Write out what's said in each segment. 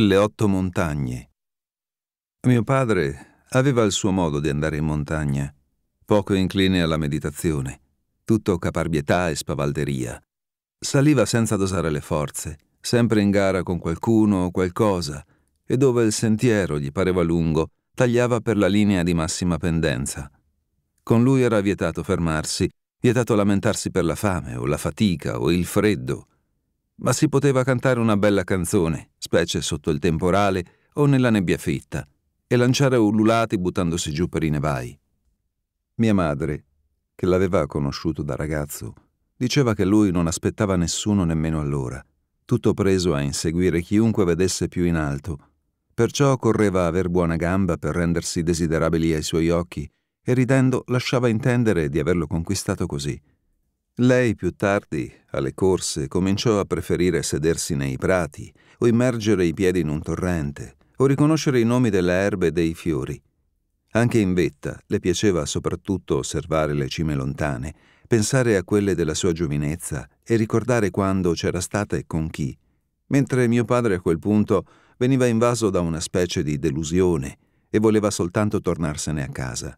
Le otto montagne. Mio padre aveva il suo modo di andare in montagna, poco incline alla meditazione, tutto caparbietà e spavalderia. Saliva senza dosare le forze, sempre in gara con qualcuno o qualcosa, e dove il sentiero gli pareva lungo, tagliava per la linea di massima pendenza. Con lui era vietato fermarsi, vietato lamentarsi per la fame o la fatica o il freddo, ma si poteva cantare una bella canzone, specie sotto il temporale o nella nebbia fitta, e lanciare ululati buttandosi giù per i nevai. Mia madre, che l'aveva conosciuto da ragazzo, diceva che lui non aspettava nessuno nemmeno allora, tutto preso a inseguire chiunque vedesse più in alto, perciò correva a aver buona gamba per rendersi desiderabili ai suoi occhi e ridendo lasciava intendere di averlo conquistato così. Lei più tardi, alle corse, cominciò a preferire sedersi nei prati o immergere i piedi in un torrente o riconoscere i nomi delle erbe e dei fiori. Anche in vetta le piaceva soprattutto osservare le cime lontane, pensare a quelle della sua giovinezza e ricordare quando c'era stata e con chi, mentre mio padre a quel punto veniva invaso da una specie di delusione e voleva soltanto tornarsene a casa.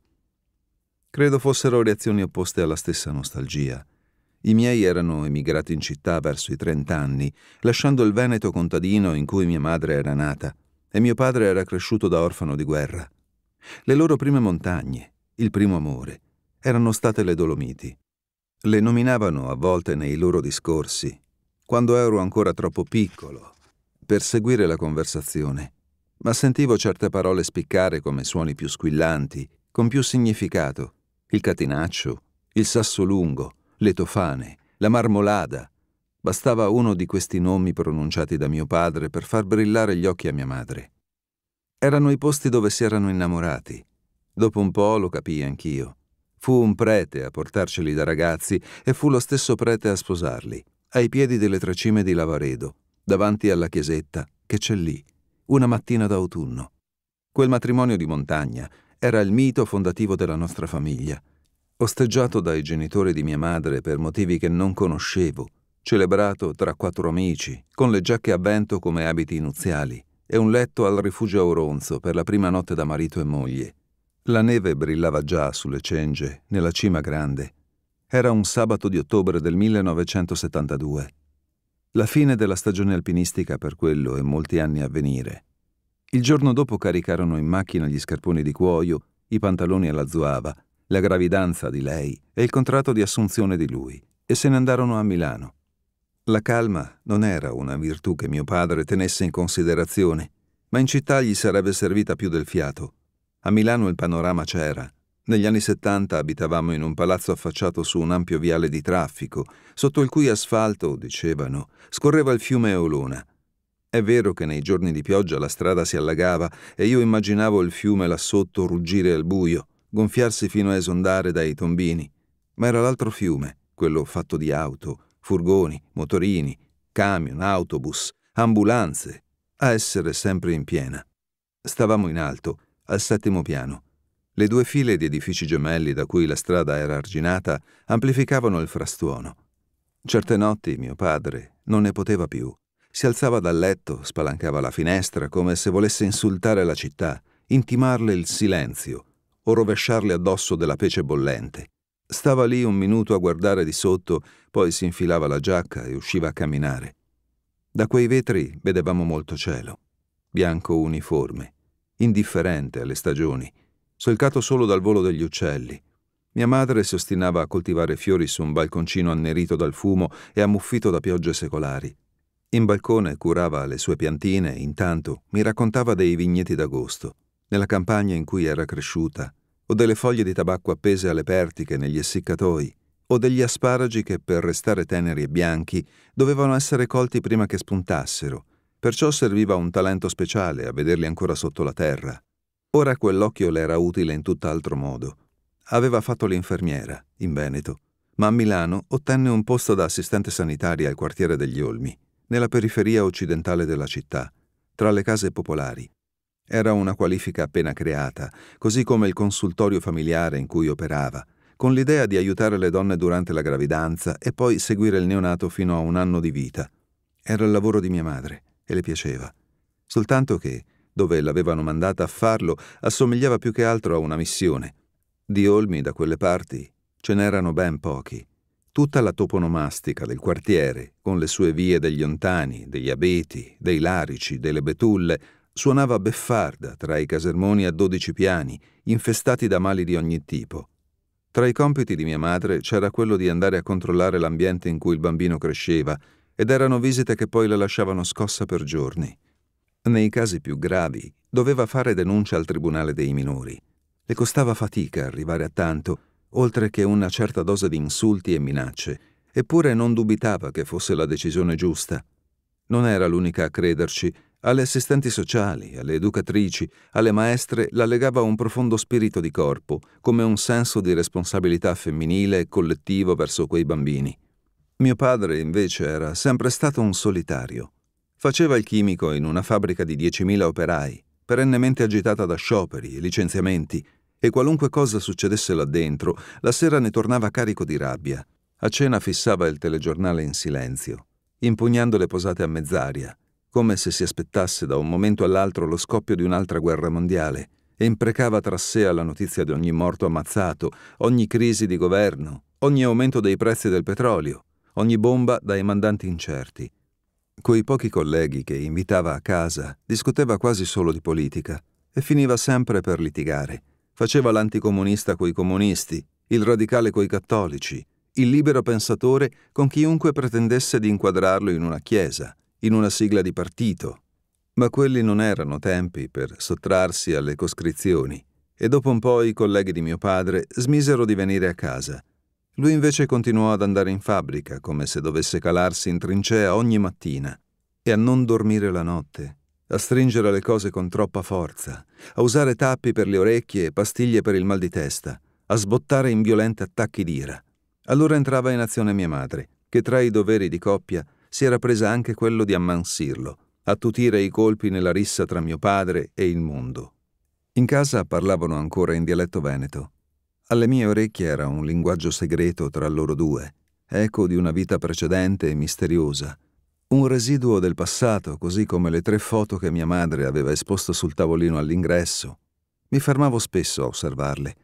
Credo fossero reazioni opposte alla stessa nostalgia i miei erano emigrati in città verso i trent'anni, lasciando il Veneto contadino in cui mia madre era nata e mio padre era cresciuto da orfano di guerra. Le loro prime montagne, il primo amore, erano state le Dolomiti. Le nominavano a volte nei loro discorsi, quando ero ancora troppo piccolo, per seguire la conversazione, ma sentivo certe parole spiccare come suoni più squillanti, con più significato, il catinaccio, il sasso lungo, le tofane, la marmolada. Bastava uno di questi nomi pronunciati da mio padre per far brillare gli occhi a mia madre. Erano i posti dove si erano innamorati. Dopo un po' lo capii anch'io. Fu un prete a portarceli da ragazzi e fu lo stesso prete a sposarli, ai piedi delle tre cime di Lavaredo, davanti alla chiesetta che c'è lì, una mattina d'autunno. Quel matrimonio di montagna era il mito fondativo della nostra famiglia osteggiato dai genitori di mia madre per motivi che non conoscevo, celebrato tra quattro amici, con le giacche a vento come abiti nuziali e un letto al rifugio Auronzo per la prima notte da marito e moglie. La neve brillava già sulle cenge, nella cima grande. Era un sabato di ottobre del 1972. La fine della stagione alpinistica per quello e molti anni a venire. Il giorno dopo caricarono in macchina gli scarponi di cuoio, i pantaloni alla zuava la gravidanza di lei e il contratto di assunzione di lui, e se ne andarono a Milano. La calma non era una virtù che mio padre tenesse in considerazione, ma in città gli sarebbe servita più del fiato. A Milano il panorama c'era. Negli anni 70 abitavamo in un palazzo affacciato su un ampio viale di traffico, sotto il cui asfalto, dicevano, scorreva il fiume Olona. È vero che nei giorni di pioggia la strada si allagava e io immaginavo il fiume là sotto ruggire al buio, gonfiarsi fino a esondare dai tombini, ma era l'altro fiume, quello fatto di auto, furgoni, motorini, camion, autobus, ambulanze, a essere sempre in piena. Stavamo in alto, al settimo piano. Le due file di edifici gemelli da cui la strada era arginata amplificavano il frastuono. Certe notti mio padre non ne poteva più. Si alzava dal letto, spalancava la finestra come se volesse insultare la città, intimarle il silenzio, o rovesciarle addosso della pece bollente. Stava lì un minuto a guardare di sotto, poi si infilava la giacca e usciva a camminare. Da quei vetri vedevamo molto cielo, bianco uniforme, indifferente alle stagioni, solcato solo dal volo degli uccelli. Mia madre si ostinava a coltivare fiori su un balconcino annerito dal fumo e ammuffito da piogge secolari. In balcone curava le sue piantine, intanto mi raccontava dei vigneti d'agosto nella campagna in cui era cresciuta, o delle foglie di tabacco appese alle pertiche negli essiccatoi, o degli asparagi che per restare teneri e bianchi dovevano essere colti prima che spuntassero, perciò serviva un talento speciale a vederli ancora sotto la terra. Ora quell'occhio le era utile in tutt'altro modo. Aveva fatto l'infermiera, in Veneto, ma a Milano ottenne un posto da assistente sanitaria al quartiere degli Olmi, nella periferia occidentale della città, tra le case popolari. Era una qualifica appena creata, così come il consultorio familiare in cui operava, con l'idea di aiutare le donne durante la gravidanza e poi seguire il neonato fino a un anno di vita. Era il lavoro di mia madre e le piaceva. Soltanto che, dove l'avevano mandata a farlo, assomigliava più che altro a una missione. Di olmi da quelle parti ce n'erano ben pochi. Tutta la toponomastica del quartiere, con le sue vie degli ontani, degli abeti, dei larici, delle betulle, suonava beffarda tra i casermoni a dodici piani, infestati da mali di ogni tipo. Tra i compiti di mia madre c'era quello di andare a controllare l'ambiente in cui il bambino cresceva ed erano visite che poi la lasciavano scossa per giorni. Nei casi più gravi doveva fare denuncia al Tribunale dei minori. Le costava fatica arrivare a tanto, oltre che una certa dose di insulti e minacce, eppure non dubitava che fosse la decisione giusta. Non era l'unica a crederci, alle assistenti sociali, alle educatrici, alle maestre la legava un profondo spirito di corpo, come un senso di responsabilità femminile e collettivo verso quei bambini. Mio padre, invece, era sempre stato un solitario. Faceva il chimico in una fabbrica di 10.000 operai, perennemente agitata da scioperi e licenziamenti, e qualunque cosa succedesse là dentro, la sera ne tornava carico di rabbia. A cena fissava il telegiornale in silenzio, impugnando le posate a mezz'aria, come se si aspettasse da un momento all'altro lo scoppio di un'altra guerra mondiale, e imprecava tra sé alla notizia di ogni morto ammazzato, ogni crisi di governo, ogni aumento dei prezzi del petrolio, ogni bomba dai mandanti incerti. Coi pochi colleghi che invitava a casa, discuteva quasi solo di politica e finiva sempre per litigare. Faceva l'anticomunista coi comunisti, il radicale coi cattolici, il libero pensatore con chiunque pretendesse di inquadrarlo in una chiesa, in una sigla di partito, ma quelli non erano tempi per sottrarsi alle coscrizioni e dopo un po' i colleghi di mio padre smisero di venire a casa. Lui invece continuò ad andare in fabbrica come se dovesse calarsi in trincea ogni mattina e a non dormire la notte, a stringere le cose con troppa forza, a usare tappi per le orecchie e pastiglie per il mal di testa, a sbottare in violenti attacchi d'ira. Allora entrava in azione mia madre, che tra i doveri di coppia si era presa anche quello di ammansirlo, attutire i colpi nella rissa tra mio padre e il mondo. In casa parlavano ancora in dialetto veneto. Alle mie orecchie era un linguaggio segreto tra loro due, eco di una vita precedente e misteriosa, un residuo del passato, così come le tre foto che mia madre aveva esposto sul tavolino all'ingresso. Mi fermavo spesso a osservarle.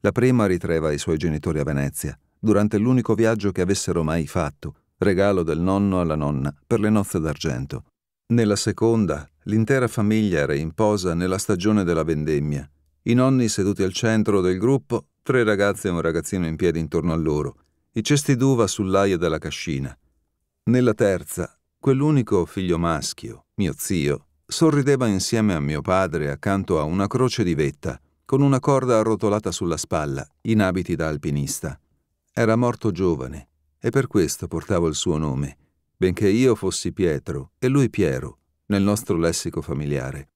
La prima ritraeva i suoi genitori a Venezia, durante l'unico viaggio che avessero mai fatto, regalo del nonno alla nonna per le nozze d'argento. Nella seconda, l'intera famiglia era in posa nella stagione della vendemmia. I nonni seduti al centro del gruppo, tre ragazze e un ragazzino in piedi intorno a loro, i cesti d'uva sull'aia della cascina. Nella terza, quell'unico figlio maschio, mio zio, sorrideva insieme a mio padre accanto a una croce di vetta, con una corda arrotolata sulla spalla, in abiti da alpinista. Era morto giovane e per questo portavo il suo nome, benché io fossi Pietro e lui Piero, nel nostro lessico familiare.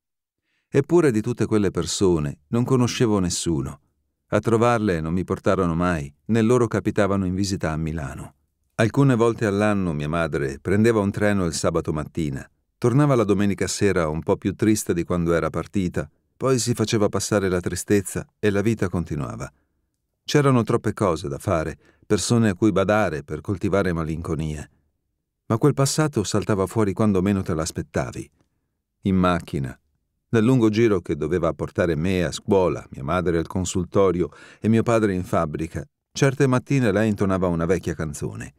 Eppure di tutte quelle persone non conoscevo nessuno. A trovarle non mi portarono mai, né loro capitavano in visita a Milano. Alcune volte all'anno mia madre prendeva un treno il sabato mattina, tornava la domenica sera un po' più triste di quando era partita, poi si faceva passare la tristezza e la vita continuava. C'erano troppe cose da fare persone a cui badare per coltivare malinconie. Ma quel passato saltava fuori quando meno te l'aspettavi. In macchina, nel lungo giro che doveva portare me a scuola, mia madre al consultorio e mio padre in fabbrica, certe mattine lei intonava una vecchia canzone.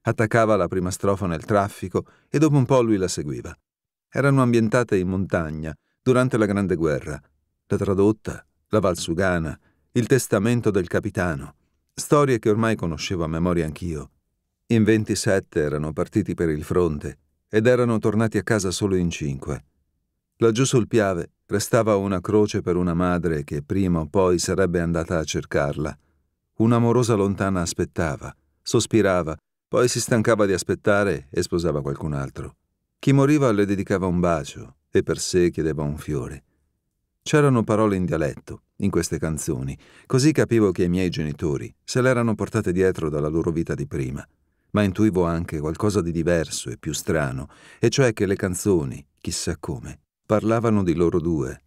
Attaccava la prima strofa nel traffico e dopo un po' lui la seguiva. Erano ambientate in montagna, durante la Grande Guerra. La tradotta, la Valsugana, il testamento del capitano. Storie che ormai conoscevo a memoria anch'io. In 27 erano partiti per il fronte ed erano tornati a casa solo in cinque. Laggiù sul Piave restava una croce per una madre che prima o poi sarebbe andata a cercarla. Un'amorosa lontana aspettava, sospirava, poi si stancava di aspettare e sposava qualcun altro. Chi moriva le dedicava un bacio e per sé chiedeva un fiore. C'erano parole in dialetto in queste canzoni, così capivo che i miei genitori se l'erano portate dietro dalla loro vita di prima, ma intuivo anche qualcosa di diverso e più strano, e cioè che le canzoni, chissà come, parlavano di loro due.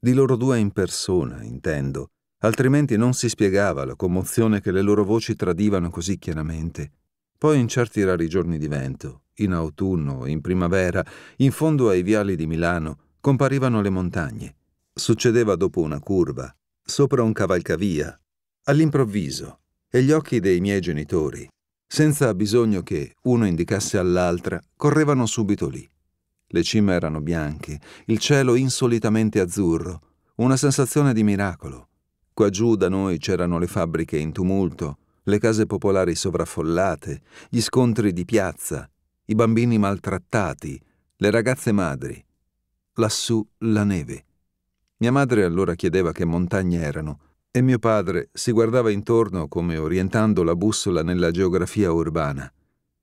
Di loro due in persona, intendo, altrimenti non si spiegava la commozione che le loro voci tradivano così chiaramente. Poi in certi rari giorni di vento, in autunno, in primavera, in fondo ai viali di Milano, comparivano le montagne Succedeva dopo una curva, sopra un cavalcavia, all'improvviso, e gli occhi dei miei genitori, senza bisogno che uno indicasse all'altra, correvano subito lì. Le cime erano bianche, il cielo insolitamente azzurro, una sensazione di miracolo. Qua giù da noi c'erano le fabbriche in tumulto, le case popolari sovraffollate, gli scontri di piazza, i bambini maltrattati, le ragazze madri. Lassù la neve mia madre allora chiedeva che montagne erano e mio padre si guardava intorno come orientando la bussola nella geografia urbana.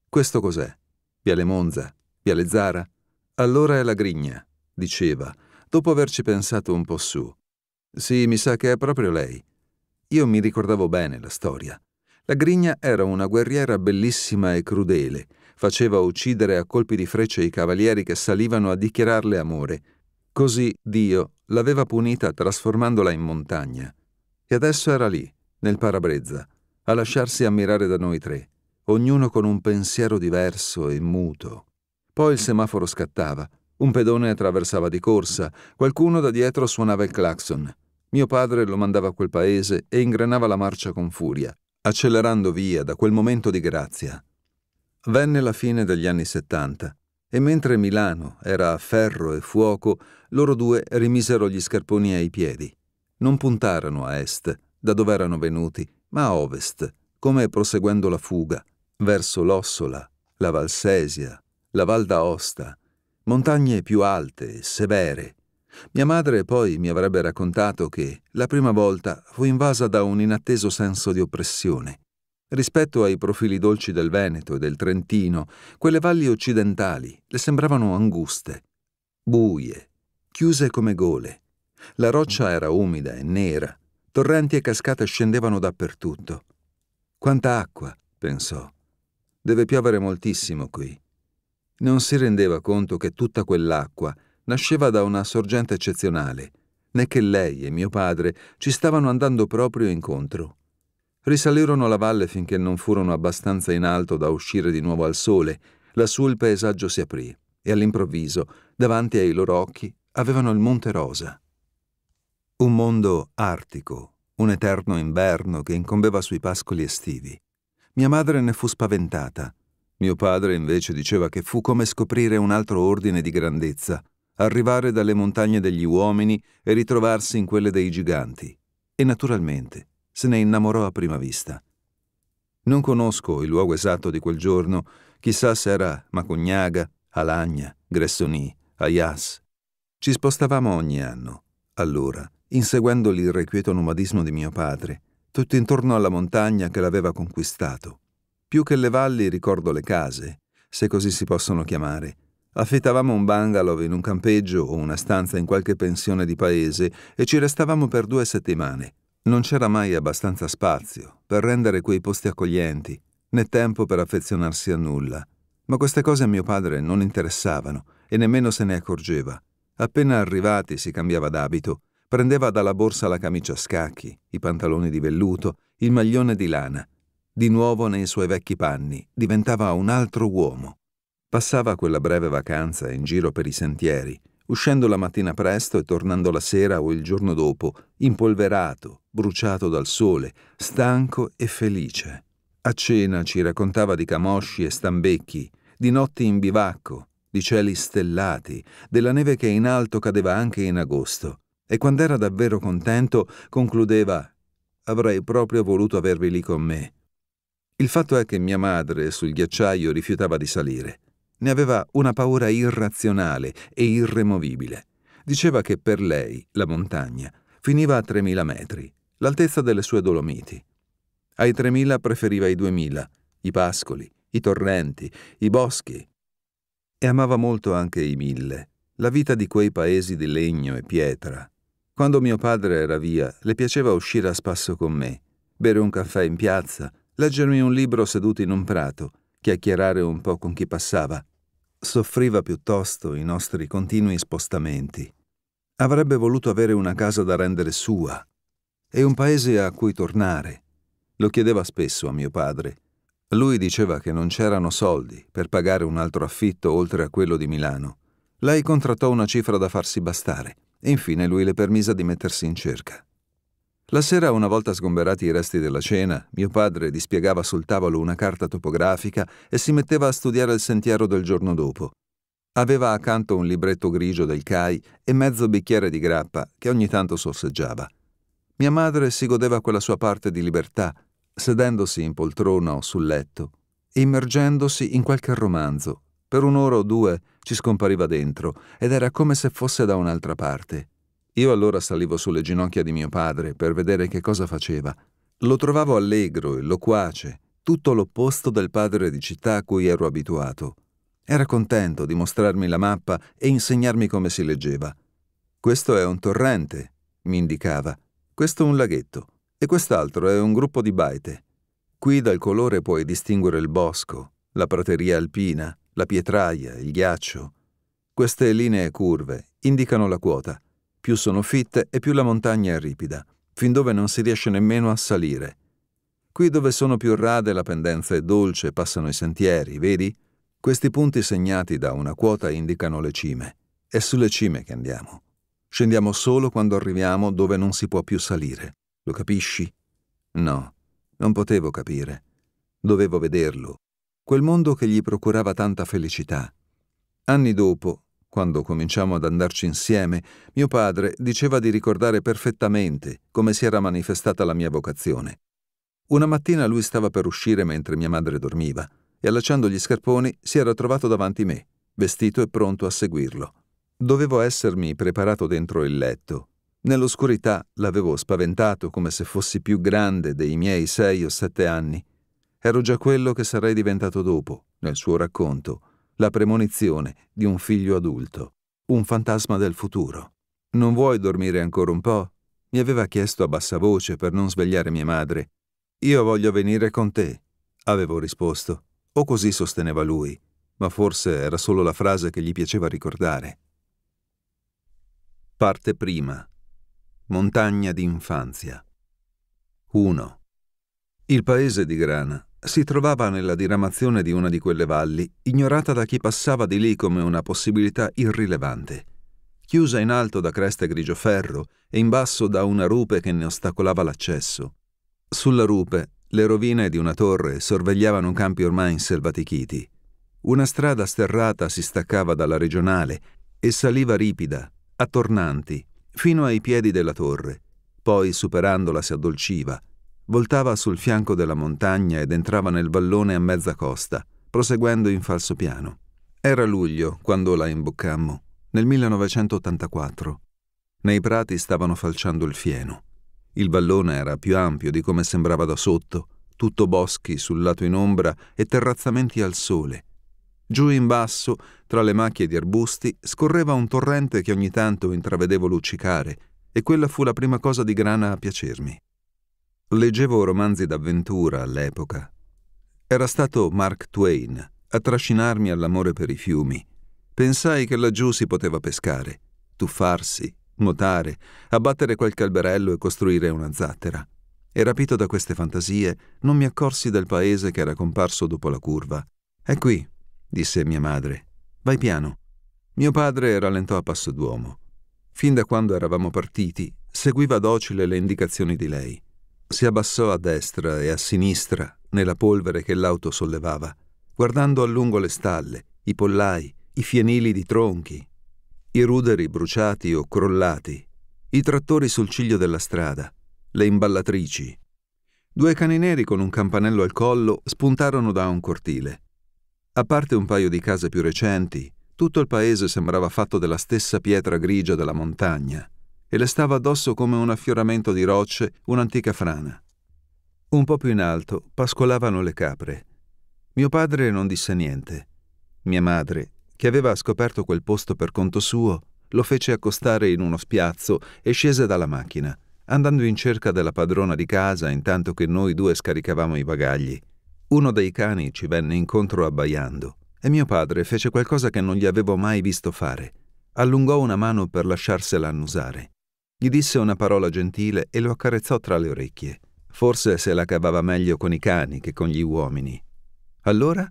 Questo cos'è? Viale Monza? Viale Zara? Allora è la Grigna, diceva, dopo averci pensato un po' su. Sì, mi sa che è proprio lei. Io mi ricordavo bene la storia. La Grigna era una guerriera bellissima e crudele, faceva uccidere a colpi di freccia i cavalieri che salivano a dichiararle amore. Così Dio l'aveva punita trasformandola in montagna. E adesso era lì, nel parabrezza, a lasciarsi ammirare da noi tre, ognuno con un pensiero diverso e muto. Poi il semaforo scattava, un pedone attraversava di corsa, qualcuno da dietro suonava il clacson. Mio padre lo mandava a quel paese e ingranava la marcia con furia, accelerando via da quel momento di grazia. Venne la fine degli anni settanta e mentre Milano era a ferro e fuoco, loro due rimisero gli scarponi ai piedi. Non puntarono a est, da dove erano venuti, ma a ovest, come proseguendo la fuga, verso l'Ossola, la Valsesia, la Val d'Aosta, montagne più alte e severe. Mia madre poi mi avrebbe raccontato che la prima volta fu invasa da un inatteso senso di oppressione Rispetto ai profili dolci del Veneto e del Trentino, quelle valli occidentali le sembravano anguste, buie, chiuse come gole. La roccia era umida e nera, torrenti e cascate scendevano dappertutto. Quanta acqua, pensò. Deve piovere moltissimo qui. Non si rendeva conto che tutta quell'acqua nasceva da una sorgente eccezionale, né che lei e mio padre ci stavano andando proprio incontro. Risalirono la valle finché non furono abbastanza in alto da uscire di nuovo al sole. Lassù il paesaggio si aprì e all'improvviso, davanti ai loro occhi, avevano il Monte Rosa. Un mondo artico, un eterno inverno che incombeva sui pascoli estivi. Mia madre ne fu spaventata. Mio padre invece diceva che fu come scoprire un altro ordine di grandezza, arrivare dalle montagne degli uomini e ritrovarsi in quelle dei giganti. E naturalmente se ne innamorò a prima vista. Non conosco il luogo esatto di quel giorno, chissà se era Macugnaga, Alagna, Gressoni, Ayas. Ci spostavamo ogni anno, allora, inseguendo l'irrequieto nomadismo di mio padre, tutto intorno alla montagna che l'aveva conquistato. Più che le valli ricordo le case, se così si possono chiamare. Affittavamo un bungalow in un campeggio o una stanza in qualche pensione di paese e ci restavamo per due settimane, non c'era mai abbastanza spazio per rendere quei posti accoglienti, né tempo per affezionarsi a nulla. Ma queste cose a mio padre non interessavano e nemmeno se ne accorgeva. Appena arrivati si cambiava d'abito, prendeva dalla borsa la camicia a scacchi, i pantaloni di velluto, il maglione di lana. Di nuovo nei suoi vecchi panni, diventava un altro uomo. Passava quella breve vacanza in giro per i sentieri, uscendo la mattina presto e tornando la sera o il giorno dopo, impolverato, bruciato dal sole, stanco e felice. A cena ci raccontava di camosci e stambecchi, di notti in bivacco, di cieli stellati, della neve che in alto cadeva anche in agosto, e quando era davvero contento concludeva Avrei proprio voluto avervi lì con me. Il fatto è che mia madre sul ghiacciaio rifiutava di salire. Ne aveva una paura irrazionale e irremovibile. Diceva che per lei la montagna finiva a 3.000 metri, l'altezza delle sue Dolomiti. Ai 3.000 preferiva i 2.000, i pascoli, i torrenti, i boschi. E amava molto anche i 1.000, la vita di quei paesi di legno e pietra. Quando mio padre era via, le piaceva uscire a spasso con me, bere un caffè in piazza, leggermi un libro seduto in un prato, chiacchierare un po' con chi passava soffriva piuttosto i nostri continui spostamenti. Avrebbe voluto avere una casa da rendere sua e un paese a cui tornare. Lo chiedeva spesso a mio padre. Lui diceva che non c'erano soldi per pagare un altro affitto oltre a quello di Milano. Lei contrattò una cifra da farsi bastare e infine lui le permise di mettersi in cerca. La sera, una volta sgomberati i resti della cena, mio padre dispiegava sul tavolo una carta topografica e si metteva a studiare il sentiero del giorno dopo. Aveva accanto un libretto grigio del CAI e mezzo bicchiere di grappa che ogni tanto sorseggiava. Mia madre si godeva quella sua parte di libertà, sedendosi in poltrona o sul letto, immergendosi in qualche romanzo. Per un'ora o due ci scompariva dentro ed era come se fosse da un'altra parte. Io allora salivo sulle ginocchia di mio padre per vedere che cosa faceva. Lo trovavo allegro e loquace, tutto l'opposto del padre di città a cui ero abituato. Era contento di mostrarmi la mappa e insegnarmi come si leggeva. Questo è un torrente, mi indicava. Questo è un laghetto. E quest'altro è un gruppo di baite. Qui dal colore puoi distinguere il bosco, la prateria alpina, la pietraia, il ghiaccio. Queste linee curve indicano la quota. Più sono fitte e più la montagna è ripida, fin dove non si riesce nemmeno a salire. Qui dove sono più rade la pendenza è dolce, passano i sentieri, vedi? Questi punti segnati da una quota indicano le cime. È sulle cime che andiamo. Scendiamo solo quando arriviamo dove non si può più salire. Lo capisci? No, non potevo capire. Dovevo vederlo. Quel mondo che gli procurava tanta felicità. Anni dopo, quando cominciamo ad andarci insieme, mio padre diceva di ricordare perfettamente come si era manifestata la mia vocazione. Una mattina lui stava per uscire mentre mia madre dormiva e allacciando gli scarponi si era trovato davanti me, vestito e pronto a seguirlo. Dovevo essermi preparato dentro il letto. Nell'oscurità l'avevo spaventato come se fossi più grande dei miei sei o sette anni. Ero già quello che sarei diventato dopo, nel suo racconto, la premonizione di un figlio adulto, un fantasma del futuro. Non vuoi dormire ancora un po'? Mi aveva chiesto a bassa voce per non svegliare mia madre. Io voglio venire con te, avevo risposto, o così sosteneva lui, ma forse era solo la frase che gli piaceva ricordare. Parte prima. Montagna d'infanzia. 1. Il paese di Grana si trovava nella diramazione di una di quelle valli, ignorata da chi passava di lì come una possibilità irrilevante, chiusa in alto da creste grigioferro e in basso da una rupe che ne ostacolava l'accesso. Sulla rupe le rovine di una torre sorvegliavano campi ormai inselvatichiti. Una strada sterrata si staccava dalla regionale e saliva ripida, a tornanti, fino ai piedi della torre. Poi, superandola, si addolciva – voltava sul fianco della montagna ed entrava nel vallone a mezza costa, proseguendo in falso piano. Era luglio quando la imboccammo, nel 1984. Nei prati stavano falciando il fieno. Il vallone era più ampio di come sembrava da sotto, tutto boschi sul lato in ombra e terrazzamenti al sole. Giù in basso, tra le macchie di arbusti, scorreva un torrente che ogni tanto intravedevo luccicare, e quella fu la prima cosa di grana a piacermi. Leggevo romanzi d'avventura all'epoca. Era stato Mark Twain a trascinarmi all'amore per i fiumi. Pensai che laggiù si poteva pescare, tuffarsi, nuotare, abbattere qualche alberello e costruire una zattera. E rapito da queste fantasie, non mi accorsi del paese che era comparso dopo la curva. È qui, disse mia madre. Vai piano. Mio padre rallentò a passo d'uomo. Fin da quando eravamo partiti, seguiva docile le indicazioni di lei. Si abbassò a destra e a sinistra nella polvere che l'auto sollevava, guardando a lungo le stalle, i pollai, i fienili di tronchi, i ruderi bruciati o crollati, i trattori sul ciglio della strada, le imballatrici. Due cani neri con un campanello al collo spuntarono da un cortile. A parte un paio di case più recenti, tutto il paese sembrava fatto della stessa pietra grigia della montagna, e le stava addosso come un affioramento di rocce, un'antica frana. Un po' più in alto pascolavano le capre. Mio padre non disse niente. Mia madre, che aveva scoperto quel posto per conto suo, lo fece accostare in uno spiazzo e scese dalla macchina, andando in cerca della padrona di casa intanto che noi due scaricavamo i bagagli. Uno dei cani ci venne incontro abbaiando e mio padre fece qualcosa che non gli avevo mai visto fare. Allungò una mano per lasciarsela annusare. Gli disse una parola gentile e lo accarezzò tra le orecchie. Forse se la cavava meglio con i cani che con gli uomini. Allora?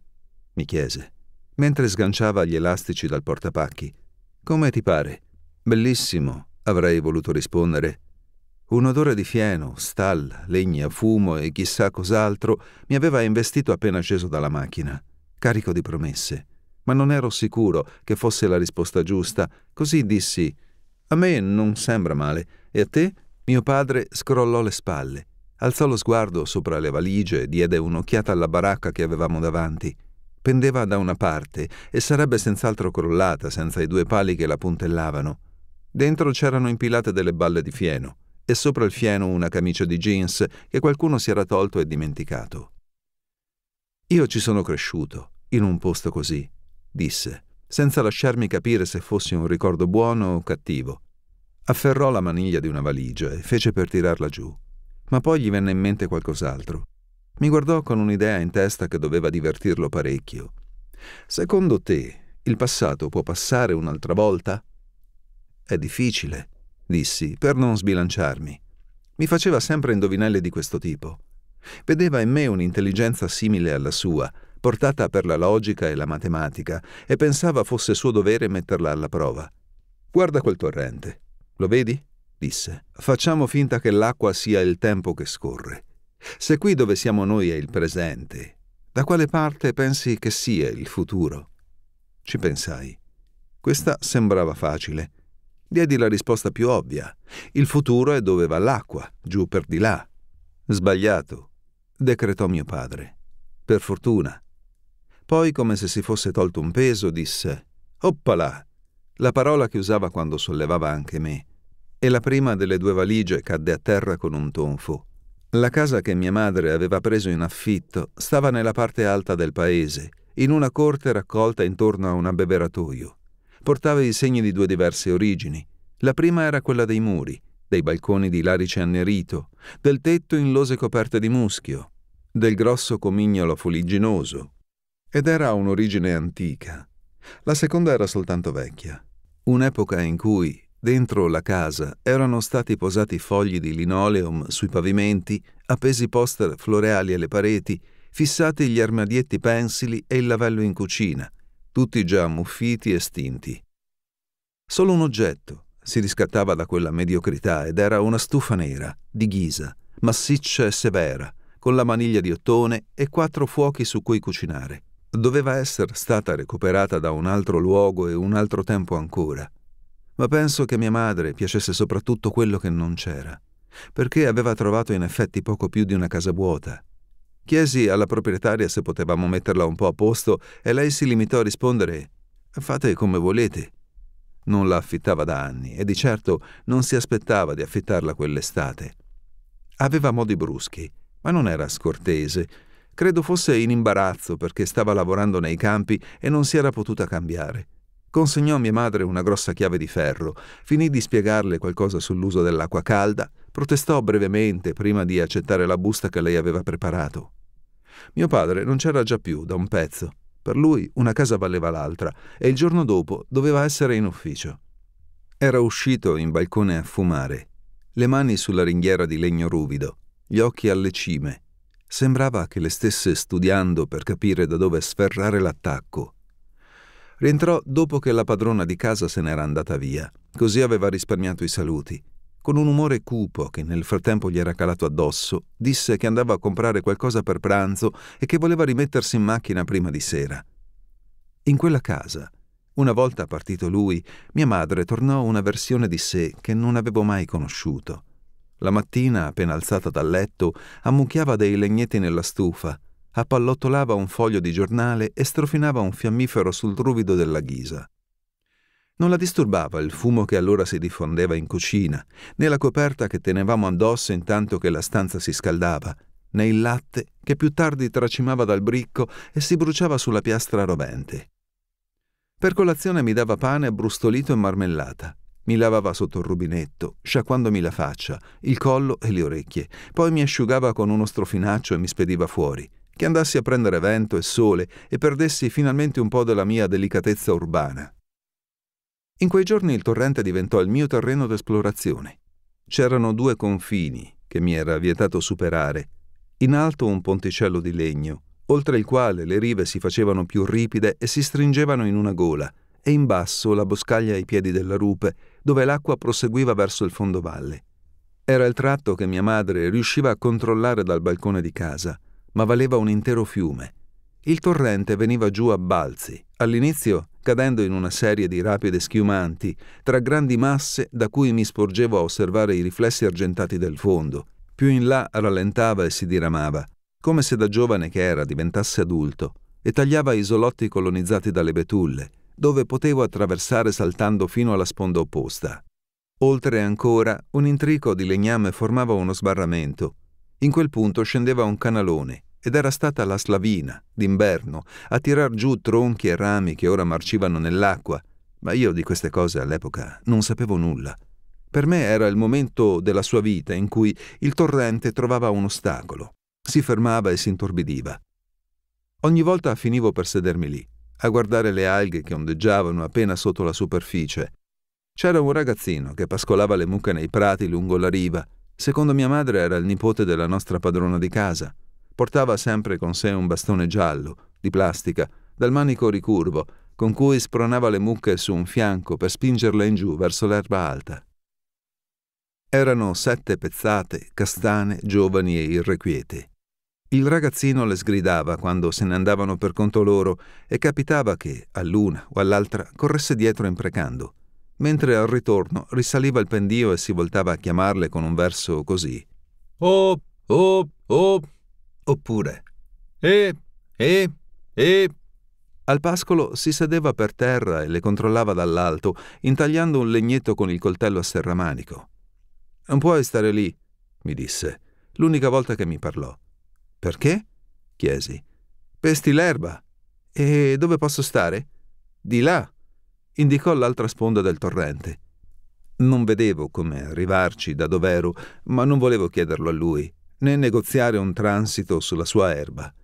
mi chiese, mentre sganciava gli elastici dal portapacchi. Come ti pare? Bellissimo, avrei voluto rispondere. Un odore di fieno, stalla, legna, fumo e chissà cos'altro mi aveva investito appena sceso dalla macchina, carico di promesse. Ma non ero sicuro che fosse la risposta giusta, così dissi a me non sembra male, e a te? Mio padre scrollò le spalle, alzò lo sguardo sopra le valigie e diede un'occhiata alla baracca che avevamo davanti. Pendeva da una parte e sarebbe senz'altro crollata senza i due pali che la puntellavano. Dentro c'erano impilate delle balle di fieno e sopra il fieno una camicia di jeans che qualcuno si era tolto e dimenticato. Io ci sono cresciuto, in un posto così, disse senza lasciarmi capire se fosse un ricordo buono o cattivo. Afferrò la maniglia di una valigia e fece per tirarla giù, ma poi gli venne in mente qualcos'altro. Mi guardò con un'idea in testa che doveva divertirlo parecchio. Secondo te il passato può passare un'altra volta? È difficile, dissi, per non sbilanciarmi. Mi faceva sempre indovinelli di questo tipo. Vedeva in me un'intelligenza simile alla sua, portata per la logica e la matematica, e pensava fosse suo dovere metterla alla prova. Guarda quel torrente. Lo vedi? disse. Facciamo finta che l'acqua sia il tempo che scorre. Se qui dove siamo noi è il presente, da quale parte pensi che sia il futuro? Ci pensai. Questa sembrava facile. Diedi la risposta più ovvia. Il futuro è dove va l'acqua, giù per di là. Sbagliato, decretò mio padre. Per fortuna, poi, come se si fosse tolto un peso, disse Oppala! la parola che usava quando sollevava anche me, e la prima delle due valigie cadde a terra con un tonfo. La casa che mia madre aveva preso in affitto stava nella parte alta del paese, in una corte raccolta intorno a un abbeveratoio. Portava i segni di due diverse origini. La prima era quella dei muri, dei balconi di larice annerito, del tetto in lose coperte di muschio, del grosso comignolo fuligginoso, ed era un'origine antica. La seconda era soltanto vecchia. Un'epoca in cui, dentro la casa, erano stati posati fogli di linoleum sui pavimenti, appesi poster floreali alle pareti, fissati gli armadietti pensili e il lavello in cucina, tutti già muffiti e stinti. Solo un oggetto si riscattava da quella mediocrità ed era una stufa nera, di ghisa, massiccia e severa, con la maniglia di ottone e quattro fuochi su cui cucinare doveva essere stata recuperata da un altro luogo e un altro tempo ancora. Ma penso che mia madre piacesse soprattutto quello che non c'era, perché aveva trovato in effetti poco più di una casa vuota. Chiesi alla proprietaria se potevamo metterla un po' a posto e lei si limitò a rispondere Fate come volete. Non la affittava da anni e di certo non si aspettava di affittarla quell'estate. Aveva modi bruschi, ma non era scortese Credo fosse in imbarazzo perché stava lavorando nei campi e non si era potuta cambiare. Consegnò a mia madre una grossa chiave di ferro, finì di spiegarle qualcosa sull'uso dell'acqua calda, protestò brevemente prima di accettare la busta che lei aveva preparato. Mio padre non c'era già più da un pezzo. Per lui una casa valeva l'altra e il giorno dopo doveva essere in ufficio. Era uscito in balcone a fumare, le mani sulla ringhiera di legno ruvido, gli occhi alle cime, Sembrava che le stesse studiando per capire da dove sferrare l'attacco. Rientrò dopo che la padrona di casa se n'era andata via, così aveva risparmiato i saluti. Con un umore cupo che nel frattempo gli era calato addosso, disse che andava a comprare qualcosa per pranzo e che voleva rimettersi in macchina prima di sera. In quella casa, una volta partito lui, mia madre tornò una versione di sé che non avevo mai conosciuto. La mattina, appena alzata dal letto, ammucchiava dei legnetti nella stufa, appallottolava un foglio di giornale e strofinava un fiammifero sul ruvido della ghisa. Non la disturbava il fumo che allora si diffondeva in cucina, né la coperta che tenevamo addosso intanto che la stanza si scaldava, né il latte che più tardi tracimava dal bricco e si bruciava sulla piastra rovente. Per colazione mi dava pane abbrustolito e marmellata. Mi lavava sotto il rubinetto, sciacquandomi la faccia, il collo e le orecchie, poi mi asciugava con uno strofinaccio e mi spediva fuori. Che andassi a prendere vento e sole e perdessi finalmente un po' della mia delicatezza urbana. In quei giorni il torrente diventò il mio terreno d'esplorazione. C'erano due confini che mi era vietato superare. In alto un ponticello di legno, oltre il quale le rive si facevano più ripide e si stringevano in una gola, e in basso la boscaglia ai piedi della rupe, dove l'acqua proseguiva verso il fondovalle. Era il tratto che mia madre riusciva a controllare dal balcone di casa, ma valeva un intero fiume. Il torrente veniva giù a balzi, all'inizio cadendo in una serie di rapide schiumanti, tra grandi masse da cui mi sporgevo a osservare i riflessi argentati del fondo. Più in là rallentava e si diramava, come se da giovane che era diventasse adulto, e tagliava isolotti colonizzati dalle betulle, dove potevo attraversare saltando fino alla sponda opposta. Oltre ancora, un intrico di legname formava uno sbarramento. In quel punto scendeva un canalone ed era stata la slavina, d'inverno, a tirar giù tronchi e rami che ora marcivano nell'acqua, ma io di queste cose all'epoca non sapevo nulla. Per me era il momento della sua vita in cui il torrente trovava un ostacolo, si fermava e si intorbidiva. Ogni volta finivo per sedermi lì, a guardare le alghe che ondeggiavano appena sotto la superficie. C'era un ragazzino che pascolava le mucche nei prati lungo la riva. Secondo mia madre era il nipote della nostra padrona di casa. Portava sempre con sé un bastone giallo, di plastica, dal manico ricurvo, con cui spronava le mucche su un fianco per spingerle in giù verso l'erba alta. Erano sette pezzate, castane, giovani e irrequiete. Il ragazzino le sgridava quando se ne andavano per conto loro e capitava che all'una o all'altra corresse dietro imprecando, mentre al ritorno risaliva il pendio e si voltava a chiamarle con un verso così: Oh, oh, oh, oppure Eh, eh, eh. Al pascolo si sedeva per terra e le controllava dall'alto, intagliando un legnetto con il coltello a serramanico. Non puoi stare lì, mi disse, l'unica volta che mi parlò. Perché? chiesi. Pesti l'erba. E dove posso stare? Di là. Indicò l'altra sponda del torrente. Non vedevo come arrivarci da dov'ero, ma non volevo chiederlo a lui, né negoziare un transito sulla sua erba.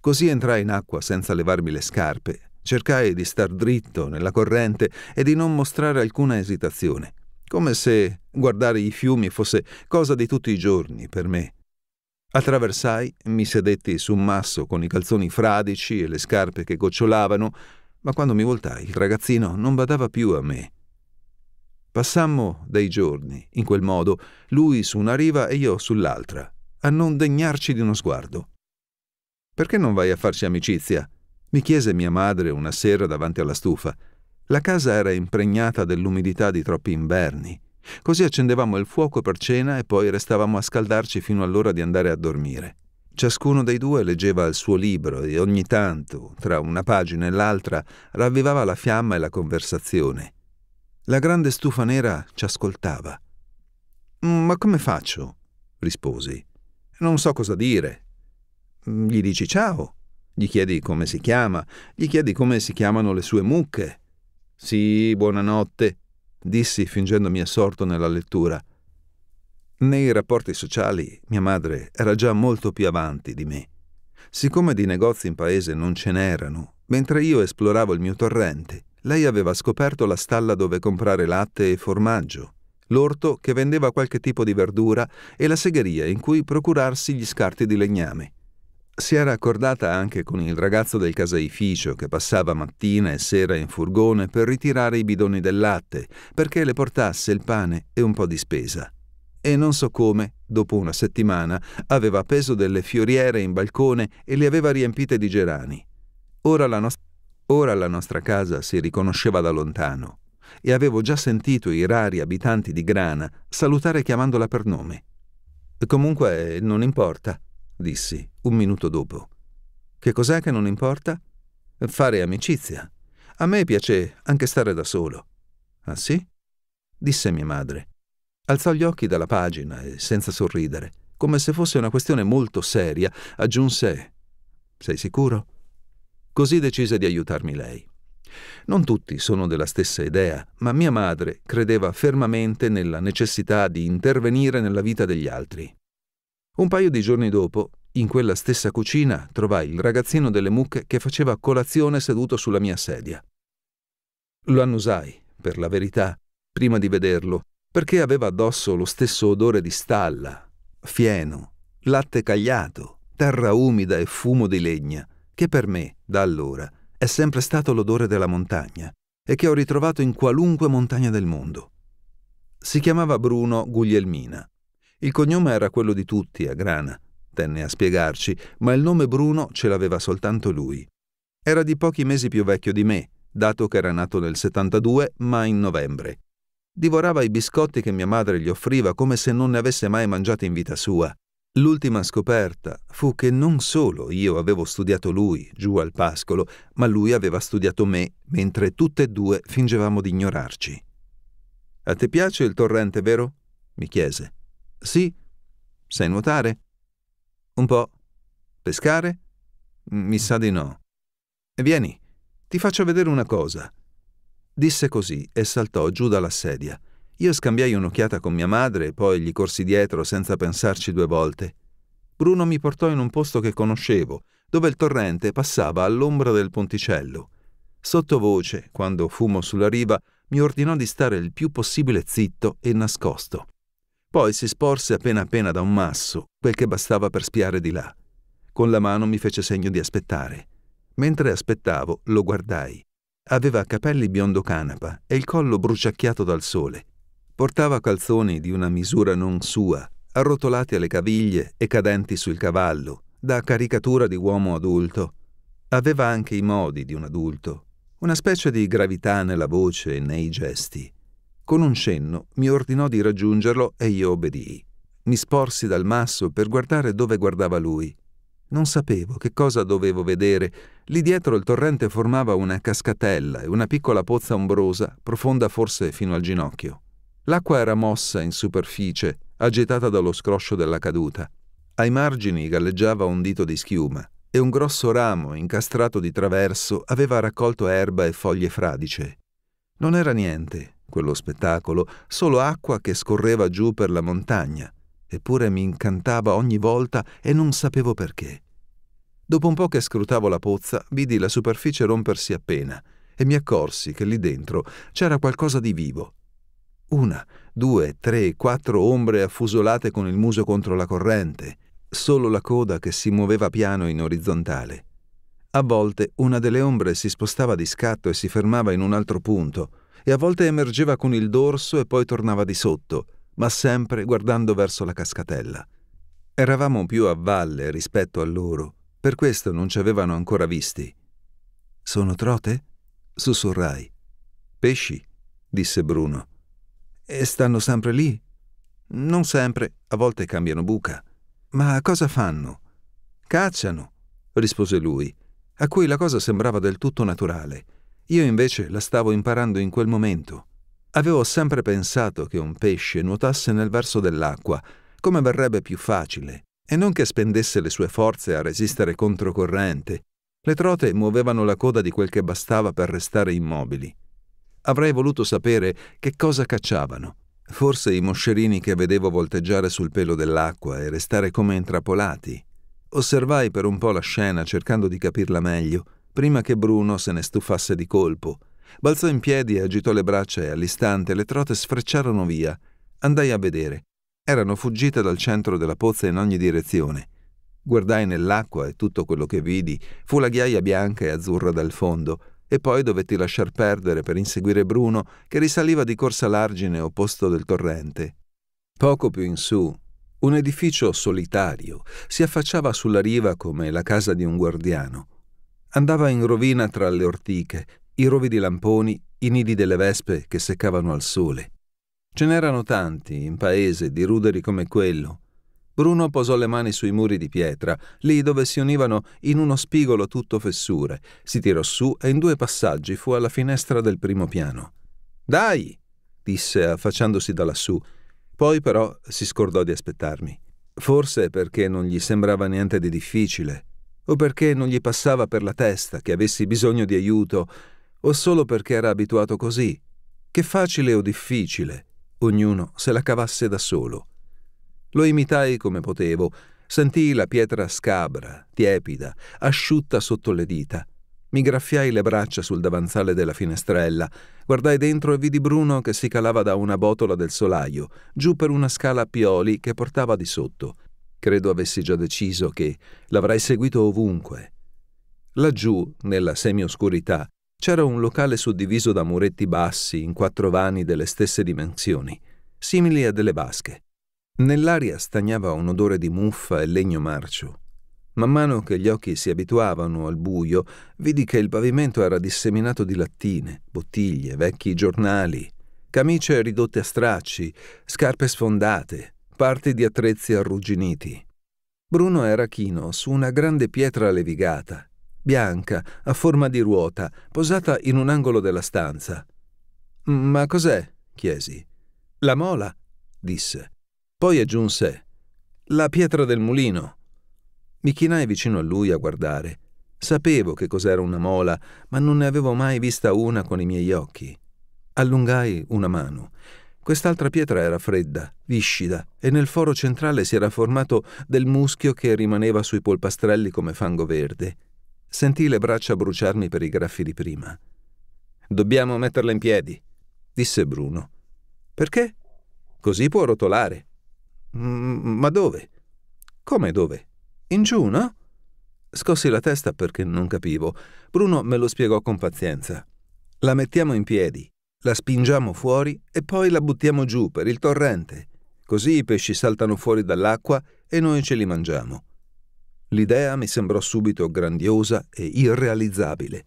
Così entrai in acqua senza levarmi le scarpe. Cercai di star dritto nella corrente e di non mostrare alcuna esitazione, come se guardare i fiumi fosse cosa di tutti i giorni per me. Attraversai, mi sedetti su un masso con i calzoni fradici e le scarpe che gocciolavano, ma quando mi voltai il ragazzino non badava più a me. Passammo dei giorni, in quel modo, lui su una riva e io sull'altra, a non degnarci di uno sguardo. Perché non vai a farci amicizia? mi chiese mia madre una sera davanti alla stufa. La casa era impregnata dell'umidità di troppi inverni. Così accendevamo il fuoco per cena e poi restavamo a scaldarci fino all'ora di andare a dormire. Ciascuno dei due leggeva il suo libro e ogni tanto, tra una pagina e l'altra, ravvivava la fiamma e la conversazione. La grande stufa nera ci ascoltava. Mm, ma come faccio? risposi. Non so cosa dire. Mm, gli dici ciao, gli chiedi come si chiama, gli chiedi come si chiamano le sue mucche. Sì, buonanotte, dissi fingendomi assorto nella lettura. Nei rapporti sociali mia madre era già molto più avanti di me. Siccome di negozi in paese non ce n'erano, mentre io esploravo il mio torrente, lei aveva scoperto la stalla dove comprare latte e formaggio, l'orto che vendeva qualche tipo di verdura e la segheria in cui procurarsi gli scarti di legname. Si era accordata anche con il ragazzo del caseificio che passava mattina e sera in furgone per ritirare i bidoni del latte, perché le portasse il pane e un po' di spesa. E non so come, dopo una settimana, aveva appeso delle fioriere in balcone e le aveva riempite di gerani. Ora la, no- ora la nostra casa si riconosceva da lontano e avevo già sentito i rari abitanti di Grana salutare chiamandola per nome. Comunque non importa dissi un minuto dopo. Che cos'è che non importa? Fare amicizia. A me piace anche stare da solo. Ah sì? disse mia madre. Alzò gli occhi dalla pagina e, senza sorridere, come se fosse una questione molto seria, aggiunse Sei sicuro? Così decise di aiutarmi lei. Non tutti sono della stessa idea, ma mia madre credeva fermamente nella necessità di intervenire nella vita degli altri. Un paio di giorni dopo, in quella stessa cucina, trovai il ragazzino delle mucche che faceva colazione seduto sulla mia sedia. Lo annusai, per la verità, prima di vederlo, perché aveva addosso lo stesso odore di stalla, fieno, latte cagliato, terra umida e fumo di legna, che per me, da allora, è sempre stato l'odore della montagna e che ho ritrovato in qualunque montagna del mondo. Si chiamava Bruno Guglielmina il cognome era quello di tutti a Grana, tenne a spiegarci, ma il nome Bruno ce l'aveva soltanto lui. Era di pochi mesi più vecchio di me, dato che era nato nel 72, ma in novembre. Divorava i biscotti che mia madre gli offriva come se non ne avesse mai mangiati in vita sua. L'ultima scoperta fu che non solo io avevo studiato lui giù al pascolo, ma lui aveva studiato me, mentre tutte e due fingevamo di ignorarci. A te piace il torrente, vero? mi chiese. Sì. Sai nuotare? Un po'. Pescare? Mm, mi sa di no. Vieni, ti faccio vedere una cosa. Disse così e saltò giù dalla sedia. Io scambiai un'occhiata con mia madre e poi gli corsi dietro senza pensarci due volte. Bruno mi portò in un posto che conoscevo, dove il torrente passava all'ombra del ponticello. Sottovoce, quando fumo sulla riva, mi ordinò di stare il più possibile zitto e nascosto. Poi si sporse appena appena da un masso quel che bastava per spiare di là. Con la mano mi fece segno di aspettare. Mentre aspettavo, lo guardai. Aveva capelli biondo canapa e il collo bruciacchiato dal sole. Portava calzoni di una misura non sua, arrotolati alle caviglie e cadenti sul cavallo, da caricatura di uomo adulto. Aveva anche i modi di un adulto, una specie di gravità nella voce e nei gesti. Con un cenno mi ordinò di raggiungerlo e io obbedii. Mi sporsi dal masso per guardare dove guardava lui. Non sapevo che cosa dovevo vedere. Lì dietro il torrente formava una cascatella e una piccola pozza ombrosa, profonda forse fino al ginocchio. L'acqua era mossa in superficie, agitata dallo scroscio della caduta. Ai margini galleggiava un dito di schiuma e un grosso ramo incastrato di traverso aveva raccolto erba e foglie fradice. Non era niente, quello spettacolo, solo acqua che scorreva giù per la montagna, eppure mi incantava ogni volta e non sapevo perché. Dopo un po' che scrutavo la pozza, vidi la superficie rompersi appena e mi accorsi che lì dentro c'era qualcosa di vivo. Una, due, tre, quattro ombre affusolate con il muso contro la corrente, solo la coda che si muoveva piano in orizzontale. A volte una delle ombre si spostava di scatto e si fermava in un altro punto, e a volte emergeva con il dorso e poi tornava di sotto, ma sempre guardando verso la cascatella. Eravamo più a valle rispetto a loro, per questo non ci avevano ancora visti. Sono trote? sussurrai. Pesci, disse Bruno. E stanno sempre lì? Non sempre, a volte cambiano buca. Ma cosa fanno? Cacciano, rispose lui, a cui la cosa sembrava del tutto naturale. Io invece la stavo imparando in quel momento. Avevo sempre pensato che un pesce nuotasse nel verso dell'acqua, come verrebbe più facile, e non che spendesse le sue forze a resistere controcorrente. Le trote muovevano la coda di quel che bastava per restare immobili. Avrei voluto sapere che cosa cacciavano. Forse i moscerini che vedevo volteggiare sul pelo dell'acqua e restare come intrappolati. Osservai per un po' la scena cercando di capirla meglio prima che Bruno se ne stufasse di colpo. Balzò in piedi e agitò le braccia e all'istante le trote sfrecciarono via. Andai a vedere. Erano fuggite dal centro della pozza in ogni direzione. Guardai nell'acqua e tutto quello che vidi fu la ghiaia bianca e azzurra dal fondo, e poi dovetti lasciar perdere per inseguire Bruno che risaliva di corsa l'argine opposto del torrente. Poco più in su, un edificio solitario si affacciava sulla riva come la casa di un guardiano. Andava in rovina tra le ortiche, i rovidi lamponi, i nidi delle vespe che seccavano al sole. Ce n'erano tanti in paese di ruderi come quello. Bruno posò le mani sui muri di pietra, lì dove si univano in uno spigolo tutto fessure. Si tirò su e in due passaggi fu alla finestra del primo piano. Dai! disse affacciandosi da lassù. Poi però si scordò di aspettarmi. Forse perché non gli sembrava niente di difficile o perché non gli passava per la testa che avessi bisogno di aiuto, o solo perché era abituato così, che facile o difficile, ognuno se la cavasse da solo. Lo imitai come potevo, sentii la pietra scabra, tiepida, asciutta sotto le dita. Mi graffiai le braccia sul davanzale della finestrella, guardai dentro e vidi Bruno che si calava da una botola del solaio, giù per una scala a pioli che portava di sotto. Credo avessi già deciso che l'avrei seguito ovunque. Laggiù, nella semioscurità, c'era un locale suddiviso da muretti bassi in quattro vani delle stesse dimensioni, simili a delle vasche. Nell'aria stagnava un odore di muffa e legno marcio. Man mano che gli occhi si abituavano al buio, vidi che il pavimento era disseminato di lattine, bottiglie, vecchi giornali, camicie ridotte a stracci, scarpe sfondate, parte di attrezzi arrugginiti. Bruno era chino su una grande pietra levigata, bianca, a forma di ruota, posata in un angolo della stanza. Ma cos'è? chiesi. La mola, disse. Poi aggiunse la pietra del mulino. Mi chinai vicino a lui a guardare. Sapevo che cos'era una mola, ma non ne avevo mai vista una con i miei occhi. Allungai una mano. Quest'altra pietra era fredda, viscida, e nel foro centrale si era formato del muschio che rimaneva sui polpastrelli come fango verde. Sentii le braccia bruciarmi per i graffi di prima. Dobbiamo metterla in piedi, disse Bruno. Perché? Così può rotolare. Ma dove? Come dove? In giù, no? Scossi la testa perché non capivo. Bruno me lo spiegò con pazienza. La mettiamo in piedi, la spingiamo fuori e poi la buttiamo giù per il torrente, così i pesci saltano fuori dall'acqua e noi ce li mangiamo. L'idea mi sembrò subito grandiosa e irrealizzabile.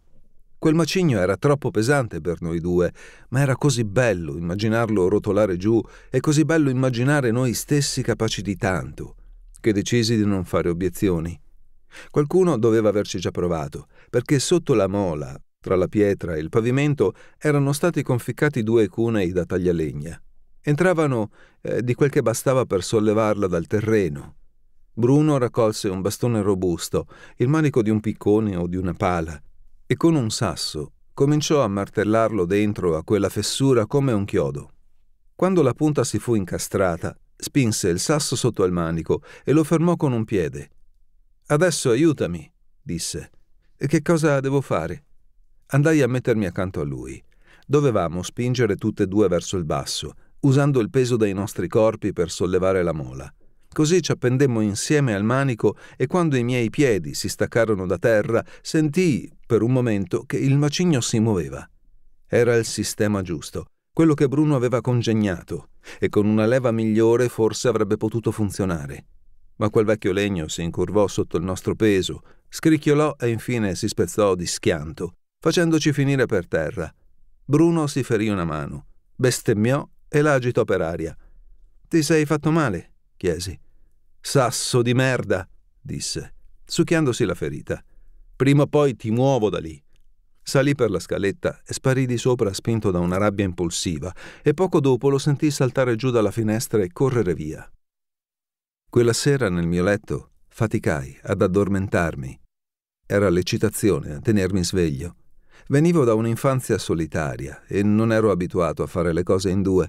Quel macigno era troppo pesante per noi due, ma era così bello immaginarlo rotolare giù e così bello immaginare noi stessi capaci di tanto, che decisi di non fare obiezioni. Qualcuno doveva averci già provato, perché sotto la mola, tra la pietra e il pavimento erano stati conficcati due cunei da taglialegna. Entravano eh, di quel che bastava per sollevarla dal terreno. Bruno raccolse un bastone robusto, il manico di un piccone o di una pala, e con un sasso cominciò a martellarlo dentro a quella fessura come un chiodo. Quando la punta si fu incastrata, spinse il sasso sotto al manico e lo fermò con un piede. Adesso aiutami, disse. Che cosa devo fare? Andai a mettermi accanto a lui. Dovevamo spingere tutte e due verso il basso, usando il peso dei nostri corpi per sollevare la mola. Così ci appendemmo insieme al manico e quando i miei piedi si staccarono da terra, sentii per un momento che il macigno si muoveva. Era il sistema giusto, quello che Bruno aveva congegnato, e con una leva migliore forse avrebbe potuto funzionare. Ma quel vecchio legno si incurvò sotto il nostro peso, scricchiolò e infine si spezzò di schianto, facendoci finire per terra. Bruno si ferì una mano, bestemmiò e la agitò per aria. Ti sei fatto male? chiesi. Sasso di merda, disse, succhiandosi la ferita. Prima o poi ti muovo da lì. Salì per la scaletta e sparì di sopra spinto da una rabbia impulsiva e poco dopo lo sentì saltare giù dalla finestra e correre via. Quella sera nel mio letto faticai ad addormentarmi. Era l'eccitazione a tenermi sveglio Venivo da un'infanzia solitaria e non ero abituato a fare le cose in due.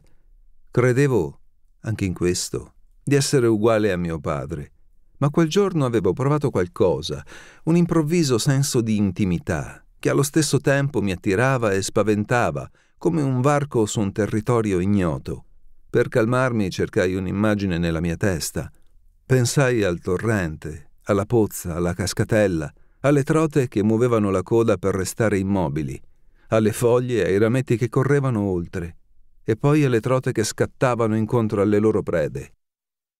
Credevo, anche in questo, di essere uguale a mio padre, ma quel giorno avevo provato qualcosa, un improvviso senso di intimità, che allo stesso tempo mi attirava e spaventava, come un varco su un territorio ignoto. Per calmarmi cercai un'immagine nella mia testa. Pensai al torrente, alla pozza, alla cascatella, alle trote che muovevano la coda per restare immobili, alle foglie e ai rametti che correvano oltre, e poi alle trote che scattavano incontro alle loro prede.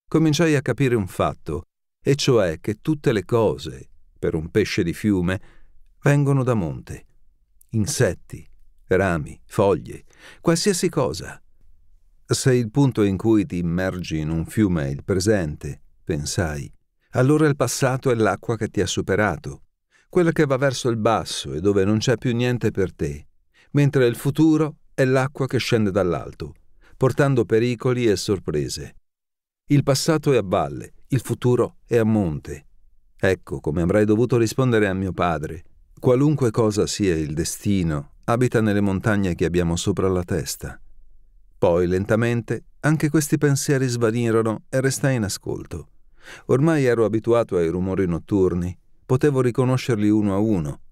Cominciai a capire un fatto, e cioè che tutte le cose, per un pesce di fiume, vengono da monte. Insetti, rami, foglie, qualsiasi cosa. Se il punto in cui ti immergi in un fiume è il presente, pensai, allora il passato è l'acqua che ti ha superato, quella che va verso il basso e dove non c'è più niente per te, mentre il futuro è l'acqua che scende dall'alto, portando pericoli e sorprese. Il passato è a valle, il futuro è a monte. Ecco come avrei dovuto rispondere a mio padre. Qualunque cosa sia il destino, abita nelle montagne che abbiamo sopra la testa. Poi, lentamente, anche questi pensieri svanirono e restai in ascolto. Ormai ero abituato ai rumori notturni Potevo riconoscerli uno a uno.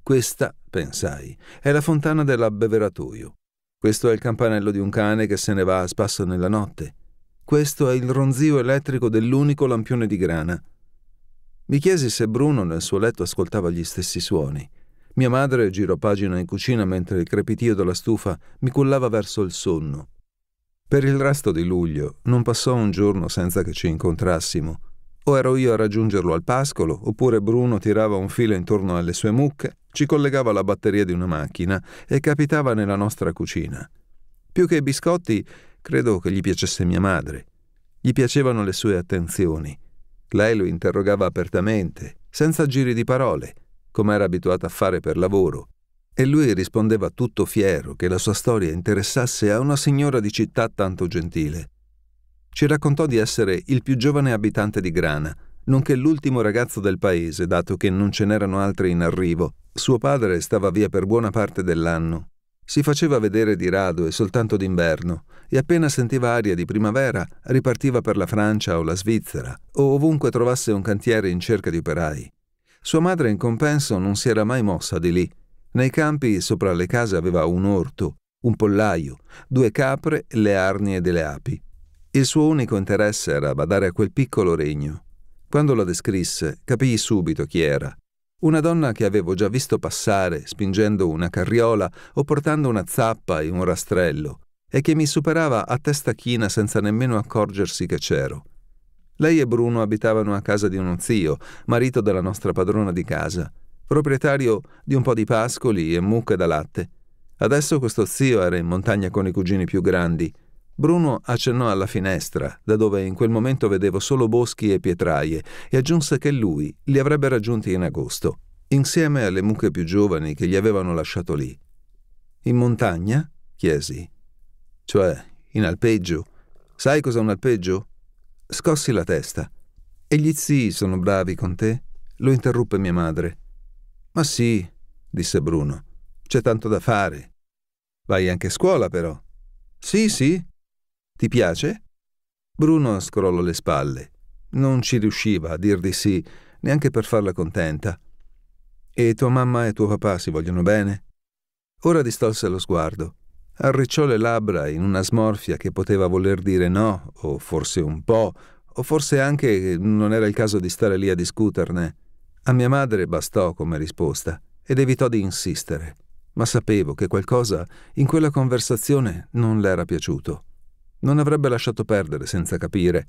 Questa, pensai, è la fontana dell'abbeveratoio. Questo è il campanello di un cane che se ne va a spasso nella notte. Questo è il ronzio elettrico dell'unico lampione di grana. Mi chiesi se Bruno nel suo letto ascoltava gli stessi suoni. Mia madre girò pagina in cucina mentre il crepitio della stufa mi cullava verso il sonno. Per il resto di luglio non passò un giorno senza che ci incontrassimo. O ero io a raggiungerlo al pascolo, oppure Bruno tirava un filo intorno alle sue mucche, ci collegava alla batteria di una macchina e capitava nella nostra cucina. Più che i biscotti, credo che gli piacesse mia madre. Gli piacevano le sue attenzioni. Lei lo interrogava apertamente, senza giri di parole, come era abituata a fare per lavoro, e lui rispondeva tutto fiero che la sua storia interessasse a una signora di città tanto gentile. Ci raccontò di essere il più giovane abitante di Grana, nonché l'ultimo ragazzo del paese, dato che non ce n'erano altri in arrivo. Suo padre stava via per buona parte dell'anno. Si faceva vedere di rado e soltanto d'inverno, e appena sentiva aria di primavera ripartiva per la Francia o la Svizzera, o ovunque trovasse un cantiere in cerca di operai. Sua madre in compenso non si era mai mossa di lì. Nei campi sopra le case aveva un orto, un pollaio, due capre, le arnie delle api, il suo unico interesse era badare a quel piccolo regno. Quando la descrisse, capii subito chi era. Una donna che avevo già visto passare spingendo una carriola o portando una zappa e un rastrello, e che mi superava a testa china senza nemmeno accorgersi che c'ero. Lei e Bruno abitavano a casa di uno zio, marito della nostra padrona di casa, proprietario di un po' di pascoli e mucche da latte. Adesso questo zio era in montagna con i cugini più grandi Bruno accennò alla finestra, da dove in quel momento vedevo solo boschi e pietraie, e aggiunse che lui li avrebbe raggiunti in agosto, insieme alle mucche più giovani che gli avevano lasciato lì. In montagna? chiesi. Cioè, in alpeggio. Sai cos'è un alpeggio? Scossi la testa. E gli zii sono bravi con te? Lo interruppe mia madre. Ma sì, disse Bruno. C'è tanto da fare. Vai anche a scuola, però. Sì, sì, ti piace? Bruno scrollò le spalle. Non ci riusciva a dir di sì, neanche per farla contenta. E tua mamma e tuo papà si vogliono bene? Ora distolse lo sguardo. Arricciò le labbra in una smorfia che poteva voler dire no, o forse un po', o forse anche che non era il caso di stare lì a discuterne. A mia madre bastò come risposta ed evitò di insistere, ma sapevo che qualcosa in quella conversazione non le era piaciuto. Non avrebbe lasciato perdere senza capire.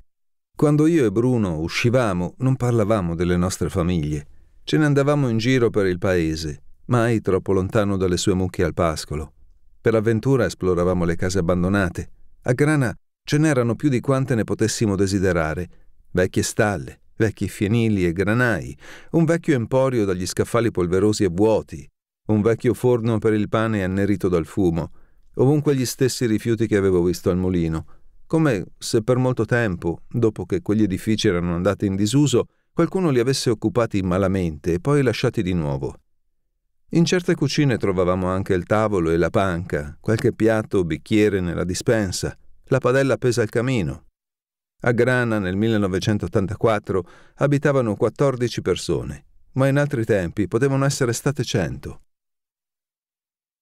Quando io e Bruno uscivamo non parlavamo delle nostre famiglie. Ce ne andavamo in giro per il paese, mai troppo lontano dalle sue mucche al pascolo. Per avventura esploravamo le case abbandonate. A Grana ce n'erano più di quante ne potessimo desiderare. Vecchie stalle, vecchi fienili e granai, un vecchio emporio dagli scaffali polverosi e vuoti, un vecchio forno per il pane annerito dal fumo, ovunque gli stessi rifiuti che avevo visto al mulino, come se per molto tempo, dopo che quegli edifici erano andati in disuso, qualcuno li avesse occupati malamente e poi lasciati di nuovo. In certe cucine trovavamo anche il tavolo e la panca, qualche piatto o bicchiere nella dispensa, la padella appesa al camino. A Grana nel 1984 abitavano 14 persone, ma in altri tempi potevano essere state 100.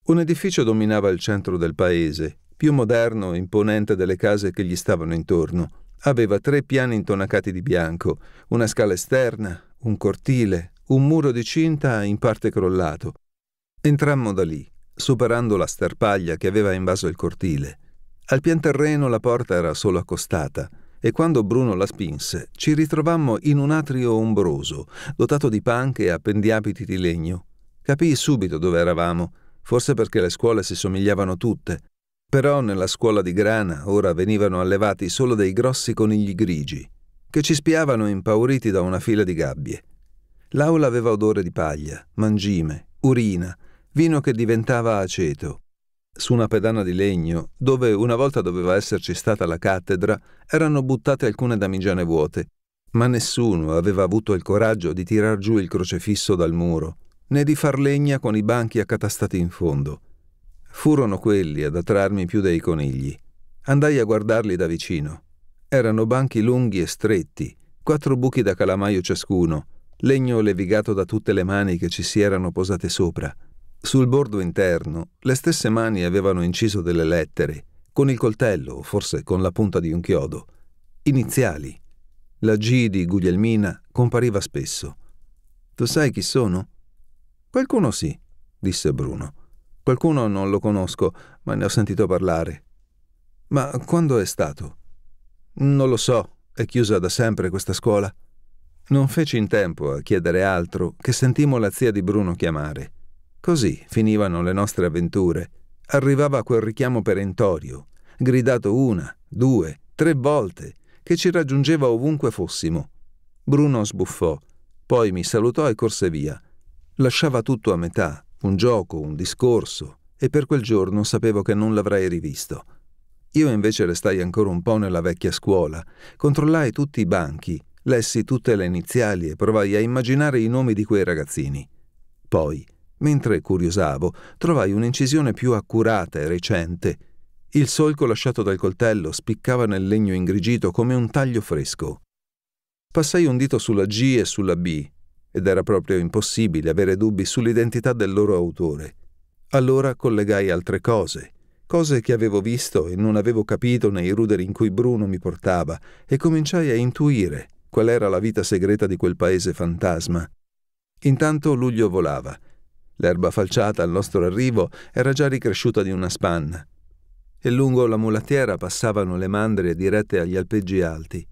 Un edificio dominava il centro del paese, più moderno e imponente delle case che gli stavano intorno. Aveva tre piani intonacati di bianco, una scala esterna, un cortile, un muro di cinta in parte crollato. Entrammo da lì, superando la sterpaglia che aveva invaso il cortile. Al pian terreno la porta era solo accostata e quando Bruno la spinse ci ritrovammo in un atrio ombroso, dotato di panche e appendiabiti di legno. Capii subito dove eravamo forse perché le scuole si somigliavano tutte, però nella scuola di grana ora venivano allevati solo dei grossi conigli grigi, che ci spiavano impauriti da una fila di gabbie. L'aula aveva odore di paglia, mangime, urina, vino che diventava aceto. Su una pedana di legno, dove una volta doveva esserci stata la cattedra, erano buttate alcune damigiane vuote, ma nessuno aveva avuto il coraggio di tirar giù il crocefisso dal muro né di far legna con i banchi accatastati in fondo. Furono quelli ad attrarmi più dei conigli. Andai a guardarli da vicino. Erano banchi lunghi e stretti, quattro buchi da calamaio ciascuno, legno levigato da tutte le mani che ci si erano posate sopra. Sul bordo interno le stesse mani avevano inciso delle lettere, con il coltello o forse con la punta di un chiodo. Iniziali. La G di Guglielmina compariva spesso. Tu sai chi sono? Qualcuno sì, disse Bruno. Qualcuno non lo conosco, ma ne ho sentito parlare. Ma quando è stato? Non lo so, è chiusa da sempre questa scuola. Non feci in tempo a chiedere altro che sentimmo la zia di Bruno chiamare. Così finivano le nostre avventure. Arrivava quel richiamo perentorio, gridato una, due, tre volte, che ci raggiungeva ovunque fossimo. Bruno sbuffò, poi mi salutò e corse via. Lasciava tutto a metà, un gioco, un discorso, e per quel giorno sapevo che non l'avrei rivisto. Io invece restai ancora un po' nella vecchia scuola, controllai tutti i banchi, lessi tutte le iniziali e provai a immaginare i nomi di quei ragazzini. Poi, mentre curiosavo, trovai un'incisione più accurata e recente. Il solco lasciato dal coltello spiccava nel legno ingrigito come un taglio fresco. Passai un dito sulla G e sulla B ed era proprio impossibile avere dubbi sull'identità del loro autore. Allora collegai altre cose, cose che avevo visto e non avevo capito nei ruderi in cui Bruno mi portava, e cominciai a intuire qual era la vita segreta di quel paese fantasma. Intanto luglio volava. L'erba falciata al nostro arrivo era già ricresciuta di una spanna e lungo la mulattiera passavano le mandrie dirette agli alpeggi alti.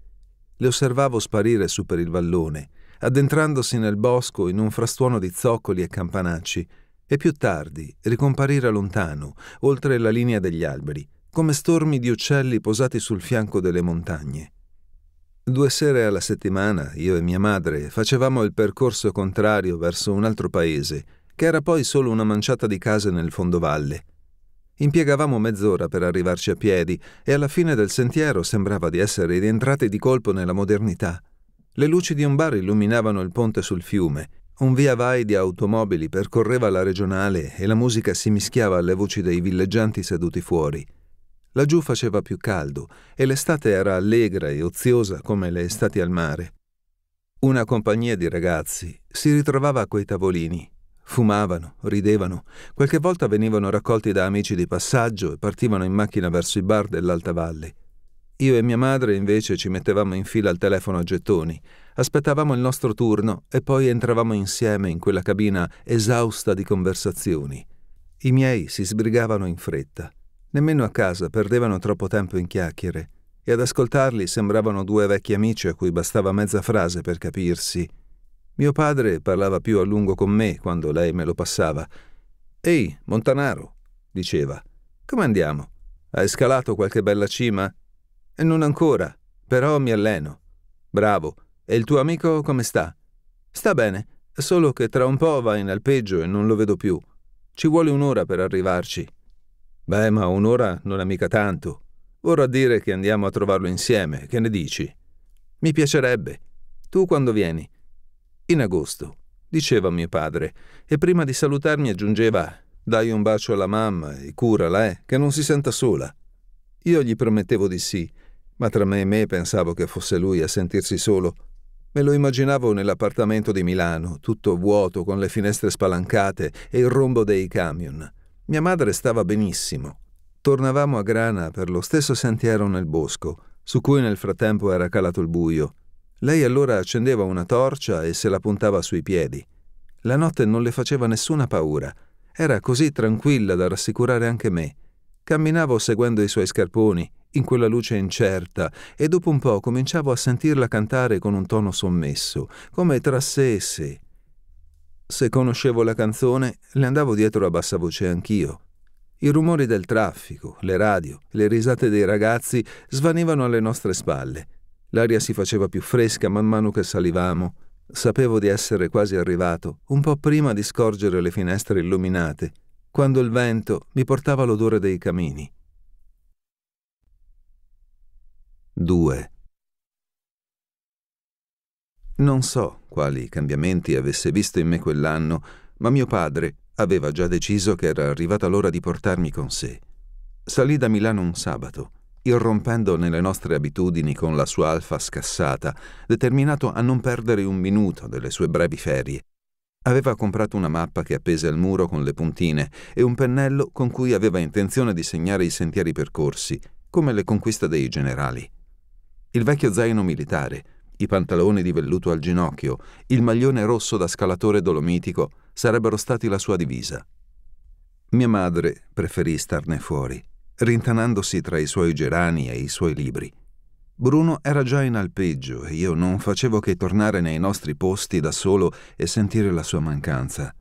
Le osservavo sparire su per il vallone addentrandosi nel bosco in un frastuono di zoccoli e campanacci, e più tardi ricomparire lontano, oltre la linea degli alberi, come stormi di uccelli posati sul fianco delle montagne. Due sere alla settimana io e mia madre facevamo il percorso contrario verso un altro paese, che era poi solo una manciata di case nel fondovalle. Impiegavamo mezz'ora per arrivarci a piedi e alla fine del sentiero sembrava di essere rientrati di colpo nella modernità. Le luci di un bar illuminavano il ponte sul fiume, un via vai di automobili percorreva la regionale e la musica si mischiava alle voci dei villeggianti seduti fuori. Laggiù faceva più caldo e l'estate era allegra e oziosa come le estati al mare. Una compagnia di ragazzi si ritrovava a quei tavolini. Fumavano, ridevano, qualche volta venivano raccolti da amici di passaggio e partivano in macchina verso i bar dell'Alta Valle. Io e mia madre invece ci mettevamo in fila al telefono a gettoni, aspettavamo il nostro turno e poi entravamo insieme in quella cabina esausta di conversazioni. I miei si sbrigavano in fretta. Nemmeno a casa perdevano troppo tempo in chiacchiere e ad ascoltarli sembravano due vecchi amici a cui bastava mezza frase per capirsi. Mio padre parlava più a lungo con me quando lei me lo passava. Ehi, Montanaro, diceva, come andiamo? Hai scalato qualche bella cima? Non ancora, però mi alleno. Bravo. E il tuo amico come sta? Sta bene, solo che tra un po' va in alpeggio e non lo vedo più. Ci vuole un'ora per arrivarci. Beh, ma un'ora non è mica tanto. Vorrà dire che andiamo a trovarlo insieme, che ne dici? Mi piacerebbe. Tu quando vieni? In agosto, diceva mio padre, e prima di salutarmi aggiungeva Dai un bacio alla mamma e curala, eh, che non si senta sola. Io gli promettevo di sì, ma tra me e me pensavo che fosse lui a sentirsi solo. Me lo immaginavo nell'appartamento di Milano, tutto vuoto, con le finestre spalancate e il rombo dei camion. Mia madre stava benissimo. Tornavamo a Grana per lo stesso sentiero nel bosco, su cui nel frattempo era calato il buio. Lei allora accendeva una torcia e se la puntava sui piedi. La notte non le faceva nessuna paura. Era così tranquilla da rassicurare anche me. Camminavo seguendo i suoi scarponi, in quella luce incerta, e dopo un po' cominciavo a sentirla cantare con un tono sommesso, come tra sé e sé. Se conoscevo la canzone, le andavo dietro a bassa voce anch'io. I rumori del traffico, le radio, le risate dei ragazzi svanivano alle nostre spalle. L'aria si faceva più fresca man mano che salivamo. Sapevo di essere quasi arrivato, un po' prima di scorgere le finestre illuminate, quando il vento mi portava l'odore dei camini. 2. Non so quali cambiamenti avesse visto in me quell'anno, ma mio padre aveva già deciso che era arrivata l'ora di portarmi con sé. Salì da Milano un sabato, irrompendo nelle nostre abitudini con la sua alfa scassata, determinato a non perdere un minuto delle sue brevi ferie. Aveva comprato una mappa che appese al muro con le puntine e un pennello con cui aveva intenzione di segnare i sentieri percorsi, come le conquiste dei generali. Il vecchio zaino militare, i pantaloni di velluto al ginocchio, il maglione rosso da scalatore dolomitico sarebbero stati la sua divisa. Mia madre preferì starne fuori, rintanandosi tra i suoi gerani e i suoi libri. Bruno era già in alpeggio e io non facevo che tornare nei nostri posti da solo e sentire la sua mancanza.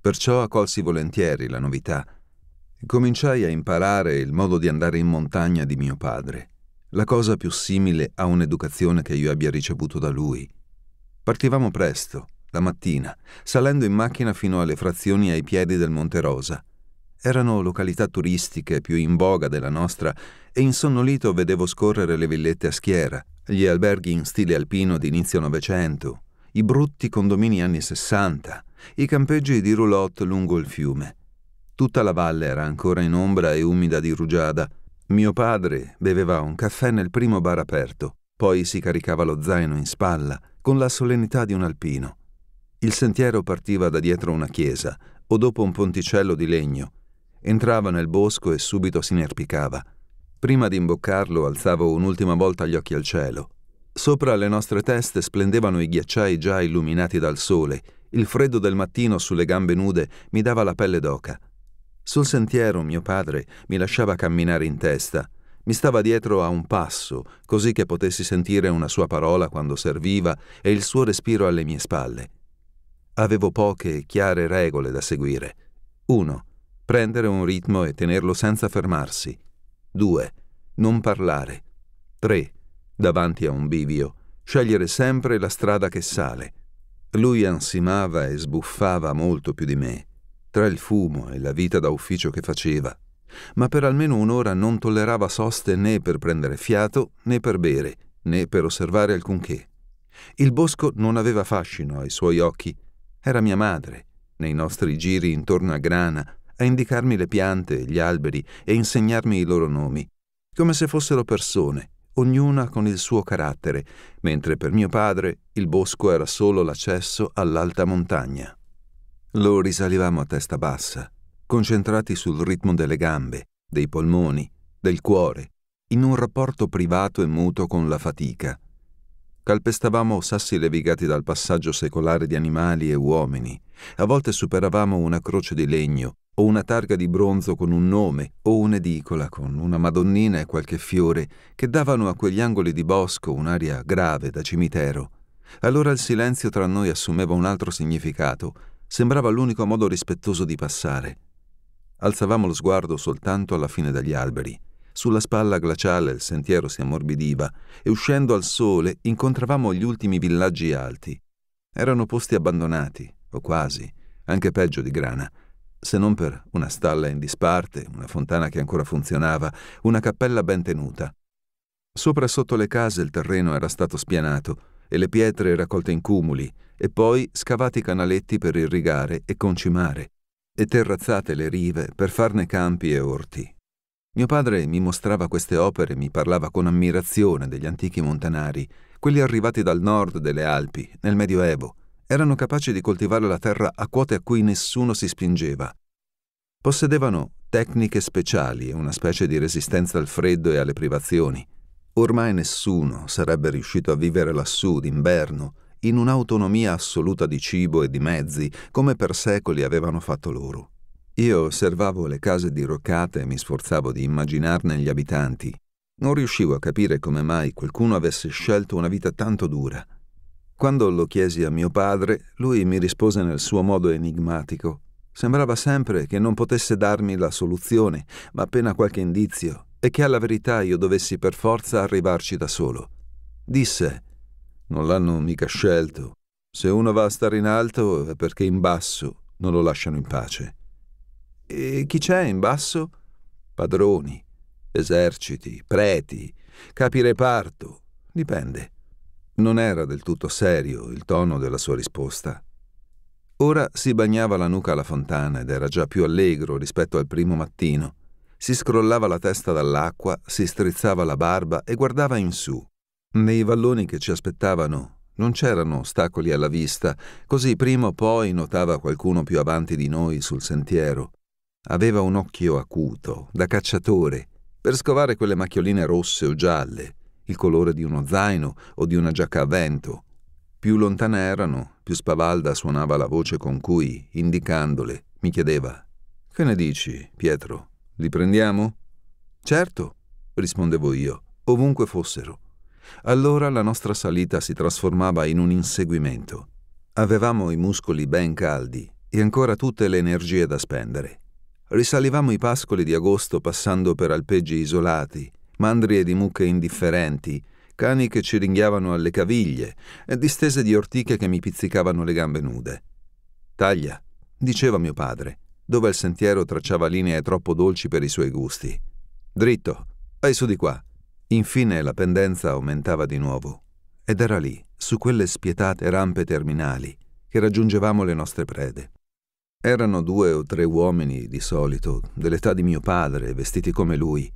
Perciò accolsi volentieri la novità. Cominciai a imparare il modo di andare in montagna di mio padre, la cosa più simile a un'educazione che io abbia ricevuto da lui. Partivamo presto, la mattina, salendo in macchina fino alle frazioni ai piedi del Monte Rosa. Erano località turistiche più in voga della nostra e insonnolito vedevo scorrere le villette a schiera, gli alberghi in stile alpino d'inizio Novecento, i brutti condomini anni Sessanta, i campeggi di roulotte lungo il fiume. Tutta la valle era ancora in ombra e umida di rugiada. Mio padre beveva un caffè nel primo bar aperto, poi si caricava lo zaino in spalla con la solennità di un alpino. Il sentiero partiva da dietro una chiesa o dopo un ponticello di legno Entrava nel bosco e subito si inerpicava. Prima di imboccarlo alzavo un'ultima volta gli occhi al cielo. Sopra le nostre teste splendevano i ghiacciai già illuminati dal sole. Il freddo del mattino sulle gambe nude mi dava la pelle d'oca. Sul sentiero mio padre mi lasciava camminare in testa. Mi stava dietro a un passo, così che potessi sentire una sua parola quando serviva e il suo respiro alle mie spalle. Avevo poche e chiare regole da seguire. 1 prendere un ritmo e tenerlo senza fermarsi. 2. Non parlare. 3. Davanti a un bivio, scegliere sempre la strada che sale. Lui ansimava e sbuffava molto più di me, tra il fumo e la vita da ufficio che faceva, ma per almeno un'ora non tollerava soste né per prendere fiato, né per bere, né per osservare alcunché. Il bosco non aveva fascino ai suoi occhi, era mia madre, nei nostri giri intorno a Grana, a indicarmi le piante, gli alberi e insegnarmi i loro nomi, come se fossero persone, ognuna con il suo carattere, mentre per mio padre il bosco era solo l'accesso all'alta montagna. Lo risalivamo a testa bassa, concentrati sul ritmo delle gambe, dei polmoni, del cuore, in un rapporto privato e muto con la fatica. Calpestavamo sassi levigati dal passaggio secolare di animali e uomini, a volte superavamo una croce di legno o una targa di bronzo con un nome, o un'edicola con una madonnina e qualche fiore, che davano a quegli angoli di bosco un'aria grave da cimitero. Allora il silenzio tra noi assumeva un altro significato, sembrava l'unico modo rispettoso di passare. Alzavamo lo sguardo soltanto alla fine degli alberi. Sulla spalla glaciale il sentiero si ammorbidiva e uscendo al sole incontravamo gli ultimi villaggi alti. Erano posti abbandonati, o quasi, anche peggio di grana, se non per una stalla in disparte, una fontana che ancora funzionava, una cappella ben tenuta. Sopra sotto le case il terreno era stato spianato e le pietre raccolte in cumuli e poi scavati canaletti per irrigare e concimare e terrazzate le rive per farne campi e orti. Mio padre mi mostrava queste opere e mi parlava con ammirazione degli antichi montanari, quelli arrivati dal nord delle Alpi, nel Medioevo, erano capaci di coltivare la terra a quote a cui nessuno si spingeva. Possedevano tecniche speciali e una specie di resistenza al freddo e alle privazioni. Ormai nessuno sarebbe riuscito a vivere lassù d'inverno, in un'autonomia assoluta di cibo e di mezzi, come per secoli avevano fatto loro. Io osservavo le case diroccate e mi sforzavo di immaginarne gli abitanti. Non riuscivo a capire come mai qualcuno avesse scelto una vita tanto dura. Quando lo chiesi a mio padre, lui mi rispose nel suo modo enigmatico. Sembrava sempre che non potesse darmi la soluzione, ma appena qualche indizio, e che alla verità io dovessi per forza arrivarci da solo. Disse, non l'hanno mica scelto. Se uno va a stare in alto è perché in basso non lo lasciano in pace. E chi c'è in basso? Padroni, eserciti, preti, capi reparto. Dipende. Non era del tutto serio il tono della sua risposta. Ora si bagnava la nuca alla fontana ed era già più allegro rispetto al primo mattino. Si scrollava la testa dall'acqua, si strizzava la barba e guardava in su. Nei valloni che ci aspettavano non c'erano ostacoli alla vista, così prima o poi notava qualcuno più avanti di noi sul sentiero. Aveva un occhio acuto, da cacciatore, per scovare quelle macchioline rosse o gialle, il colore di uno zaino o di una giacca a vento. Più lontane erano, più spavalda suonava la voce con cui, indicandole, mi chiedeva Che ne dici, Pietro? Li prendiamo? Certo, rispondevo io, ovunque fossero. Allora la nostra salita si trasformava in un inseguimento. Avevamo i muscoli ben caldi e ancora tutte le energie da spendere. Risalivamo i pascoli di agosto passando per alpeggi isolati, mandrie di mucche indifferenti, cani che ci ringhiavano alle caviglie, e distese di ortiche che mi pizzicavano le gambe nude. Taglia, diceva mio padre, dove il sentiero tracciava linee troppo dolci per i suoi gusti. Dritto, vai su di qua. Infine la pendenza aumentava di nuovo, ed era lì, su quelle spietate rampe terminali, che raggiungevamo le nostre prede. Erano due o tre uomini, di solito, dell'età di mio padre, vestiti come lui,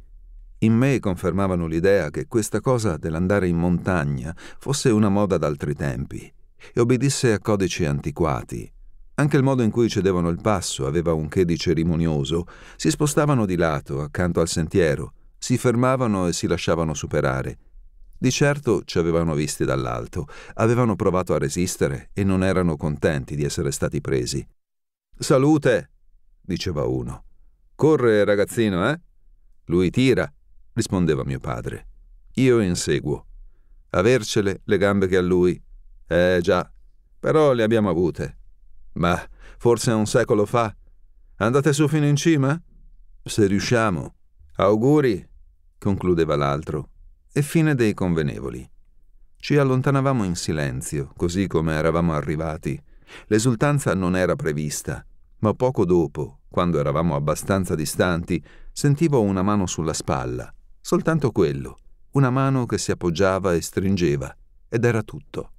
in me confermavano l'idea che questa cosa dell'andare in montagna fosse una moda d'altri tempi e obbedisse a codici antiquati. Anche il modo in cui cedevano il passo aveva un che di cerimonioso. Si spostavano di lato, accanto al sentiero, si fermavano e si lasciavano superare. Di certo ci avevano visti dall'alto, avevano provato a resistere e non erano contenti di essere stati presi. Salute! diceva uno. Corre, ragazzino, eh? Lui tira, rispondeva mio padre. Io inseguo. Avercele le gambe che a lui. Eh già, però le abbiamo avute. Ma forse un secolo fa. Andate su fino in cima? Se riusciamo. Auguri, concludeva l'altro. E fine dei convenevoli. Ci allontanavamo in silenzio, così come eravamo arrivati. L'esultanza non era prevista, ma poco dopo, quando eravamo abbastanza distanti, sentivo una mano sulla spalla. Soltanto quello, una mano che si appoggiava e stringeva, ed era tutto.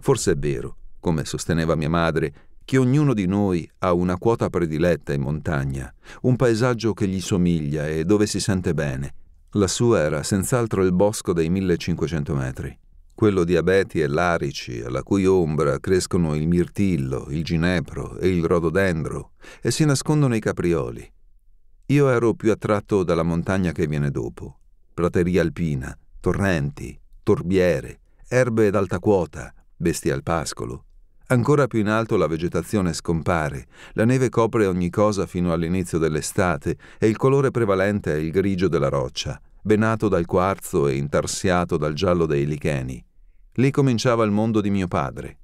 Forse è vero, come sosteneva mia madre, che ognuno di noi ha una quota prediletta in montagna, un paesaggio che gli somiglia e dove si sente bene. La sua era senz'altro il bosco dei 1500 metri, quello di abeti e larici, alla cui ombra crescono il mirtillo, il ginepro e il rododendro, e si nascondono i caprioli, io ero più attratto dalla montagna che viene dopo. Prateria alpina, torrenti, torbiere, erbe d'alta quota, bestie al pascolo. Ancora più in alto la vegetazione scompare, la neve copre ogni cosa fino all'inizio dell'estate e il colore prevalente è il grigio della roccia, venato dal quarzo e intarsiato dal giallo dei licheni. Lì cominciava il mondo di mio padre.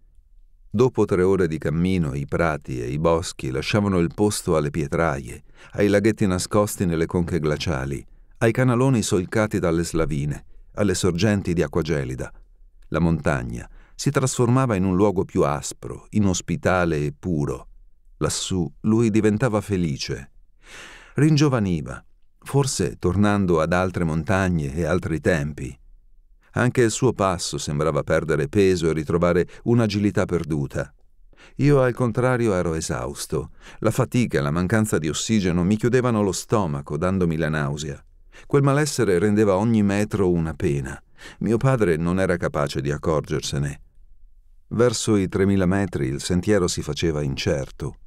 Dopo tre ore di cammino i prati e i boschi lasciavano il posto alle pietraie, ai laghetti nascosti nelle conche glaciali, ai canaloni solcati dalle slavine, alle sorgenti di acqua gelida. La montagna si trasformava in un luogo più aspro, inospitale e puro. Lassù lui diventava felice. Ringiovaniva, forse tornando ad altre montagne e altri tempi, anche il suo passo sembrava perdere peso e ritrovare un'agilità perduta. Io al contrario ero esausto. La fatica e la mancanza di ossigeno mi chiudevano lo stomaco, dandomi la nausea. Quel malessere rendeva ogni metro una pena. Mio padre non era capace di accorgersene. Verso i 3000 metri il sentiero si faceva incerto.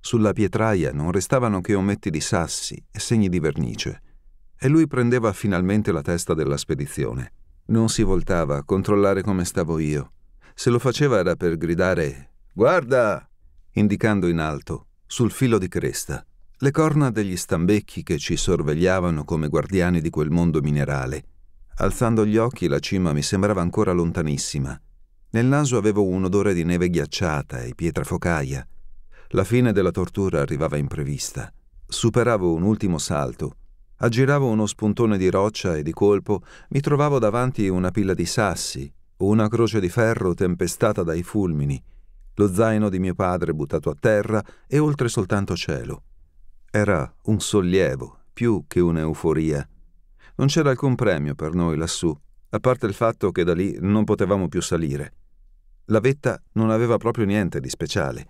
Sulla pietraia non restavano che ometti di sassi e segni di vernice. E lui prendeva finalmente la testa della spedizione. Non si voltava a controllare come stavo io. Se lo faceva era per gridare Guarda! indicando in alto, sul filo di cresta, le corna degli stambecchi che ci sorvegliavano come guardiani di quel mondo minerale. Alzando gli occhi la cima mi sembrava ancora lontanissima. Nel naso avevo un odore di neve ghiacciata e pietra focaia. La fine della tortura arrivava imprevista. Superavo un ultimo salto Aggiravo uno spuntone di roccia e di colpo mi trovavo davanti una pila di sassi, una croce di ferro tempestata dai fulmini, lo zaino di mio padre buttato a terra e oltre soltanto cielo. Era un sollievo, più che un'euforia. Non c'era alcun premio per noi lassù, a parte il fatto che da lì non potevamo più salire. La vetta non aveva proprio niente di speciale.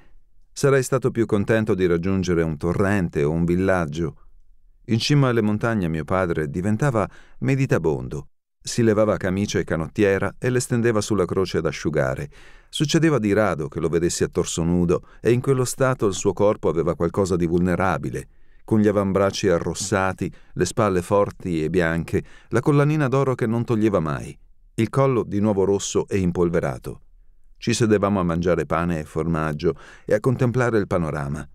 Sarei stato più contento di raggiungere un torrente o un villaggio in cima alle montagne mio padre diventava meditabondo. Si levava camicia e canottiera e le stendeva sulla croce ad asciugare. Succedeva di rado che lo vedessi a torso nudo e in quello stato il suo corpo aveva qualcosa di vulnerabile. Con gli avambracci arrossati, le spalle forti e bianche, la collanina d'oro che non toglieva mai, il collo di nuovo rosso e impolverato. Ci sedevamo a mangiare pane e formaggio e a contemplare il panorama.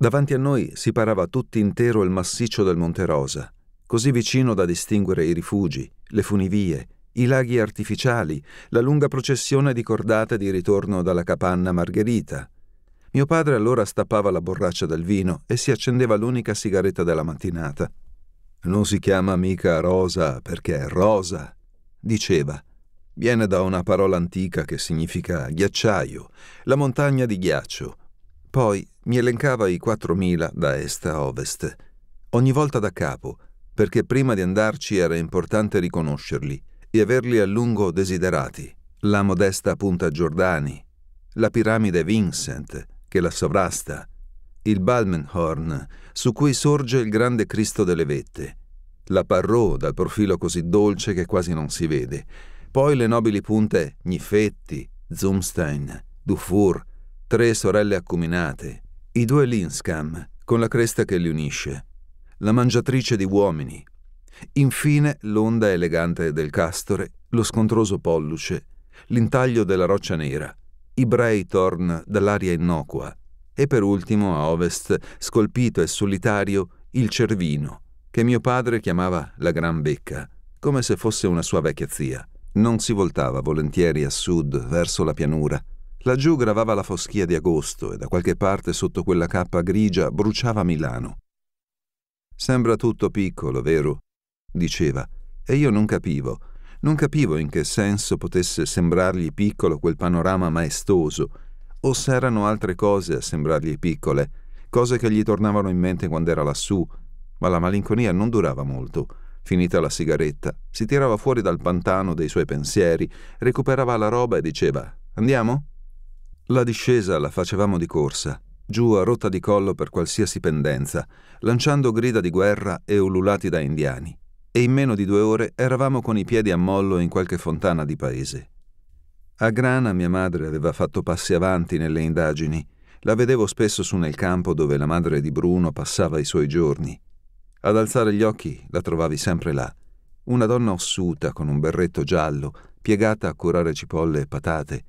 Davanti a noi si parava tutto intero il massiccio del Monte Rosa, così vicino da distinguere i rifugi, le funivie, i laghi artificiali, la lunga processione di cordate di ritorno dalla capanna Margherita. Mio padre allora stappava la borraccia del vino e si accendeva l'unica sigaretta della mattinata. Non si chiama mica rosa perché è rosa, diceva. Viene da una parola antica che significa ghiacciaio, la montagna di ghiaccio, poi mi elencava i 4.000 da est a ovest, ogni volta da capo, perché prima di andarci era importante riconoscerli e averli a lungo desiderati. La modesta punta Giordani, la piramide Vincent, che la sovrasta, il Balmenhorn, su cui sorge il grande Cristo delle Vette, la Parrot dal profilo così dolce che quasi non si vede, poi le nobili punte Gnifetti, Zumstein, Dufour, tre sorelle accuminate, i due Linscam, con la cresta che li unisce, la mangiatrice di uomini, infine l'onda elegante del castore, lo scontroso polluce, l'intaglio della roccia nera, i Breitorn dall'aria innocua e per ultimo a ovest, scolpito e solitario, il Cervino, che mio padre chiamava la Gran Becca, come se fosse una sua vecchia zia. Non si voltava volentieri a sud verso la pianura, Laggiù gravava la foschia di agosto e da qualche parte sotto quella cappa grigia bruciava Milano. Sembra tutto piccolo, vero? diceva, e io non capivo, non capivo in che senso potesse sembrargli piccolo quel panorama maestoso, o se erano altre cose a sembrargli piccole, cose che gli tornavano in mente quando era lassù, ma la malinconia non durava molto. Finita la sigaretta, si tirava fuori dal pantano dei suoi pensieri, recuperava la roba e diceva Andiamo? La discesa la facevamo di corsa, giù a rotta di collo per qualsiasi pendenza, lanciando grida di guerra e ululati da indiani, e in meno di due ore eravamo con i piedi a mollo in qualche fontana di paese. A Grana mia madre aveva fatto passi avanti nelle indagini, la vedevo spesso su nel campo dove la madre di Bruno passava i suoi giorni. Ad alzare gli occhi la trovavi sempre là, una donna ossuta con un berretto giallo, piegata a curare cipolle e patate,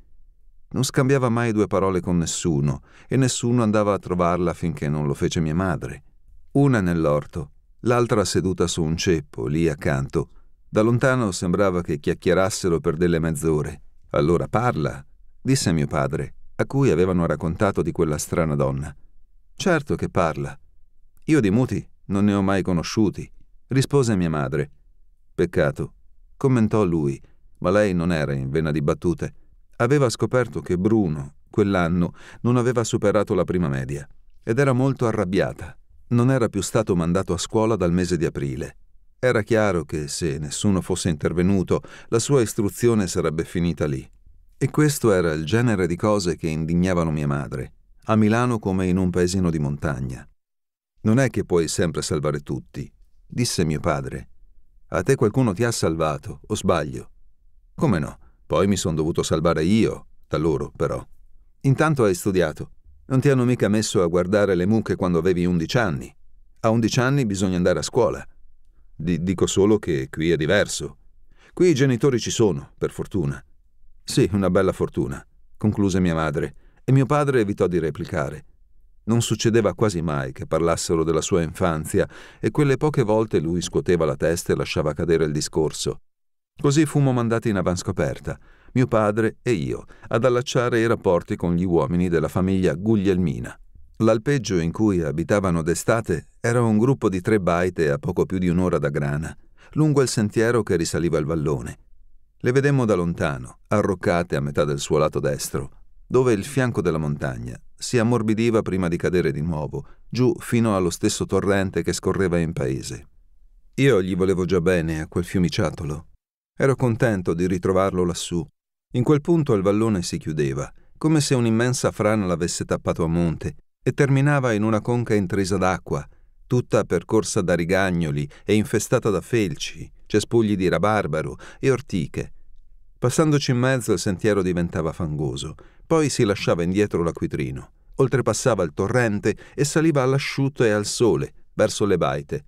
non scambiava mai due parole con nessuno e nessuno andava a trovarla finché non lo fece mia madre. Una nell'orto, l'altra seduta su un ceppo, lì accanto. Da lontano sembrava che chiacchierassero per delle mezz'ore. Allora parla, disse mio padre, a cui avevano raccontato di quella strana donna. Certo che parla. Io di muti non ne ho mai conosciuti, rispose mia madre. Peccato, commentò lui, ma lei non era in vena di battute aveva scoperto che Bruno, quell'anno, non aveva superato la prima media ed era molto arrabbiata. Non era più stato mandato a scuola dal mese di aprile. Era chiaro che se nessuno fosse intervenuto, la sua istruzione sarebbe finita lì. E questo era il genere di cose che indignavano mia madre, a Milano come in un paesino di montagna. Non è che puoi sempre salvare tutti, disse mio padre. A te qualcuno ti ha salvato, o sbaglio? Come no? Poi mi sono dovuto salvare io, da loro però. Intanto hai studiato. Non ti hanno mica messo a guardare le mucche quando avevi 11 anni. A 11 anni bisogna andare a scuola. D- dico solo che qui è diverso. Qui i genitori ci sono, per fortuna. Sì, una bella fortuna, concluse mia madre, e mio padre evitò di replicare. Non succedeva quasi mai che parlassero della sua infanzia e quelle poche volte lui scuoteva la testa e lasciava cadere il discorso. Così fummo mandati in avanscoperta, mio padre e io, ad allacciare i rapporti con gli uomini della famiglia Guglielmina. L'alpeggio in cui abitavano d'estate era un gruppo di tre baite a poco più di un'ora da grana, lungo il sentiero che risaliva il vallone. Le vedemmo da lontano, arroccate a metà del suo lato destro, dove il fianco della montagna si ammorbidiva prima di cadere di nuovo, giù fino allo stesso torrente che scorreva in paese. Io gli volevo già bene a quel fiumiciatolo, Ero contento di ritrovarlo lassù. In quel punto il vallone si chiudeva, come se un'immensa frana l'avesse tappato a monte, e terminava in una conca intrisa d'acqua, tutta percorsa da rigagnoli e infestata da felci, cespugli di rabarbaro e ortiche. Passandoci in mezzo il sentiero diventava fangoso, poi si lasciava indietro l'acquitrino, oltrepassava il torrente e saliva all'asciutto e al sole, verso le baite.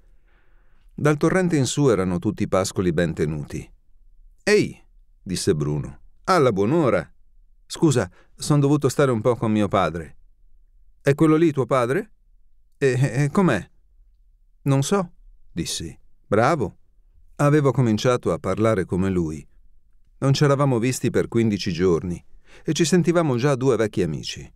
Dal torrente in su erano tutti pascoli ben tenuti, Ehi, disse Bruno, alla buon'ora. Scusa, son dovuto stare un po' con mio padre. È quello lì tuo padre? E, e com'è? Non so, dissi. Bravo. Avevo cominciato a parlare come lui. Non ci eravamo visti per quindici giorni e ci sentivamo già due vecchi amici.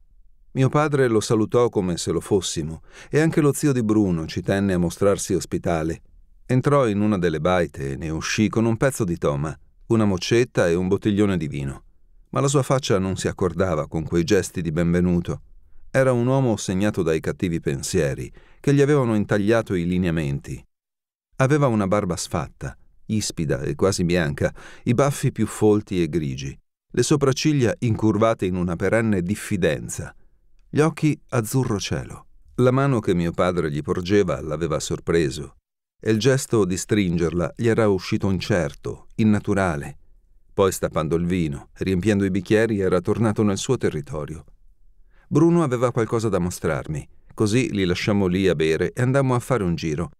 Mio padre lo salutò come se lo fossimo e anche lo zio di Bruno ci tenne a mostrarsi ospitale. Entrò in una delle baite e ne uscì con un pezzo di toma una moccetta e un bottiglione di vino, ma la sua faccia non si accordava con quei gesti di benvenuto. Era un uomo segnato dai cattivi pensieri che gli avevano intagliato i lineamenti. Aveva una barba sfatta, ispida e quasi bianca, i baffi più folti e grigi, le sopracciglia incurvate in una perenne diffidenza, gli occhi azzurro cielo. La mano che mio padre gli porgeva l'aveva sorpreso e il gesto di stringerla gli era uscito incerto, innaturale. Poi, stappando il vino, riempiendo i bicchieri, era tornato nel suo territorio. Bruno aveva qualcosa da mostrarmi, così li lasciammo lì a bere e andammo a fare un giro.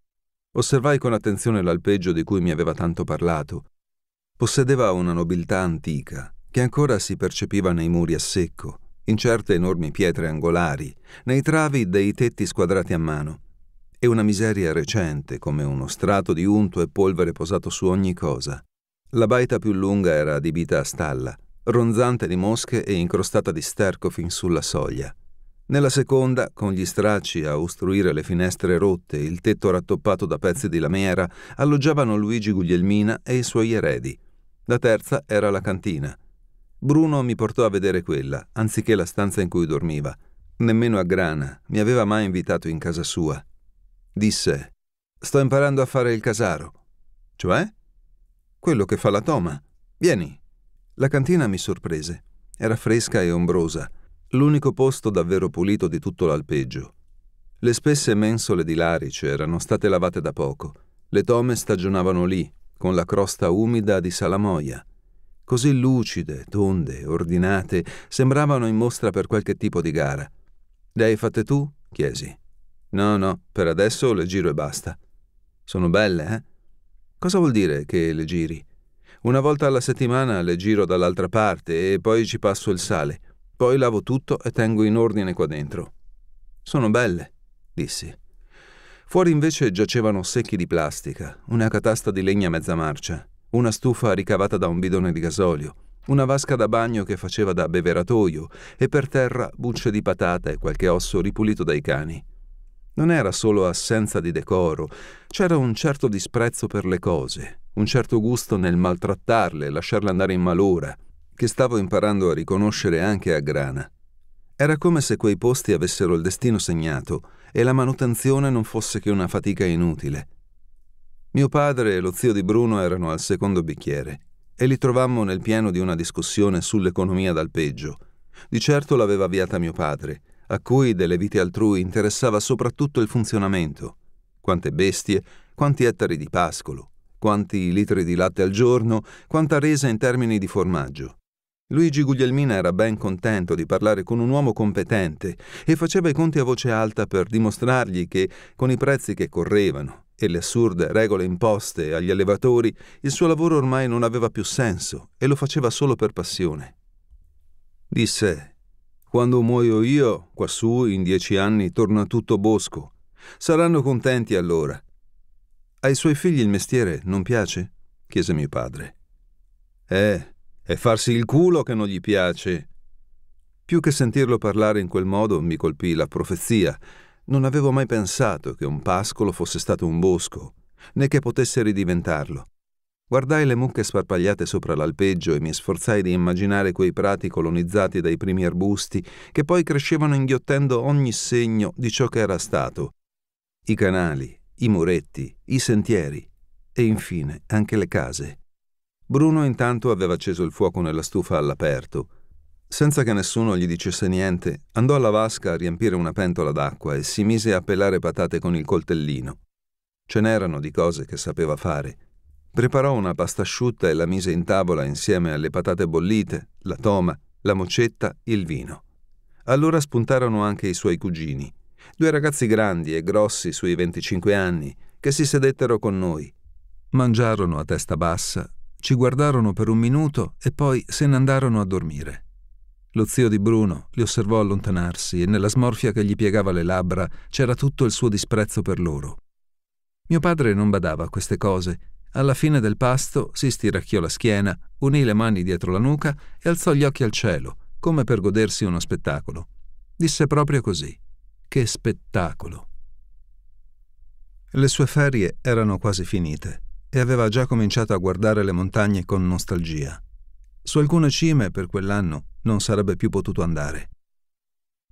Osservai con attenzione l'alpeggio di cui mi aveva tanto parlato. Possedeva una nobiltà antica, che ancora si percepiva nei muri a secco, in certe enormi pietre angolari, nei travi dei tetti squadrati a mano e una miseria recente come uno strato di unto e polvere posato su ogni cosa. La baita più lunga era adibita a stalla, ronzante di mosche e incrostata di sterco fin sulla soglia. Nella seconda, con gli stracci a ostruire le finestre rotte e il tetto rattoppato da pezzi di lamiera, alloggiavano Luigi Guglielmina e i suoi eredi. La terza era la cantina. Bruno mi portò a vedere quella, anziché la stanza in cui dormiva. Nemmeno a Grana mi aveva mai invitato in casa sua. Disse, sto imparando a fare il casaro. Cioè? Quello che fa la toma. Vieni. La cantina mi sorprese. Era fresca e ombrosa, l'unico posto davvero pulito di tutto l'alpeggio. Le spesse mensole di larice erano state lavate da poco. Le tome stagionavano lì, con la crosta umida di salamoia. Così lucide, tonde, ordinate, sembravano in mostra per qualche tipo di gara. Le hai fatte tu? chiesi. No, no, per adesso le giro e basta. Sono belle, eh? Cosa vuol dire che le giri? Una volta alla settimana le giro dall'altra parte e poi ci passo il sale. Poi lavo tutto e tengo in ordine qua dentro. Sono belle, dissi. Fuori invece giacevano secchi di plastica, una catasta di legna a mezza marcia, una stufa ricavata da un bidone di gasolio, una vasca da bagno che faceva da beveratoio e per terra bucce di patata e qualche osso ripulito dai cani. Non era solo assenza di decoro, c'era un certo disprezzo per le cose, un certo gusto nel maltrattarle, lasciarle andare in malora, che stavo imparando a riconoscere anche a Grana. Era come se quei posti avessero il destino segnato e la manutenzione non fosse che una fatica inutile. Mio padre e lo zio di Bruno erano al secondo bicchiere e li trovammo nel pieno di una discussione sull'economia dal peggio. Di certo l'aveva avviata mio padre, a cui delle vite altrui interessava soprattutto il funzionamento. Quante bestie, quanti ettari di pascolo, quanti litri di latte al giorno, quanta resa in termini di formaggio. Luigi Guglielmina era ben contento di parlare con un uomo competente e faceva i conti a voce alta per dimostrargli che, con i prezzi che correvano e le assurde regole imposte agli allevatori, il suo lavoro ormai non aveva più senso e lo faceva solo per passione. Disse quando muoio io, quassù, in dieci anni, torna tutto bosco. Saranno contenti allora. Ai suoi figli il mestiere non piace? chiese mio padre. Eh, è farsi il culo che non gli piace. Più che sentirlo parlare in quel modo mi colpì la profezia. Non avevo mai pensato che un pascolo fosse stato un bosco, né che potesse ridiventarlo. Guardai le mucche sparpagliate sopra l'alpeggio e mi sforzai di immaginare quei prati colonizzati dai primi arbusti che poi crescevano inghiottendo ogni segno di ciò che era stato. I canali, i muretti, i sentieri e infine anche le case. Bruno intanto aveva acceso il fuoco nella stufa all'aperto. Senza che nessuno gli dicesse niente, andò alla vasca a riempire una pentola d'acqua e si mise a pelare patate con il coltellino. Ce n'erano di cose che sapeva fare. Preparò una pasta asciutta e la mise in tavola insieme alle patate bollite, la toma, la mocetta, il vino. Allora spuntarono anche i suoi cugini, due ragazzi grandi e grossi sui 25 anni, che si sedettero con noi. Mangiarono a testa bassa, ci guardarono per un minuto e poi se ne andarono a dormire. Lo zio di Bruno li osservò allontanarsi e nella smorfia che gli piegava le labbra c'era tutto il suo disprezzo per loro. Mio padre non badava a queste cose alla fine del pasto si stiracchiò la schiena, unì le mani dietro la nuca e alzò gli occhi al cielo, come per godersi uno spettacolo. Disse proprio così. Che spettacolo! Le sue ferie erano quasi finite e aveva già cominciato a guardare le montagne con nostalgia. Su alcune cime per quell'anno non sarebbe più potuto andare.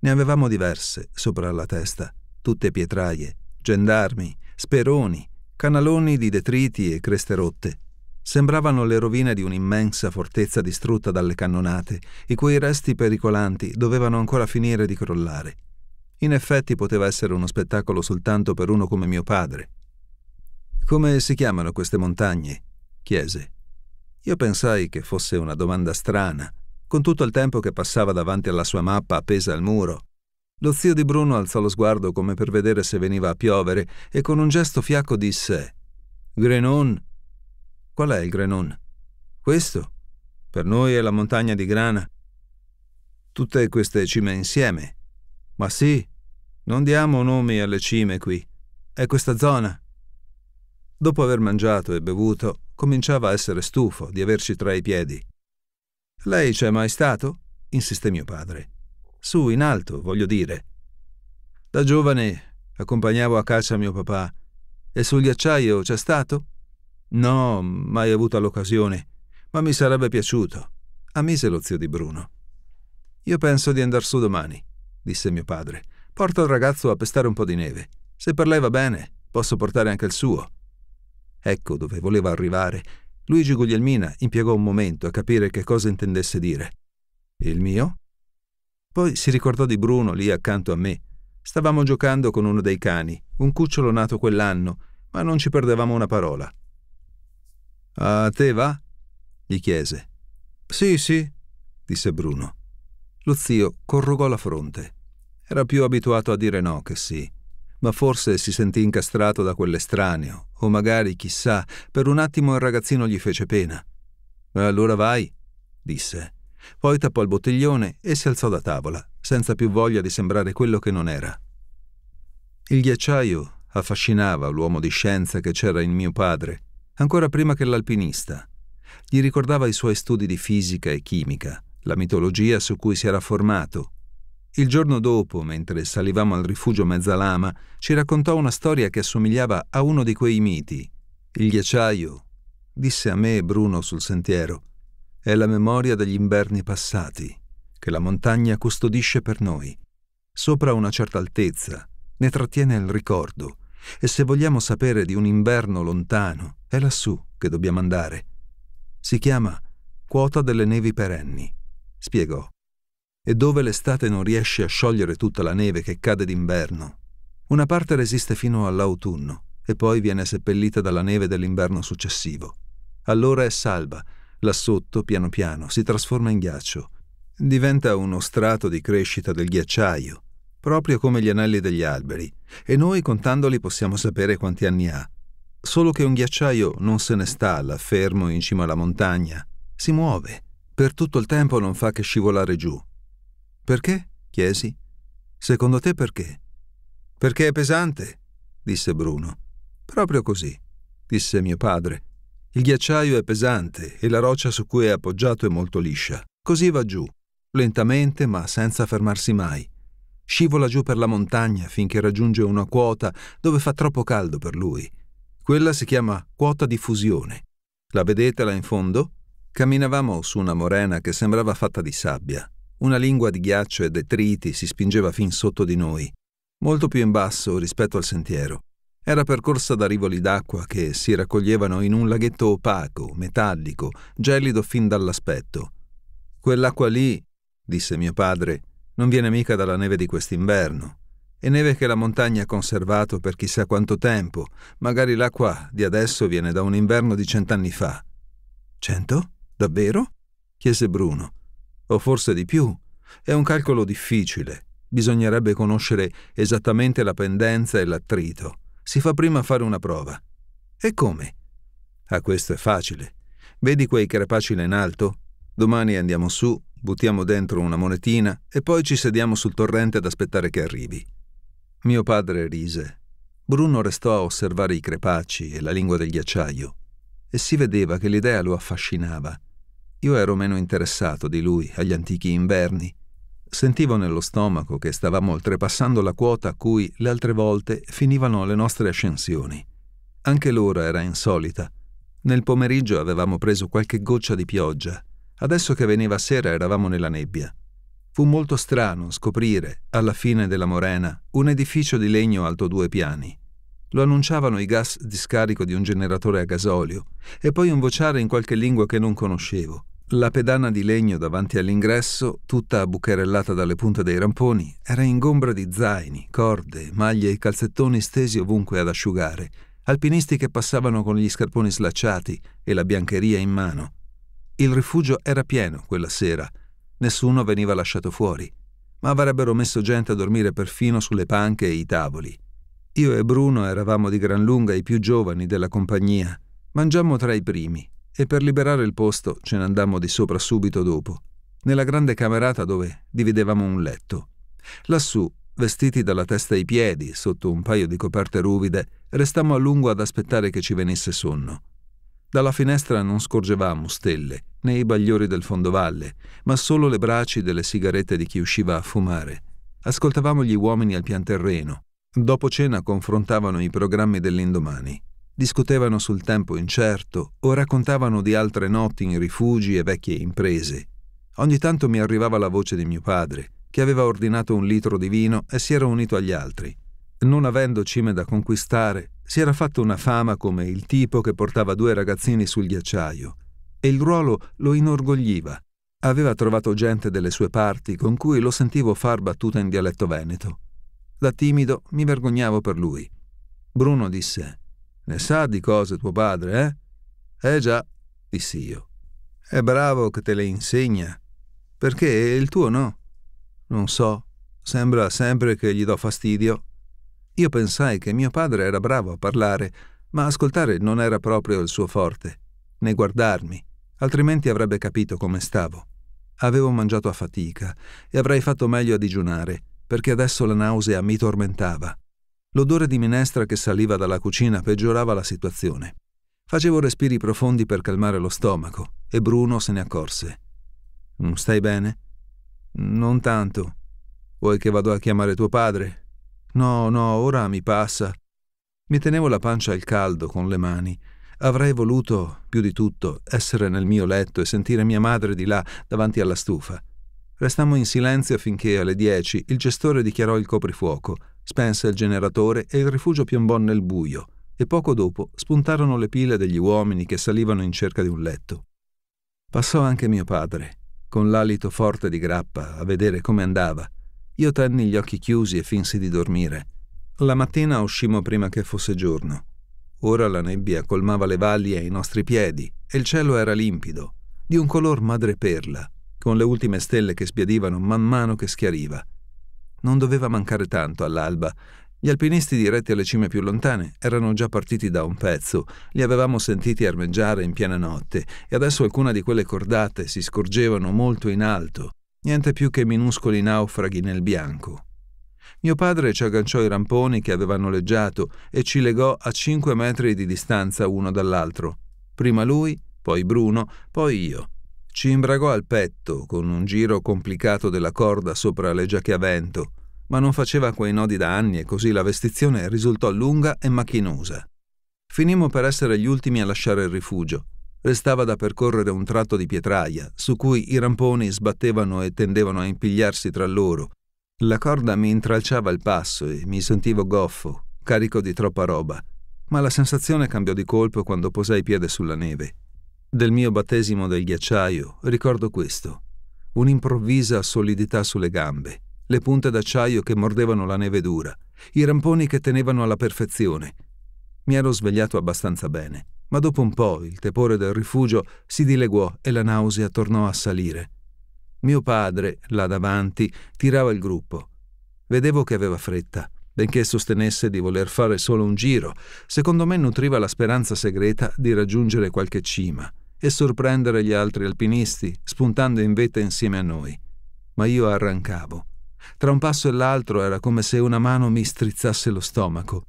Ne avevamo diverse sopra la testa, tutte pietraie, gendarmi, speroni, Canaloni di detriti e creste rotte sembravano le rovine di un'immensa fortezza distrutta dalle cannonate, i cui resti pericolanti dovevano ancora finire di crollare. In effetti poteva essere uno spettacolo soltanto per uno come mio padre. Come si chiamano queste montagne? chiese. Io pensai che fosse una domanda strana, con tutto il tempo che passava davanti alla sua mappa appesa al muro lo zio di Bruno alzò lo sguardo come per vedere se veniva a piovere e con un gesto fiacco disse Grenon. Qual è il Grenon? Questo? Per noi è la montagna di grana. Tutte queste cime insieme. Ma sì, non diamo nomi alle cime qui. È questa zona. Dopo aver mangiato e bevuto, cominciava a essere stufo di averci tra i piedi. Lei c'è mai stato? insisté mio padre. Su, in alto, voglio dire. Da giovane accompagnavo a caccia mio papà. E sul ghiacciaio c'è stato? No, mai avuto l'occasione, ma mi sarebbe piaciuto. Ammise lo zio di Bruno. Io penso di andar su domani, disse mio padre. Porto il ragazzo a pestare un po' di neve. Se per lei va bene, posso portare anche il suo. Ecco dove voleva arrivare. Luigi Guglielmina impiegò un momento a capire che cosa intendesse dire. Il mio? Poi si ricordò di Bruno lì accanto a me. Stavamo giocando con uno dei cani, un cucciolo nato quell'anno, ma non ci perdevamo una parola. A te va? gli chiese. Sì, sì, disse Bruno. Lo zio corrugò la fronte. Era più abituato a dire no che sì, ma forse si sentì incastrato da quell'estraneo, o magari, chissà, per un attimo il ragazzino gli fece pena. Allora vai, disse. Poi tappò il bottiglione e si alzò da tavola, senza più voglia di sembrare quello che non era. Il ghiacciaio affascinava l'uomo di scienza che c'era in mio padre, ancora prima che l'alpinista. Gli ricordava i suoi studi di fisica e chimica, la mitologia su cui si era formato. Il giorno dopo, mentre salivamo al rifugio Mezzalama, ci raccontò una storia che assomigliava a uno di quei miti. Il ghiacciaio, disse a me e Bruno sul sentiero, è la memoria degli inverni passati, che la montagna custodisce per noi. Sopra una certa altezza ne trattiene il ricordo, e se vogliamo sapere di un inverno lontano, è lassù che dobbiamo andare. Si chiama quota delle nevi perenni, spiegò. E dove l'estate non riesce a sciogliere tutta la neve che cade d'inverno. Una parte resiste fino all'autunno e poi viene seppellita dalla neve dell'inverno successivo. Allora è salva, Là sotto, piano piano, si trasforma in ghiaccio. Diventa uno strato di crescita del ghiacciaio, proprio come gli anelli degli alberi, e noi contandoli possiamo sapere quanti anni ha. Solo che un ghiacciaio non se ne sta là fermo in cima alla montagna, si muove, per tutto il tempo non fa che scivolare giù. Perché? chiesi. Secondo te perché? Perché è pesante, disse Bruno. Proprio così, disse mio padre. Il ghiacciaio è pesante e la roccia su cui è appoggiato è molto liscia. Così va giù, lentamente ma senza fermarsi mai. Scivola giù per la montagna finché raggiunge una quota dove fa troppo caldo per lui. Quella si chiama quota di fusione. La vedete là in fondo? Camminavamo su una morena che sembrava fatta di sabbia. Una lingua di ghiaccio e detriti si spingeva fin sotto di noi, molto più in basso rispetto al sentiero. Era percorsa da rivoli d'acqua che si raccoglievano in un laghetto opaco, metallico, gelido fin dall'aspetto. Quell'acqua lì, disse mio padre, non viene mica dalla neve di quest'inverno. È neve che la montagna ha conservato per chissà quanto tempo. Magari l'acqua di adesso viene da un inverno di cent'anni fa. Cento? Davvero? chiese Bruno. O forse di più. È un calcolo difficile. Bisognerebbe conoscere esattamente la pendenza e l'attrito si fa prima fare una prova. E come? ah, questo è facile. Vedi quei crepaci là in alto? Domani andiamo su, buttiamo dentro una monetina e poi ci sediamo sul torrente ad aspettare che arrivi. Mio padre rise. Bruno restò a osservare i crepaci e la lingua del ghiacciaio e si vedeva che l'idea lo affascinava. Io ero meno interessato di lui agli antichi inverni Sentivo nello stomaco che stavamo oltrepassando la quota a cui le altre volte finivano le nostre ascensioni. Anche l'ora era insolita. Nel pomeriggio avevamo preso qualche goccia di pioggia. Adesso che veniva sera eravamo nella nebbia. Fu molto strano scoprire, alla fine della morena, un edificio di legno alto due piani. Lo annunciavano i gas di scarico di un generatore a gasolio e poi un vociare in qualche lingua che non conoscevo. La pedana di legno davanti all'ingresso, tutta bucherellata dalle punte dei ramponi, era ingombra di zaini, corde, maglie e calzettoni stesi ovunque ad asciugare, alpinisti che passavano con gli scarponi slacciati e la biancheria in mano. Il rifugio era pieno quella sera, nessuno veniva lasciato fuori, ma avrebbero messo gente a dormire perfino sulle panche e i tavoli. Io e Bruno eravamo di gran lunga i più giovani della compagnia. Mangiammo tra i primi e per liberare il posto ce ne andammo di sopra subito dopo, nella grande camerata dove dividevamo un letto. Lassù, vestiti dalla testa ai piedi, sotto un paio di coperte ruvide, restammo a lungo ad aspettare che ci venisse sonno. Dalla finestra non scorgevamo stelle, né i bagliori del fondovalle, ma solo le braci delle sigarette di chi usciva a fumare. Ascoltavamo gli uomini al pianterreno. Dopo cena confrontavano i programmi dell'indomani discutevano sul tempo incerto o raccontavano di altre notti in rifugi e vecchie imprese. Ogni tanto mi arrivava la voce di mio padre, che aveva ordinato un litro di vino e si era unito agli altri. Non avendo cime da conquistare, si era fatto una fama come il tipo che portava due ragazzini sul ghiacciaio, e il ruolo lo inorgogliva. Aveva trovato gente delle sue parti con cui lo sentivo far battuta in dialetto veneto. Da timido mi vergognavo per lui. Bruno disse ne sa di cose tuo padre, eh? Eh già, dissi io. È bravo che te le insegna. Perché il tuo no? Non so, sembra sempre che gli do fastidio. Io pensai che mio padre era bravo a parlare, ma ascoltare non era proprio il suo forte, né guardarmi, altrimenti avrebbe capito come stavo. Avevo mangiato a fatica e avrei fatto meglio a digiunare, perché adesso la nausea mi tormentava. L'odore di minestra che saliva dalla cucina peggiorava la situazione. Facevo respiri profondi per calmare lo stomaco e Bruno se ne accorse. Non mm, stai bene? Non tanto. Vuoi che vado a chiamare tuo padre? No, no, ora mi passa. Mi tenevo la pancia al caldo con le mani. Avrei voluto, più di tutto, essere nel mio letto e sentire mia madre di là, davanti alla stufa. Restammo in silenzio finché alle 10 il gestore dichiarò il coprifuoco, spense il generatore e il rifugio piombò nel buio, e poco dopo spuntarono le pile degli uomini che salivano in cerca di un letto. Passò anche mio padre, con l'alito forte di grappa, a vedere come andava. Io tenni gli occhi chiusi e finsi di dormire. La mattina uscimmo prima che fosse giorno. Ora la nebbia colmava le valli ai nostri piedi e il cielo era limpido, di un color madreperla, con le ultime stelle che spiadivano man mano che schiariva. Non doveva mancare tanto all'alba. Gli alpinisti diretti alle cime più lontane erano già partiti da un pezzo, li avevamo sentiti armeggiare in piena notte e adesso alcune di quelle cordate si scorgevano molto in alto, niente più che minuscoli naufraghi nel bianco. Mio padre ci agganciò i ramponi che aveva noleggiato e ci legò a cinque metri di distanza uno dall'altro. Prima lui, poi Bruno, poi io. Ci imbragò al petto con un giro complicato della corda sopra le giacche a vento, ma non faceva quei nodi da anni e così la vestizione risultò lunga e macchinosa. Finimmo per essere gli ultimi a lasciare il rifugio. Restava da percorrere un tratto di pietraia, su cui i ramponi sbattevano e tendevano a impigliarsi tra loro. La corda mi intralciava il passo e mi sentivo goffo, carico di troppa roba, ma la sensazione cambiò di colpo quando posai piede sulla neve. Del mio battesimo del ghiacciaio ricordo questo. Un'improvvisa solidità sulle gambe, le punte d'acciaio che mordevano la neve dura, i ramponi che tenevano alla perfezione. Mi ero svegliato abbastanza bene, ma dopo un po' il tepore del rifugio si dileguò e la nausea tornò a salire. Mio padre, là davanti, tirava il gruppo. Vedevo che aveva fretta. Benché sostenesse di voler fare solo un giro, secondo me nutriva la speranza segreta di raggiungere qualche cima e sorprendere gli altri alpinisti, spuntando in vetta insieme a noi. Ma io arrancavo. Tra un passo e l'altro era come se una mano mi strizzasse lo stomaco.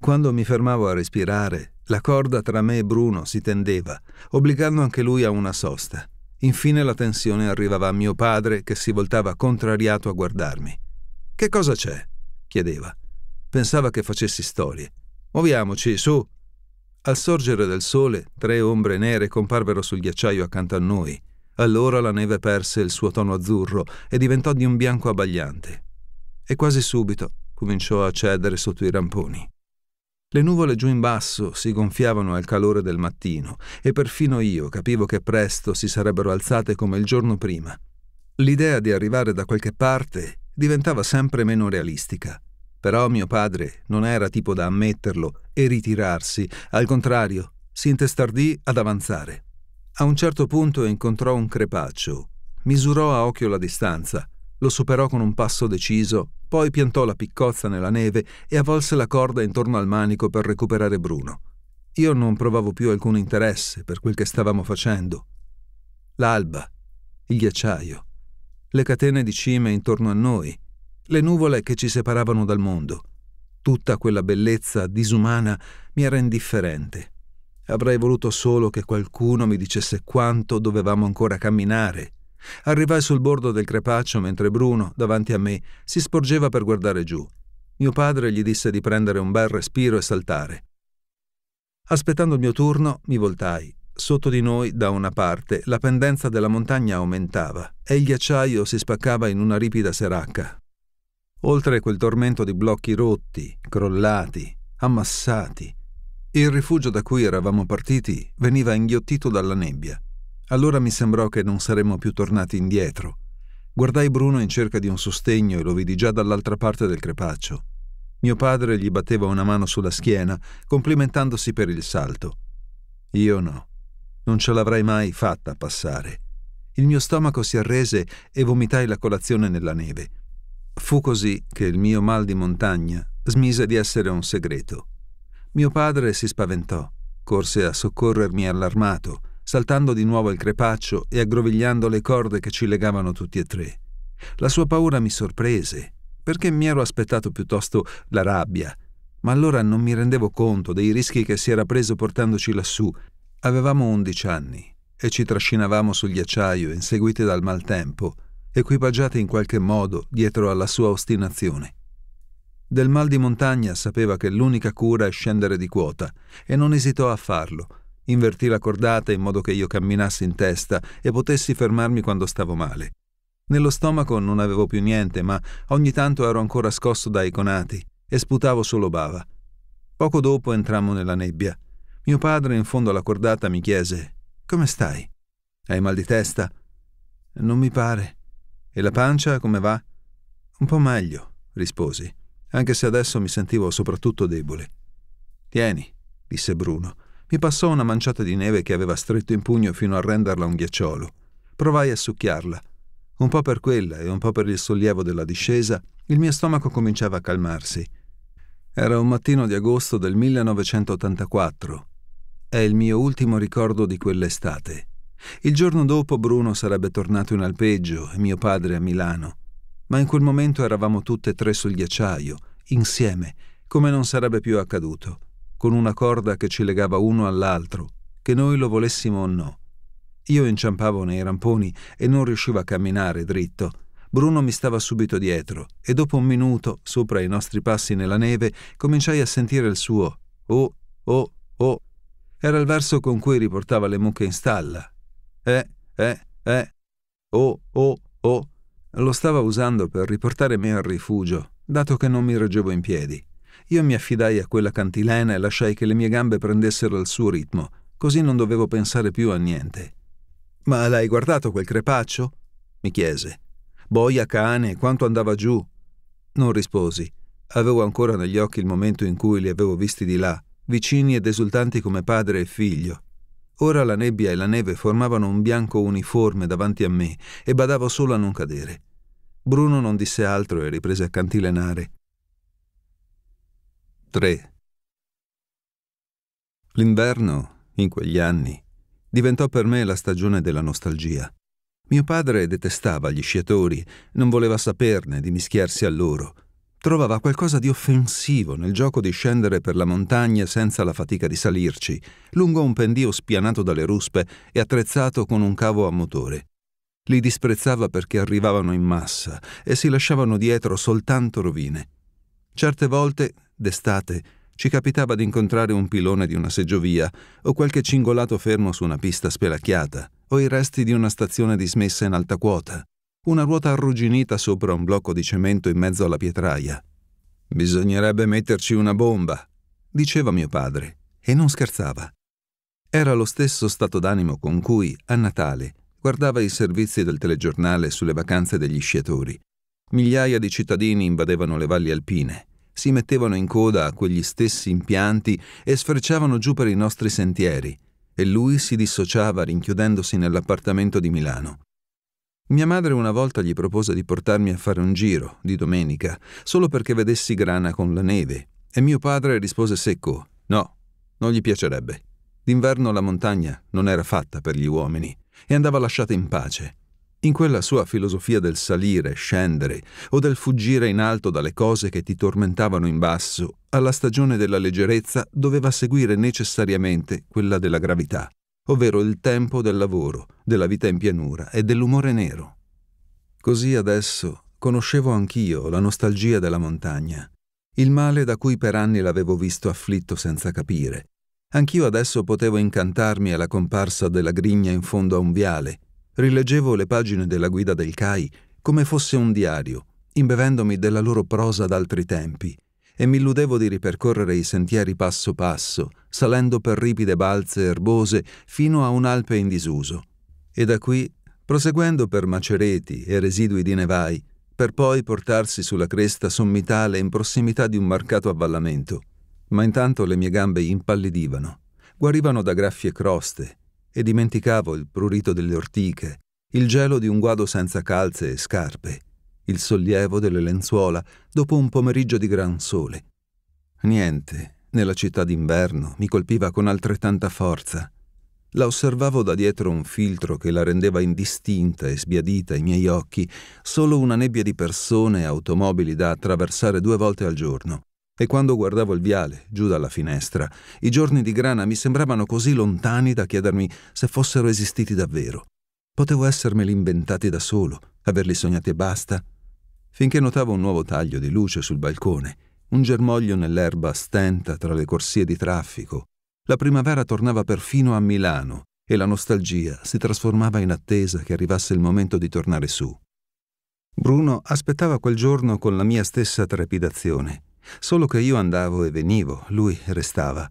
Quando mi fermavo a respirare, la corda tra me e Bruno si tendeva, obbligando anche lui a una sosta. Infine la tensione arrivava a mio padre che si voltava contrariato a guardarmi. Che cosa c'è? chiedeva. Pensava che facessi storie. Muoviamoci, su! Al sorgere del sole, tre ombre nere comparvero sul ghiacciaio accanto a noi. Allora la neve perse il suo tono azzurro e diventò di un bianco abbagliante. E quasi subito cominciò a cedere sotto i ramponi. Le nuvole giù in basso si gonfiavano al calore del mattino e perfino io capivo che presto si sarebbero alzate come il giorno prima. L'idea di arrivare da qualche parte diventava sempre meno realistica. Però mio padre non era tipo da ammetterlo e ritirarsi, al contrario, si intestardì ad avanzare. A un certo punto incontrò un crepaccio, misurò a occhio la distanza, lo superò con un passo deciso, poi piantò la piccozza nella neve e avvolse la corda intorno al manico per recuperare Bruno. Io non provavo più alcun interesse per quel che stavamo facendo. L'alba, il ghiacciaio, le catene di cime intorno a noi, le nuvole che ci separavano dal mondo. Tutta quella bellezza disumana mi era indifferente. Avrei voluto solo che qualcuno mi dicesse quanto dovevamo ancora camminare. Arrivai sul bordo del crepaccio mentre Bruno, davanti a me, si sporgeva per guardare giù. Mio padre gli disse di prendere un bel respiro e saltare. Aspettando il mio turno, mi voltai. Sotto di noi, da una parte, la pendenza della montagna aumentava e il ghiacciaio si spaccava in una ripida seracca, Oltre quel tormento di blocchi rotti, crollati, ammassati, il rifugio da cui eravamo partiti veniva inghiottito dalla nebbia. Allora mi sembrò che non saremmo più tornati indietro. Guardai Bruno in cerca di un sostegno e lo vidi già dall'altra parte del crepaccio. Mio padre gli batteva una mano sulla schiena, complimentandosi per il salto. Io no, non ce l'avrei mai fatta passare. Il mio stomaco si arrese e vomitai la colazione nella neve. Fu così che il mio mal di montagna smise di essere un segreto. Mio padre si spaventò, corse a soccorrermi allarmato, saltando di nuovo il crepaccio e aggrovigliando le corde che ci legavano tutti e tre. La sua paura mi sorprese, perché mi ero aspettato piuttosto la rabbia, ma allora non mi rendevo conto dei rischi che si era preso portandoci lassù. Avevamo undici anni e ci trascinavamo sul ghiacciaio inseguiti dal maltempo, equipaggiate in qualche modo dietro alla sua ostinazione. Del mal di montagna sapeva che l'unica cura è scendere di quota e non esitò a farlo. Invertì la cordata in modo che io camminassi in testa e potessi fermarmi quando stavo male. Nello stomaco non avevo più niente, ma ogni tanto ero ancora scosso dai conati e sputavo solo bava. Poco dopo entrammo nella nebbia. Mio padre, in fondo alla cordata, mi chiese: Come stai? Hai mal di testa? Non mi pare. E la pancia come va? Un po' meglio, risposi, anche se adesso mi sentivo soprattutto debole. Tieni, disse Bruno. Mi passò una manciata di neve che aveva stretto in pugno fino a renderla un ghiacciolo. Provai a succhiarla. Un po' per quella e un po' per il sollievo della discesa, il mio stomaco cominciava a calmarsi. Era un mattino di agosto del 1984. È il mio ultimo ricordo di quell'estate. Il giorno dopo Bruno sarebbe tornato in alpeggio e mio padre a Milano, ma in quel momento eravamo tutte e tre sul ghiacciaio, insieme, come non sarebbe più accaduto, con una corda che ci legava uno all'altro, che noi lo volessimo o no. Io inciampavo nei ramponi e non riuscivo a camminare dritto. Bruno mi stava subito dietro e dopo un minuto, sopra i nostri passi nella neve, cominciai a sentire il suo Oh, oh, oh. Era il verso con cui riportava le mucche in stalla eh, eh, eh, oh, oh, oh. Lo stava usando per riportare me al rifugio, dato che non mi reggevo in piedi. Io mi affidai a quella cantilena e lasciai che le mie gambe prendessero il suo ritmo, così non dovevo pensare più a niente. Ma l'hai guardato quel crepaccio? mi chiese. Boia cane, quanto andava giù? Non risposi. Avevo ancora negli occhi il momento in cui li avevo visti di là, vicini ed esultanti come padre e figlio, Ora la nebbia e la neve formavano un bianco uniforme davanti a me e badavo solo a non cadere. Bruno non disse altro e riprese a cantilenare. 3. L'inverno, in quegli anni, diventò per me la stagione della nostalgia. Mio padre detestava gli sciatori, non voleva saperne di mischiarsi a loro trovava qualcosa di offensivo nel gioco di scendere per la montagna senza la fatica di salirci, lungo un pendio spianato dalle ruspe e attrezzato con un cavo a motore. Li disprezzava perché arrivavano in massa e si lasciavano dietro soltanto rovine. Certe volte, d'estate, ci capitava di incontrare un pilone di una seggiovia o qualche cingolato fermo su una pista spelacchiata o i resti di una stazione dismessa in alta quota una ruota arrugginita sopra un blocco di cemento in mezzo alla pietraia. Bisognerebbe metterci una bomba, diceva mio padre, e non scherzava. Era lo stesso stato d'animo con cui, a Natale, guardava i servizi del telegiornale sulle vacanze degli sciatori. Migliaia di cittadini invadevano le valli alpine, si mettevano in coda a quegli stessi impianti e sfrecciavano giù per i nostri sentieri, e lui si dissociava rinchiudendosi nell'appartamento di Milano. Mia madre una volta gli propose di portarmi a fare un giro, di domenica, solo perché vedessi grana con la neve, e mio padre rispose secco, no, non gli piacerebbe. D'inverno la montagna non era fatta per gli uomini e andava lasciata in pace. In quella sua filosofia del salire, scendere o del fuggire in alto dalle cose che ti tormentavano in basso, alla stagione della leggerezza doveva seguire necessariamente quella della gravità ovvero il tempo del lavoro, della vita in pianura e dell'umore nero. Così adesso conoscevo anch'io la nostalgia della montagna, il male da cui per anni l'avevo visto afflitto senza capire. Anch'io adesso potevo incantarmi alla comparsa della grigna in fondo a un viale, rileggevo le pagine della guida del CAI come fosse un diario, imbevendomi della loro prosa d'altri tempi, e mi illudevo di ripercorrere i sentieri passo passo, salendo per ripide balze erbose fino a un'alpe in disuso. E da qui, proseguendo per macereti e residui di nevai, per poi portarsi sulla cresta sommitale in prossimità di un marcato avvallamento. Ma intanto le mie gambe impallidivano, guarivano da graffie croste, e dimenticavo il prurito delle ortiche, il gelo di un guado senza calze e scarpe il sollievo delle lenzuola dopo un pomeriggio di gran sole. Niente, nella città d'inverno, mi colpiva con altrettanta forza. La osservavo da dietro un filtro che la rendeva indistinta e sbiadita ai miei occhi, solo una nebbia di persone e automobili da attraversare due volte al giorno. E quando guardavo il viale, giù dalla finestra, i giorni di grana mi sembravano così lontani da chiedermi se fossero esistiti davvero. Potevo essermeli inventati da solo, averli sognati e basta, finché notavo un nuovo taglio di luce sul balcone, un germoglio nell'erba stenta tra le corsie di traffico. La primavera tornava perfino a Milano e la nostalgia si trasformava in attesa che arrivasse il momento di tornare su. Bruno aspettava quel giorno con la mia stessa trepidazione, solo che io andavo e venivo, lui restava.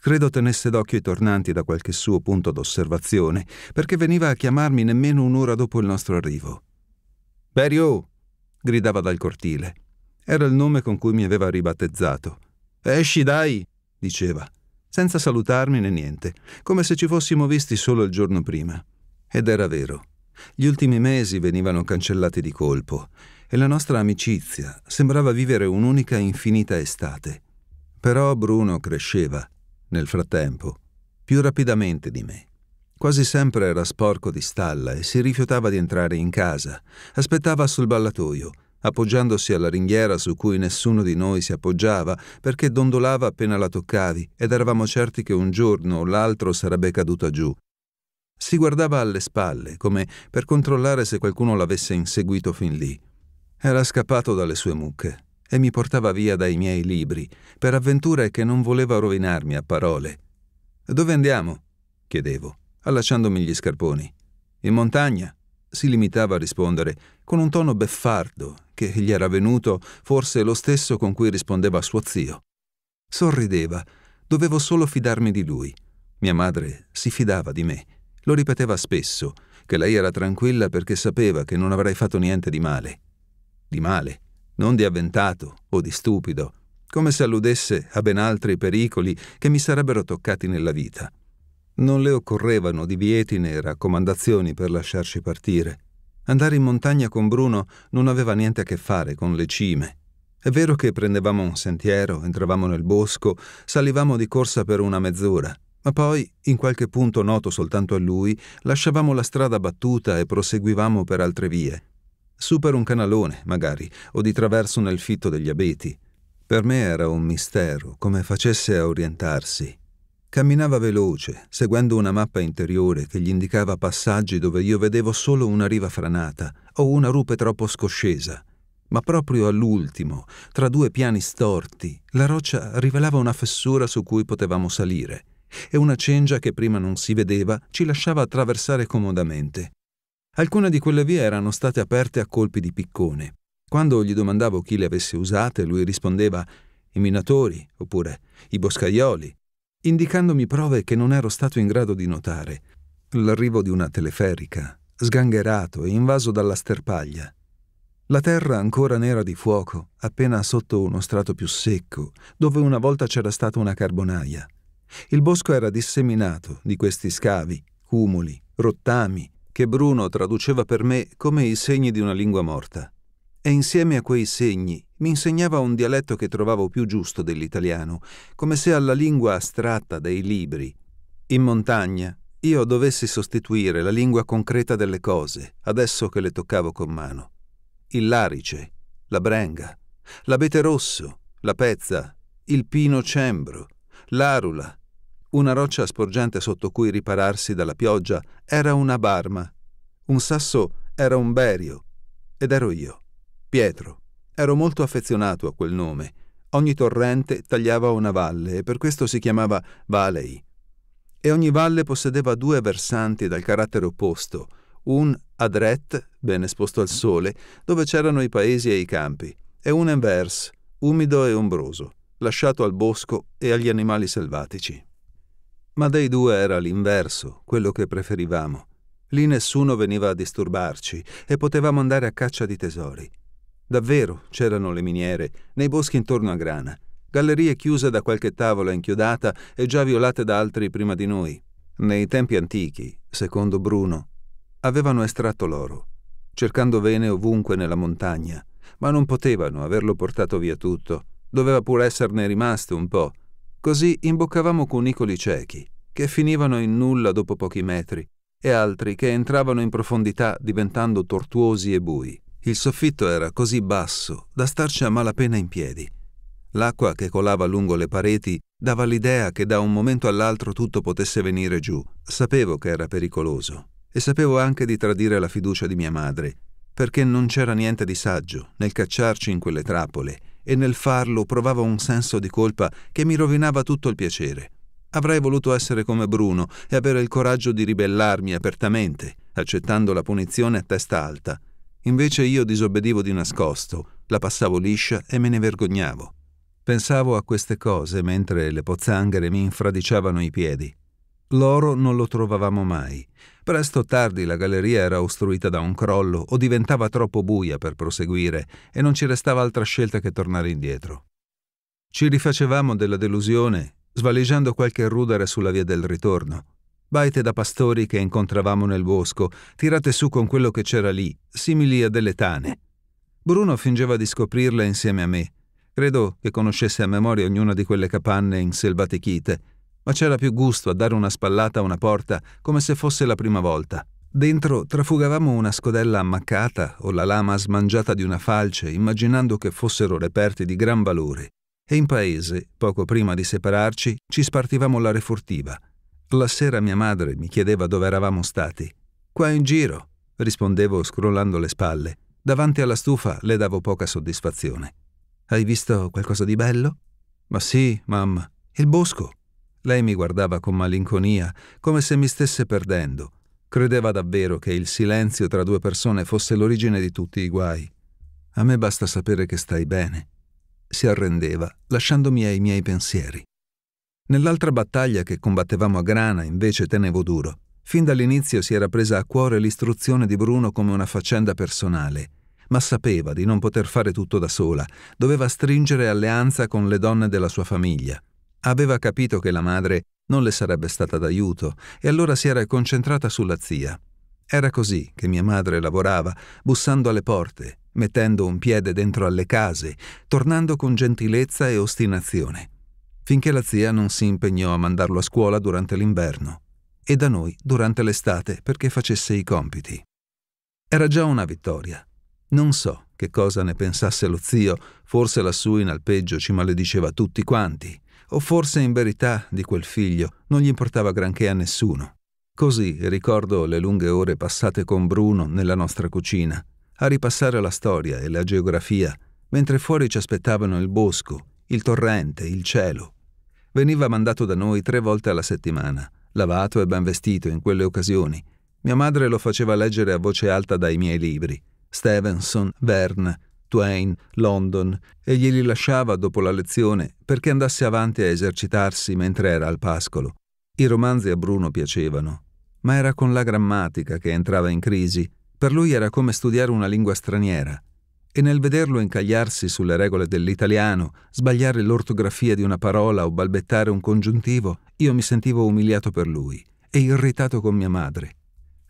Credo tenesse d'occhio i tornanti da qualche suo punto d'osservazione, perché veniva a chiamarmi nemmeno un'ora dopo il nostro arrivo. Berio! gridava dal cortile. Era il nome con cui mi aveva ribattezzato. Esci, dai! diceva, senza salutarmi né niente, come se ci fossimo visti solo il giorno prima. Ed era vero. Gli ultimi mesi venivano cancellati di colpo e la nostra amicizia sembrava vivere un'unica infinita estate. Però Bruno cresceva, nel frattempo, più rapidamente di me. Quasi sempre era sporco di stalla e si rifiutava di entrare in casa. Aspettava sul ballatoio, appoggiandosi alla ringhiera su cui nessuno di noi si appoggiava perché dondolava appena la toccavi ed eravamo certi che un giorno o l'altro sarebbe caduta giù. Si guardava alle spalle, come per controllare se qualcuno l'avesse inseguito fin lì. Era scappato dalle sue mucche e mi portava via dai miei libri, per avventure che non voleva rovinarmi a parole. Dove andiamo? chiedevo allacciandomi gli scarponi. In montagna? si limitava a rispondere, con un tono beffardo che gli era venuto forse lo stesso con cui rispondeva a suo zio. Sorrideva, dovevo solo fidarmi di lui. Mia madre si fidava di me, lo ripeteva spesso, che lei era tranquilla perché sapeva che non avrei fatto niente di male. Di male, non di avventato o di stupido, come se alludesse a ben altri pericoli che mi sarebbero toccati nella vita. Non le occorrevano divieti né raccomandazioni per lasciarci partire. Andare in montagna con Bruno non aveva niente a che fare con le cime. È vero che prendevamo un sentiero, entravamo nel bosco, salivamo di corsa per una mezz'ora, ma poi, in qualche punto noto soltanto a lui, lasciavamo la strada battuta e proseguivamo per altre vie. Su per un canalone, magari, o di traverso nel fitto degli abeti. Per me era un mistero come facesse a orientarsi. Camminava veloce, seguendo una mappa interiore che gli indicava passaggi dove io vedevo solo una riva franata o una rupe troppo scoscesa. Ma proprio all'ultimo, tra due piani storti, la roccia rivelava una fessura su cui potevamo salire e una cengia che prima non si vedeva ci lasciava attraversare comodamente. Alcune di quelle vie erano state aperte a colpi di piccone. Quando gli domandavo chi le avesse usate, lui rispondeva i minatori oppure i boscaioli indicandomi prove che non ero stato in grado di notare. L'arrivo di una teleferica, sgangherato e invaso dalla sterpaglia. La terra ancora nera di fuoco, appena sotto uno strato più secco, dove una volta c'era stata una carbonaia. Il bosco era disseminato di questi scavi, cumuli, rottami, che Bruno traduceva per me come i segni di una lingua morta e insieme a quei segni mi insegnava un dialetto che trovavo più giusto dell'italiano, come se alla lingua astratta dei libri, in montagna, io dovessi sostituire la lingua concreta delle cose, adesso che le toccavo con mano. Il larice, la brenga, l'abete rosso, la pezza, il pino cembro, l'arula. Una roccia sporgente sotto cui ripararsi dalla pioggia era una barma. Un sasso era un berio. Ed ero io. Pietro. Ero molto affezionato a quel nome. Ogni torrente tagliava una valle e per questo si chiamava Valley. E ogni valle possedeva due versanti dal carattere opposto, un ad Ret, ben esposto al sole, dove c'erano i paesi e i campi, e un Envers, umido e ombroso, lasciato al bosco e agli animali selvatici. Ma dei due era l'inverso, quello che preferivamo. Lì nessuno veniva a disturbarci e potevamo andare a caccia di tesori. Davvero c'erano le miniere, nei boschi intorno a Grana, gallerie chiuse da qualche tavola inchiodata e già violate da altri prima di noi. Nei tempi antichi, secondo Bruno, avevano estratto l'oro, cercando vene ovunque nella montagna, ma non potevano averlo portato via tutto, doveva pur esserne rimasto un po'. Così imboccavamo cunicoli ciechi, che finivano in nulla dopo pochi metri, e altri che entravano in profondità diventando tortuosi e bui. Il soffitto era così basso da starci a malapena in piedi. L'acqua che colava lungo le pareti dava l'idea che da un momento all'altro tutto potesse venire giù. Sapevo che era pericoloso e sapevo anche di tradire la fiducia di mia madre, perché non c'era niente di saggio nel cacciarci in quelle trappole e nel farlo provavo un senso di colpa che mi rovinava tutto il piacere. Avrei voluto essere come Bruno e avere il coraggio di ribellarmi apertamente, accettando la punizione a testa alta, Invece io disobbedivo di nascosto, la passavo liscia e me ne vergognavo. Pensavo a queste cose mentre le pozzanghere mi infradiciavano i piedi. L'oro non lo trovavamo mai. Presto o tardi la galleria era ostruita da un crollo o diventava troppo buia per proseguire e non ci restava altra scelta che tornare indietro. Ci rifacevamo della delusione, svaleggiando qualche rudere sulla via del ritorno, baite da pastori che incontravamo nel bosco, tirate su con quello che c'era lì, simili a delle tane. Bruno fingeva di scoprirle insieme a me. Credo che conoscesse a memoria ognuna di quelle capanne in selvatichite, ma c'era più gusto a dare una spallata a una porta come se fosse la prima volta. Dentro trafugavamo una scodella ammaccata o la lama smangiata di una falce, immaginando che fossero reperti di gran valore. E in paese, poco prima di separarci, ci spartivamo la refurtiva. La sera mia madre mi chiedeva dove eravamo stati. Qua in giro, rispondevo scrollando le spalle. Davanti alla stufa le davo poca soddisfazione. Hai visto qualcosa di bello? Ma sì, mamma, il bosco. Lei mi guardava con malinconia, come se mi stesse perdendo. Credeva davvero che il silenzio tra due persone fosse l'origine di tutti i guai. A me basta sapere che stai bene. Si arrendeva, lasciandomi ai miei pensieri. Nell'altra battaglia che combattevamo a Grana invece tenevo duro. Fin dall'inizio si era presa a cuore l'istruzione di Bruno come una faccenda personale, ma sapeva di non poter fare tutto da sola, doveva stringere alleanza con le donne della sua famiglia. Aveva capito che la madre non le sarebbe stata d'aiuto e allora si era concentrata sulla zia. Era così che mia madre lavorava, bussando alle porte, mettendo un piede dentro alle case, tornando con gentilezza e ostinazione finché la zia non si impegnò a mandarlo a scuola durante l'inverno e da noi durante l'estate perché facesse i compiti. Era già una vittoria. Non so che cosa ne pensasse lo zio, forse lassù in alpeggio ci malediceva tutti quanti, o forse in verità di quel figlio non gli importava granché a nessuno. Così ricordo le lunghe ore passate con Bruno nella nostra cucina, a ripassare la storia e la geografia, mentre fuori ci aspettavano il bosco, il torrente, il cielo, Veniva mandato da noi tre volte alla settimana, lavato e ben vestito in quelle occasioni. Mia madre lo faceva leggere a voce alta dai miei libri, Stevenson, Verne, Twain, London, e glieli lasciava dopo la lezione perché andasse avanti a esercitarsi mentre era al pascolo. I romanzi a Bruno piacevano, ma era con la grammatica che entrava in crisi. Per lui era come studiare una lingua straniera e nel vederlo incagliarsi sulle regole dell'italiano, sbagliare l'ortografia di una parola o balbettare un congiuntivo, io mi sentivo umiliato per lui e irritato con mia madre.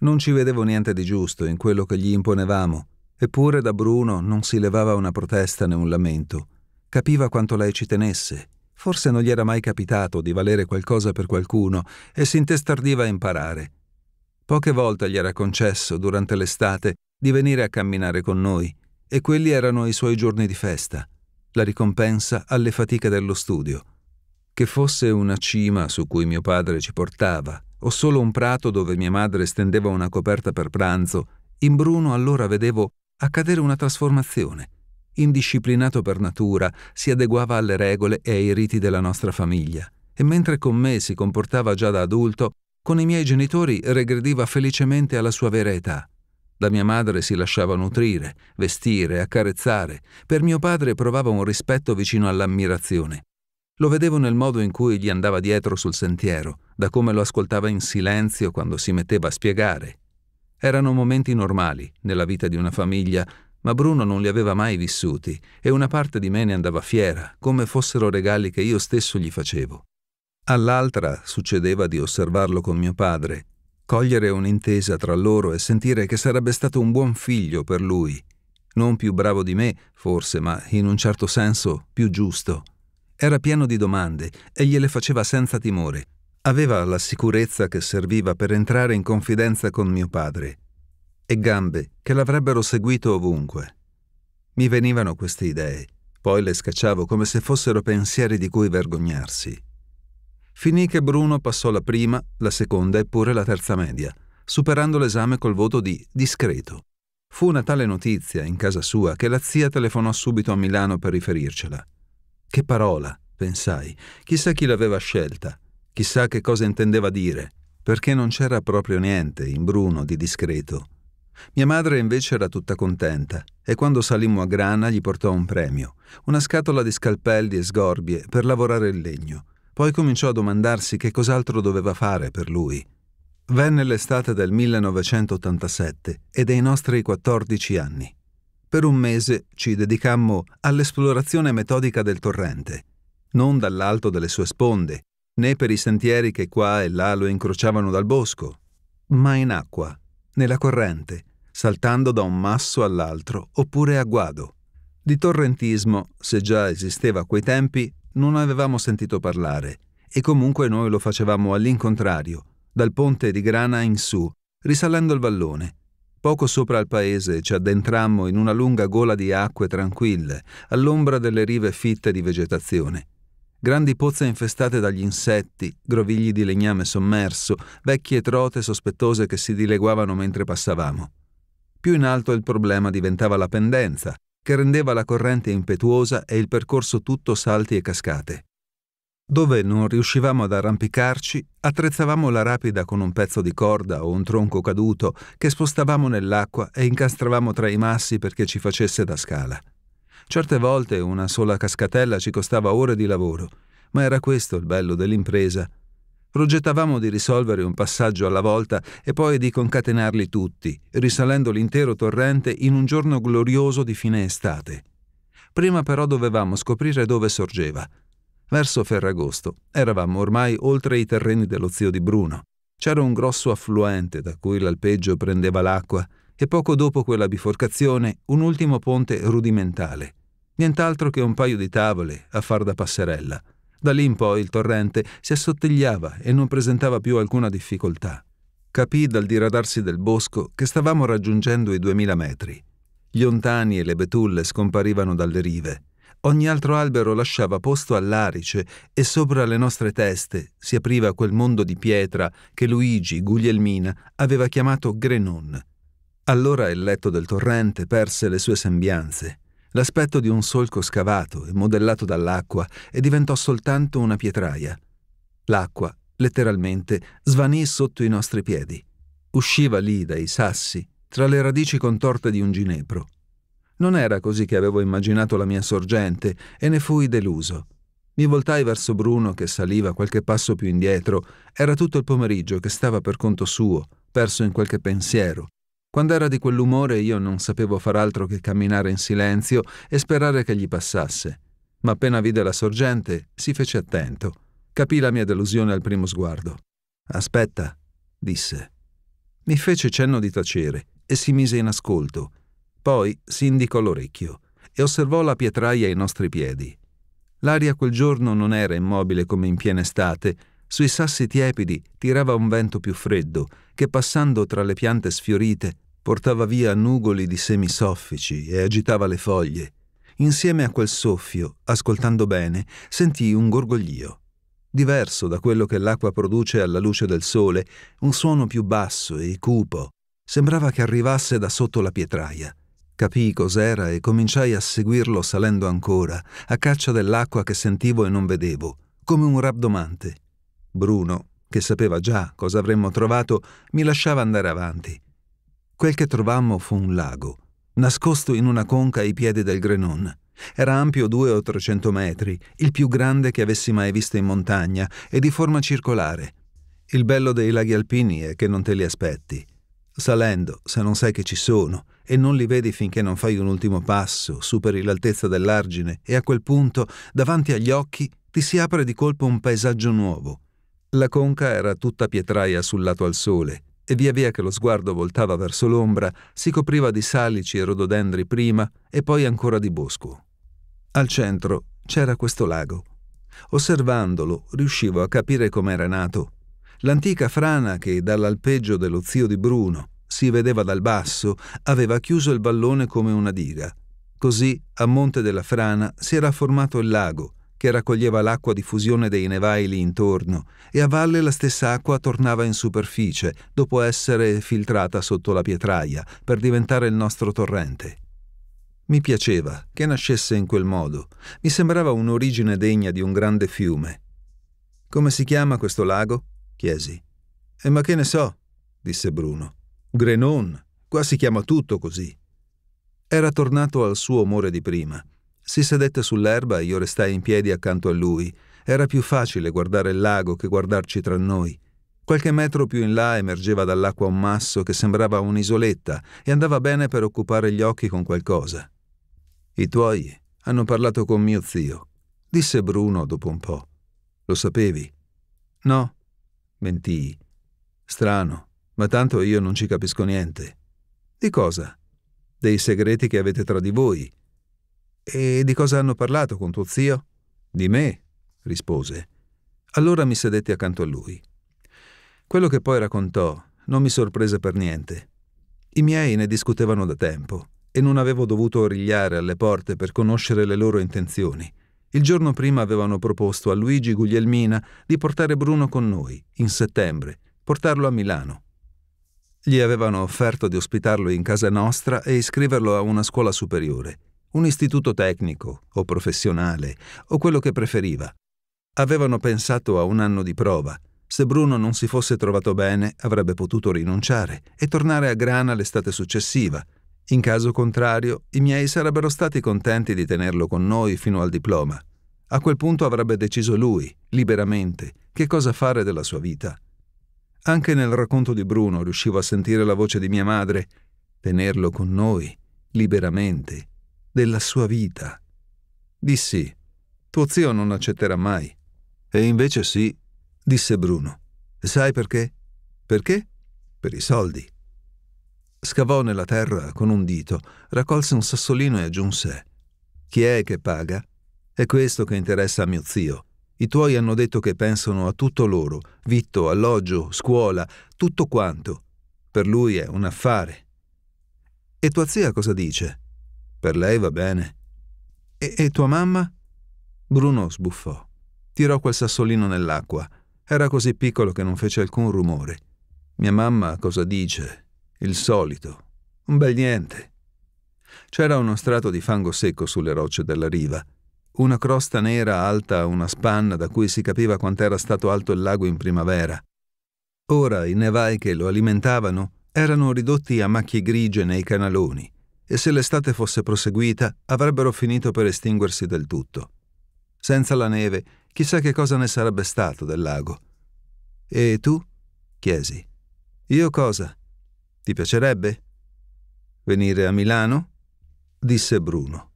Non ci vedevo niente di giusto in quello che gli imponevamo, eppure da Bruno non si levava una protesta né un lamento. Capiva quanto lei ci tenesse. Forse non gli era mai capitato di valere qualcosa per qualcuno e si intestardiva a imparare. Poche volte gli era concesso, durante l'estate, di venire a camminare con noi, e quelli erano i suoi giorni di festa, la ricompensa alle fatiche dello studio. Che fosse una cima su cui mio padre ci portava, o solo un prato dove mia madre stendeva una coperta per pranzo, in Bruno allora vedevo accadere una trasformazione. Indisciplinato per natura, si adeguava alle regole e ai riti della nostra famiglia, e mentre con me si comportava già da adulto, con i miei genitori regrediva felicemente alla sua vera età. Da mia madre si lasciava nutrire, vestire, accarezzare. Per mio padre provava un rispetto vicino all'ammirazione. Lo vedevo nel modo in cui gli andava dietro sul sentiero, da come lo ascoltava in silenzio quando si metteva a spiegare. Erano momenti normali nella vita di una famiglia, ma Bruno non li aveva mai vissuti e una parte di me ne andava fiera, come fossero regali che io stesso gli facevo. All'altra succedeva di osservarlo con mio padre, cogliere un'intesa tra loro e sentire che sarebbe stato un buon figlio per lui, non più bravo di me, forse, ma in un certo senso più giusto. Era pieno di domande e gliele faceva senza timore. Aveva la sicurezza che serviva per entrare in confidenza con mio padre e gambe che l'avrebbero seguito ovunque. Mi venivano queste idee, poi le scacciavo come se fossero pensieri di cui vergognarsi finì che Bruno passò la prima, la seconda e pure la terza media, superando l'esame col voto di discreto. Fu una tale notizia in casa sua che la zia telefonò subito a Milano per riferircela. Che parola, pensai, chissà chi l'aveva scelta, chissà che cosa intendeva dire, perché non c'era proprio niente in Bruno di discreto. Mia madre invece era tutta contenta e quando salimmo a Grana gli portò un premio, una scatola di scalpelli e sgorbie per lavorare il legno, poi cominciò a domandarsi che cos'altro doveva fare per lui. Venne l'estate del 1987 e dei nostri 14 anni. Per un mese ci dedicammo all'esplorazione metodica del torrente, non dall'alto delle sue sponde, né per i sentieri che qua e là lo incrociavano dal bosco, ma in acqua, nella corrente, saltando da un masso all'altro oppure a guado. Di torrentismo, se già esisteva a quei tempi, non avevamo sentito parlare, e comunque noi lo facevamo all'incontrario, dal ponte di Grana in su, risalendo il vallone. Poco sopra il paese ci addentrammo in una lunga gola di acque tranquille, all'ombra delle rive fitte di vegetazione. Grandi pozze infestate dagli insetti, grovigli di legname sommerso, vecchie trote sospettose che si dileguavano mentre passavamo. Più in alto il problema diventava la pendenza, che rendeva la corrente impetuosa e il percorso tutto salti e cascate. Dove non riuscivamo ad arrampicarci, attrezzavamo la rapida con un pezzo di corda o un tronco caduto che spostavamo nell'acqua e incastravamo tra i massi perché ci facesse da scala. Certe volte una sola cascatella ci costava ore di lavoro, ma era questo il bello dell'impresa Progettavamo di risolvere un passaggio alla volta e poi di concatenarli tutti, risalendo l'intero torrente in un giorno glorioso di fine estate. Prima però dovevamo scoprire dove sorgeva. Verso Ferragosto eravamo ormai oltre i terreni dello zio di Bruno. C'era un grosso affluente da cui l'alpeggio prendeva l'acqua e poco dopo quella biforcazione un ultimo ponte rudimentale. Nient'altro che un paio di tavole a far da passerella. Da lì in poi il torrente si assottigliava e non presentava più alcuna difficoltà. Capì dal diradarsi del bosco che stavamo raggiungendo i duemila metri. Gli ontani e le betulle scomparivano dalle rive. Ogni altro albero lasciava posto all'arice e sopra le nostre teste si apriva quel mondo di pietra che Luigi Guglielmina aveva chiamato Grenon. Allora il letto del torrente perse le sue sembianze L'aspetto di un solco scavato e modellato dall'acqua e diventò soltanto una pietraia. L'acqua, letteralmente, svanì sotto i nostri piedi. Usciva lì dai sassi, tra le radici contorte di un ginepro. Non era così che avevo immaginato la mia sorgente e ne fui deluso. Mi voltai verso Bruno che saliva qualche passo più indietro. Era tutto il pomeriggio che stava per conto suo, perso in qualche pensiero, quando era di quell'umore io non sapevo far altro che camminare in silenzio e sperare che gli passasse. Ma appena vide la sorgente, si fece attento. Capì la mia delusione al primo sguardo. Aspetta, disse. Mi fece cenno di tacere e si mise in ascolto. Poi si indicò l'orecchio e osservò la pietraia ai nostri piedi. L'aria quel giorno non era immobile come in piena estate, sui sassi tiepidi tirava un vento più freddo che passando tra le piante sfiorite portava via nugoli di semi soffici e agitava le foglie. Insieme a quel soffio, ascoltando bene, sentii un gorgoglio. Diverso da quello che l'acqua produce alla luce del sole, un suono più basso e cupo. Sembrava che arrivasse da sotto la pietraia. Capii cos'era e cominciai a seguirlo salendo ancora, a caccia dell'acqua che sentivo e non vedevo, come un rabdomante. Bruno, che sapeva già cosa avremmo trovato, mi lasciava andare avanti. Quel che trovammo fu un lago, nascosto in una conca ai piedi del Grenon. Era ampio due o trecento metri, il più grande che avessi mai visto in montagna e di forma circolare. Il bello dei laghi alpini è che non te li aspetti. Salendo, se non sai che ci sono, e non li vedi finché non fai un ultimo passo, superi l'altezza dell'argine e a quel punto, davanti agli occhi, ti si apre di colpo un paesaggio nuovo. La conca era tutta pietraia sul lato al sole, e via via che lo sguardo voltava verso l'ombra si copriva di salici e rododendri prima e poi ancora di bosco. Al centro c'era questo lago. Osservandolo riuscivo a capire com'era nato. L'antica frana che dall'alpeggio dello zio di Bruno si vedeva dal basso aveva chiuso il vallone come una diga. Così a monte della frana si era formato il lago che raccoglieva l'acqua di fusione dei nevai lì intorno, e a valle la stessa acqua tornava in superficie, dopo essere filtrata sotto la pietraia, per diventare il nostro torrente. Mi piaceva che nascesse in quel modo, mi sembrava un'origine degna di un grande fiume. Come si chiama questo lago? chiesi. E eh, ma che ne so? disse Bruno. Grenon, qua si chiama tutto così. Era tornato al suo umore di prima si sedette sull'erba e io restai in piedi accanto a lui. Era più facile guardare il lago che guardarci tra noi. Qualche metro più in là emergeva dall'acqua un masso che sembrava un'isoletta e andava bene per occupare gli occhi con qualcosa. I tuoi hanno parlato con mio zio, disse Bruno dopo un po'. Lo sapevi? No, mentii. Strano, ma tanto io non ci capisco niente. Di cosa? Dei segreti che avete tra di voi, e di cosa hanno parlato con tuo zio? Di me, rispose. Allora mi sedetti accanto a lui. Quello che poi raccontò non mi sorprese per niente. I miei ne discutevano da tempo e non avevo dovuto origliare alle porte per conoscere le loro intenzioni. Il giorno prima avevano proposto a Luigi Guglielmina di portare Bruno con noi, in settembre, portarlo a Milano. Gli avevano offerto di ospitarlo in casa nostra e iscriverlo a una scuola superiore un istituto tecnico o professionale o quello che preferiva. Avevano pensato a un anno di prova. Se Bruno non si fosse trovato bene, avrebbe potuto rinunciare e tornare a Grana l'estate successiva. In caso contrario, i miei sarebbero stati contenti di tenerlo con noi fino al diploma. A quel punto avrebbe deciso lui, liberamente, che cosa fare della sua vita. Anche nel racconto di Bruno riuscivo a sentire la voce di mia madre, tenerlo con noi, liberamente, della sua vita. Dissi, tuo zio non accetterà mai. E invece sì, disse Bruno. Sai perché? Perché? Per i soldi. Scavò nella terra con un dito, raccolse un sassolino e aggiunse, Chi è che paga? È questo che interessa a mio zio. I tuoi hanno detto che pensano a tutto loro, vitto, alloggio, scuola, tutto quanto. Per lui è un affare. E tua zia cosa dice? Per lei va bene. E, e tua mamma? Bruno sbuffò. Tirò quel sassolino nell'acqua. Era così piccolo che non fece alcun rumore. Mia mamma cosa dice? Il solito. Un bel niente. C'era uno strato di fango secco sulle rocce della riva, una crosta nera alta a una spanna da cui si capiva quant'era stato alto il lago in primavera. Ora i nevai che lo alimentavano erano ridotti a macchie grigie nei canaloni, e se l'estate fosse proseguita avrebbero finito per estinguersi del tutto. Senza la neve, chissà che cosa ne sarebbe stato del lago. E tu? chiesi. Io cosa? Ti piacerebbe? Venire a Milano? disse Bruno.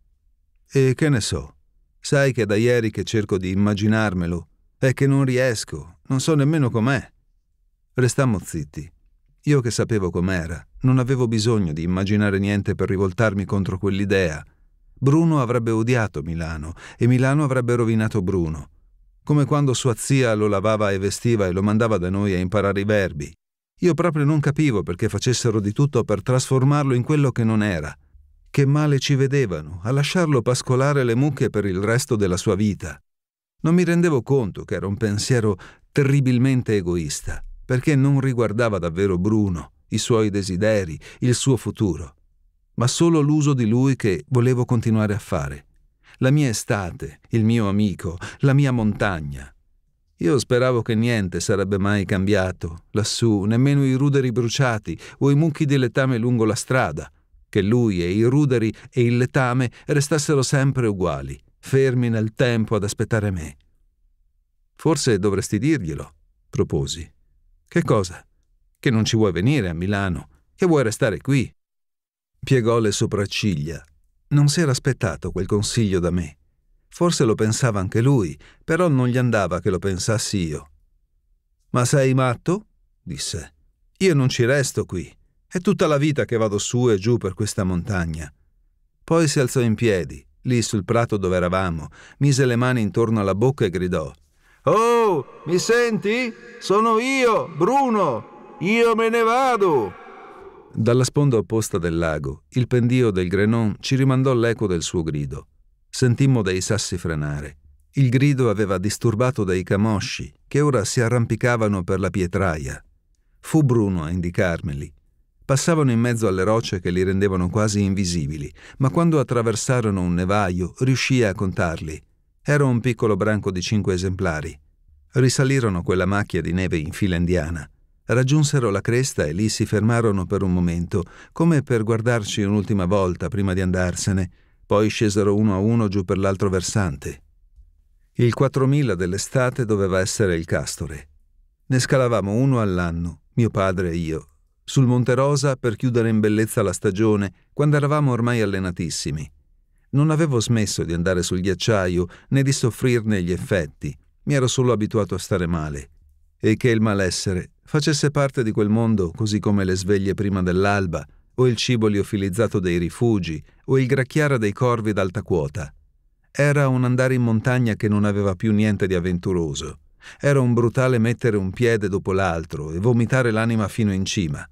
E che ne so? Sai che da ieri che cerco di immaginarmelo è che non riesco, non so nemmeno com'è. Restammo zitti. Io che sapevo com'era, non avevo bisogno di immaginare niente per rivoltarmi contro quell'idea. Bruno avrebbe odiato Milano e Milano avrebbe rovinato Bruno. Come quando sua zia lo lavava e vestiva e lo mandava da noi a imparare i verbi. Io proprio non capivo perché facessero di tutto per trasformarlo in quello che non era. Che male ci vedevano a lasciarlo pascolare le mucche per il resto della sua vita. Non mi rendevo conto che era un pensiero terribilmente egoista, perché non riguardava davvero Bruno i suoi desideri, il suo futuro, ma solo l'uso di lui che volevo continuare a fare. La mia estate, il mio amico, la mia montagna. Io speravo che niente sarebbe mai cambiato, lassù, nemmeno i ruderi bruciati o i mucchi di letame lungo la strada, che lui e i ruderi e il letame restassero sempre uguali, fermi nel tempo ad aspettare me. Forse dovresti dirglielo, proposi. Che cosa? che non ci vuoi venire a Milano, che vuoi restare qui. Piegò le sopracciglia. Non si era aspettato quel consiglio da me. Forse lo pensava anche lui, però non gli andava che lo pensassi io. Ma sei matto? disse. Io non ci resto qui. È tutta la vita che vado su e giù per questa montagna. Poi si alzò in piedi, lì sul prato dove eravamo, mise le mani intorno alla bocca e gridò. Oh, mi senti? Sono io, Bruno, io me ne vado! Dalla sponda opposta del lago, il pendio del Grenon ci rimandò l'eco del suo grido. Sentimmo dei sassi frenare. Il grido aveva disturbato dei camosci, che ora si arrampicavano per la pietraia. Fu Bruno a indicarmeli. Passavano in mezzo alle rocce che li rendevano quasi invisibili, ma quando attraversarono un nevaio riuscì a contarli. Era un piccolo branco di cinque esemplari. Risalirono quella macchia di neve in fila indiana. Raggiunsero la cresta e lì si fermarono per un momento, come per guardarci un'ultima volta prima di andarsene, poi scesero uno a uno giù per l'altro versante. Il 4000 dell'estate doveva essere il Castore. Ne scalavamo uno all'anno, mio padre e io, sul Monte Rosa per chiudere in bellezza la stagione, quando eravamo ormai allenatissimi. Non avevo smesso di andare sul ghiacciaio né di soffrirne gli effetti, mi ero solo abituato a stare male e che il malessere facesse parte di quel mondo così come le sveglie prima dell'alba, o il cibo liofilizzato dei rifugi, o il gracchiare dei corvi d'alta quota. Era un andare in montagna che non aveva più niente di avventuroso. Era un brutale mettere un piede dopo l'altro e vomitare l'anima fino in cima.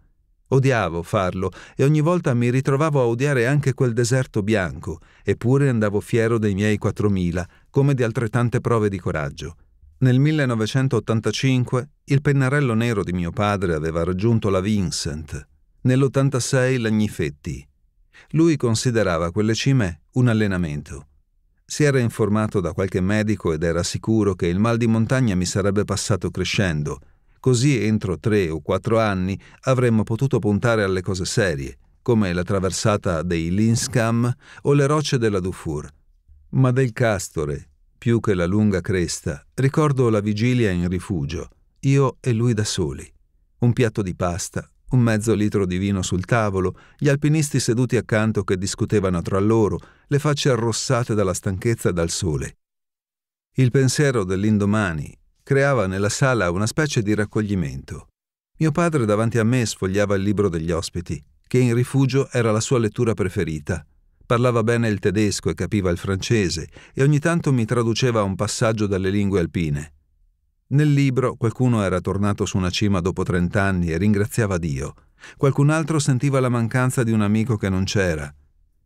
Odiavo farlo e ogni volta mi ritrovavo a odiare anche quel deserto bianco, eppure andavo fiero dei miei quattromila, come di altrettante prove di coraggio. Nel 1985 il pennarello nero di mio padre aveva raggiunto la Vincent, nell'86 l'Agnifetti. Lui considerava quelle cime un allenamento. Si era informato da qualche medico ed era sicuro che il mal di montagna mi sarebbe passato crescendo, così entro tre o quattro anni avremmo potuto puntare alle cose serie, come la traversata dei Linscam o le rocce della Dufour. Ma del Castore più che la lunga cresta, ricordo la vigilia in rifugio, io e lui da soli. Un piatto di pasta, un mezzo litro di vino sul tavolo, gli alpinisti seduti accanto che discutevano tra loro, le facce arrossate dalla stanchezza e dal sole. Il pensiero dell'indomani creava nella sala una specie di raccoglimento. Mio padre davanti a me sfogliava il libro degli ospiti, che in rifugio era la sua lettura preferita, Parlava bene il tedesco e capiva il francese e ogni tanto mi traduceva un passaggio dalle lingue alpine. Nel libro qualcuno era tornato su una cima dopo trent'anni e ringraziava Dio. Qualcun altro sentiva la mancanza di un amico che non c'era.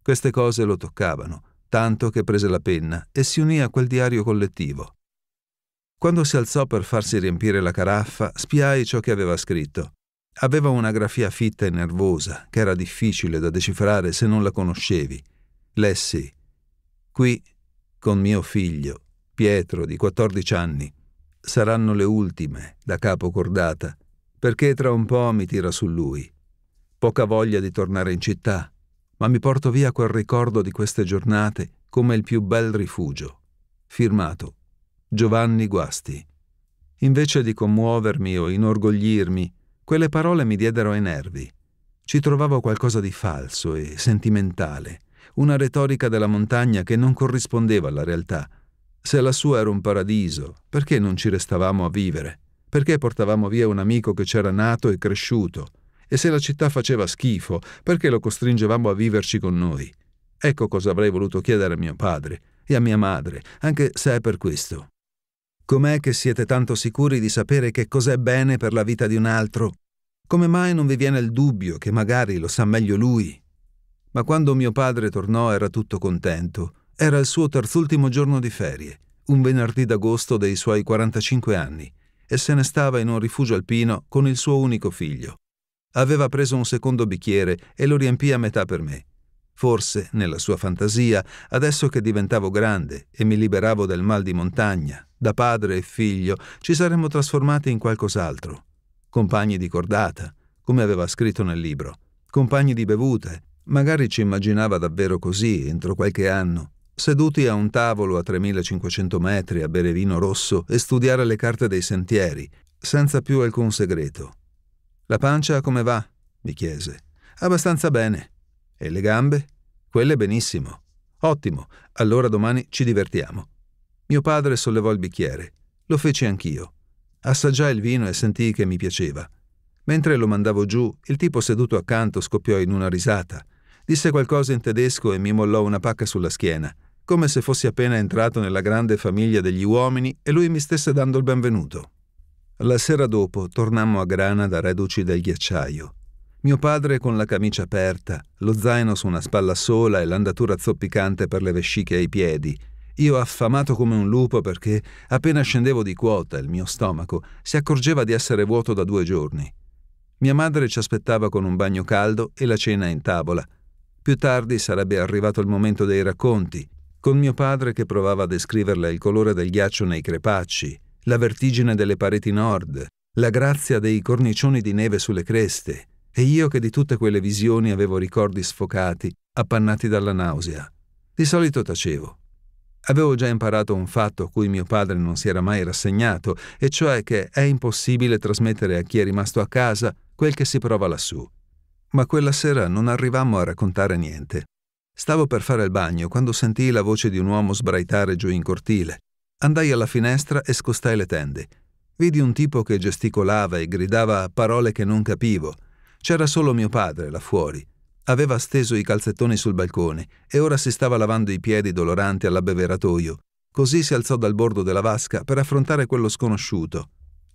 Queste cose lo toccavano, tanto che prese la penna e si unì a quel diario collettivo. Quando si alzò per farsi riempire la caraffa, spiai ciò che aveva scritto. Aveva una grafia fitta e nervosa, che era difficile da decifrare se non la conoscevi lessi Qui, con mio figlio, Pietro, di 14 anni, saranno le ultime, da capo cordata, perché tra un po' mi tira su lui. Poca voglia di tornare in città, ma mi porto via quel ricordo di queste giornate come il più bel rifugio. Firmato Giovanni Guasti. Invece di commuovermi o inorgoglirmi, quelle parole mi diedero ai nervi. Ci trovavo qualcosa di falso e sentimentale, una retorica della montagna che non corrispondeva alla realtà. Se la sua era un paradiso, perché non ci restavamo a vivere? Perché portavamo via un amico che c'era nato e cresciuto? E se la città faceva schifo, perché lo costringevamo a viverci con noi? Ecco cosa avrei voluto chiedere a mio padre e a mia madre, anche se è per questo. Com'è che siete tanto sicuri di sapere che cos'è bene per la vita di un altro? Come mai non vi viene il dubbio che magari lo sa meglio lui? Ma quando mio padre tornò era tutto contento. Era il suo terzultimo giorno di ferie, un venerdì d'agosto dei suoi 45 anni, e se ne stava in un rifugio alpino con il suo unico figlio. Aveva preso un secondo bicchiere e lo riempì a metà per me. Forse, nella sua fantasia, adesso che diventavo grande e mi liberavo del mal di montagna, da padre e figlio, ci saremmo trasformati in qualcos'altro. Compagni di cordata, come aveva scritto nel libro, compagni di bevute, Magari ci immaginava davvero così entro qualche anno, seduti a un tavolo a 3500 metri a bere vino rosso e studiare le carte dei sentieri, senza più alcun segreto. La pancia come va? mi chiese. Abbastanza bene. E le gambe? Quelle benissimo. Ottimo, allora domani ci divertiamo. Mio padre sollevò il bicchiere. Lo feci anch'io. Assaggiai il vino e sentii che mi piaceva. Mentre lo mandavo giù, il tipo seduto accanto scoppiò in una risata. Disse qualcosa in tedesco e mi mollò una pacca sulla schiena, come se fossi appena entrato nella grande famiglia degli uomini e lui mi stesse dando il benvenuto. La sera dopo tornammo a Grana da reduci del ghiacciaio. Mio padre con la camicia aperta, lo zaino su una spalla sola e l'andatura zoppicante per le vesciche ai piedi, io affamato come un lupo perché appena scendevo di quota il mio stomaco si accorgeva di essere vuoto da due giorni. Mia madre ci aspettava con un bagno caldo e la cena in tavola, più tardi sarebbe arrivato il momento dei racconti, con mio padre che provava a descriverle il colore del ghiaccio nei crepacci, la vertigine delle pareti nord, la grazia dei cornicioni di neve sulle creste, e io che di tutte quelle visioni avevo ricordi sfocati, appannati dalla nausea. Di solito tacevo. Avevo già imparato un fatto a cui mio padre non si era mai rassegnato, e cioè che è impossibile trasmettere a chi è rimasto a casa quel che si prova lassù ma quella sera non arrivammo a raccontare niente. Stavo per fare il bagno quando sentii la voce di un uomo sbraitare giù in cortile. Andai alla finestra e scostai le tende. Vidi un tipo che gesticolava e gridava parole che non capivo. C'era solo mio padre là fuori. Aveva steso i calzettoni sul balcone e ora si stava lavando i piedi doloranti all'abbeveratoio. Così si alzò dal bordo della vasca per affrontare quello sconosciuto.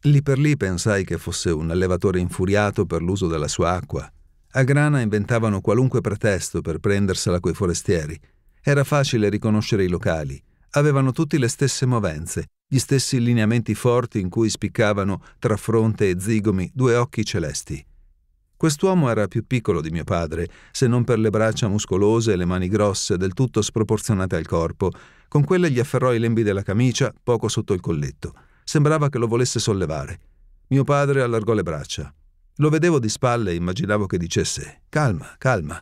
Lì per lì pensai che fosse un allevatore infuriato per l'uso della sua acqua. A Grana inventavano qualunque pretesto per prendersela coi forestieri. Era facile riconoscere i locali. Avevano tutti le stesse movenze, gli stessi lineamenti forti in cui spiccavano tra fronte e zigomi due occhi celesti. Quest'uomo era più piccolo di mio padre, se non per le braccia muscolose e le mani grosse, del tutto sproporzionate al corpo. Con quelle gli afferrò i lembi della camicia, poco sotto il colletto. Sembrava che lo volesse sollevare. Mio padre allargò le braccia. Lo vedevo di spalle e immaginavo che dicesse calma, calma.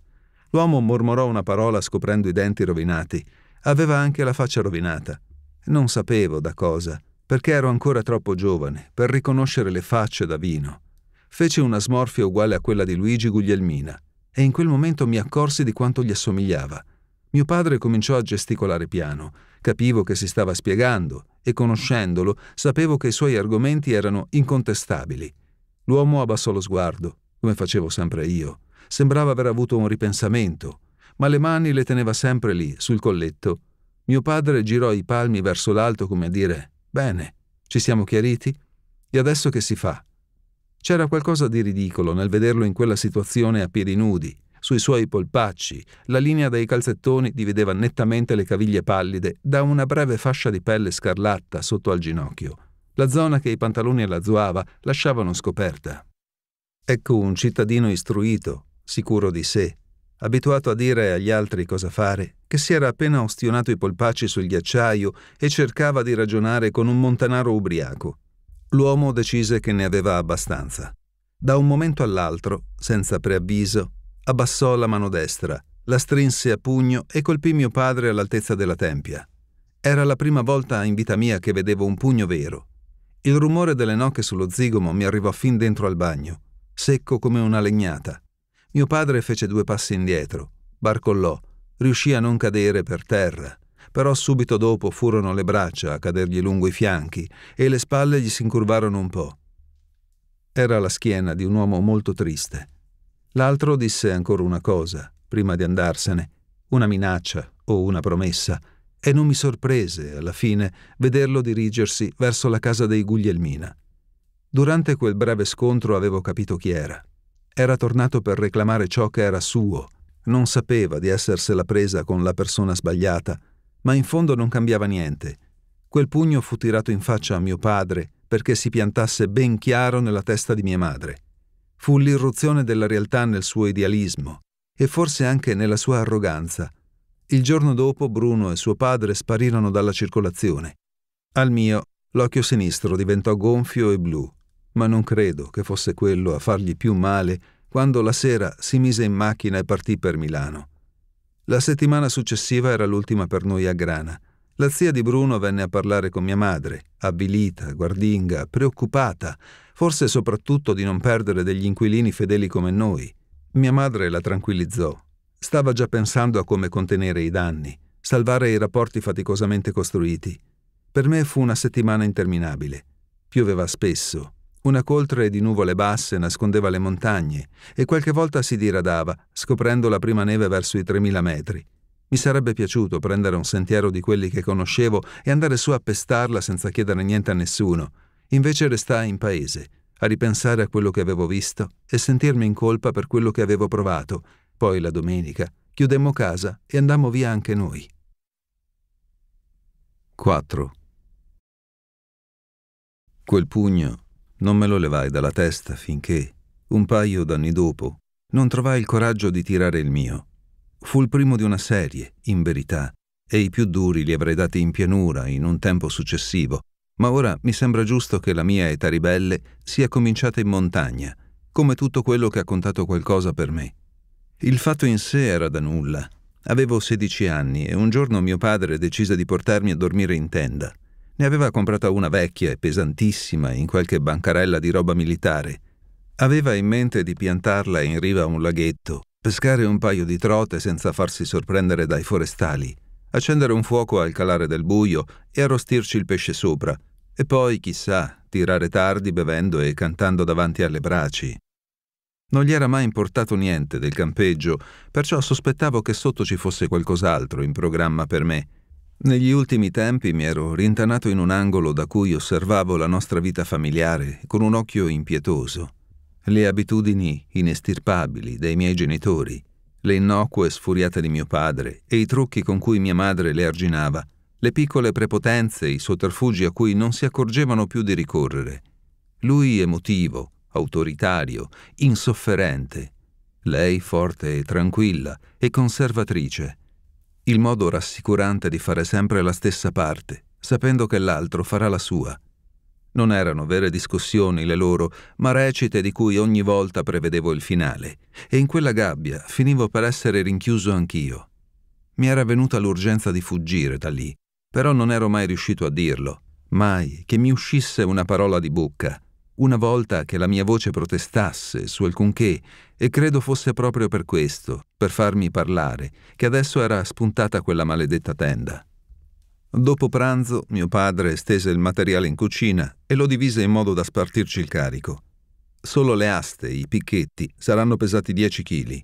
L'uomo mormorò una parola scoprendo i denti rovinati. Aveva anche la faccia rovinata. Non sapevo da cosa, perché ero ancora troppo giovane per riconoscere le facce da vino. Fece una smorfia uguale a quella di Luigi Guglielmina e in quel momento mi accorsi di quanto gli assomigliava. Mio padre cominciò a gesticolare piano. Capivo che si stava spiegando e conoscendolo sapevo che i suoi argomenti erano incontestabili. L'uomo abbassò lo sguardo, come facevo sempre io. Sembrava aver avuto un ripensamento, ma le mani le teneva sempre lì, sul colletto. Mio padre girò i palmi verso l'alto come a dire Bene, ci siamo chiariti? E adesso che si fa? C'era qualcosa di ridicolo nel vederlo in quella situazione a piedi nudi, sui suoi polpacci, la linea dei calzettoni divideva nettamente le caviglie pallide da una breve fascia di pelle scarlatta sotto al ginocchio la zona che i pantaloni alla zuava lasciavano scoperta. Ecco un cittadino istruito, sicuro di sé, abituato a dire agli altri cosa fare, che si era appena ostionato i polpacci sul ghiacciaio e cercava di ragionare con un montanaro ubriaco. L'uomo decise che ne aveva abbastanza. Da un momento all'altro, senza preavviso, abbassò la mano destra, la strinse a pugno e colpì mio padre all'altezza della tempia. Era la prima volta in vita mia che vedevo un pugno vero. Il rumore delle nocche sullo zigomo mi arrivò fin dentro al bagno, secco come una legnata. Mio padre fece due passi indietro, barcollò, riuscì a non cadere per terra, però subito dopo furono le braccia a cadergli lungo i fianchi e le spalle gli si incurvarono un po'. Era la schiena di un uomo molto triste. L'altro disse ancora una cosa, prima di andarsene, una minaccia o una promessa, e non mi sorprese, alla fine, vederlo dirigersi verso la casa dei Guglielmina. Durante quel breve scontro avevo capito chi era. Era tornato per reclamare ciò che era suo. Non sapeva di essersela presa con la persona sbagliata, ma in fondo non cambiava niente. Quel pugno fu tirato in faccia a mio padre perché si piantasse ben chiaro nella testa di mia madre. Fu l'irruzione della realtà nel suo idealismo e forse anche nella sua arroganza il giorno dopo Bruno e suo padre sparirono dalla circolazione. Al mio, l'occhio sinistro diventò gonfio e blu, ma non credo che fosse quello a fargli più male quando la sera si mise in macchina e partì per Milano. La settimana successiva era l'ultima per noi a Grana. La zia di Bruno venne a parlare con mia madre, avvilita, guardinga, preoccupata, forse soprattutto di non perdere degli inquilini fedeli come noi. Mia madre la tranquillizzò Stava già pensando a come contenere i danni, salvare i rapporti faticosamente costruiti. Per me fu una settimana interminabile. Pioveva spesso, una coltre di nuvole basse nascondeva le montagne e qualche volta si diradava, scoprendo la prima neve verso i 3000 metri. Mi sarebbe piaciuto prendere un sentiero di quelli che conoscevo e andare su a pestarla senza chiedere niente a nessuno. Invece restai in paese, a ripensare a quello che avevo visto e sentirmi in colpa per quello che avevo provato poi la domenica chiudemmo casa e andammo via anche noi. 4. Quel pugno non me lo levai dalla testa finché, un paio d'anni dopo, non trovai il coraggio di tirare il mio. Fu il primo di una serie, in verità, e i più duri li avrei dati in pianura in un tempo successivo, ma ora mi sembra giusto che la mia età ribelle sia cominciata in montagna, come tutto quello che ha contato qualcosa per me. Il fatto in sé era da nulla. Avevo 16 anni e un giorno mio padre decise di portarmi a dormire in tenda. Ne aveva comprata una vecchia e pesantissima in qualche bancarella di roba militare. Aveva in mente di piantarla in riva a un laghetto, pescare un paio di trote senza farsi sorprendere dai forestali, accendere un fuoco al calare del buio e arrostirci il pesce sopra, e poi, chissà, tirare tardi bevendo e cantando davanti alle braci. Non gli era mai importato niente del campeggio, perciò sospettavo che sotto ci fosse qualcos'altro in programma per me. Negli ultimi tempi mi ero rintanato in un angolo da cui osservavo la nostra vita familiare con un occhio impietoso. Le abitudini inestirpabili dei miei genitori, le innocue sfuriate di mio padre e i trucchi con cui mia madre le arginava, le piccole prepotenze, i sotterfugi a cui non si accorgevano più di ricorrere. Lui emotivo, autoritario, insofferente, lei forte e tranquilla e conservatrice. Il modo rassicurante di fare sempre la stessa parte, sapendo che l'altro farà la sua. Non erano vere discussioni le loro, ma recite di cui ogni volta prevedevo il finale, e in quella gabbia finivo per essere rinchiuso anch'io. Mi era venuta l'urgenza di fuggire da lì, però non ero mai riuscito a dirlo, mai che mi uscisse una parola di bocca. Una volta che la mia voce protestasse su alcunché, e credo fosse proprio per questo, per farmi parlare, che adesso era spuntata quella maledetta tenda. Dopo pranzo mio padre stese il materiale in cucina e lo divise in modo da spartirci il carico. Solo le aste, i picchetti, saranno pesati 10 kg,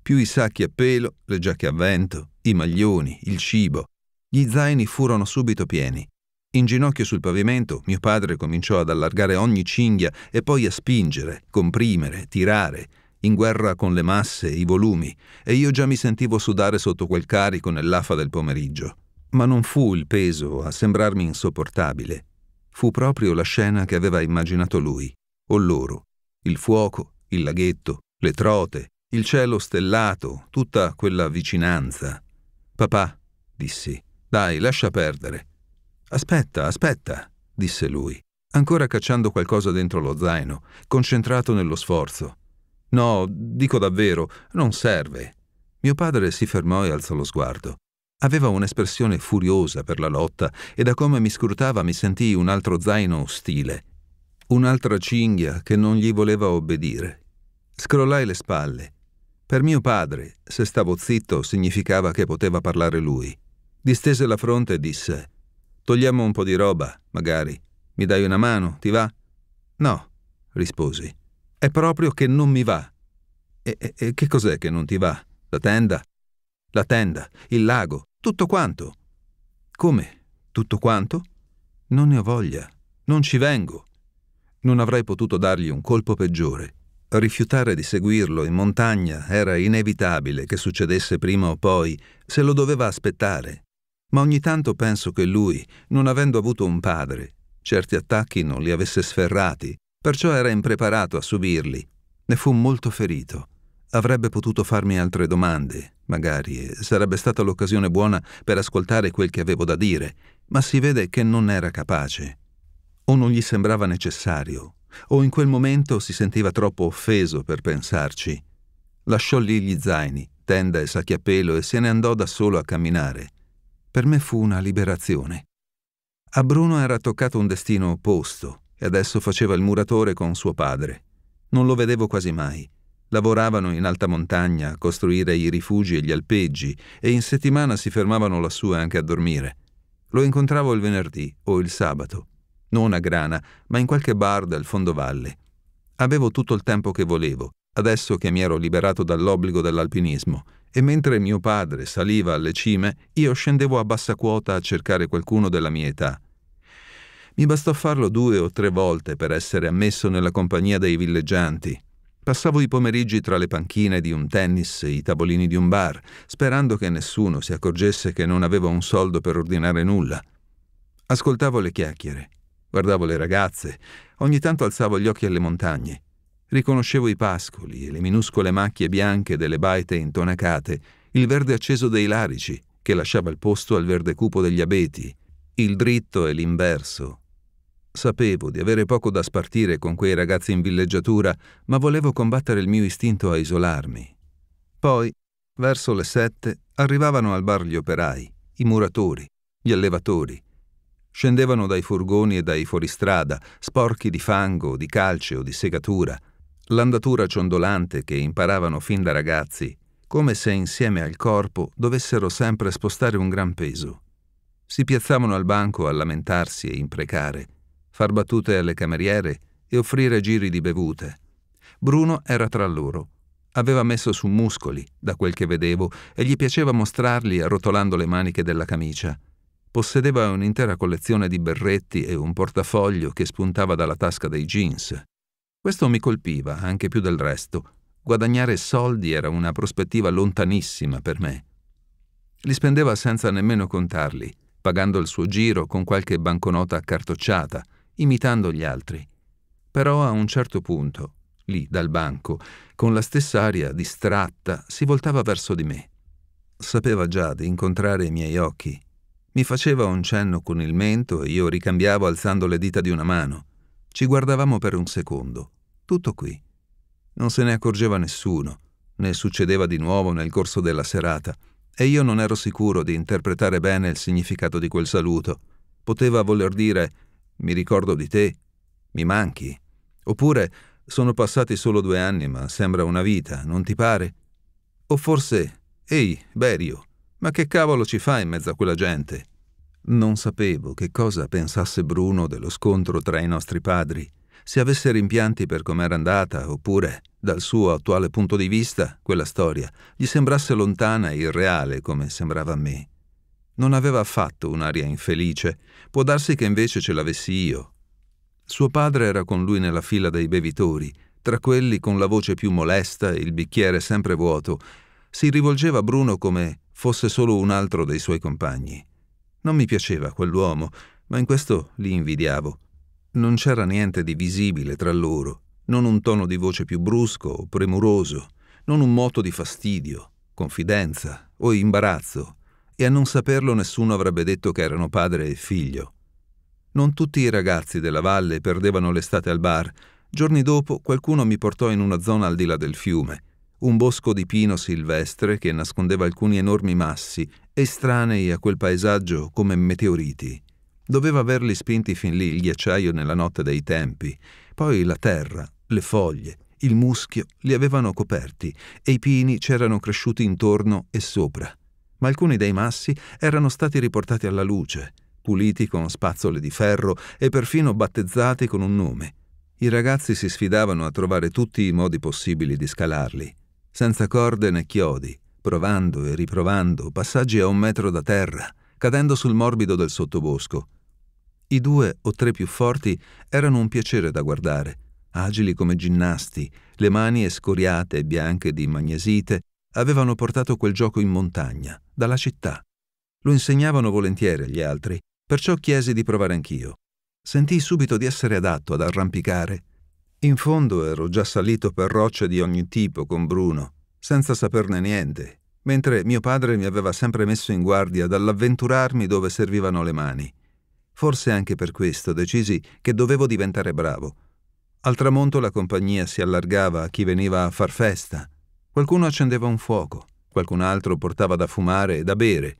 più i sacchi a pelo, le giacche a vento, i maglioni, il cibo. Gli zaini furono subito pieni. In ginocchio sul pavimento, mio padre cominciò ad allargare ogni cinghia e poi a spingere, comprimere, tirare, in guerra con le masse e i volumi, e io già mi sentivo sudare sotto quel carico nell'afa del pomeriggio. Ma non fu il peso a sembrarmi insopportabile. Fu proprio la scena che aveva immaginato lui, o loro. Il fuoco, il laghetto, le trote, il cielo stellato, tutta quella vicinanza. Papà, dissi, dai, lascia perdere. Aspetta, aspetta, disse lui, ancora cacciando qualcosa dentro lo zaino, concentrato nello sforzo. No, dico davvero, non serve. Mio padre si fermò e alzò lo sguardo. Aveva un'espressione furiosa per la lotta e da come mi scrutava mi sentii un altro zaino ostile, un'altra cinghia che non gli voleva obbedire. Scrollai le spalle. Per mio padre, se stavo zitto, significava che poteva parlare lui. Distese la fronte e disse Togliamo un po' di roba, magari. Mi dai una mano, ti va? No, risposi. È proprio che non mi va. E, e, e che cos'è che non ti va? La tenda? La tenda, il lago, tutto quanto. Come? Tutto quanto? Non ne ho voglia. Non ci vengo. Non avrei potuto dargli un colpo peggiore. Rifiutare di seguirlo in montagna era inevitabile che succedesse prima o poi, se lo doveva aspettare ma ogni tanto penso che lui, non avendo avuto un padre, certi attacchi non li avesse sferrati, perciò era impreparato a subirli. Ne fu molto ferito. Avrebbe potuto farmi altre domande, magari, e sarebbe stata l'occasione buona per ascoltare quel che avevo da dire, ma si vede che non era capace. O non gli sembrava necessario, o in quel momento si sentiva troppo offeso per pensarci. Lasciò lì gli zaini, tenda e sacchi a pelo e se ne andò da solo a camminare per me fu una liberazione. A Bruno era toccato un destino opposto e adesso faceva il muratore con suo padre. Non lo vedevo quasi mai. Lavoravano in alta montagna a costruire i rifugi e gli alpeggi e in settimana si fermavano lassù anche a dormire. Lo incontravo il venerdì o il sabato, non a Grana, ma in qualche bar del fondovalle. Avevo tutto il tempo che volevo, adesso che mi ero liberato dall'obbligo dell'alpinismo e mentre mio padre saliva alle cime, io scendevo a bassa quota a cercare qualcuno della mia età. Mi bastò farlo due o tre volte per essere ammesso nella compagnia dei villeggianti. Passavo i pomeriggi tra le panchine di un tennis e i tavolini di un bar, sperando che nessuno si accorgesse che non avevo un soldo per ordinare nulla. Ascoltavo le chiacchiere, guardavo le ragazze, ogni tanto alzavo gli occhi alle montagne. Riconoscevo i pascoli e le minuscole macchie bianche delle baite intonacate, il verde acceso dei larici, che lasciava il posto al verde cupo degli abeti, il dritto e l'inverso. Sapevo di avere poco da spartire con quei ragazzi in villeggiatura, ma volevo combattere il mio istinto a isolarmi. Poi, verso le sette, arrivavano al bar gli operai, i muratori, gli allevatori. Scendevano dai furgoni e dai fuoristrada, sporchi di fango, di calce o di segatura – l'andatura ciondolante che imparavano fin da ragazzi, come se insieme al corpo dovessero sempre spostare un gran peso. Si piazzavano al banco a lamentarsi e imprecare, far battute alle cameriere e offrire giri di bevute. Bruno era tra loro. Aveva messo su muscoli, da quel che vedevo, e gli piaceva mostrarli arrotolando le maniche della camicia. Possedeva un'intera collezione di berretti e un portafoglio che spuntava dalla tasca dei jeans. Questo mi colpiva anche più del resto. Guadagnare soldi era una prospettiva lontanissima per me. Li spendeva senza nemmeno contarli, pagando il suo giro con qualche banconota accartocciata, imitando gli altri. Però a un certo punto, lì dal banco, con la stessa aria distratta, si voltava verso di me. Sapeva già di incontrare i miei occhi. Mi faceva un cenno con il mento e io ricambiavo alzando le dita di una mano. Ci guardavamo per un secondo. Tutto qui. Non se ne accorgeva nessuno, ne succedeva di nuovo nel corso della serata, e io non ero sicuro di interpretare bene il significato di quel saluto. Poteva voler dire mi ricordo di te, mi manchi, oppure sono passati solo due anni ma sembra una vita, non ti pare? O forse, ehi, Berio, ma che cavolo ci fai in mezzo a quella gente? Non sapevo che cosa pensasse Bruno dello scontro tra i nostri padri, se avesse rimpianti per com'era andata oppure, dal suo attuale punto di vista, quella storia gli sembrasse lontana e irreale come sembrava a me. Non aveva affatto un'aria infelice, può darsi che invece ce l'avessi io. Suo padre era con lui nella fila dei bevitori, tra quelli con la voce più molesta e il bicchiere sempre vuoto, si rivolgeva a Bruno come fosse solo un altro dei suoi compagni. Non mi piaceva quell'uomo, ma in questo li invidiavo. Non c'era niente di visibile tra loro, non un tono di voce più brusco o premuroso, non un moto di fastidio, confidenza o imbarazzo, e a non saperlo nessuno avrebbe detto che erano padre e figlio. Non tutti i ragazzi della valle perdevano l'estate al bar. Giorni dopo qualcuno mi portò in una zona al di là del fiume, un bosco di pino silvestre che nascondeva alcuni enormi massi, estranei a quel paesaggio come meteoriti. Doveva averli spinti fin lì il ghiacciaio nella notte dei tempi, poi la terra, le foglie, il muschio li avevano coperti e i pini c'erano cresciuti intorno e sopra. Ma alcuni dei massi erano stati riportati alla luce, puliti con spazzole di ferro e perfino battezzati con un nome. I ragazzi si sfidavano a trovare tutti i modi possibili di scalarli senza corde né chiodi, provando e riprovando passaggi a un metro da terra, cadendo sul morbido del sottobosco. I due o tre più forti erano un piacere da guardare, agili come ginnasti, le mani escoriate e bianche di magnesite, avevano portato quel gioco in montagna, dalla città. Lo insegnavano volentieri agli altri, perciò chiesi di provare anch'io. Sentii subito di essere adatto ad arrampicare in fondo ero già salito per rocce di ogni tipo con Bruno, senza saperne niente, mentre mio padre mi aveva sempre messo in guardia dall'avventurarmi dove servivano le mani. Forse anche per questo decisi che dovevo diventare bravo. Al tramonto la compagnia si allargava a chi veniva a far festa. Qualcuno accendeva un fuoco, qualcun altro portava da fumare e da bere.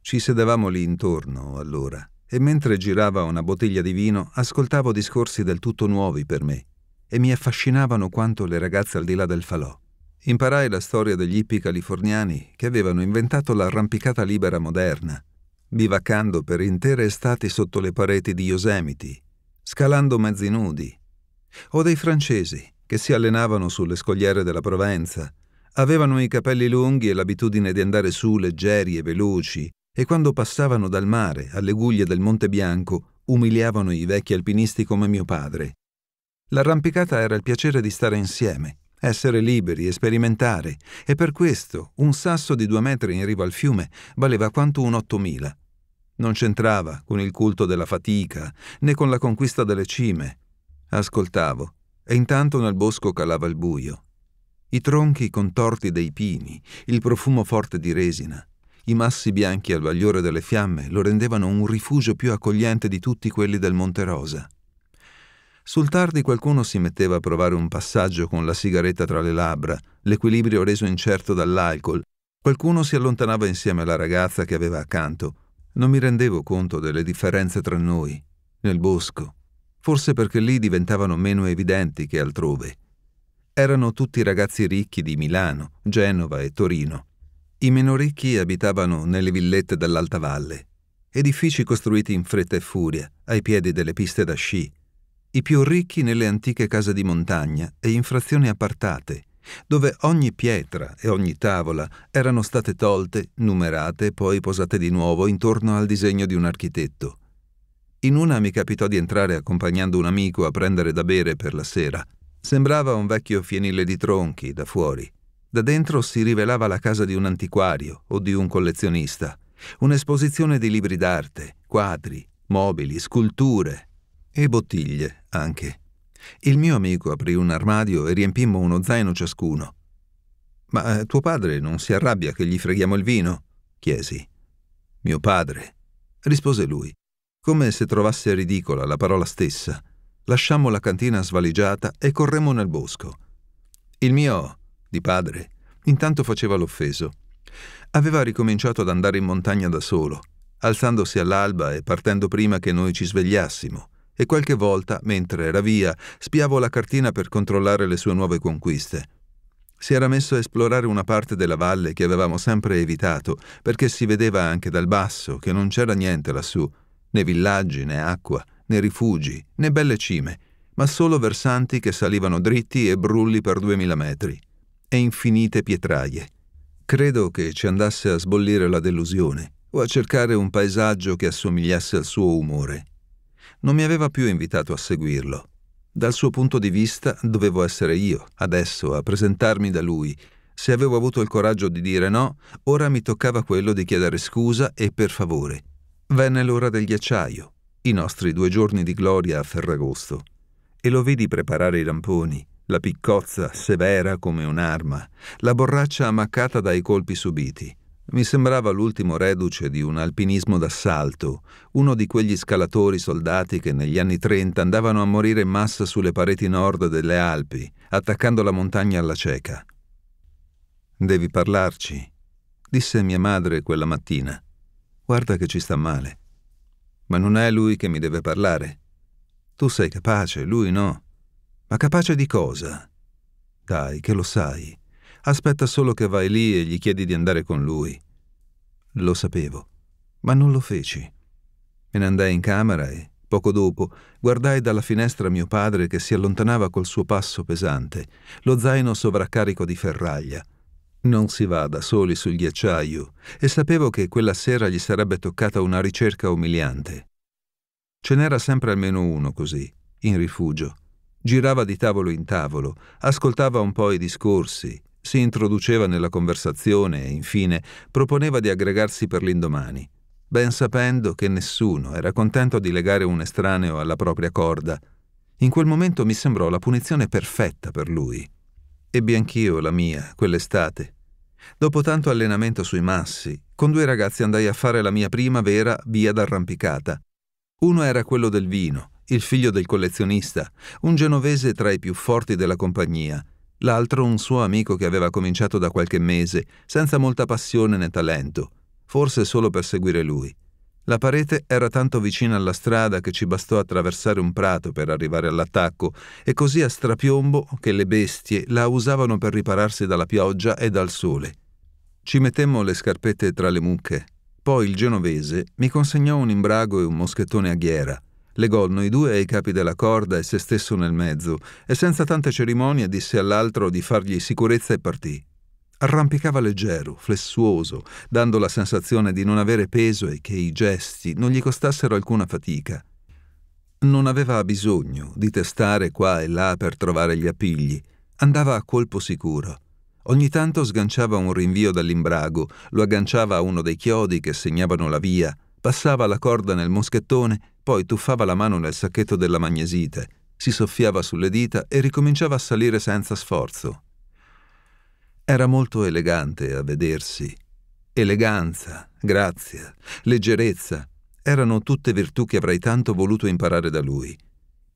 Ci sedevamo lì intorno, allora, e mentre girava una bottiglia di vino ascoltavo discorsi del tutto nuovi per me e mi affascinavano quanto le ragazze al di là del falò. Imparai la storia degli hippi californiani che avevano inventato l'arrampicata libera moderna, bivaccando per intere estati sotto le pareti di Yosemite, scalando mezzi nudi, o dei francesi che si allenavano sulle scogliere della Provenza, avevano i capelli lunghi e l'abitudine di andare su leggeri e veloci, e quando passavano dal mare alle guglie del Monte Bianco umiliavano i vecchi alpinisti come mio padre, L'arrampicata era il piacere di stare insieme, essere liberi e sperimentare, e per questo un sasso di due metri in riva al fiume valeva quanto un ottomila. Non c'entrava con il culto della fatica né con la conquista delle cime. Ascoltavo, e intanto nel bosco calava il buio. I tronchi contorti dei pini, il profumo forte di resina, i massi bianchi al bagliore delle fiamme lo rendevano un rifugio più accogliente di tutti quelli del Monte Rosa. Sul tardi qualcuno si metteva a provare un passaggio con la sigaretta tra le labbra, l'equilibrio reso incerto dall'alcol. Qualcuno si allontanava insieme alla ragazza che aveva accanto. Non mi rendevo conto delle differenze tra noi, nel bosco. Forse perché lì diventavano meno evidenti che altrove. Erano tutti ragazzi ricchi di Milano, Genova e Torino. I meno ricchi abitavano nelle villette dell'alta valle, edifici costruiti in fretta e furia, ai piedi delle piste da sci, i più ricchi nelle antiche case di montagna e in frazioni appartate, dove ogni pietra e ogni tavola erano state tolte, numerate e poi posate di nuovo intorno al disegno di un architetto. In una mi capitò di entrare accompagnando un amico a prendere da bere per la sera. Sembrava un vecchio fienile di tronchi da fuori. Da dentro si rivelava la casa di un antiquario o di un collezionista. Un'esposizione di libri d'arte, quadri, mobili, sculture, e bottiglie, anche. Il mio amico aprì un armadio e riempimmo uno zaino ciascuno. Ma eh, tuo padre non si arrabbia che gli freghiamo il vino? chiesi. Mio padre, rispose lui, come se trovasse ridicola la parola stessa. Lasciammo la cantina svaligiata e corremmo nel bosco. Il mio, di padre, intanto faceva l'offeso. Aveva ricominciato ad andare in montagna da solo, alzandosi all'alba e partendo prima che noi ci svegliassimo e qualche volta, mentre era via, spiavo la cartina per controllare le sue nuove conquiste. Si era messo a esplorare una parte della valle che avevamo sempre evitato, perché si vedeva anche dal basso che non c'era niente lassù, né villaggi, né acqua, né rifugi, né belle cime, ma solo versanti che salivano dritti e brulli per duemila metri, e infinite pietraie. Credo che ci andasse a sbollire la delusione o a cercare un paesaggio che assomigliasse al suo umore non mi aveva più invitato a seguirlo. Dal suo punto di vista dovevo essere io, adesso, a presentarmi da lui. Se avevo avuto il coraggio di dire no, ora mi toccava quello di chiedere scusa e per favore. Venne l'ora del ghiacciaio, i nostri due giorni di gloria a Ferragosto, e lo vidi preparare i ramponi, la piccozza severa come un'arma, la borraccia ammaccata dai colpi subiti. Mi sembrava l'ultimo reduce di un alpinismo d'assalto, uno di quegli scalatori soldati che negli anni 30 andavano a morire in massa sulle pareti nord delle Alpi, attaccando la montagna alla cieca. Devi parlarci, disse mia madre quella mattina. Guarda che ci sta male. Ma non è lui che mi deve parlare. Tu sei capace, lui no. Ma capace di cosa? Dai, che lo sai. Aspetta solo che vai lì e gli chiedi di andare con lui. Lo sapevo, ma non lo feci. Me ne andai in camera e, poco dopo, guardai dalla finestra mio padre che si allontanava col suo passo pesante, lo zaino sovraccarico di ferraglia. Non si va da soli sul ghiacciaio e sapevo che quella sera gli sarebbe toccata una ricerca umiliante. Ce n'era sempre almeno uno così, in rifugio. Girava di tavolo in tavolo, ascoltava un po' i discorsi, si introduceva nella conversazione e infine proponeva di aggregarsi per l'indomani, ben sapendo che nessuno era contento di legare un estraneo alla propria corda. In quel momento mi sembrò la punizione perfetta per lui. Ebbi anch'io la mia, quell'estate. Dopo tanto allenamento sui massi, con due ragazzi andai a fare la mia prima vera via d'arrampicata. Uno era quello del vino, il figlio del collezionista, un genovese tra i più forti della compagnia, l'altro un suo amico che aveva cominciato da qualche mese, senza molta passione né talento, forse solo per seguire lui. La parete era tanto vicina alla strada che ci bastò attraversare un prato per arrivare all'attacco, e così a strapiombo che le bestie la usavano per ripararsi dalla pioggia e dal sole. Ci mettemmo le scarpette tra le mucche. Poi il genovese mi consegnò un imbrago e un moschettone a ghiera. Legolno i due ai capi della corda e se stesso nel mezzo, e senza tante cerimonie disse all'altro di fargli sicurezza e partì. Arrampicava leggero, flessuoso, dando la sensazione di non avere peso e che i gesti non gli costassero alcuna fatica. Non aveva bisogno di testare qua e là per trovare gli appigli. Andava a colpo sicuro. Ogni tanto sganciava un rinvio dall'imbrago, lo agganciava a uno dei chiodi che segnavano la via, passava la corda nel moschettone poi tuffava la mano nel sacchetto della magnesite, si soffiava sulle dita e ricominciava a salire senza sforzo. Era molto elegante a vedersi. Eleganza, grazia, leggerezza erano tutte virtù che avrei tanto voluto imparare da lui.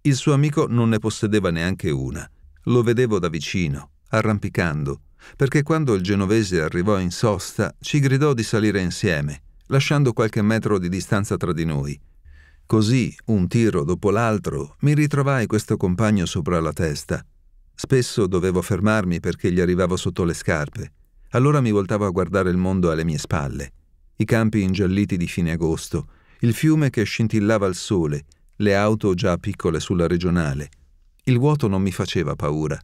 Il suo amico non ne possedeva neanche una. Lo vedevo da vicino, arrampicando, perché quando il genovese arrivò in sosta ci gridò di salire insieme, lasciando qualche metro di distanza tra di noi. Così, un tiro dopo l'altro, mi ritrovai questo compagno sopra la testa. Spesso dovevo fermarmi perché gli arrivavo sotto le scarpe. Allora mi voltavo a guardare il mondo alle mie spalle. I campi ingialliti di fine agosto, il fiume che scintillava al sole, le auto già piccole sulla regionale. Il vuoto non mi faceva paura.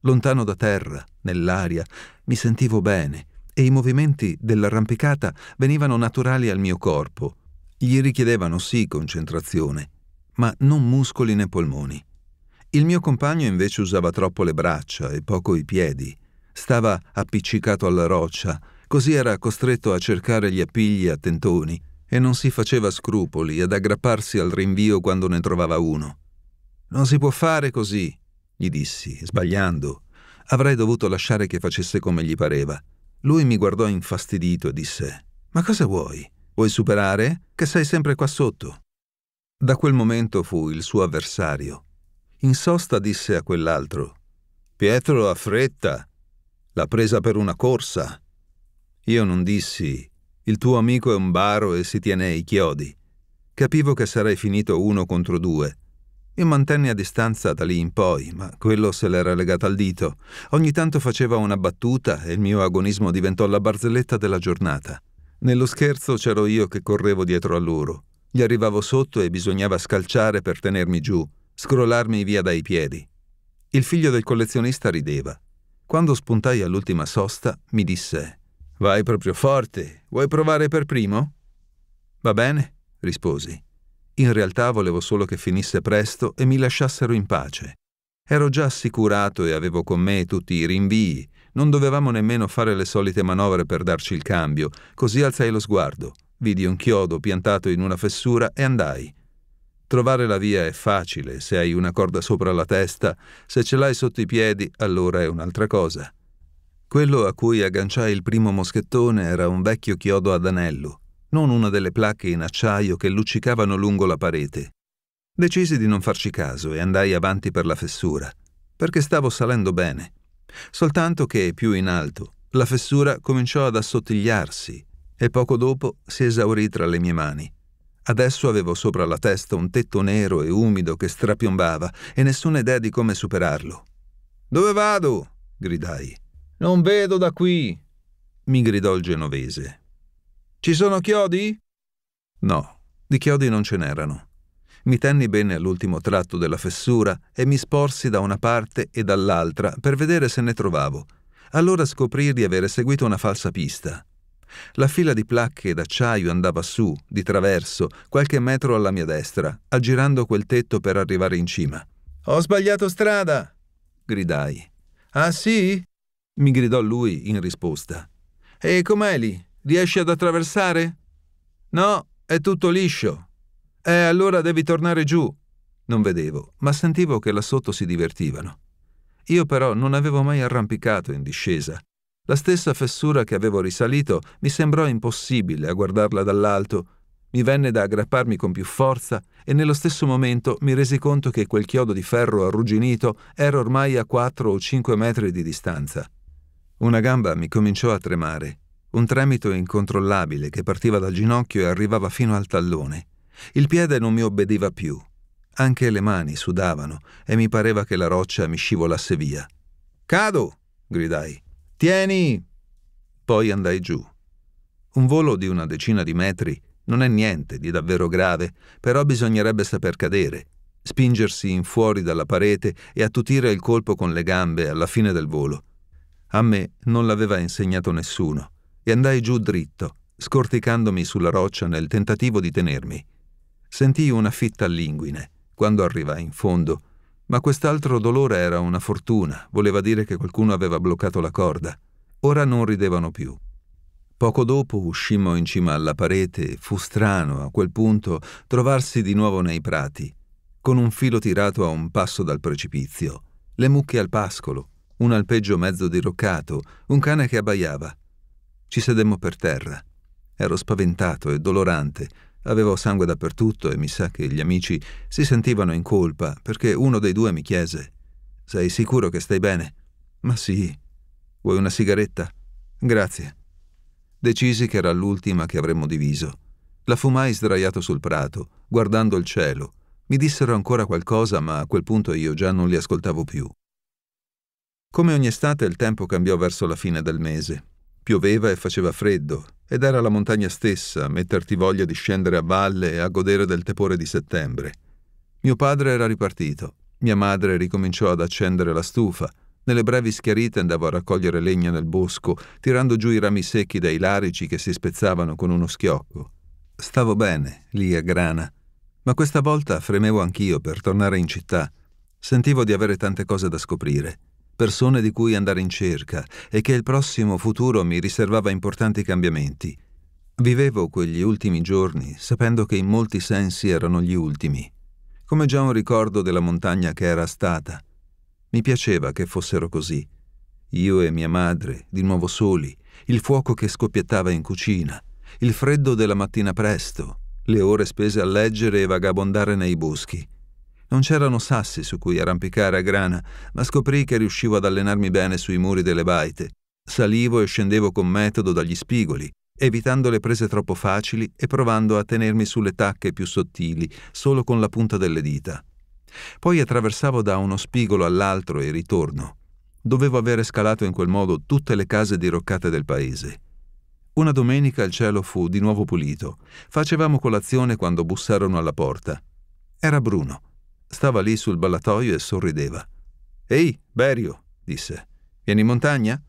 Lontano da terra, nell'aria, mi sentivo bene e i movimenti dell'arrampicata venivano naturali al mio corpo, gli richiedevano sì concentrazione, ma non muscoli né polmoni. Il mio compagno invece usava troppo le braccia e poco i piedi. Stava appiccicato alla roccia, così era costretto a cercare gli appigli a tentoni e non si faceva scrupoli ad aggrapparsi al rinvio quando ne trovava uno. Non si può fare così, gli dissi, sbagliando. Avrei dovuto lasciare che facesse come gli pareva. Lui mi guardò infastidito e disse: Ma cosa vuoi? Vuoi superare? Che sei sempre qua sotto. Da quel momento fu il suo avversario. In sosta disse a quell'altro, Pietro ha fretta, l'ha presa per una corsa. Io non dissi, il tuo amico è un baro e si tiene i chiodi. Capivo che sarei finito uno contro due. Mi mantenne a distanza da lì in poi, ma quello se l'era legata al dito. Ogni tanto faceva una battuta e il mio agonismo diventò la barzelletta della giornata. Nello scherzo c'ero io che correvo dietro a loro. Gli arrivavo sotto e bisognava scalciare per tenermi giù, scrollarmi via dai piedi. Il figlio del collezionista rideva. Quando spuntai all'ultima sosta, mi disse: Vai proprio forte, vuoi provare per primo? Va bene, risposi. In realtà volevo solo che finisse presto e mi lasciassero in pace. Ero già assicurato e avevo con me tutti i rinvii, non dovevamo nemmeno fare le solite manovre per darci il cambio, così alzai lo sguardo, vidi un chiodo piantato in una fessura e andai. Trovare la via è facile se hai una corda sopra la testa, se ce l'hai sotto i piedi allora è un'altra cosa. Quello a cui agganciai il primo moschettone era un vecchio chiodo ad anello, non una delle placche in acciaio che luccicavano lungo la parete. Decisi di non farci caso e andai avanti per la fessura, perché stavo salendo bene soltanto che più in alto la fessura cominciò ad assottigliarsi e poco dopo si esaurì tra le mie mani. Adesso avevo sopra la testa un tetto nero e umido che strapiombava e nessuna idea di come superarlo. Dove vado? gridai. Non vedo da qui, mi gridò il genovese. Ci sono chiodi? No, di chiodi non ce n'erano. Mi tenni bene all'ultimo tratto della fessura e mi sporsi da una parte e dall'altra per vedere se ne trovavo. Allora scoprii di avere seguito una falsa pista. La fila di placche d'acciaio andava su, di traverso, qualche metro alla mia destra, aggirando quel tetto per arrivare in cima. Ho sbagliato strada! gridai. Ah sì? mi gridò lui in risposta. E com'è lì? Riesci ad attraversare? No, è tutto liscio. Eh, allora devi tornare giù. Non vedevo, ma sentivo che là sotto si divertivano. Io però non avevo mai arrampicato in discesa. La stessa fessura che avevo risalito mi sembrò impossibile a guardarla dall'alto. Mi venne da aggrapparmi con più forza e nello stesso momento mi resi conto che quel chiodo di ferro arrugginito era ormai a 4 o 5 metri di distanza. Una gamba mi cominciò a tremare, un tremito incontrollabile che partiva dal ginocchio e arrivava fino al tallone. Il piede non mi obbediva più. Anche le mani sudavano e mi pareva che la roccia mi scivolasse via. Cado! gridai. Tieni! Poi andai giù. Un volo di una decina di metri non è niente di davvero grave, però bisognerebbe saper cadere, spingersi in fuori dalla parete e attutire il colpo con le gambe alla fine del volo. A me non l'aveva insegnato nessuno e andai giù dritto, scorticandomi sulla roccia nel tentativo di tenermi. Sentì una fitta linguine quando arrivai in fondo, ma quest'altro dolore era una fortuna, voleva dire che qualcuno aveva bloccato la corda. Ora non ridevano più. Poco dopo uscimmo in cima alla parete e fu strano, a quel punto, trovarsi di nuovo nei prati, con un filo tirato a un passo dal precipizio, le mucche al pascolo, un alpeggio mezzo diroccato, un cane che abbaiava. Ci sedemmo per terra. Ero spaventato e dolorante, Avevo sangue dappertutto e mi sa che gli amici si sentivano in colpa perché uno dei due mi chiese Sei sicuro che stai bene? Ma sì. Vuoi una sigaretta? Grazie. Decisi che era l'ultima che avremmo diviso. La fumai sdraiato sul prato, guardando il cielo. Mi dissero ancora qualcosa, ma a quel punto io già non li ascoltavo più. Come ogni estate il tempo cambiò verso la fine del mese. Pioveva e faceva freddo, ed era la montagna stessa a metterti voglia di scendere a valle e a godere del tepore di settembre. Mio padre era ripartito, mia madre ricominciò ad accendere la stufa, nelle brevi schiarite andavo a raccogliere legna nel bosco, tirando giù i rami secchi dai larici che si spezzavano con uno schiocco. Stavo bene, lì a Grana, ma questa volta fremevo anch'io per tornare in città. Sentivo di avere tante cose da scoprire persone di cui andare in cerca e che il prossimo futuro mi riservava importanti cambiamenti. Vivevo quegli ultimi giorni sapendo che in molti sensi erano gli ultimi, come già un ricordo della montagna che era stata. Mi piaceva che fossero così. Io e mia madre, di nuovo soli, il fuoco che scoppiettava in cucina, il freddo della mattina presto, le ore spese a leggere e vagabondare nei boschi. Non c'erano sassi su cui arrampicare a grana, ma scoprì che riuscivo ad allenarmi bene sui muri delle baite. Salivo e scendevo con metodo dagli spigoli, evitando le prese troppo facili e provando a tenermi sulle tacche più sottili, solo con la punta delle dita. Poi attraversavo da uno spigolo all'altro e ritorno. Dovevo avere scalato in quel modo tutte le case diroccate del paese. Una domenica il cielo fu di nuovo pulito. Facevamo colazione quando bussarono alla porta. Era Bruno. Stava lì sul ballatoio e sorrideva. Ehi, Berio, disse, vieni in montagna?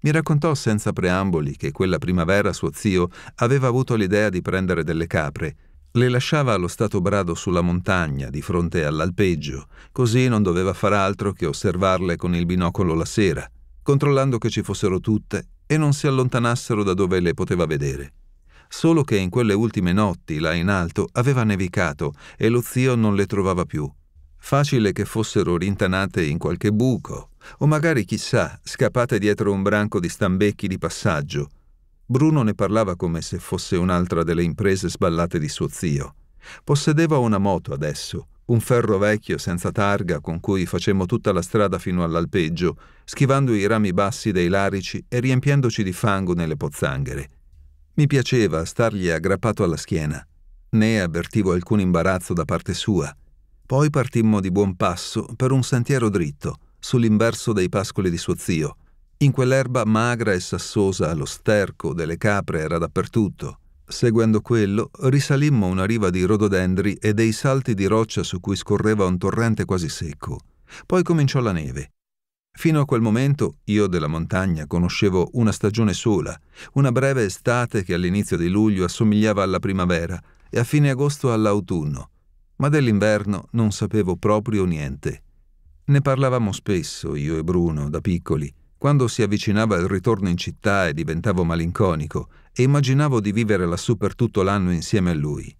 Mi raccontò senza preamboli che quella primavera suo zio aveva avuto l'idea di prendere delle capre. Le lasciava allo stato brado sulla montagna, di fronte all'alpeggio, così non doveva far altro che osservarle con il binocolo la sera, controllando che ci fossero tutte e non si allontanassero da dove le poteva vedere solo che in quelle ultime notti là in alto aveva nevicato e lo zio non le trovava più. Facile che fossero rintanate in qualche buco, o magari chissà, scappate dietro un branco di stambecchi di passaggio. Bruno ne parlava come se fosse un'altra delle imprese sballate di suo zio. Possedeva una moto adesso, un ferro vecchio senza targa con cui facemmo tutta la strada fino all'alpeggio, schivando i rami bassi dei larici e riempiendoci di fango nelle pozzanghere. Mi piaceva stargli aggrappato alla schiena, né avvertivo alcun imbarazzo da parte sua. Poi partimmo di buon passo per un sentiero dritto, sull'inverso dei pascoli di suo zio. In quell'erba magra e sassosa lo sterco delle capre era dappertutto. Seguendo quello, risalimmo una riva di rododendri e dei salti di roccia su cui scorreva un torrente quasi secco. Poi cominciò la neve. Fino a quel momento io della montagna conoscevo una stagione sola, una breve estate che all'inizio di luglio assomigliava alla primavera e a fine agosto all'autunno, ma dell'inverno non sapevo proprio niente. Ne parlavamo spesso io e Bruno da piccoli, quando si avvicinava il ritorno in città e diventavo malinconico e immaginavo di vivere lassù per tutto l'anno insieme a lui.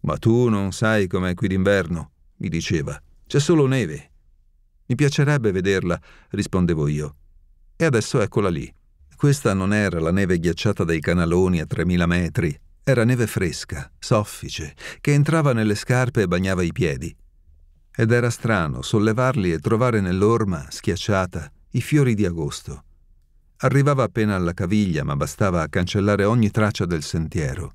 Ma tu non sai com'è qui d'inverno, mi diceva. C'è solo neve mi piacerebbe vederla, rispondevo io. E adesso eccola lì. Questa non era la neve ghiacciata dai canaloni a 3000 metri, era neve fresca, soffice, che entrava nelle scarpe e bagnava i piedi. Ed era strano sollevarli e trovare nell'orma, schiacciata, i fiori di agosto. Arrivava appena alla caviglia, ma bastava a cancellare ogni traccia del sentiero.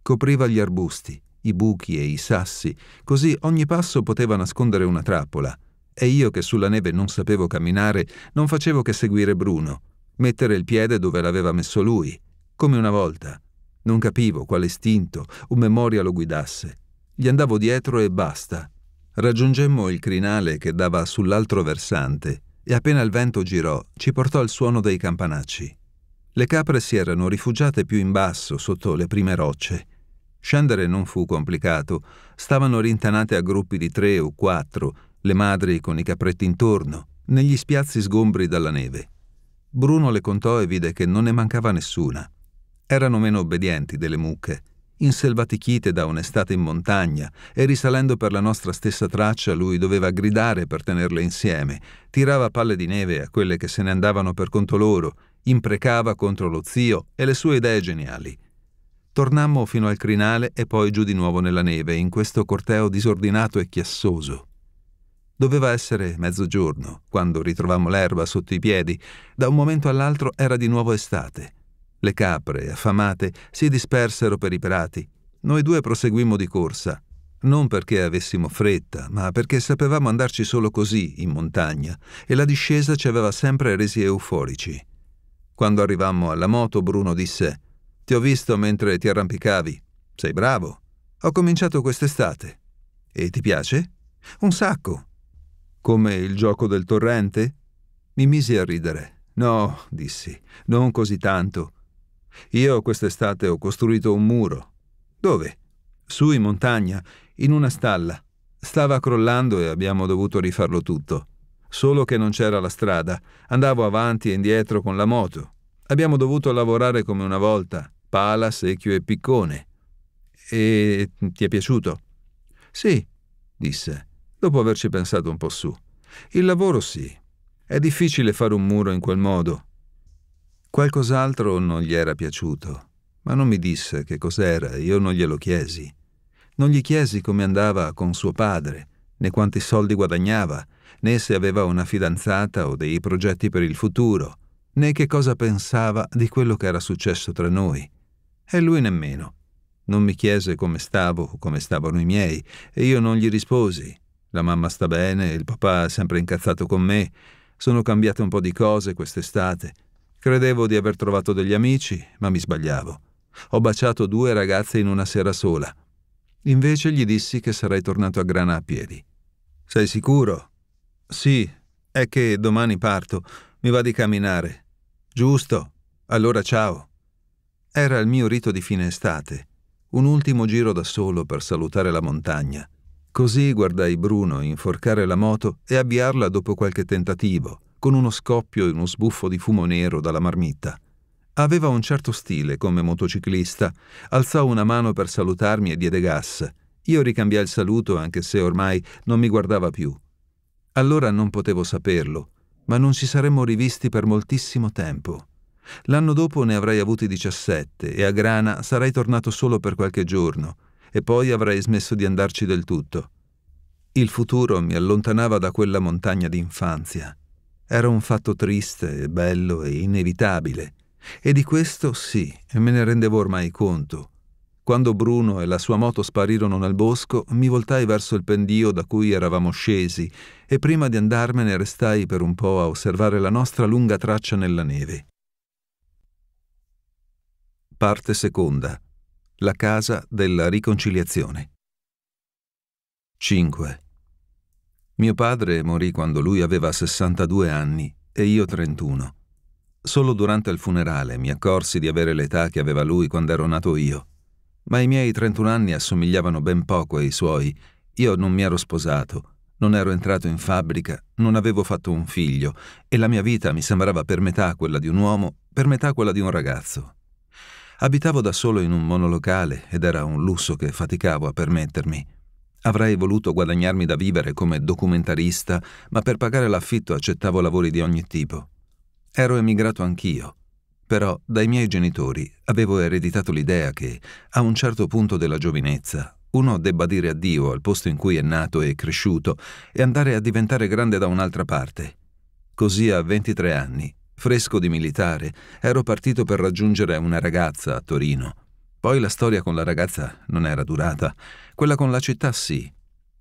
Copriva gli arbusti, i buchi e i sassi, così ogni passo poteva nascondere una trappola, e io che sulla neve non sapevo camminare, non facevo che seguire Bruno, mettere il piede dove l'aveva messo lui, come una volta. Non capivo quale istinto o memoria lo guidasse. Gli andavo dietro e basta. Raggiungemmo il crinale che dava sull'altro versante e appena il vento girò ci portò al suono dei campanacci. Le capre si erano rifugiate più in basso sotto le prime rocce. Scendere non fu complicato, stavano rintanate a gruppi di tre o quattro le madri con i capretti intorno, negli spiazzi sgombri dalla neve. Bruno le contò e vide che non ne mancava nessuna. Erano meno obbedienti delle mucche, inselvatichite da un'estate in montagna, e risalendo per la nostra stessa traccia lui doveva gridare per tenerle insieme, tirava palle di neve a quelle che se ne andavano per conto loro, imprecava contro lo zio e le sue idee geniali. Tornammo fino al crinale e poi giù di nuovo nella neve, in questo corteo disordinato e chiassoso. Doveva essere mezzogiorno, quando ritrovammo l'erba sotto i piedi. Da un momento all'altro era di nuovo estate. Le capre, affamate, si dispersero per i prati. Noi due proseguimmo di corsa, non perché avessimo fretta, ma perché sapevamo andarci solo così in montagna e la discesa ci aveva sempre resi euforici. Quando arrivammo alla moto, Bruno disse: Ti ho visto mentre ti arrampicavi. Sei bravo. Ho cominciato quest'estate. E ti piace? Un sacco. Come il gioco del torrente? Mi misi a ridere. No, dissi, non così tanto. Io quest'estate ho costruito un muro. Dove? Su in montagna, in una stalla. Stava crollando e abbiamo dovuto rifarlo tutto. Solo che non c'era la strada, andavo avanti e indietro con la moto. Abbiamo dovuto lavorare come una volta, pala, secchio e piccone. E ti è piaciuto? Sì, disse dopo averci pensato un po' su. Il lavoro sì. È difficile fare un muro in quel modo. Qualcos'altro non gli era piaciuto, ma non mi disse che cos'era, io non glielo chiesi. Non gli chiesi come andava con suo padre, né quanti soldi guadagnava, né se aveva una fidanzata o dei progetti per il futuro, né che cosa pensava di quello che era successo tra noi. E lui nemmeno. Non mi chiese come stavo come stavano i miei, e io non gli risposi. La mamma sta bene, il papà è sempre incazzato con me. Sono cambiate un po' di cose quest'estate. Credevo di aver trovato degli amici, ma mi sbagliavo. Ho baciato due ragazze in una sera sola. Invece gli dissi che sarei tornato a Grana a piedi. Sei sicuro? Sì, è che domani parto. Mi va di camminare. Giusto. Allora ciao. Era il mio rito di fine estate. Un ultimo giro da solo per salutare la montagna Così guardai Bruno inforcare la moto e avviarla dopo qualche tentativo, con uno scoppio e uno sbuffo di fumo nero dalla marmitta. Aveva un certo stile come motociclista, alzò una mano per salutarmi e diede gas. Io ricambiai il saluto anche se ormai non mi guardava più. Allora non potevo saperlo, ma non ci saremmo rivisti per moltissimo tempo. L'anno dopo ne avrei avuti 17 e a Grana sarei tornato solo per qualche giorno, e poi avrei smesso di andarci del tutto. Il futuro mi allontanava da quella montagna d'infanzia. Era un fatto triste, bello e inevitabile. E di questo sì, me ne rendevo ormai conto. Quando Bruno e la sua moto sparirono nel bosco, mi voltai verso il pendio da cui eravamo scesi e prima di andarmene restai per un po' a osservare la nostra lunga traccia nella neve. Parte seconda. La casa della riconciliazione. 5. Mio padre morì quando lui aveva 62 anni e io 31. Solo durante il funerale mi accorsi di avere l'età che aveva lui quando ero nato io. Ma i miei 31 anni assomigliavano ben poco ai suoi. Io non mi ero sposato, non ero entrato in fabbrica, non avevo fatto un figlio e la mia vita mi sembrava per metà quella di un uomo, per metà quella di un ragazzo. Abitavo da solo in un monolocale ed era un lusso che faticavo a permettermi. Avrei voluto guadagnarmi da vivere come documentarista, ma per pagare l'affitto accettavo lavori di ogni tipo. Ero emigrato anch'io, però dai miei genitori avevo ereditato l'idea che, a un certo punto della giovinezza, uno debba dire addio al posto in cui è nato e cresciuto e andare a diventare grande da un'altra parte. Così a 23 anni Fresco di militare, ero partito per raggiungere una ragazza a Torino. Poi la storia con la ragazza non era durata, quella con la città sì.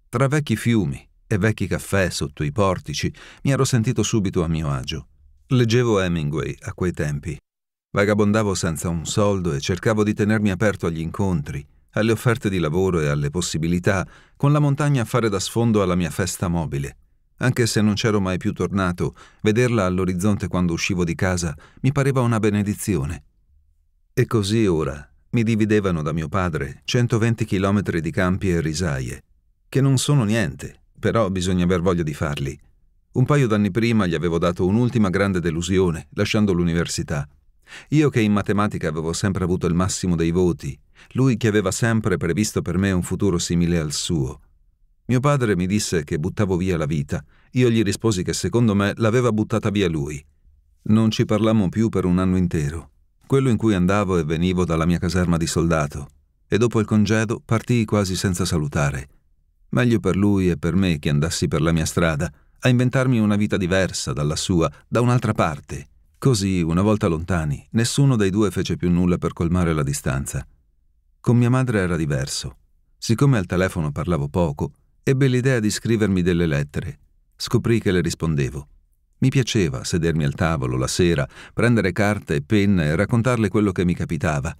Tra vecchi fiumi e vecchi caffè sotto i portici mi ero sentito subito a mio agio. Leggevo Hemingway a quei tempi. Vagabondavo senza un soldo e cercavo di tenermi aperto agli incontri, alle offerte di lavoro e alle possibilità, con la montagna a fare da sfondo alla mia festa mobile. Anche se non c'ero mai più tornato, vederla all'orizzonte quando uscivo di casa mi pareva una benedizione. E così ora mi dividevano da mio padre 120 chilometri di campi e risaie, che non sono niente, però bisogna aver voglia di farli. Un paio d'anni prima gli avevo dato un'ultima grande delusione, lasciando l'università. Io che in matematica avevo sempre avuto il massimo dei voti, lui che aveva sempre previsto per me un futuro simile al suo. Mio padre mi disse che buttavo via la vita. Io gli risposi che secondo me l'aveva buttata via lui. Non ci parlammo più per un anno intero. Quello in cui andavo e venivo dalla mia caserma di soldato. E dopo il congedo partii quasi senza salutare. Meglio per lui e per me che andassi per la mia strada, a inventarmi una vita diversa dalla sua, da un'altra parte. Così, una volta lontani, nessuno dei due fece più nulla per colmare la distanza. Con mia madre era diverso. Siccome al telefono parlavo poco, ebbe l'idea di scrivermi delle lettere. Scoprì che le rispondevo. Mi piaceva sedermi al tavolo la sera, prendere carta e penna e raccontarle quello che mi capitava.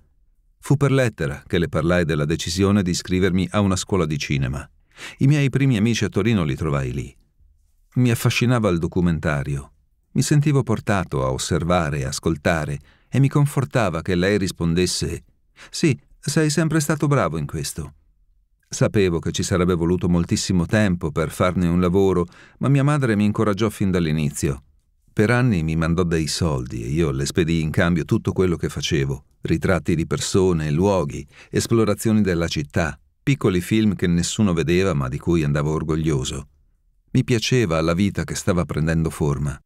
Fu per lettera che le parlai della decisione di iscrivermi a una scuola di cinema. I miei primi amici a Torino li trovai lì. Mi affascinava il documentario. Mi sentivo portato a osservare e ascoltare e mi confortava che lei rispondesse Sì, sei sempre stato bravo in questo. Sapevo che ci sarebbe voluto moltissimo tempo per farne un lavoro, ma mia madre mi incoraggiò fin dall'inizio. Per anni mi mandò dei soldi e io le spedii in cambio tutto quello che facevo, ritratti di persone, luoghi, esplorazioni della città, piccoli film che nessuno vedeva ma di cui andavo orgoglioso. Mi piaceva la vita che stava prendendo forma.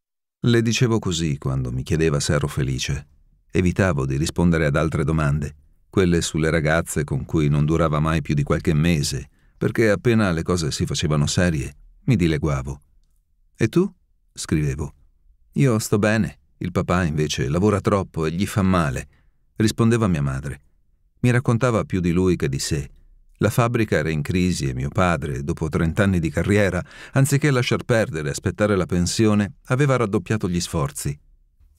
Le dicevo così quando mi chiedeva se ero felice. Evitavo di rispondere ad altre domande quelle sulle ragazze con cui non durava mai più di qualche mese, perché appena le cose si facevano serie mi dileguavo. E tu? scrivevo. Io sto bene, il papà invece lavora troppo e gli fa male, rispondeva mia madre. Mi raccontava più di lui che di sé. La fabbrica era in crisi e mio padre, dopo trent'anni di carriera, anziché lasciar perdere e aspettare la pensione, aveva raddoppiato gli sforzi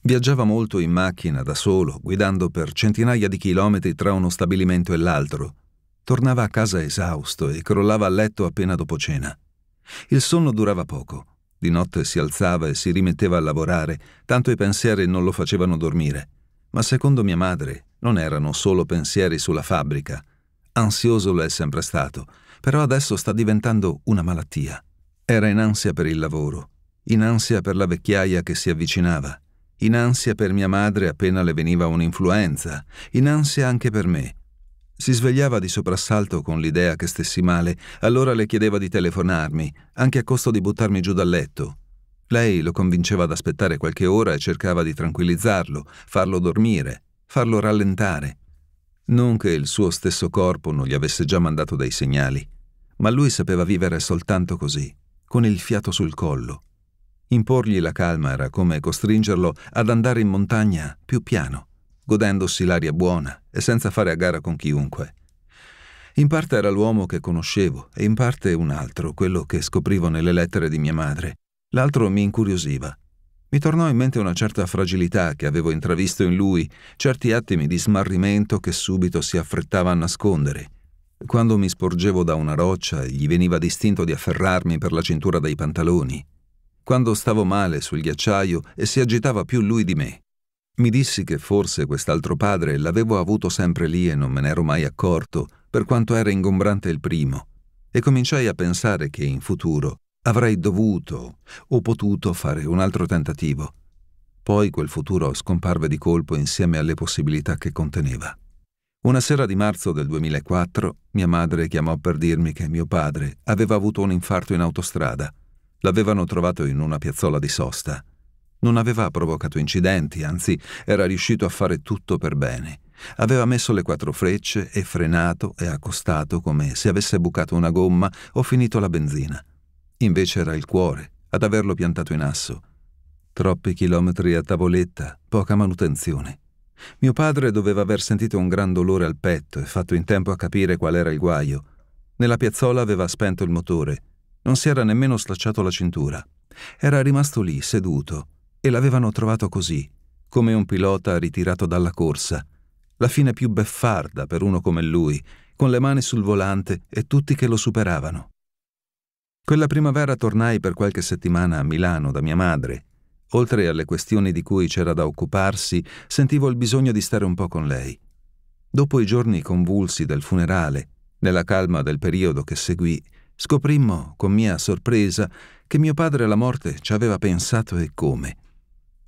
Viaggiava molto in macchina da solo, guidando per centinaia di chilometri tra uno stabilimento e l'altro. Tornava a casa esausto e crollava a letto appena dopo cena. Il sonno durava poco. Di notte si alzava e si rimetteva a lavorare, tanto i pensieri non lo facevano dormire. Ma secondo mia madre non erano solo pensieri sulla fabbrica. Ansioso lo è sempre stato, però adesso sta diventando una malattia. Era in ansia per il lavoro, in ansia per la vecchiaia che si avvicinava in ansia per mia madre appena le veniva un'influenza, in ansia anche per me. Si svegliava di soprassalto con l'idea che stessi male, allora le chiedeva di telefonarmi, anche a costo di buttarmi giù dal letto. Lei lo convinceva ad aspettare qualche ora e cercava di tranquillizzarlo, farlo dormire, farlo rallentare. Non che il suo stesso corpo non gli avesse già mandato dei segnali, ma lui sapeva vivere soltanto così, con il fiato sul collo Imporgli la calma era come costringerlo ad andare in montagna più piano, godendosi l'aria buona e senza fare a gara con chiunque. In parte era l'uomo che conoscevo e in parte un altro, quello che scoprivo nelle lettere di mia madre. L'altro mi incuriosiva. Mi tornò in mente una certa fragilità che avevo intravisto in lui, certi attimi di smarrimento che subito si affrettava a nascondere. Quando mi sporgevo da una roccia, gli veniva distinto di afferrarmi per la cintura dei pantaloni, quando stavo male sul ghiacciaio e si agitava più lui di me. Mi dissi che forse quest'altro padre l'avevo avuto sempre lì e non me n'ero mai accorto, per quanto era ingombrante il primo, e cominciai a pensare che in futuro avrei dovuto o potuto fare un altro tentativo. Poi quel futuro scomparve di colpo insieme alle possibilità che conteneva. Una sera di marzo del 2004 mia madre chiamò per dirmi che mio padre aveva avuto un infarto in autostrada L'avevano trovato in una piazzola di sosta. Non aveva provocato incidenti, anzi era riuscito a fare tutto per bene. Aveva messo le quattro frecce e frenato e accostato come se avesse bucato una gomma o finito la benzina. Invece era il cuore ad averlo piantato in asso. Troppi chilometri a tavoletta, poca manutenzione. Mio padre doveva aver sentito un gran dolore al petto e fatto in tempo a capire qual era il guaio. Nella piazzola aveva spento il motore non si era nemmeno slacciato la cintura. Era rimasto lì, seduto, e l'avevano trovato così, come un pilota ritirato dalla corsa. La fine più beffarda per uno come lui, con le mani sul volante e tutti che lo superavano. Quella primavera tornai per qualche settimana a Milano da mia madre. Oltre alle questioni di cui c'era da occuparsi, sentivo il bisogno di stare un po' con lei. Dopo i giorni convulsi del funerale, nella calma del periodo che seguì, Scoprimmo, con mia sorpresa, che mio padre alla morte ci aveva pensato e come.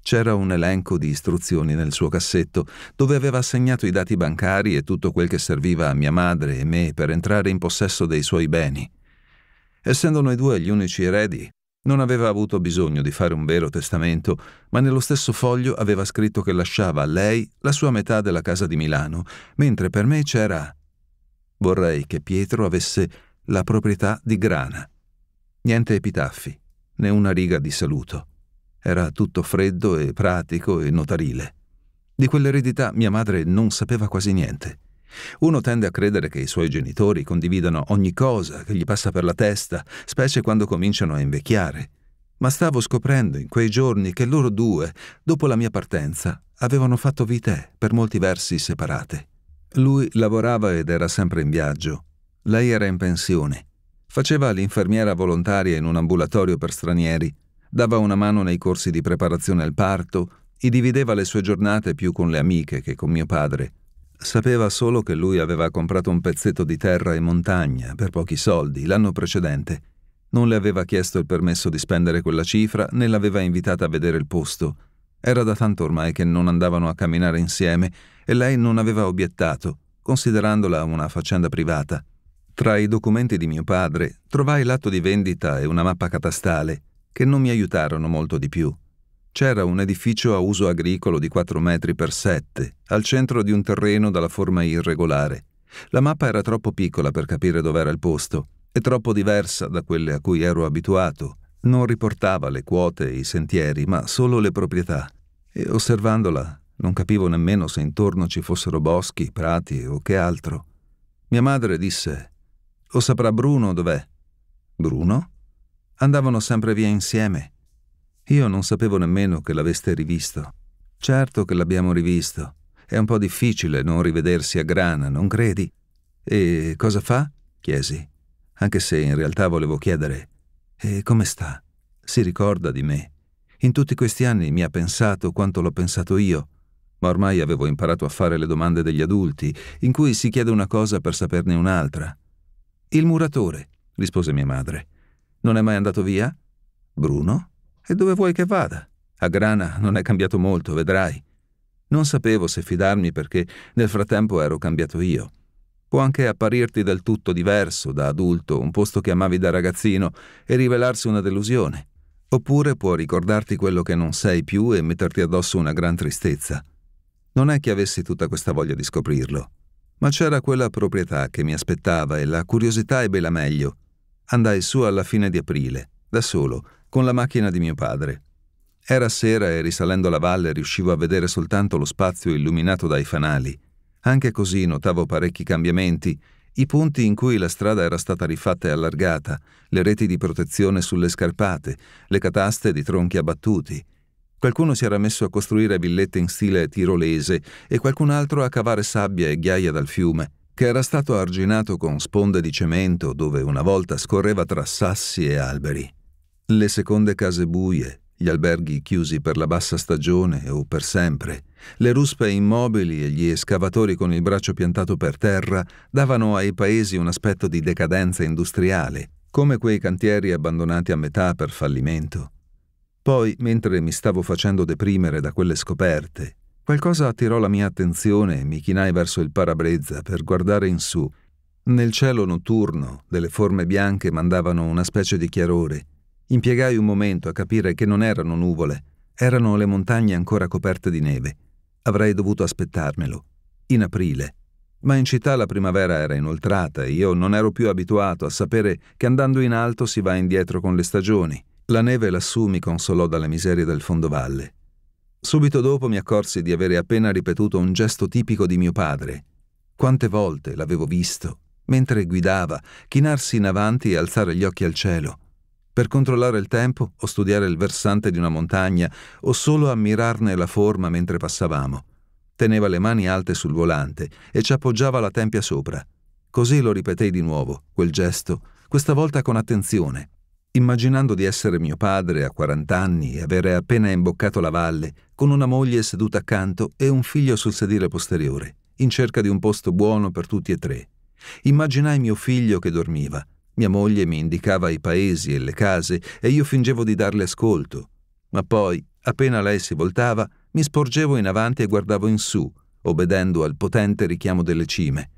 C'era un elenco di istruzioni nel suo cassetto, dove aveva assegnato i dati bancari e tutto quel che serviva a mia madre e me per entrare in possesso dei suoi beni. Essendo noi due gli unici eredi, non aveva avuto bisogno di fare un vero testamento, ma nello stesso foglio aveva scritto che lasciava a lei la sua metà della casa di Milano, mentre per me c'era... Vorrei che Pietro avesse la proprietà di grana. Niente epitaffi, né una riga di saluto. Era tutto freddo e pratico e notarile. Di quell'eredità mia madre non sapeva quasi niente. Uno tende a credere che i suoi genitori condividano ogni cosa che gli passa per la testa, specie quando cominciano a invecchiare. Ma stavo scoprendo in quei giorni che loro due, dopo la mia partenza, avevano fatto vite per molti versi separate. Lui lavorava ed era sempre in viaggio, lei era in pensione. Faceva l'infermiera volontaria in un ambulatorio per stranieri, dava una mano nei corsi di preparazione al parto, e divideva le sue giornate più con le amiche che con mio padre. Sapeva solo che lui aveva comprato un pezzetto di terra e montagna per pochi soldi l'anno precedente. Non le aveva chiesto il permesso di spendere quella cifra né l'aveva invitata a vedere il posto. Era da tanto ormai che non andavano a camminare insieme e lei non aveva obiettato, considerandola una faccenda privata. Tra i documenti di mio padre trovai l'atto di vendita e una mappa catastale che non mi aiutarono molto di più. C'era un edificio a uso agricolo di 4 metri per 7 al centro di un terreno dalla forma irregolare. La mappa era troppo piccola per capire dov'era il posto e troppo diversa da quelle a cui ero abituato. Non riportava le quote e i sentieri, ma solo le proprietà. E osservandola non capivo nemmeno se intorno ci fossero boschi, prati o che altro. Mia madre disse o saprà Bruno dov'è? Bruno? Andavano sempre via insieme. Io non sapevo nemmeno che l'aveste rivisto. Certo che l'abbiamo rivisto. È un po' difficile non rivedersi a grana, non credi? E cosa fa? chiesi, anche se in realtà volevo chiedere. E come sta? Si ricorda di me. In tutti questi anni mi ha pensato quanto l'ho pensato io, ma ormai avevo imparato a fare le domande degli adulti, in cui si chiede una cosa per saperne un'altra. Il muratore, rispose mia madre. Non è mai andato via? Bruno? E dove vuoi che vada? A Grana non è cambiato molto, vedrai. Non sapevo se fidarmi perché nel frattempo ero cambiato io. Può anche apparirti del tutto diverso da adulto un posto che amavi da ragazzino e rivelarsi una delusione. Oppure può ricordarti quello che non sei più e metterti addosso una gran tristezza. Non è che avessi tutta questa voglia di scoprirlo ma c'era quella proprietà che mi aspettava e la curiosità ebbe la meglio. Andai su alla fine di aprile, da solo, con la macchina di mio padre. Era sera e risalendo la valle riuscivo a vedere soltanto lo spazio illuminato dai fanali. Anche così notavo parecchi cambiamenti, i punti in cui la strada era stata rifatta e allargata, le reti di protezione sulle scarpate, le cataste di tronchi abbattuti, Qualcuno si era messo a costruire villette in stile tirolese e qualcun altro a cavare sabbia e ghiaia dal fiume, che era stato arginato con sponde di cemento dove una volta scorreva tra sassi e alberi. Le seconde case buie, gli alberghi chiusi per la bassa stagione o per sempre, le ruspe immobili e gli escavatori con il braccio piantato per terra davano ai paesi un aspetto di decadenza industriale, come quei cantieri abbandonati a metà per fallimento. Poi, mentre mi stavo facendo deprimere da quelle scoperte, qualcosa attirò la mia attenzione e mi chinai verso il parabrezza per guardare in su. Nel cielo notturno delle forme bianche mandavano una specie di chiarore. Impiegai un momento a capire che non erano nuvole, erano le montagne ancora coperte di neve. Avrei dovuto aspettarmelo, in aprile. Ma in città la primavera era inoltrata e io non ero più abituato a sapere che andando in alto si va indietro con le stagioni. La neve lassù mi consolò dalle miserie del fondovalle. Subito dopo mi accorsi di avere appena ripetuto un gesto tipico di mio padre. Quante volte l'avevo visto, mentre guidava, chinarsi in avanti e alzare gli occhi al cielo, per controllare il tempo o studiare il versante di una montagna o solo ammirarne la forma mentre passavamo. Teneva le mani alte sul volante e ci appoggiava la tempia sopra. Così lo ripetei di nuovo, quel gesto, questa volta con attenzione, Immaginando di essere mio padre a 40 anni e avere appena imboccato la valle, con una moglie seduta accanto e un figlio sul sedile posteriore, in cerca di un posto buono per tutti e tre. Immaginai mio figlio che dormiva. Mia moglie mi indicava i paesi e le case e io fingevo di darle ascolto. Ma poi, appena lei si voltava, mi sporgevo in avanti e guardavo in su, obbedendo al potente richiamo delle cime.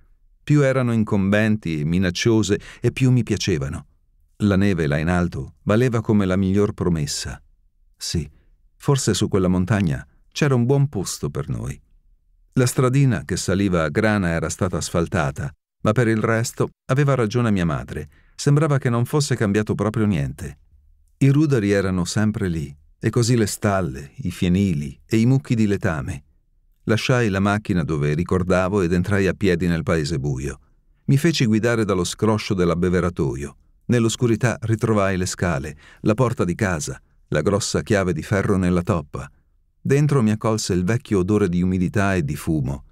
Più erano incombenti e minacciose e più mi piacevano. La neve là in alto valeva come la miglior promessa. Sì, forse su quella montagna c'era un buon posto per noi. La stradina che saliva a grana era stata asfaltata, ma per il resto aveva ragione mia madre, sembrava che non fosse cambiato proprio niente. I ruderi erano sempre lì, e così le stalle, i fienili e i mucchi di letame. Lasciai la macchina dove ricordavo ed entrai a piedi nel paese buio. Mi feci guidare dallo scroscio dell'abbeveratoio. Nell'oscurità ritrovai le scale, la porta di casa, la grossa chiave di ferro nella toppa. Dentro mi accolse il vecchio odore di umidità e di fumo.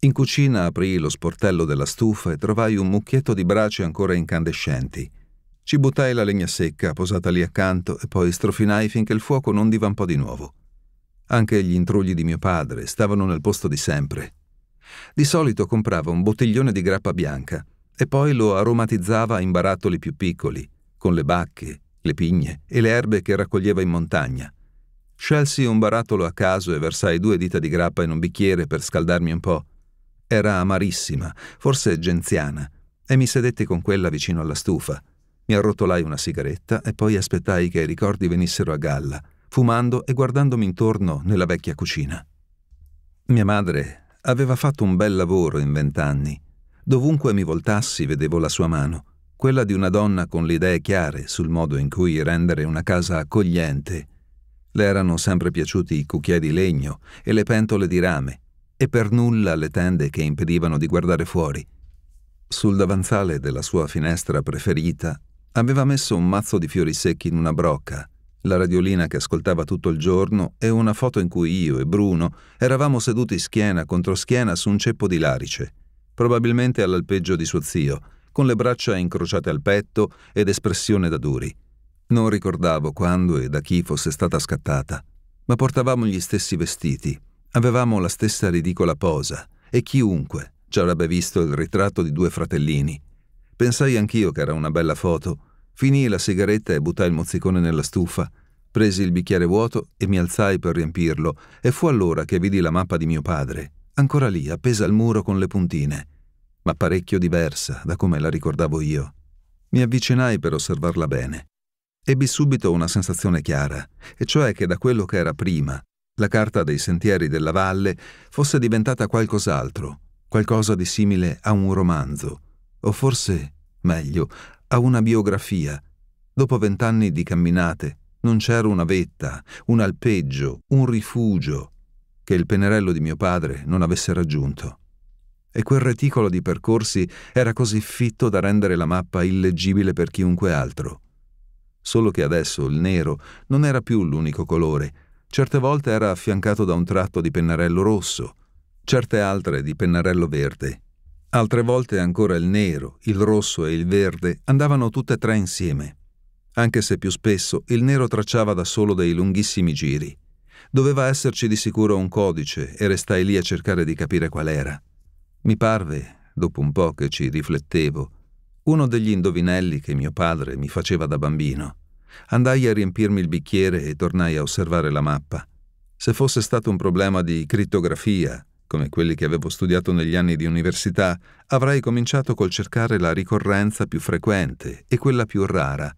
In cucina aprii lo sportello della stufa e trovai un mucchietto di braci ancora incandescenti. Ci buttai la legna secca posata lì accanto e poi strofinai finché il fuoco non divampò di nuovo. Anche gli intrugli di mio padre stavano nel posto di sempre. Di solito comprava un bottiglione di grappa bianca, e poi lo aromatizzava in barattoli più piccoli, con le bacche, le pigne e le erbe che raccoglieva in montagna. Scelsi un barattolo a caso e versai due dita di grappa in un bicchiere per scaldarmi un po'. Era amarissima, forse genziana, e mi sedetti con quella vicino alla stufa. Mi arrotolai una sigaretta e poi aspettai che i ricordi venissero a galla, fumando e guardandomi intorno nella vecchia cucina. Mia madre aveva fatto un bel lavoro in vent'anni Dovunque mi voltassi vedevo la sua mano, quella di una donna con le idee chiare sul modo in cui rendere una casa accogliente. Le erano sempre piaciuti i cucchiai di legno e le pentole di rame, e per nulla le tende che impedivano di guardare fuori. Sul davanzale della sua finestra preferita aveva messo un mazzo di fiori secchi in una brocca, la radiolina che ascoltava tutto il giorno e una foto in cui io e Bruno eravamo seduti schiena contro schiena su un ceppo di larice probabilmente all'alpeggio di suo zio, con le braccia incrociate al petto ed espressione da duri. Non ricordavo quando e da chi fosse stata scattata, ma portavamo gli stessi vestiti, avevamo la stessa ridicola posa e chiunque ci avrebbe visto il ritratto di due fratellini. Pensai anch'io che era una bella foto, finii la sigaretta e buttai il mozzicone nella stufa, presi il bicchiere vuoto e mi alzai per riempirlo e fu allora che vidi la mappa di mio padre ancora lì, appesa al muro con le puntine, ma parecchio diversa da come la ricordavo io. Mi avvicinai per osservarla bene. Ebbi subito una sensazione chiara, e cioè che da quello che era prima, la carta dei sentieri della valle fosse diventata qualcos'altro, qualcosa di simile a un romanzo, o forse, meglio, a una biografia. Dopo vent'anni di camminate, non c'era una vetta, un alpeggio, un rifugio, che il pennarello di mio padre non avesse raggiunto. E quel reticolo di percorsi era così fitto da rendere la mappa illeggibile per chiunque altro. Solo che adesso il nero non era più l'unico colore, certe volte era affiancato da un tratto di pennarello rosso, certe altre di pennarello verde. Altre volte ancora il nero, il rosso e il verde andavano tutte e tre insieme, anche se più spesso il nero tracciava da solo dei lunghissimi giri. Doveva esserci di sicuro un codice e restai lì a cercare di capire qual era. Mi parve, dopo un po' che ci riflettevo, uno degli indovinelli che mio padre mi faceva da bambino. Andai a riempirmi il bicchiere e tornai a osservare la mappa. Se fosse stato un problema di crittografia, come quelli che avevo studiato negli anni di università, avrei cominciato col cercare la ricorrenza più frequente e quella più rara,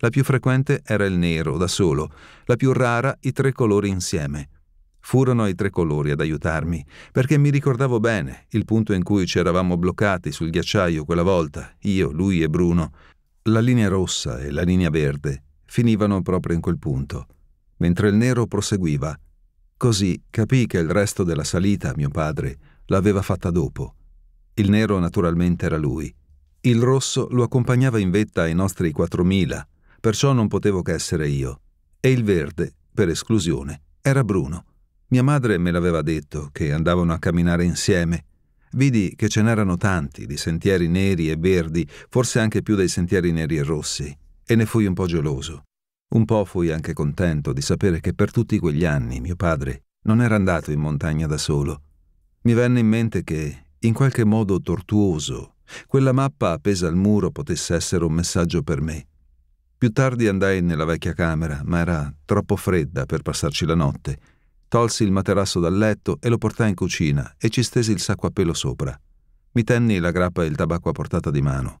la più frequente era il nero, da solo, la più rara i tre colori insieme. Furono i tre colori ad aiutarmi, perché mi ricordavo bene il punto in cui ci eravamo bloccati sul ghiacciaio quella volta, io, lui e Bruno. La linea rossa e la linea verde finivano proprio in quel punto, mentre il nero proseguiva. Così capii che il resto della salita, mio padre, l'aveva fatta dopo. Il nero naturalmente era lui. Il rosso lo accompagnava in vetta ai nostri 4000, perciò non potevo che essere io. E il verde, per esclusione, era Bruno. Mia madre me l'aveva detto che andavano a camminare insieme. Vidi che ce n'erano tanti di sentieri neri e verdi, forse anche più dei sentieri neri e rossi, e ne fui un po' geloso. Un po' fui anche contento di sapere che per tutti quegli anni mio padre non era andato in montagna da solo. Mi venne in mente che, in qualche modo tortuoso, quella mappa appesa al muro potesse essere un messaggio per me. Più tardi andai nella vecchia camera, ma era troppo fredda per passarci la notte. Tolsi il materasso dal letto e lo portai in cucina e ci stesi il sacco a pelo sopra. Mi tenni la grappa e il tabacco a portata di mano.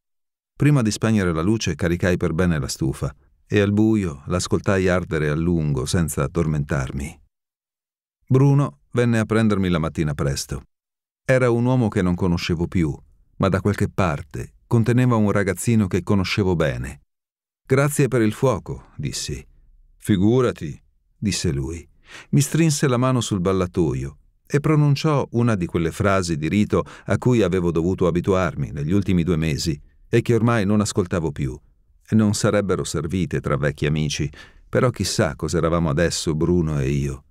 Prima di spegnere la luce caricai per bene la stufa e al buio l'ascoltai ardere a lungo senza addormentarmi. Bruno venne a prendermi la mattina presto. Era un uomo che non conoscevo più, ma da qualche parte conteneva un ragazzino che conoscevo bene. Grazie per il fuoco, dissi. Figurati, disse lui. Mi strinse la mano sul ballatoio e pronunciò una di quelle frasi di rito a cui avevo dovuto abituarmi negli ultimi due mesi e che ormai non ascoltavo più. Non sarebbero servite tra vecchi amici, però chissà cos'eravamo adesso Bruno e io.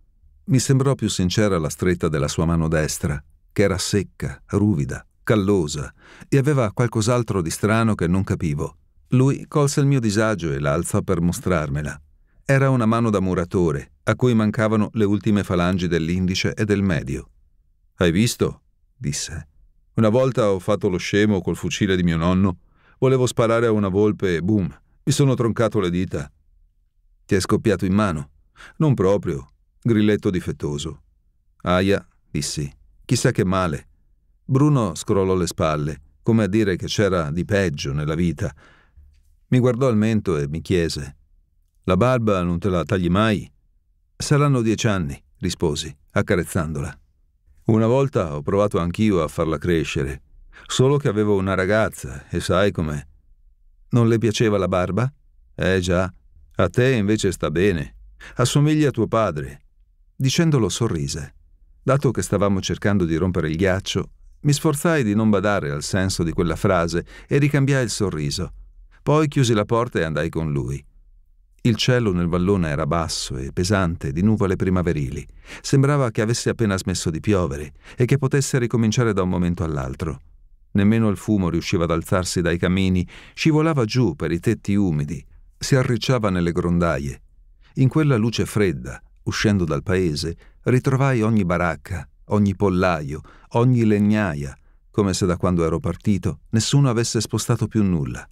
Mi sembrò più sincera la stretta della sua mano destra, che era secca, ruvida, callosa, e aveva qualcos'altro di strano che non capivo. Lui colse il mio disagio e l'alzò per mostrarmela. Era una mano da muratore, a cui mancavano le ultime falangi dell'indice e del medio. Hai visto? disse. Una volta ho fatto lo scemo col fucile di mio nonno. Volevo sparare a una volpe e boom, mi sono troncato le dita. Ti è scoppiato in mano? Non proprio. Grilletto difettoso. Aia, dissi. Chissà che male. Bruno scrollò le spalle, come a dire che c'era di peggio nella vita mi guardò al mento e mi chiese: La barba non te la tagli mai? Saranno dieci anni, risposi, accarezzandola. Una volta ho provato anch'io a farla crescere, solo che avevo una ragazza e sai com'è. Non le piaceva la barba? Eh già, a te invece sta bene. Assomiglia a tuo padre. Dicendolo sorrise. Dato che stavamo cercando di rompere il ghiaccio, mi sforzai di non badare al senso di quella frase e ricambiai il sorriso. Poi chiusi la porta e andai con lui. Il cielo nel vallone era basso e pesante di nuvole primaverili. Sembrava che avesse appena smesso di piovere e che potesse ricominciare da un momento all'altro. Nemmeno il fumo riusciva ad alzarsi dai camini, scivolava giù per i tetti umidi, si arricciava nelle grondaie. In quella luce fredda, uscendo dal paese, ritrovai ogni baracca, ogni pollaio, ogni legnaia, come se da quando ero partito nessuno avesse spostato più nulla.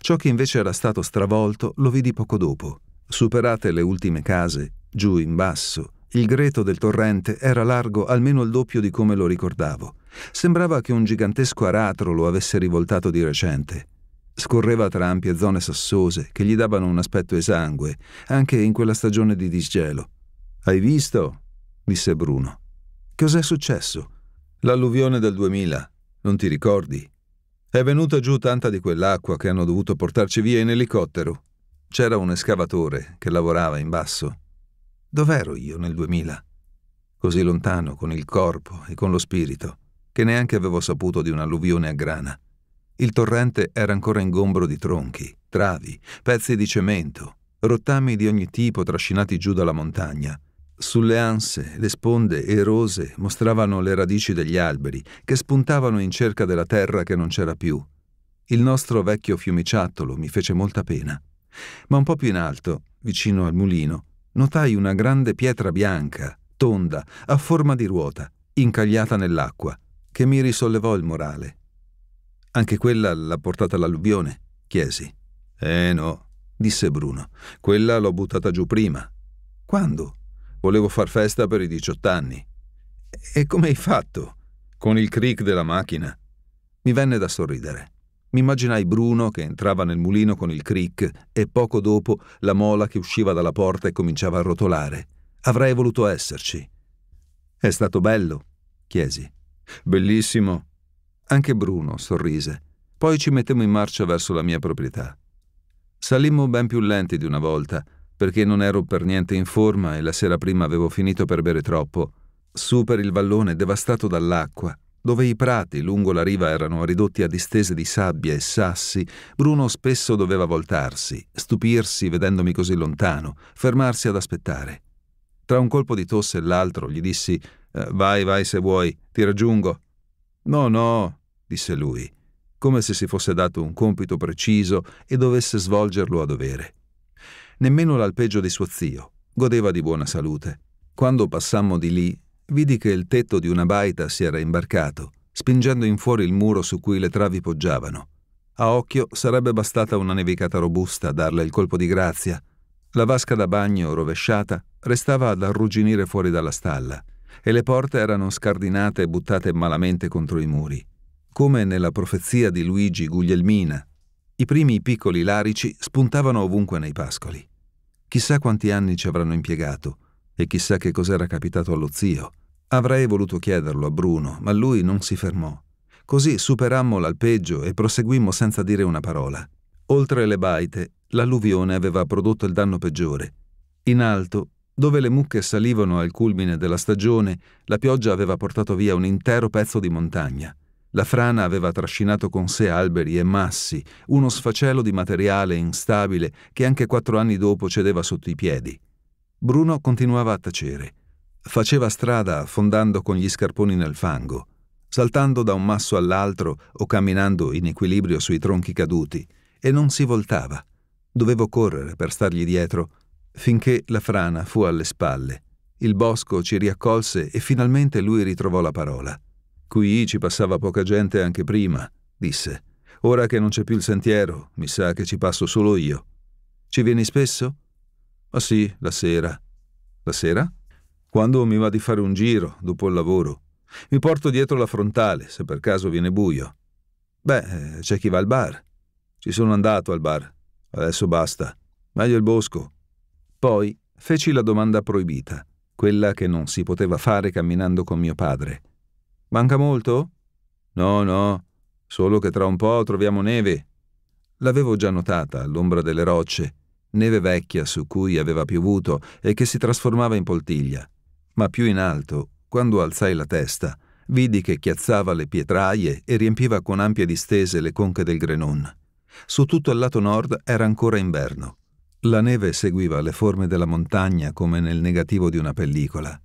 Ciò che invece era stato stravolto lo vidi poco dopo. Superate le ultime case, giù in basso, il greto del torrente era largo almeno il doppio di come lo ricordavo. Sembrava che un gigantesco aratro lo avesse rivoltato di recente. Scorreva tra ampie zone sassose che gli davano un aspetto esangue, anche in quella stagione di disgelo. Hai visto? disse Bruno. Cos'è successo? L'alluvione del 2000. Non ti ricordi? È venuta giù tanta di quell'acqua che hanno dovuto portarci via in elicottero. C'era un escavatore che lavorava in basso. Dov'ero io nel 2000? Così lontano con il corpo e con lo spirito, che neanche avevo saputo di un'alluvione a grana. Il torrente era ancora ingombro di tronchi, travi, pezzi di cemento, rottami di ogni tipo trascinati giù dalla montagna, sulle anse le sponde erose mostravano le radici degli alberi che spuntavano in cerca della terra che non c'era più. Il nostro vecchio fiumiciattolo mi fece molta pena. Ma un po' più in alto, vicino al mulino, notai una grande pietra bianca, tonda, a forma di ruota, incagliata nell'acqua, che mi risollevò il morale. Anche quella l'ha portata l'alluvione? chiesi. Eh no, disse Bruno. Quella l'ho buttata giù prima. Quando? Volevo far festa per i 18 anni. E come hai fatto? Con il cric della macchina? Mi venne da sorridere. Mi immaginai Bruno che entrava nel mulino con il cric e poco dopo la mola che usciva dalla porta e cominciava a rotolare. Avrei voluto esserci. È stato bello? chiesi. Bellissimo. Anche Bruno sorrise. Poi ci mettemmo in marcia verso la mia proprietà. Salimmo ben più lenti di una volta perché non ero per niente in forma e la sera prima avevo finito per bere troppo, su per il vallone devastato dall'acqua, dove i prati lungo la riva erano ridotti a distese di sabbia e sassi, Bruno spesso doveva voltarsi, stupirsi vedendomi così lontano, fermarsi ad aspettare. Tra un colpo di tosse e l'altro gli dissi eh, Vai, vai se vuoi, ti raggiungo. No, no, disse lui, come se si fosse dato un compito preciso e dovesse svolgerlo a dovere nemmeno l'alpeggio di suo zio. Godeva di buona salute. Quando passammo di lì, vidi che il tetto di una baita si era imbarcato, spingendo in fuori il muro su cui le travi poggiavano. A occhio sarebbe bastata una nevicata robusta a darle il colpo di grazia. La vasca da bagno, rovesciata, restava ad arrugginire fuori dalla stalla e le porte erano scardinate e buttate malamente contro i muri. Come nella profezia di Luigi Guglielmina, i primi piccoli larici spuntavano ovunque nei pascoli. Chissà quanti anni ci avranno impiegato e chissà che cos'era capitato allo zio. Avrei voluto chiederlo a Bruno, ma lui non si fermò. Così superammo l'alpeggio e proseguimmo senza dire una parola. Oltre le baite, l'alluvione aveva prodotto il danno peggiore. In alto, dove le mucche salivano al culmine della stagione, la pioggia aveva portato via un intero pezzo di montagna. La frana aveva trascinato con sé alberi e massi, uno sfacelo di materiale instabile che anche quattro anni dopo cedeva sotto i piedi. Bruno continuava a tacere. Faceva strada affondando con gli scarponi nel fango, saltando da un masso all'altro o camminando in equilibrio sui tronchi caduti, e non si voltava. Dovevo correre per stargli dietro, finché la frana fu alle spalle. Il bosco ci riaccolse e finalmente lui ritrovò la parola. Qui ci passava poca gente anche prima, disse. Ora che non c'è più il sentiero, mi sa che ci passo solo io. Ci vieni spesso? Ma ah sì, la sera. La sera? Quando mi va di fare un giro, dopo il lavoro. Mi porto dietro la frontale, se per caso viene buio. Beh, eh, c'è chi va al bar. Ci sono andato al bar. Adesso basta. Meglio il bosco. Poi feci la domanda proibita, quella che non si poteva fare camminando con mio padre. Manca molto? No, no, solo che tra un po' troviamo neve. L'avevo già notata all'ombra delle rocce, neve vecchia su cui aveva piovuto e che si trasformava in poltiglia. Ma più in alto, quando alzai la testa, vidi che chiazzava le pietraie e riempiva con ampie distese le conche del Grenon. Su tutto il lato nord era ancora inverno. La neve seguiva le forme della montagna come nel negativo di una pellicola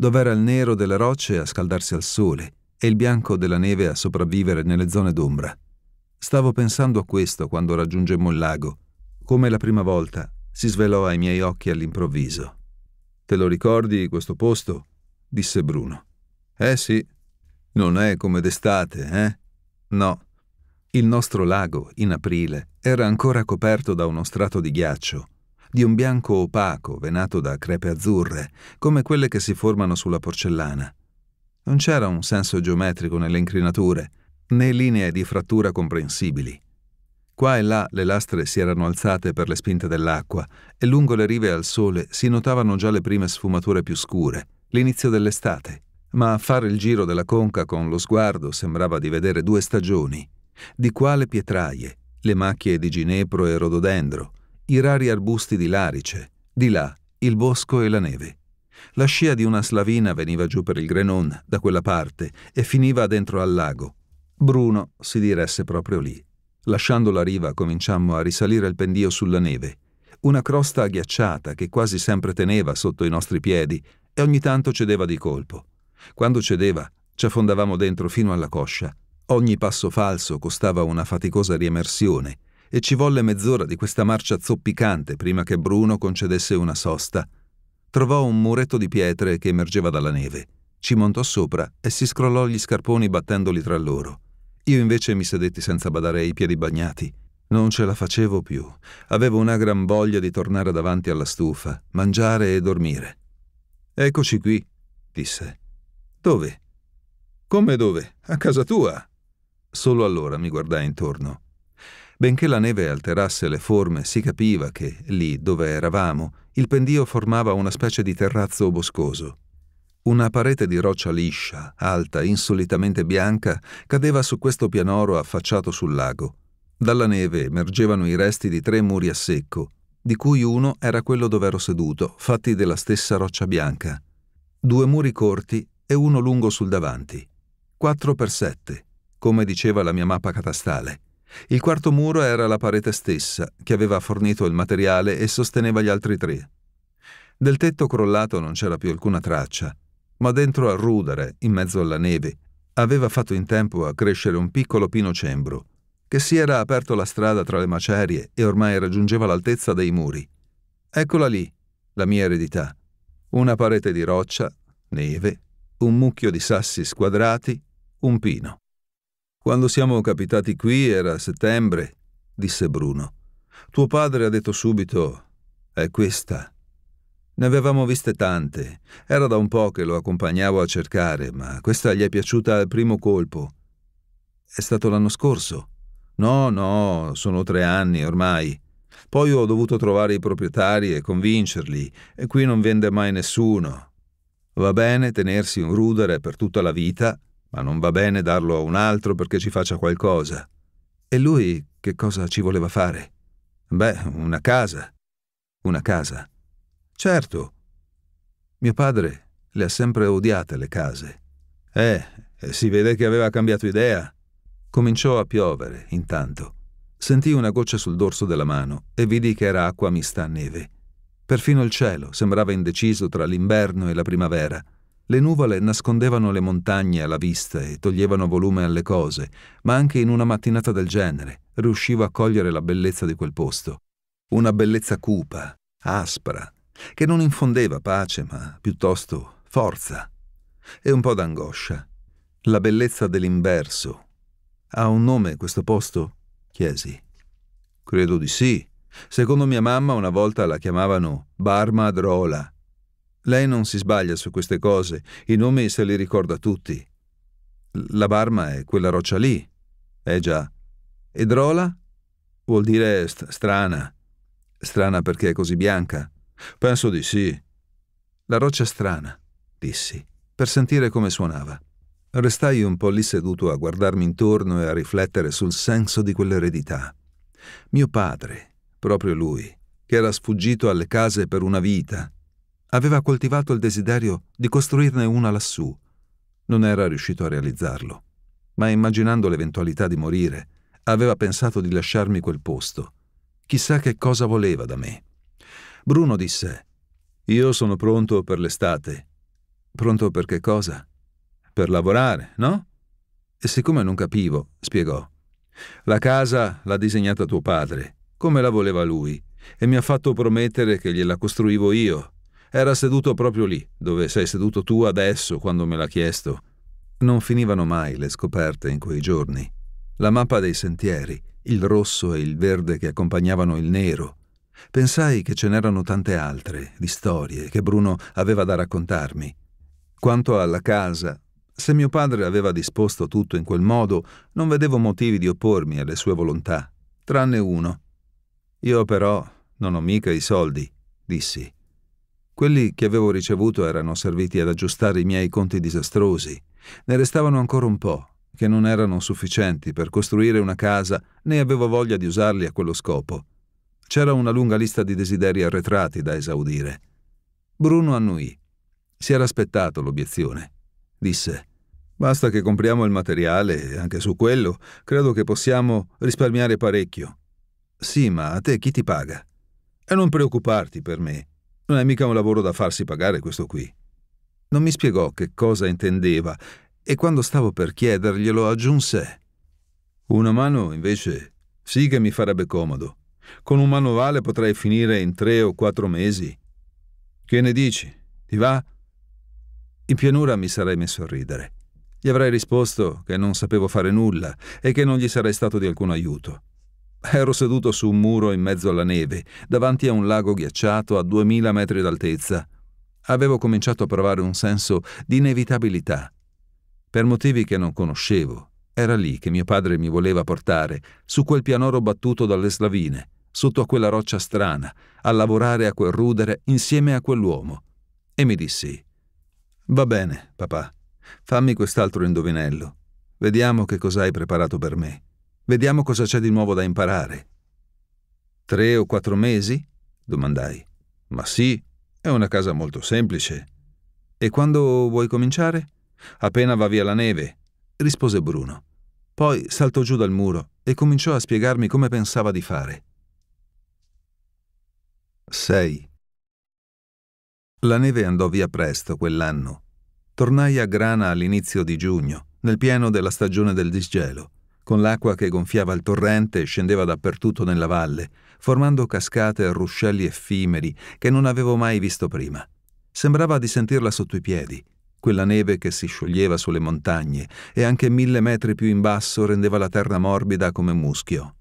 dov'era il nero delle rocce a scaldarsi al sole e il bianco della neve a sopravvivere nelle zone d'ombra. Stavo pensando a questo quando raggiungemmo il lago. Come la prima volta, si svelò ai miei occhi all'improvviso. Te lo ricordi questo posto? disse Bruno. Eh sì, non è come d'estate, eh? No. Il nostro lago, in aprile, era ancora coperto da uno strato di ghiaccio di un bianco opaco venato da crepe azzurre, come quelle che si formano sulla porcellana. Non c'era un senso geometrico nelle incrinature, né linee di frattura comprensibili. Qua e là le lastre si erano alzate per le spinte dell'acqua e lungo le rive al sole si notavano già le prime sfumature più scure, l'inizio dell'estate. Ma a fare il giro della conca con lo sguardo sembrava di vedere due stagioni. Di qua pietraie, le macchie di ginepro e rododendro, i rari arbusti di larice, di là il bosco e la neve. La scia di una slavina veniva giù per il Grenon, da quella parte, e finiva dentro al lago. Bruno si diresse proprio lì. Lasciando la riva cominciammo a risalire il pendio sulla neve, una crosta agghiacciata che quasi sempre teneva sotto i nostri piedi e ogni tanto cedeva di colpo. Quando cedeva, ci affondavamo dentro fino alla coscia. Ogni passo falso costava una faticosa riemersione e ci volle mezz'ora di questa marcia zoppicante prima che Bruno concedesse una sosta. Trovò un muretto di pietre che emergeva dalla neve, ci montò sopra e si scrollò gli scarponi battendoli tra loro. Io invece mi sedetti senza badare ai piedi bagnati. Non ce la facevo più. Avevo una gran voglia di tornare davanti alla stufa, mangiare e dormire. Eccoci qui, disse. Dove? Come dove? A casa tua? Solo allora mi guardai intorno. Benché la neve alterasse le forme, si capiva che, lì dove eravamo, il pendio formava una specie di terrazzo boscoso. Una parete di roccia liscia, alta, insolitamente bianca, cadeva su questo pianoro affacciato sul lago. Dalla neve emergevano i resti di tre muri a secco, di cui uno era quello dove ero seduto, fatti della stessa roccia bianca. Due muri corti e uno lungo sul davanti. Quattro per sette, come diceva la mia mappa catastale. Il quarto muro era la parete stessa, che aveva fornito il materiale e sosteneva gli altri tre. Del tetto crollato non c'era più alcuna traccia, ma dentro al rudere, in mezzo alla neve, aveva fatto in tempo a crescere un piccolo pino cembro, che si era aperto la strada tra le macerie e ormai raggiungeva l'altezza dei muri. Eccola lì, la mia eredità. Una parete di roccia, neve, un mucchio di sassi squadrati, un pino. Quando siamo capitati qui era settembre, disse Bruno. Tuo padre ha detto subito, è questa. Ne avevamo viste tante. Era da un po' che lo accompagnavo a cercare, ma questa gli è piaciuta al primo colpo. È stato l'anno scorso. No, no, sono tre anni ormai. Poi ho dovuto trovare i proprietari e convincerli, e qui non vende mai nessuno. Va bene tenersi un rudere per tutta la vita, ma non va bene darlo a un altro perché ci faccia qualcosa. E lui che cosa ci voleva fare? Beh, una casa. Una casa. Certo. Mio padre le ha sempre odiate le case. Eh, si vede che aveva cambiato idea. Cominciò a piovere, intanto. Sentì una goccia sul dorso della mano e vidi che era acqua mista a neve. Perfino il cielo sembrava indeciso tra l'inverno e la primavera. Le nuvole nascondevano le montagne alla vista e toglievano volume alle cose, ma anche in una mattinata del genere riuscivo a cogliere la bellezza di quel posto. Una bellezza cupa, aspra, che non infondeva pace, ma piuttosto forza e un po' d'angoscia. La bellezza dell'inverso. Ha un nome questo posto? chiesi. Credo di sì. Secondo mia mamma una volta la chiamavano Barma Drola, lei non si sbaglia su queste cose, i nomi se li ricorda tutti. La Barma è quella roccia lì. Eh già. E Drola? Vuol dire st- strana. Strana perché è così bianca? Penso di sì. La roccia strana, dissi, per sentire come suonava. Restai un po' lì seduto a guardarmi intorno e a riflettere sul senso di quell'eredità. Mio padre, proprio lui, che era sfuggito alle case per una vita, aveva coltivato il desiderio di costruirne una lassù. Non era riuscito a realizzarlo, ma immaginando l'eventualità di morire, aveva pensato di lasciarmi quel posto. Chissà che cosa voleva da me. Bruno disse, Io sono pronto per l'estate. Pronto per che cosa? Per lavorare, no? E siccome non capivo, spiegò, La casa l'ha disegnata tuo padre, come la voleva lui, e mi ha fatto promettere che gliela costruivo io era seduto proprio lì, dove sei seduto tu adesso quando me l'ha chiesto. Non finivano mai le scoperte in quei giorni. La mappa dei sentieri, il rosso e il verde che accompagnavano il nero. Pensai che ce n'erano tante altre, di storie, che Bruno aveva da raccontarmi. Quanto alla casa, se mio padre aveva disposto tutto in quel modo, non vedevo motivi di oppormi alle sue volontà, tranne uno. Io però non ho mica i soldi, dissi. Quelli che avevo ricevuto erano serviti ad aggiustare i miei conti disastrosi. Ne restavano ancora un po', che non erano sufficienti per costruire una casa, né avevo voglia di usarli a quello scopo. C'era una lunga lista di desideri arretrati da esaudire. Bruno annuì. Si era aspettato l'obiezione. Disse, basta che compriamo il materiale anche su quello credo che possiamo risparmiare parecchio. Sì, ma a te chi ti paga? E non preoccuparti per me. Non è mica un lavoro da farsi pagare questo qui. Non mi spiegò che cosa intendeva e quando stavo per chiederglielo aggiunse. Una mano, invece, sì che mi farebbe comodo. Con un manovale potrei finire in tre o quattro mesi. Che ne dici? Ti va? In pianura mi sarei messo a ridere. Gli avrei risposto che non sapevo fare nulla e che non gli sarei stato di alcun aiuto. Ero seduto su un muro in mezzo alla neve, davanti a un lago ghiacciato a duemila metri d'altezza. Avevo cominciato a provare un senso di inevitabilità. Per motivi che non conoscevo, era lì che mio padre mi voleva portare, su quel pianoro battuto dalle slavine, sotto a quella roccia strana, a lavorare a quel rudere insieme a quell'uomo. E mi dissi, Va bene, papà, fammi quest'altro indovinello. Vediamo che cosa hai preparato per me. Vediamo cosa c'è di nuovo da imparare. Tre o quattro mesi? domandai. Ma sì, è una casa molto semplice. E quando vuoi cominciare? Appena va via la neve, rispose Bruno. Poi saltò giù dal muro e cominciò a spiegarmi come pensava di fare. 6. La neve andò via presto quell'anno. Tornai a Grana all'inizio di giugno, nel pieno della stagione del disgelo con l'acqua che gonfiava il torrente e scendeva dappertutto nella valle, formando cascate e ruscelli effimeri che non avevo mai visto prima. Sembrava di sentirla sotto i piedi, quella neve che si scioglieva sulle montagne e anche mille metri più in basso rendeva la terra morbida come muschio.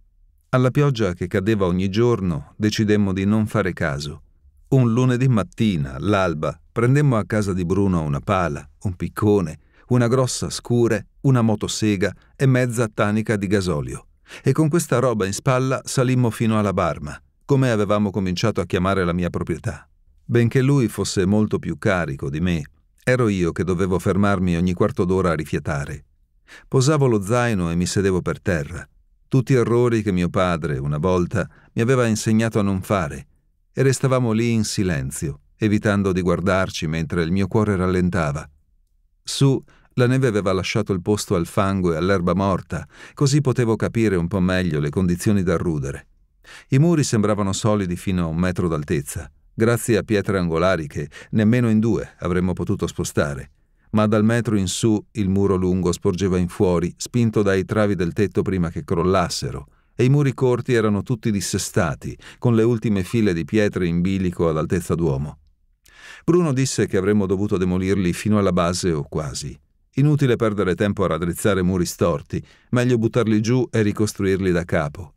Alla pioggia che cadeva ogni giorno decidemmo di non fare caso. Un lunedì mattina, all'alba, prendemmo a casa di Bruno una pala, un piccone, una grossa scure una motosega e mezza tanica di gasolio. E con questa roba in spalla salimmo fino alla Barma, come avevamo cominciato a chiamare la mia proprietà. Benché lui fosse molto più carico di me, ero io che dovevo fermarmi ogni quarto d'ora a rifiatare. Posavo lo zaino e mi sedevo per terra. Tutti errori che mio padre, una volta, mi aveva insegnato a non fare. E restavamo lì in silenzio, evitando di guardarci mentre il mio cuore rallentava. Su la neve aveva lasciato il posto al fango e all'erba morta, così potevo capire un po' meglio le condizioni da rudere. I muri sembravano solidi fino a un metro d'altezza, grazie a pietre angolari che nemmeno in due avremmo potuto spostare. Ma dal metro in su il muro lungo sporgeva in fuori, spinto dai travi del tetto prima che crollassero, e i muri corti erano tutti dissestati, con le ultime file di pietre in bilico all'altezza d'uomo. Bruno disse che avremmo dovuto demolirli fino alla base o quasi. Inutile perdere tempo a raddrizzare muri storti, meglio buttarli giù e ricostruirli da capo.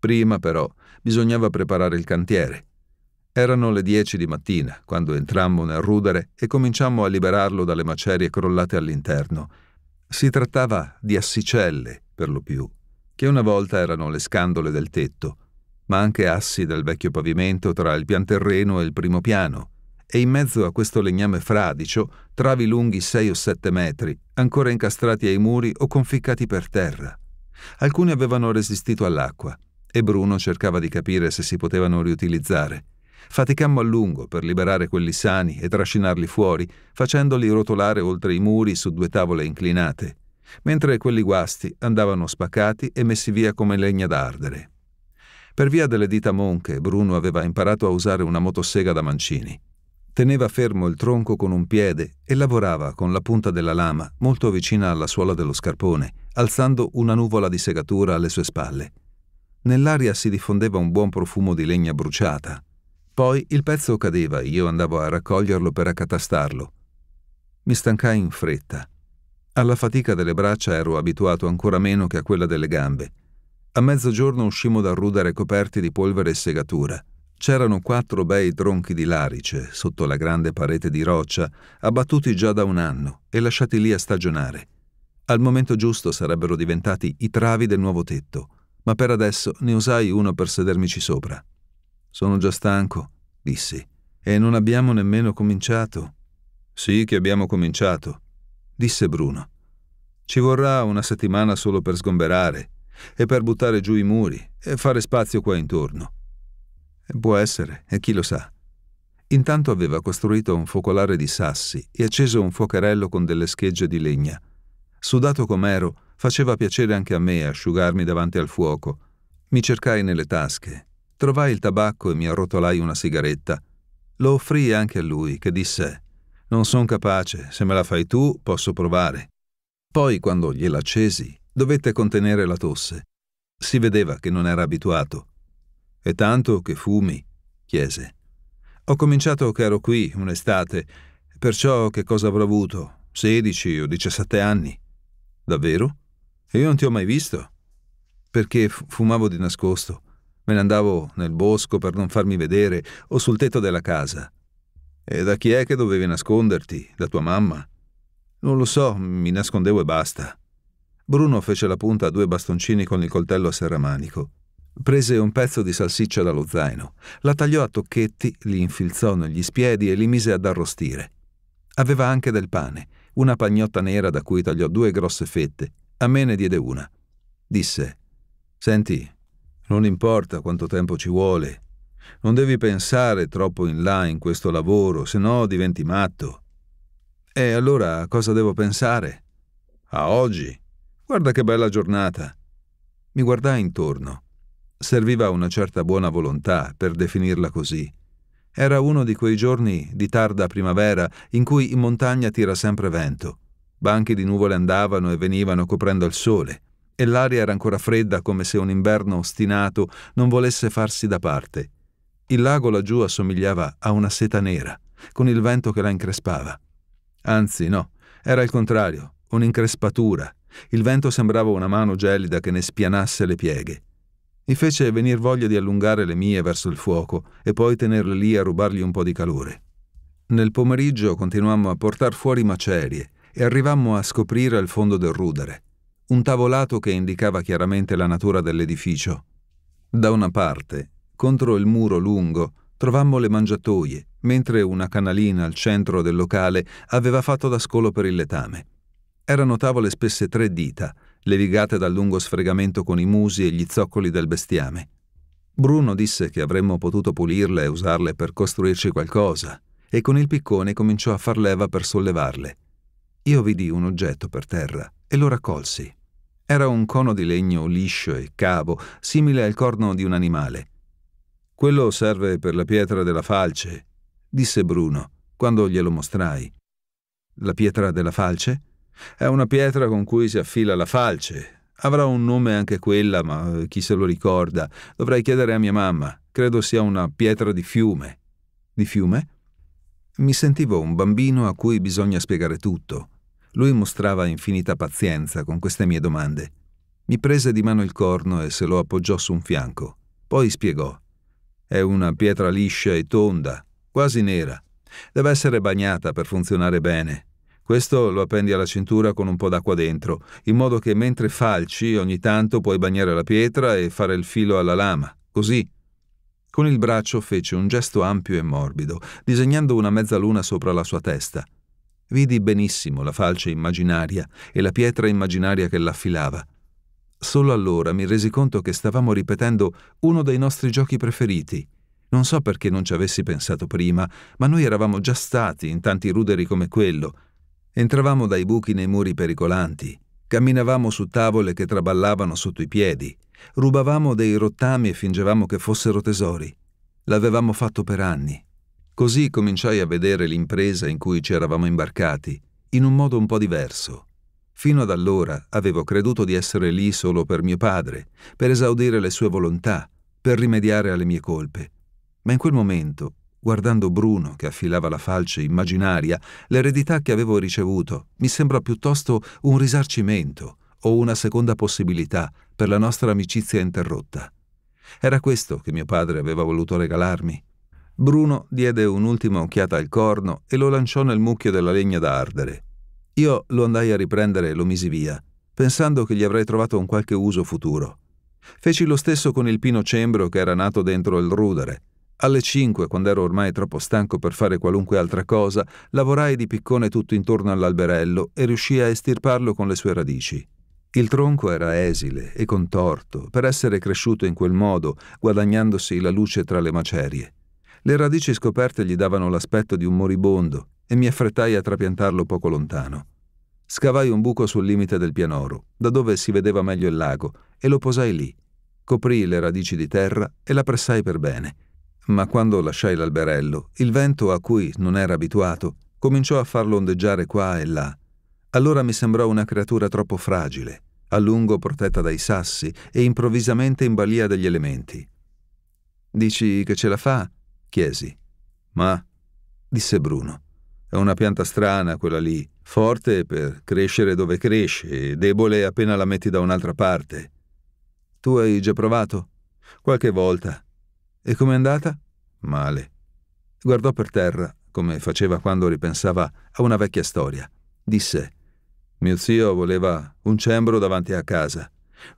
Prima, però, bisognava preparare il cantiere. Erano le dieci di mattina quando entrammo nel rudere e cominciammo a liberarlo dalle macerie crollate all'interno. Si trattava di assicelle, per lo più, che una volta erano le scandole del tetto, ma anche assi del vecchio pavimento tra il pianterreno e il primo piano, e in mezzo a questo legname fradicio travi lunghi 6 o 7 metri, ancora incastrati ai muri o conficcati per terra. Alcuni avevano resistito all'acqua e Bruno cercava di capire se si potevano riutilizzare. Faticammo a lungo per liberare quelli sani e trascinarli fuori, facendoli rotolare oltre i muri su due tavole inclinate, mentre quelli guasti andavano spaccati e messi via come legna da ardere. Per via delle dita monche, Bruno aveva imparato a usare una motosega da mancini. Teneva fermo il tronco con un piede e lavorava con la punta della lama molto vicina alla suola dello scarpone, alzando una nuvola di segatura alle sue spalle. Nell'aria si diffondeva un buon profumo di legna bruciata. Poi il pezzo cadeva e io andavo a raccoglierlo per accatastarlo. Mi stancai in fretta. Alla fatica delle braccia ero abituato ancora meno che a quella delle gambe. A mezzogiorno uscimmo dal rudere coperti di polvere e segatura. C'erano quattro bei tronchi di larice sotto la grande parete di roccia, abbattuti già da un anno e lasciati lì a stagionare. Al momento giusto sarebbero diventati i travi del nuovo tetto, ma per adesso ne usai uno per sedermici sopra. Sono già stanco, dissi, e non abbiamo nemmeno cominciato. Sì che abbiamo cominciato, disse Bruno. Ci vorrà una settimana solo per sgomberare e per buttare giù i muri e fare spazio qua intorno. Può essere, e chi lo sa. Intanto aveva costruito un focolare di sassi e acceso un fuocherello con delle schegge di legna. Sudato com'ero, faceva piacere anche a me asciugarmi davanti al fuoco. Mi cercai nelle tasche, trovai il tabacco e mi arrotolai una sigaretta. Lo offrii anche a lui, che disse: Non son capace, se me la fai tu posso provare. Poi, quando gliela accesi, dovette contenere la tosse. Si vedeva che non era abituato. È tanto che fumi? chiese. Ho cominciato che ero qui un'estate, perciò che cosa avrò avuto? 16 o 17 anni. Davvero? Io non ti ho mai visto. Perché fumavo di nascosto. Me ne andavo nel bosco per non farmi vedere o sul tetto della casa. E da chi è che dovevi nasconderti? Da tua mamma? Non lo so, mi nascondevo e basta. Bruno fece la punta a due bastoncini con il coltello a serramanico. Prese un pezzo di salsiccia dallo zaino, la tagliò a tocchetti, li infilzò negli spiedi e li mise ad arrostire. Aveva anche del pane, una pagnotta nera da cui tagliò due grosse fette. A me ne diede una. Disse: Senti, non importa quanto tempo ci vuole. Non devi pensare troppo in là in questo lavoro, se no diventi matto. E allora a cosa devo pensare? A oggi. Guarda che bella giornata. Mi guardai intorno. Serviva una certa buona volontà per definirla così. Era uno di quei giorni di tarda primavera in cui in montagna tira sempre vento. Banchi di nuvole andavano e venivano coprendo il sole, e l'aria era ancora fredda come se un inverno ostinato non volesse farsi da parte. Il lago laggiù assomigliava a una seta nera, con il vento che la increspava. Anzi, no, era il contrario, un'increspatura. Il vento sembrava una mano gelida che ne spianasse le pieghe. Mi fece venir voglia di allungare le mie verso il fuoco e poi tenerle lì a rubargli un po' di calore. Nel pomeriggio continuammo a portar fuori macerie e arrivammo a scoprire al fondo del rudere un tavolato che indicava chiaramente la natura dell'edificio. Da una parte, contro il muro lungo, trovammo le mangiatoie, mentre una canalina al centro del locale aveva fatto da scolo per il letame. Erano tavole spesse tre dita, levigate dal lungo sfregamento con i musi e gli zoccoli del bestiame. Bruno disse che avremmo potuto pulirle e usarle per costruirci qualcosa, e con il piccone cominciò a far leva per sollevarle. Io vidi un oggetto per terra e lo raccolsi. Era un cono di legno liscio e cavo, simile al corno di un animale. Quello serve per la pietra della falce, disse Bruno, quando glielo mostrai. La pietra della falce? È una pietra con cui si affila la falce. Avrà un nome anche quella, ma eh, chi se lo ricorda? Dovrei chiedere a mia mamma. Credo sia una pietra di fiume. Di fiume? Mi sentivo un bambino a cui bisogna spiegare tutto. Lui mostrava infinita pazienza con queste mie domande. Mi prese di mano il corno e se lo appoggiò su un fianco. Poi spiegò. È una pietra liscia e tonda, quasi nera. Deve essere bagnata per funzionare bene. Questo lo appendi alla cintura con un po' d'acqua dentro, in modo che mentre falci ogni tanto puoi bagnare la pietra e fare il filo alla lama, così. Con il braccio fece un gesto ampio e morbido, disegnando una mezzaluna sopra la sua testa. Vidi benissimo la falce immaginaria e la pietra immaginaria che l'affilava. Solo allora mi resi conto che stavamo ripetendo uno dei nostri giochi preferiti. Non so perché non ci avessi pensato prima, ma noi eravamo già stati in tanti ruderi come quello, Entravamo dai buchi nei muri pericolanti, camminavamo su tavole che traballavano sotto i piedi, rubavamo dei rottami e fingevamo che fossero tesori. L'avevamo fatto per anni. Così cominciai a vedere l'impresa in cui ci eravamo imbarcati, in un modo un po' diverso. Fino ad allora avevo creduto di essere lì solo per mio padre, per esaudire le sue volontà, per rimediare alle mie colpe. Ma in quel momento Guardando Bruno che affilava la falce immaginaria, l'eredità che avevo ricevuto mi sembra piuttosto un risarcimento o una seconda possibilità per la nostra amicizia interrotta. Era questo che mio padre aveva voluto regalarmi. Bruno diede un'ultima occhiata al corno e lo lanciò nel mucchio della legna da ardere. Io lo andai a riprendere e lo misi via, pensando che gli avrei trovato un qualche uso futuro. Feci lo stesso con il pino cembro che era nato dentro il rudere, alle 5, quando ero ormai troppo stanco per fare qualunque altra cosa, lavorai di piccone tutto intorno all'alberello e riuscii a estirparlo con le sue radici. Il tronco era esile e contorto per essere cresciuto in quel modo, guadagnandosi la luce tra le macerie. Le radici scoperte gli davano l'aspetto di un moribondo e mi affrettai a trapiantarlo poco lontano. Scavai un buco sul limite del pianoro, da dove si vedeva meglio il lago, e lo posai lì. Coprì le radici di terra e la pressai per bene. Ma quando lasciai l'alberello, il vento a cui non era abituato cominciò a farlo ondeggiare qua e là. Allora mi sembrò una creatura troppo fragile, a lungo protetta dai sassi e improvvisamente in balia degli elementi. Dici che ce la fa? chiesi. Ma, disse Bruno, è una pianta strana quella lì, forte per crescere dove cresce e debole appena la metti da un'altra parte. Tu hai già provato? Qualche volta, e com'è andata? Male. Guardò per terra, come faceva quando ripensava a una vecchia storia. Disse: Mio zio voleva un cembro davanti a casa.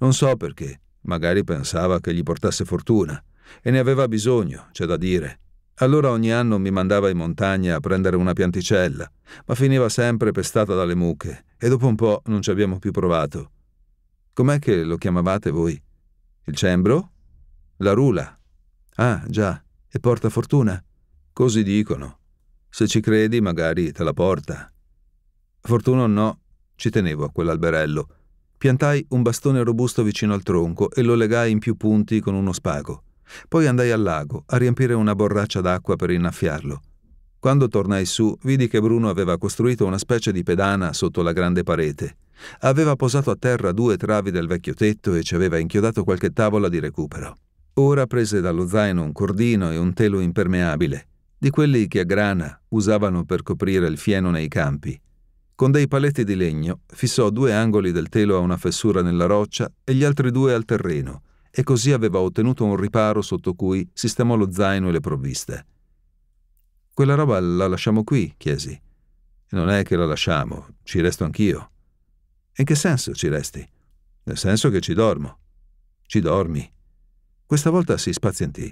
Non so perché, magari pensava che gli portasse fortuna. E ne aveva bisogno, c'è da dire. Allora ogni anno mi mandava in montagna a prendere una pianticella, ma finiva sempre pestata dalle mucche e dopo un po' non ci abbiamo più provato. Com'è che lo chiamavate voi? Il cembro? La rula, Ah, già, e porta fortuna? Così dicono. Se ci credi, magari te la porta. Fortuna o no, ci tenevo a quell'alberello. Piantai un bastone robusto vicino al tronco e lo legai in più punti con uno spago. Poi andai al lago a riempire una borraccia d'acqua per innaffiarlo. Quando tornai su, vidi che Bruno aveva costruito una specie di pedana sotto la grande parete. Aveva posato a terra due travi del vecchio tetto e ci aveva inchiodato qualche tavola di recupero. Ora prese dallo zaino un cordino e un telo impermeabile, di quelli che a grana usavano per coprire il fieno nei campi. Con dei paletti di legno fissò due angoli del telo a una fessura nella roccia e gli altri due al terreno, e così aveva ottenuto un riparo sotto cui sistemò lo zaino e le provviste. Quella roba la lasciamo qui? chiesi. Non è che la lasciamo, ci resto anch'io. In che senso ci resti? Nel senso che ci dormo. Ci dormi. Questa volta si spazientì.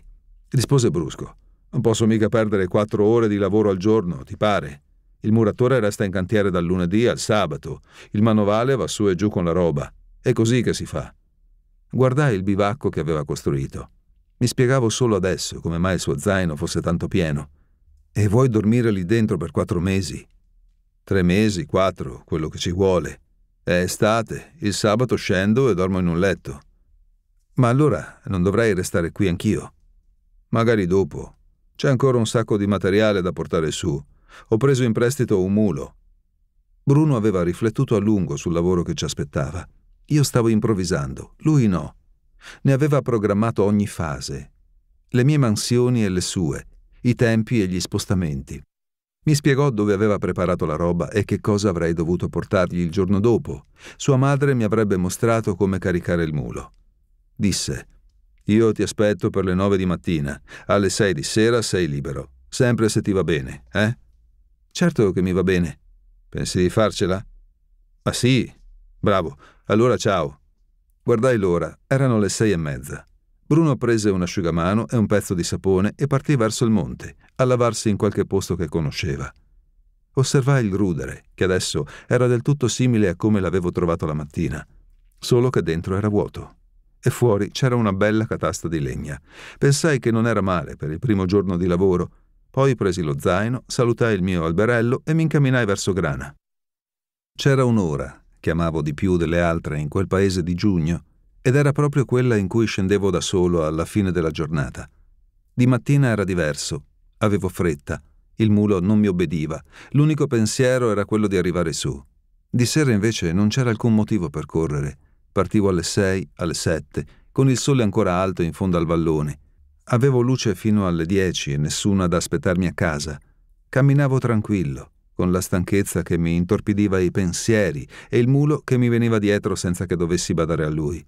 Rispose brusco. Non posso mica perdere quattro ore di lavoro al giorno, ti pare? Il muratore resta in cantiere dal lunedì al sabato, il manovale va su e giù con la roba. È così che si fa. Guardai il bivacco che aveva costruito. Mi spiegavo solo adesso come mai il suo zaino fosse tanto pieno. E vuoi dormire lì dentro per quattro mesi? Tre mesi, quattro, quello che ci vuole. È estate, il sabato scendo e dormo in un letto. Ma allora non dovrei restare qui anch'io. Magari dopo. C'è ancora un sacco di materiale da portare su. Ho preso in prestito un mulo. Bruno aveva riflettuto a lungo sul lavoro che ci aspettava. Io stavo improvvisando, lui no. Ne aveva programmato ogni fase. Le mie mansioni e le sue, i tempi e gli spostamenti. Mi spiegò dove aveva preparato la roba e che cosa avrei dovuto portargli il giorno dopo. Sua madre mi avrebbe mostrato come caricare il mulo. Disse, io ti aspetto per le nove di mattina, alle sei di sera sei libero, sempre se ti va bene, eh? Certo che mi va bene. Pensi di farcela? Ah sì, bravo, allora ciao. Guardai l'ora, erano le sei e mezza. Bruno prese un asciugamano e un pezzo di sapone e partì verso il monte, a lavarsi in qualche posto che conosceva. Osservai il rudere, che adesso era del tutto simile a come l'avevo trovato la mattina, solo che dentro era vuoto e fuori c'era una bella catasta di legna. Pensai che non era male per il primo giorno di lavoro. Poi presi lo zaino, salutai il mio alberello e mi incamminai verso Grana. C'era un'ora, che amavo di più delle altre in quel paese di giugno, ed era proprio quella in cui scendevo da solo alla fine della giornata. Di mattina era diverso, avevo fretta, il mulo non mi obbediva, l'unico pensiero era quello di arrivare su. Di sera invece non c'era alcun motivo per correre Partivo alle 6, alle 7, con il sole ancora alto in fondo al vallone. Avevo luce fino alle 10 e nessuna da aspettarmi a casa. Camminavo tranquillo, con la stanchezza che mi intorpidiva i pensieri e il mulo che mi veniva dietro senza che dovessi badare a lui.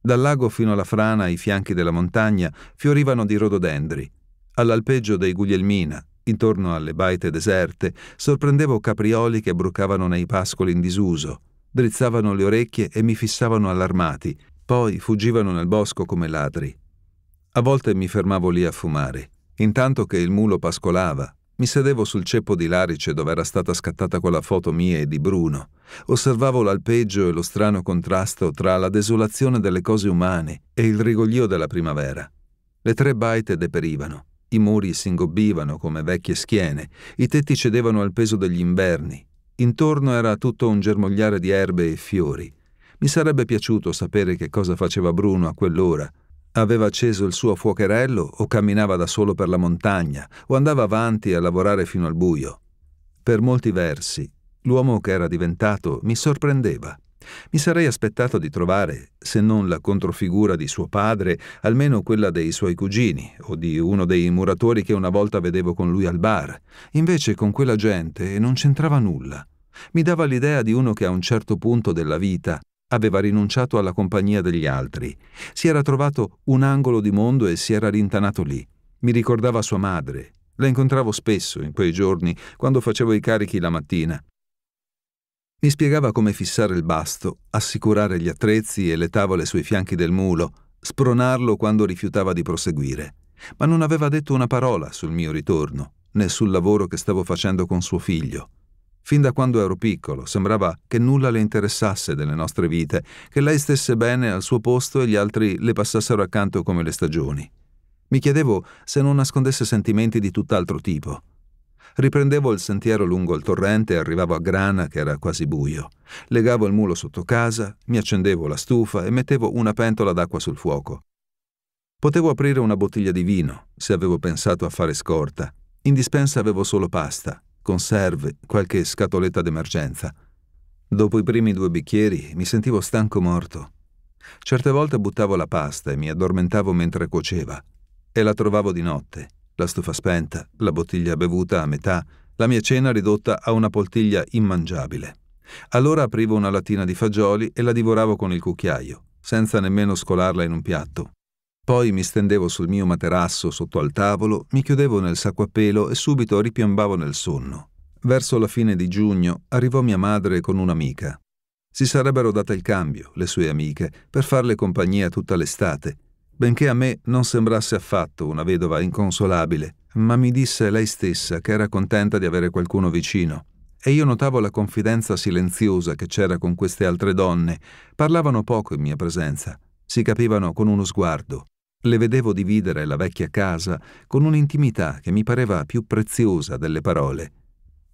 Dal lago fino alla frana, i fianchi della montagna fiorivano di rododendri. All'alpeggio dei Guglielmina, intorno alle baite deserte, sorprendevo caprioli che brucavano nei pascoli in disuso, drizzavano le orecchie e mi fissavano allarmati, poi fuggivano nel bosco come ladri. A volte mi fermavo lì a fumare. Intanto che il mulo pascolava, mi sedevo sul ceppo di larice dove era stata scattata quella foto mia e di Bruno. Osservavo l'alpeggio e lo strano contrasto tra la desolazione delle cose umane e il rigoglio della primavera. Le tre baite deperivano, i muri si ingobbivano come vecchie schiene, i tetti cedevano al peso degli inverni, Intorno era tutto un germogliare di erbe e fiori. Mi sarebbe piaciuto sapere che cosa faceva Bruno a quell'ora. Aveva acceso il suo fuocherello o camminava da solo per la montagna o andava avanti a lavorare fino al buio. Per molti versi, l'uomo che era diventato mi sorprendeva. Mi sarei aspettato di trovare, se non la controfigura di suo padre, almeno quella dei suoi cugini o di uno dei muratori che una volta vedevo con lui al bar. Invece con quella gente non c'entrava nulla. Mi dava l'idea di uno che a un certo punto della vita aveva rinunciato alla compagnia degli altri, si era trovato un angolo di mondo e si era rintanato lì. Mi ricordava sua madre. La incontravo spesso in quei giorni, quando facevo i carichi la mattina, mi spiegava come fissare il basto, assicurare gli attrezzi e le tavole sui fianchi del mulo, spronarlo quando rifiutava di proseguire. Ma non aveva detto una parola sul mio ritorno, né sul lavoro che stavo facendo con suo figlio. Fin da quando ero piccolo sembrava che nulla le interessasse delle nostre vite, che lei stesse bene al suo posto e gli altri le passassero accanto come le stagioni. Mi chiedevo se non nascondesse sentimenti di tutt'altro tipo. Riprendevo il sentiero lungo il torrente e arrivavo a Grana che era quasi buio. Legavo il mulo sotto casa, mi accendevo la stufa e mettevo una pentola d'acqua sul fuoco. Potevo aprire una bottiglia di vino, se avevo pensato a fare scorta. In dispensa avevo solo pasta, conserve, qualche scatoletta d'emergenza. Dopo i primi due bicchieri mi sentivo stanco morto. Certe volte buttavo la pasta e mi addormentavo mentre cuoceva, e la trovavo di notte la stufa spenta, la bottiglia bevuta a metà, la mia cena ridotta a una poltiglia immangiabile. Allora aprivo una lattina di fagioli e la divoravo con il cucchiaio, senza nemmeno scolarla in un piatto. Poi mi stendevo sul mio materasso sotto al tavolo, mi chiudevo nel sacco a pelo e subito ripiombavo nel sonno. Verso la fine di giugno arrivò mia madre con un'amica. Si sarebbero date il cambio, le sue amiche, per farle compagnia tutta l'estate, benché a me non sembrasse affatto una vedova inconsolabile, ma mi disse lei stessa che era contenta di avere qualcuno vicino. E io notavo la confidenza silenziosa che c'era con queste altre donne. Parlavano poco in mia presenza, si capivano con uno sguardo. Le vedevo dividere la vecchia casa con un'intimità che mi pareva più preziosa delle parole.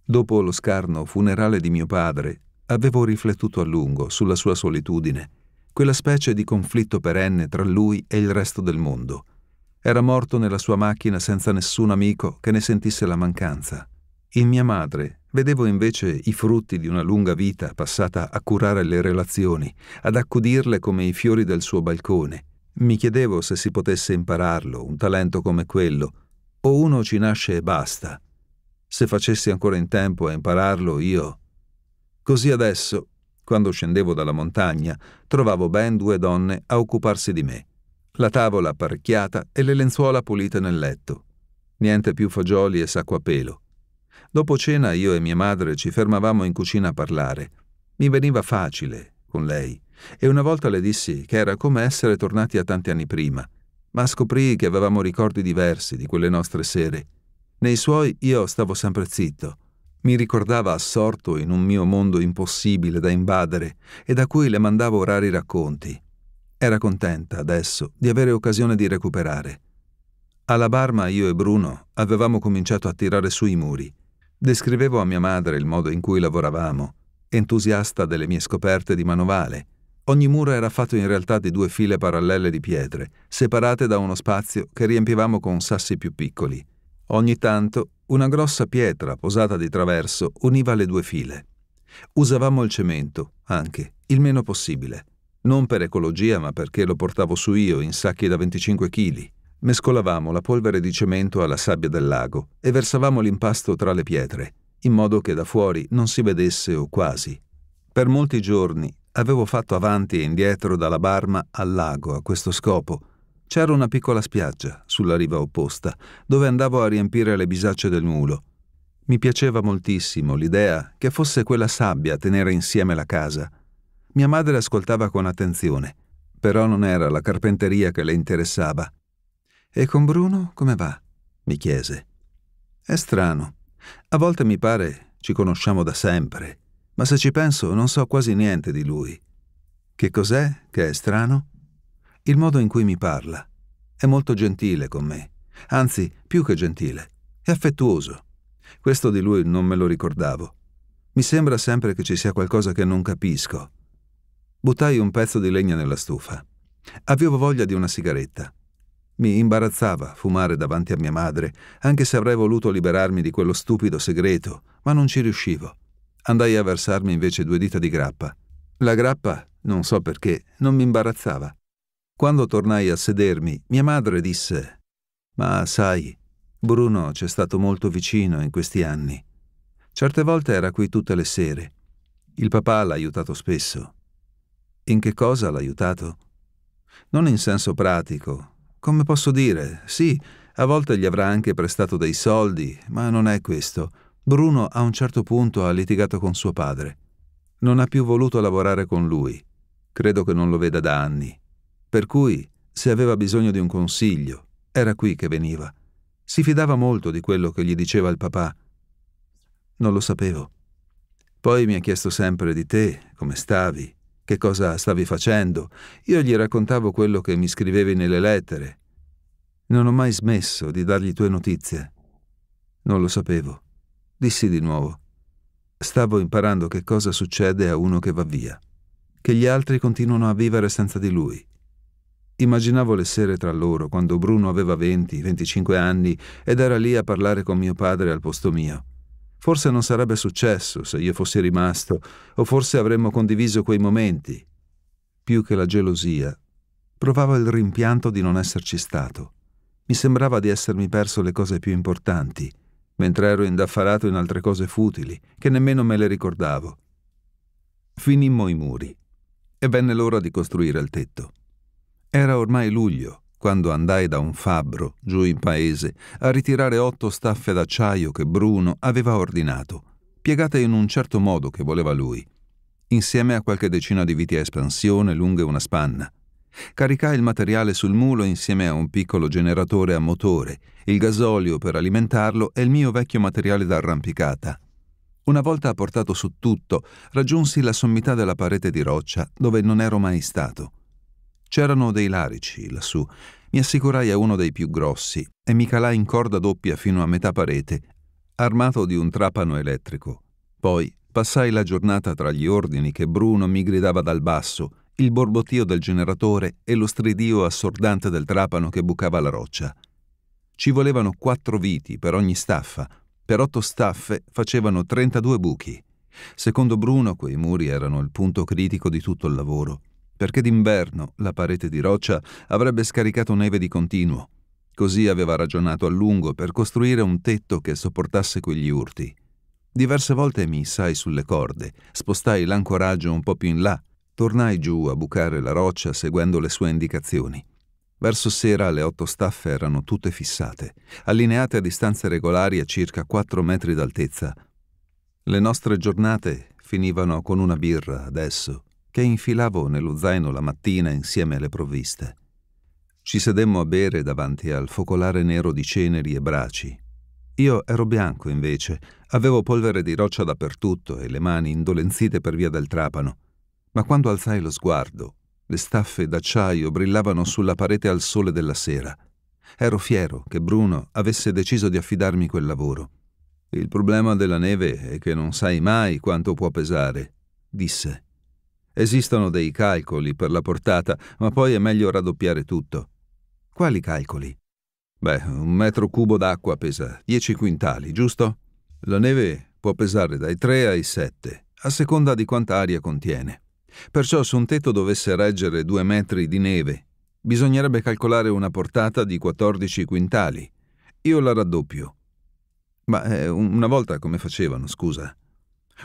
Dopo lo scarno funerale di mio padre, avevo riflettuto a lungo sulla sua solitudine quella specie di conflitto perenne tra lui e il resto del mondo. Era morto nella sua macchina senza nessun amico che ne sentisse la mancanza. In mia madre vedevo invece i frutti di una lunga vita passata a curare le relazioni, ad accudirle come i fiori del suo balcone. Mi chiedevo se si potesse impararlo, un talento come quello, o uno ci nasce e basta. Se facessi ancora in tempo a impararlo io. Così adesso quando scendevo dalla montagna, trovavo ben due donne a occuparsi di me. La tavola apparecchiata e le lenzuola pulite nel letto. Niente più fagioli e sacco a pelo. Dopo cena io e mia madre ci fermavamo in cucina a parlare. Mi veniva facile con lei e una volta le dissi che era come essere tornati a tanti anni prima, ma scoprii che avevamo ricordi diversi di quelle nostre sere. Nei suoi io stavo sempre zitto mi ricordava assorto in un mio mondo impossibile da invadere e da cui le mandavo rari racconti. Era contenta adesso di avere occasione di recuperare. Alla Barma io e Bruno avevamo cominciato a tirare su i muri. Descrivevo a mia madre il modo in cui lavoravamo, entusiasta delle mie scoperte di manovale. Ogni muro era fatto in realtà di due file parallele di pietre, separate da uno spazio che riempivamo con sassi più piccoli. Ogni tanto una grossa pietra posata di traverso univa le due file. Usavamo il cemento, anche, il meno possibile. Non per ecologia, ma perché lo portavo su io in sacchi da 25 kg. Mescolavamo la polvere di cemento alla sabbia del lago e versavamo l'impasto tra le pietre, in modo che da fuori non si vedesse o quasi. Per molti giorni avevo fatto avanti e indietro dalla Barma al lago a questo scopo, c'era una piccola spiaggia, sulla riva opposta, dove andavo a riempire le bisacce del mulo. Mi piaceva moltissimo l'idea che fosse quella sabbia a tenere insieme la casa. Mia madre ascoltava con attenzione, però non era la carpenteria che le interessava. E con Bruno come va? mi chiese. È strano. A volte mi pare ci conosciamo da sempre, ma se ci penso non so quasi niente di lui. Che cos'è che è strano? il modo in cui mi parla. È molto gentile con me, anzi più che gentile, è affettuoso. Questo di lui non me lo ricordavo. Mi sembra sempre che ci sia qualcosa che non capisco. Buttai un pezzo di legna nella stufa. Avevo voglia di una sigaretta. Mi imbarazzava fumare davanti a mia madre, anche se avrei voluto liberarmi di quello stupido segreto, ma non ci riuscivo. Andai a versarmi invece due dita di grappa. La grappa, non so perché, non mi imbarazzava. Quando tornai a sedermi, mia madre disse, Ma sai, Bruno ci è stato molto vicino in questi anni. Certe volte era qui tutte le sere. Il papà l'ha aiutato spesso. In che cosa l'ha aiutato? Non in senso pratico. Come posso dire? Sì, a volte gli avrà anche prestato dei soldi, ma non è questo. Bruno a un certo punto ha litigato con suo padre. Non ha più voluto lavorare con lui. Credo che non lo veda da anni. Per cui, se aveva bisogno di un consiglio, era qui che veniva. Si fidava molto di quello che gli diceva il papà. Non lo sapevo. Poi mi ha chiesto sempre di te, come stavi, che cosa stavi facendo. Io gli raccontavo quello che mi scrivevi nelle lettere. Non ho mai smesso di dargli tue notizie. Non lo sapevo. Dissi di nuovo. Stavo imparando che cosa succede a uno che va via, che gli altri continuano a vivere senza di lui. Immaginavo le sere tra loro, quando Bruno aveva 20-25 anni ed era lì a parlare con mio padre al posto mio. Forse non sarebbe successo se io fossi rimasto, o forse avremmo condiviso quei momenti. Più che la gelosia, provavo il rimpianto di non esserci stato. Mi sembrava di essermi perso le cose più importanti, mentre ero indaffarato in altre cose futili, che nemmeno me le ricordavo. Finimmo i muri, e venne l'ora di costruire il tetto. Era ormai luglio quando andai da un fabbro giù in paese a ritirare otto staffe d'acciaio che Bruno aveva ordinato, piegate in un certo modo che voleva lui, insieme a qualche decina di viti a espansione lunghe una spanna. Caricai il materiale sul mulo insieme a un piccolo generatore a motore, il gasolio per alimentarlo e il mio vecchio materiale d'arrampicata. Una volta portato su tutto, raggiunsi la sommità della parete di roccia dove non ero mai stato. C'erano dei larici lassù. Mi assicurai a uno dei più grossi e mi calai in corda doppia fino a metà parete, armato di un trapano elettrico. Poi passai la giornata tra gli ordini che Bruno mi gridava dal basso, il borbottio del generatore e lo stridio assordante del trapano che bucava la roccia. Ci volevano quattro viti per ogni staffa, per otto staffe facevano 32 buchi. Secondo Bruno quei muri erano il punto critico di tutto il lavoro perché d'inverno la parete di roccia avrebbe scaricato neve di continuo. Così aveva ragionato a lungo per costruire un tetto che sopportasse quegli urti. Diverse volte mi issai sulle corde, spostai l'ancoraggio un po' più in là, tornai giù a bucare la roccia seguendo le sue indicazioni. Verso sera le otto staffe erano tutte fissate, allineate a distanze regolari a circa 4 metri d'altezza. Le nostre giornate finivano con una birra adesso che infilavo nello zaino la mattina insieme alle provviste. Ci sedemmo a bere davanti al focolare nero di ceneri e braci. Io ero bianco invece, avevo polvere di roccia dappertutto e le mani indolenzite per via del trapano. Ma quando alzai lo sguardo, le staffe d'acciaio brillavano sulla parete al sole della sera. Ero fiero che Bruno avesse deciso di affidarmi quel lavoro. Il problema della neve è che non sai mai quanto può pesare, disse. Esistono dei calcoli per la portata, ma poi è meglio raddoppiare tutto. Quali calcoli? Beh, un metro cubo d'acqua pesa 10 quintali, giusto? La neve può pesare dai 3 ai 7, a seconda di quanta aria contiene. Perciò se un tetto dovesse reggere 2 metri di neve, bisognerebbe calcolare una portata di 14 quintali. Io la raddoppio. Ma eh, una volta come facevano, scusa?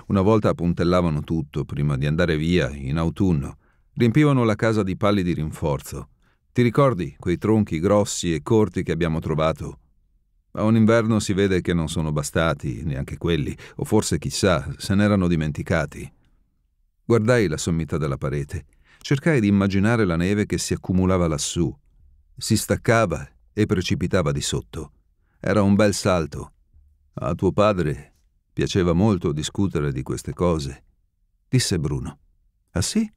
Una volta puntellavano tutto prima di andare via, in autunno. Riempivano la casa di pali di rinforzo. Ti ricordi quei tronchi grossi e corti che abbiamo trovato? A un inverno si vede che non sono bastati, neanche quelli, o forse chissà, se n'erano dimenticati. Guardai la sommità della parete. Cercai di immaginare la neve che si accumulava lassù. Si staccava e precipitava di sotto. Era un bel salto. A tuo padre Piaceva molto discutere di queste cose, disse Bruno. Ah sì?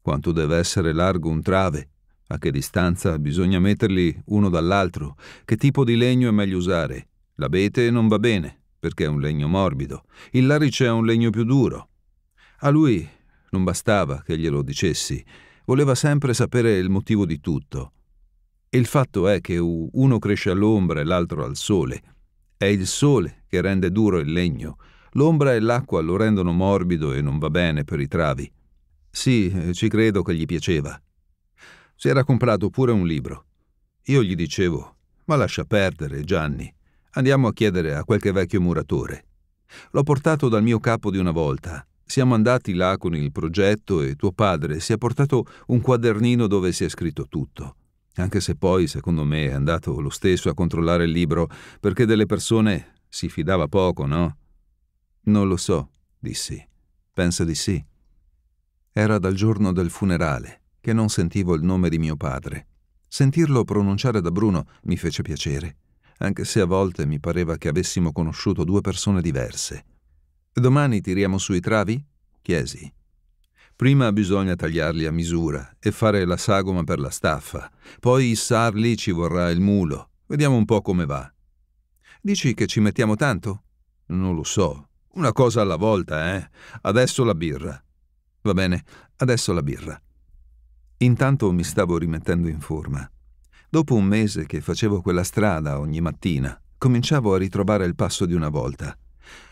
Quanto deve essere largo un trave? A che distanza bisogna metterli uno dall'altro? Che tipo di legno è meglio usare? L'abete non va bene, perché è un legno morbido. Il larice è un legno più duro. A lui non bastava che glielo dicessi, voleva sempre sapere il motivo di tutto. E il fatto è che uno cresce all'ombra e l'altro al sole. È il sole che rende duro il legno, l'ombra e l'acqua lo rendono morbido e non va bene per i travi. Sì, eh, ci credo che gli piaceva. Si era comprato pure un libro. Io gli dicevo, ma lascia perdere, Gianni, andiamo a chiedere a qualche vecchio muratore. L'ho portato dal mio capo di una volta. Siamo andati là con il progetto e tuo padre si è portato un quadernino dove si è scritto tutto anche se poi, secondo me, è andato lo stesso a controllare il libro, perché delle persone si fidava poco, no? Non lo so, dissi. Pensa di sì. Era dal giorno del funerale che non sentivo il nome di mio padre. Sentirlo pronunciare da Bruno mi fece piacere, anche se a volte mi pareva che avessimo conosciuto due persone diverse. Domani tiriamo sui travi? chiesi. Prima bisogna tagliarli a misura e fare la sagoma per la staffa, poi issarli ci vorrà il mulo. Vediamo un po' come va. Dici che ci mettiamo tanto? Non lo so. Una cosa alla volta, eh. Adesso la birra. Va bene, adesso la birra. Intanto mi stavo rimettendo in forma. Dopo un mese che facevo quella strada ogni mattina, cominciavo a ritrovare il passo di una volta.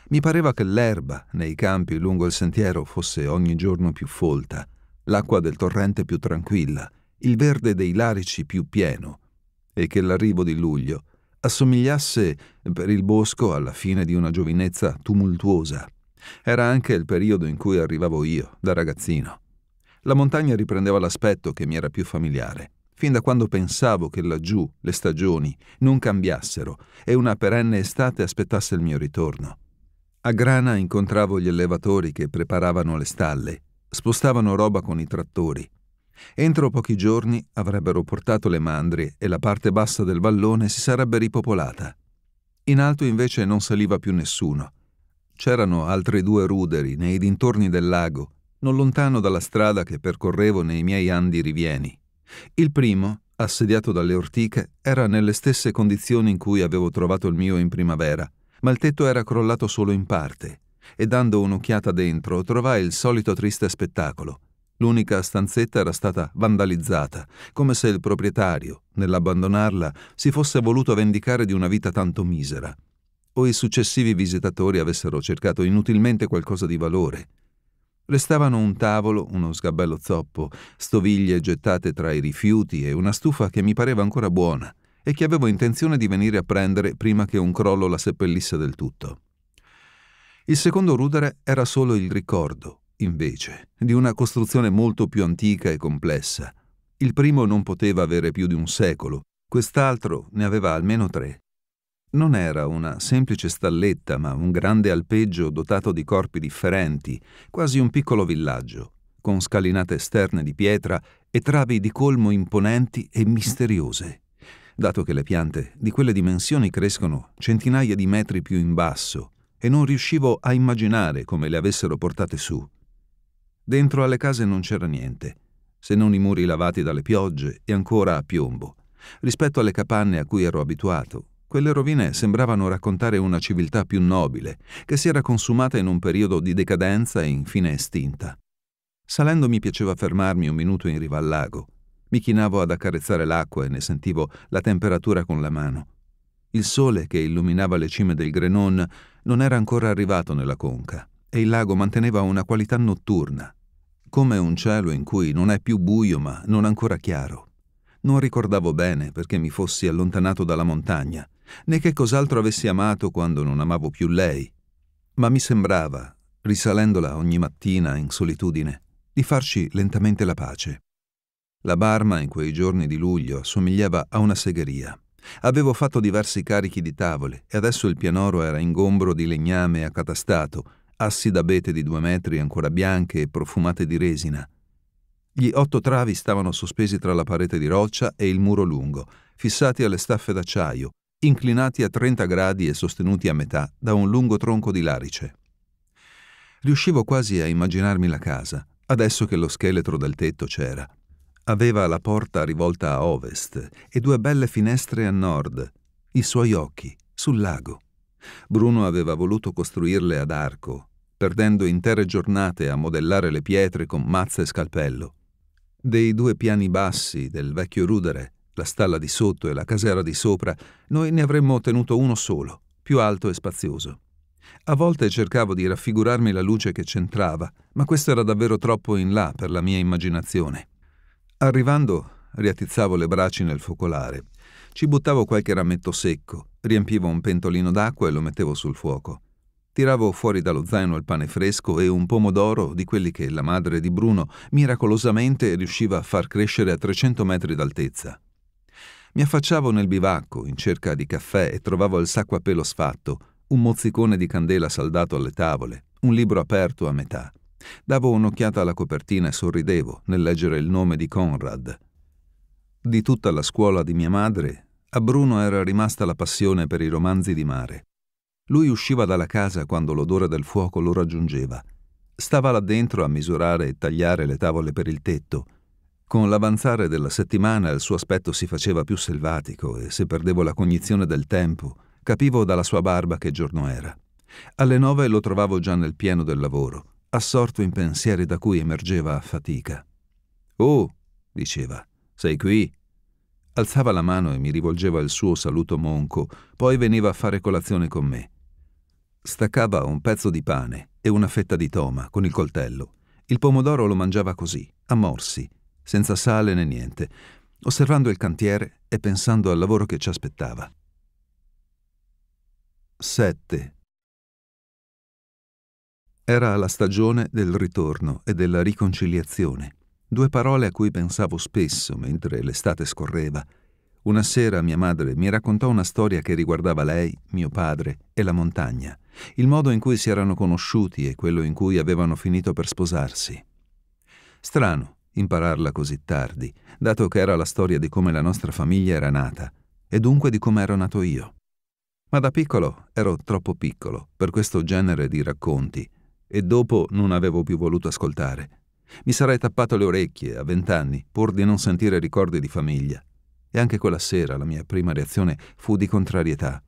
Mi pareva che l'erba nei campi lungo il sentiero fosse ogni giorno più folta, l'acqua del torrente più tranquilla, il verde dei larici più pieno, e che l'arrivo di luglio assomigliasse per il bosco alla fine di una giovinezza tumultuosa. Era anche il periodo in cui arrivavo io, da ragazzino. La montagna riprendeva l'aspetto che mi era più familiare, fin da quando pensavo che laggiù le stagioni non cambiassero e una perenne estate aspettasse il mio ritorno. A Grana incontravo gli allevatori che preparavano le stalle, spostavano roba con i trattori. Entro pochi giorni avrebbero portato le mandrie e la parte bassa del vallone si sarebbe ripopolata. In alto invece non saliva più nessuno. C'erano altri due ruderi nei dintorni del lago, non lontano dalla strada che percorrevo nei miei andi rivieni. Il primo, assediato dalle ortiche, era nelle stesse condizioni in cui avevo trovato il mio in primavera, ma il tetto era crollato solo in parte e dando un'occhiata dentro trovai il solito triste spettacolo. L'unica stanzetta era stata vandalizzata, come se il proprietario, nell'abbandonarla, si fosse voluto vendicare di una vita tanto misera, o i successivi visitatori avessero cercato inutilmente qualcosa di valore. Restavano un tavolo, uno sgabello zoppo, stoviglie gettate tra i rifiuti e una stufa che mi pareva ancora buona e che avevo intenzione di venire a prendere prima che un crollo la seppellisse del tutto. Il secondo rudere era solo il ricordo, invece, di una costruzione molto più antica e complessa. Il primo non poteva avere più di un secolo, quest'altro ne aveva almeno tre. Non era una semplice stalletta, ma un grande alpeggio dotato di corpi differenti, quasi un piccolo villaggio, con scalinate esterne di pietra e travi di colmo imponenti e misteriose dato che le piante di quelle dimensioni crescono centinaia di metri più in basso e non riuscivo a immaginare come le avessero portate su. Dentro alle case non c'era niente, se non i muri lavati dalle piogge e ancora a piombo. Rispetto alle capanne a cui ero abituato, quelle rovine sembravano raccontare una civiltà più nobile, che si era consumata in un periodo di decadenza e infine estinta. Salendo mi piaceva fermarmi un minuto in riva al lago, mi chinavo ad accarezzare l'acqua e ne sentivo la temperatura con la mano. Il sole che illuminava le cime del Grenon non era ancora arrivato nella conca e il lago manteneva una qualità notturna, come un cielo in cui non è più buio ma non ancora chiaro. Non ricordavo bene perché mi fossi allontanato dalla montagna, né che cos'altro avessi amato quando non amavo più lei, ma mi sembrava, risalendola ogni mattina in solitudine, di farci lentamente la pace. La barma in quei giorni di luglio somigliava a una segheria. Avevo fatto diversi carichi di tavole e adesso il pianoro era ingombro di legname accatastato, assi d'abete di due metri ancora bianche e profumate di resina. Gli otto travi stavano sospesi tra la parete di roccia e il muro lungo, fissati alle staffe d'acciaio, inclinati a 30 gradi e sostenuti a metà da un lungo tronco di larice. Riuscivo quasi a immaginarmi la casa, adesso che lo scheletro del tetto c'era. Aveva la porta rivolta a ovest e due belle finestre a nord, i suoi occhi, sul lago. Bruno aveva voluto costruirle ad arco, perdendo intere giornate a modellare le pietre con mazza e scalpello. Dei due piani bassi del vecchio rudere, la stalla di sotto e la casera di sopra, noi ne avremmo tenuto uno solo, più alto e spazioso. A volte cercavo di raffigurarmi la luce che c'entrava, ma questo era davvero troppo in là per la mia immaginazione. Arrivando, riattizzavo le braci nel focolare. Ci buttavo qualche rametto secco, riempivo un pentolino d'acqua e lo mettevo sul fuoco. Tiravo fuori dallo zaino il pane fresco e un pomodoro di quelli che la madre di Bruno miracolosamente riusciva a far crescere a 300 metri d'altezza. Mi affacciavo nel bivacco in cerca di caffè e trovavo il sacco a pelo sfatto, un mozzicone di candela saldato alle tavole, un libro aperto a metà. Davo un'occhiata alla copertina e sorridevo nel leggere il nome di Conrad. Di tutta la scuola di mia madre, a Bruno era rimasta la passione per i romanzi di mare. Lui usciva dalla casa quando l'odore del fuoco lo raggiungeva. Stava là dentro a misurare e tagliare le tavole per il tetto. Con l'avanzare della settimana il suo aspetto si faceva più selvatico e se perdevo la cognizione del tempo, capivo dalla sua barba che giorno era. Alle nove lo trovavo già nel pieno del lavoro assorto in pensieri da cui emergeva a fatica. Oh, diceva, sei qui? Alzava la mano e mi rivolgeva il suo saluto monco, poi veniva a fare colazione con me. Staccava un pezzo di pane e una fetta di toma con il coltello. Il pomodoro lo mangiava così, a morsi, senza sale né niente, osservando il cantiere e pensando al lavoro che ci aspettava. 7. Era la stagione del ritorno e della riconciliazione, due parole a cui pensavo spesso mentre l'estate scorreva. Una sera mia madre mi raccontò una storia che riguardava lei, mio padre e la montagna, il modo in cui si erano conosciuti e quello in cui avevano finito per sposarsi. Strano impararla così tardi, dato che era la storia di come la nostra famiglia era nata e dunque di come ero nato io. Ma da piccolo ero troppo piccolo per questo genere di racconti e dopo non avevo più voluto ascoltare. Mi sarei tappato le orecchie a vent'anni pur di non sentire ricordi di famiglia. E anche quella sera la mia prima reazione fu di contrarietà.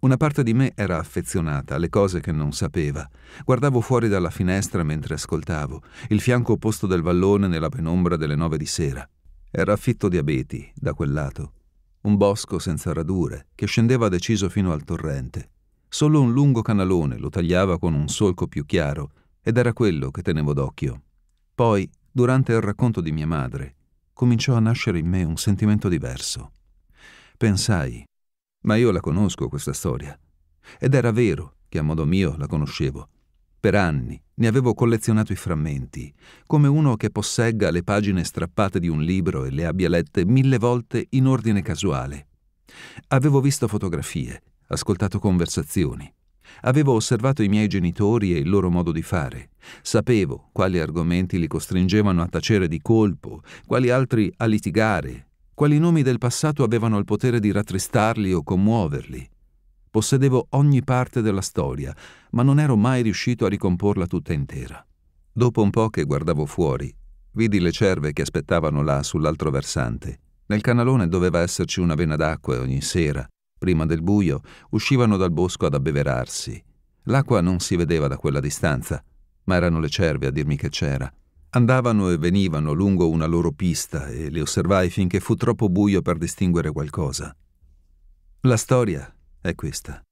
Una parte di me era affezionata alle cose che non sapeva. Guardavo fuori dalla finestra mentre ascoltavo, il fianco opposto del vallone nella penombra delle nove di sera. Era affitto di abeti, da quel lato. Un bosco senza radure, che scendeva deciso fino al torrente. Solo un lungo canalone lo tagliava con un solco più chiaro ed era quello che tenevo d'occhio. Poi, durante il racconto di mia madre, cominciò a nascere in me un sentimento diverso. Pensai, ma io la conosco questa storia. Ed era vero che a modo mio la conoscevo. Per anni ne avevo collezionato i frammenti, come uno che possegga le pagine strappate di un libro e le abbia lette mille volte in ordine casuale. Avevo visto fotografie, ascoltato conversazioni. Avevo osservato i miei genitori e il loro modo di fare. Sapevo quali argomenti li costringevano a tacere di colpo, quali altri a litigare, quali nomi del passato avevano il potere di rattristarli o commuoverli. Possedevo ogni parte della storia, ma non ero mai riuscito a ricomporla tutta intera. Dopo un po' che guardavo fuori, vidi le cerve che aspettavano là sull'altro versante. Nel canalone doveva esserci una vena d'acqua ogni sera, prima del buio, uscivano dal bosco ad abbeverarsi. L'acqua non si vedeva da quella distanza, ma erano le cerve a dirmi che c'era. Andavano e venivano lungo una loro pista e le osservai finché fu troppo buio per distinguere qualcosa. La storia è questa.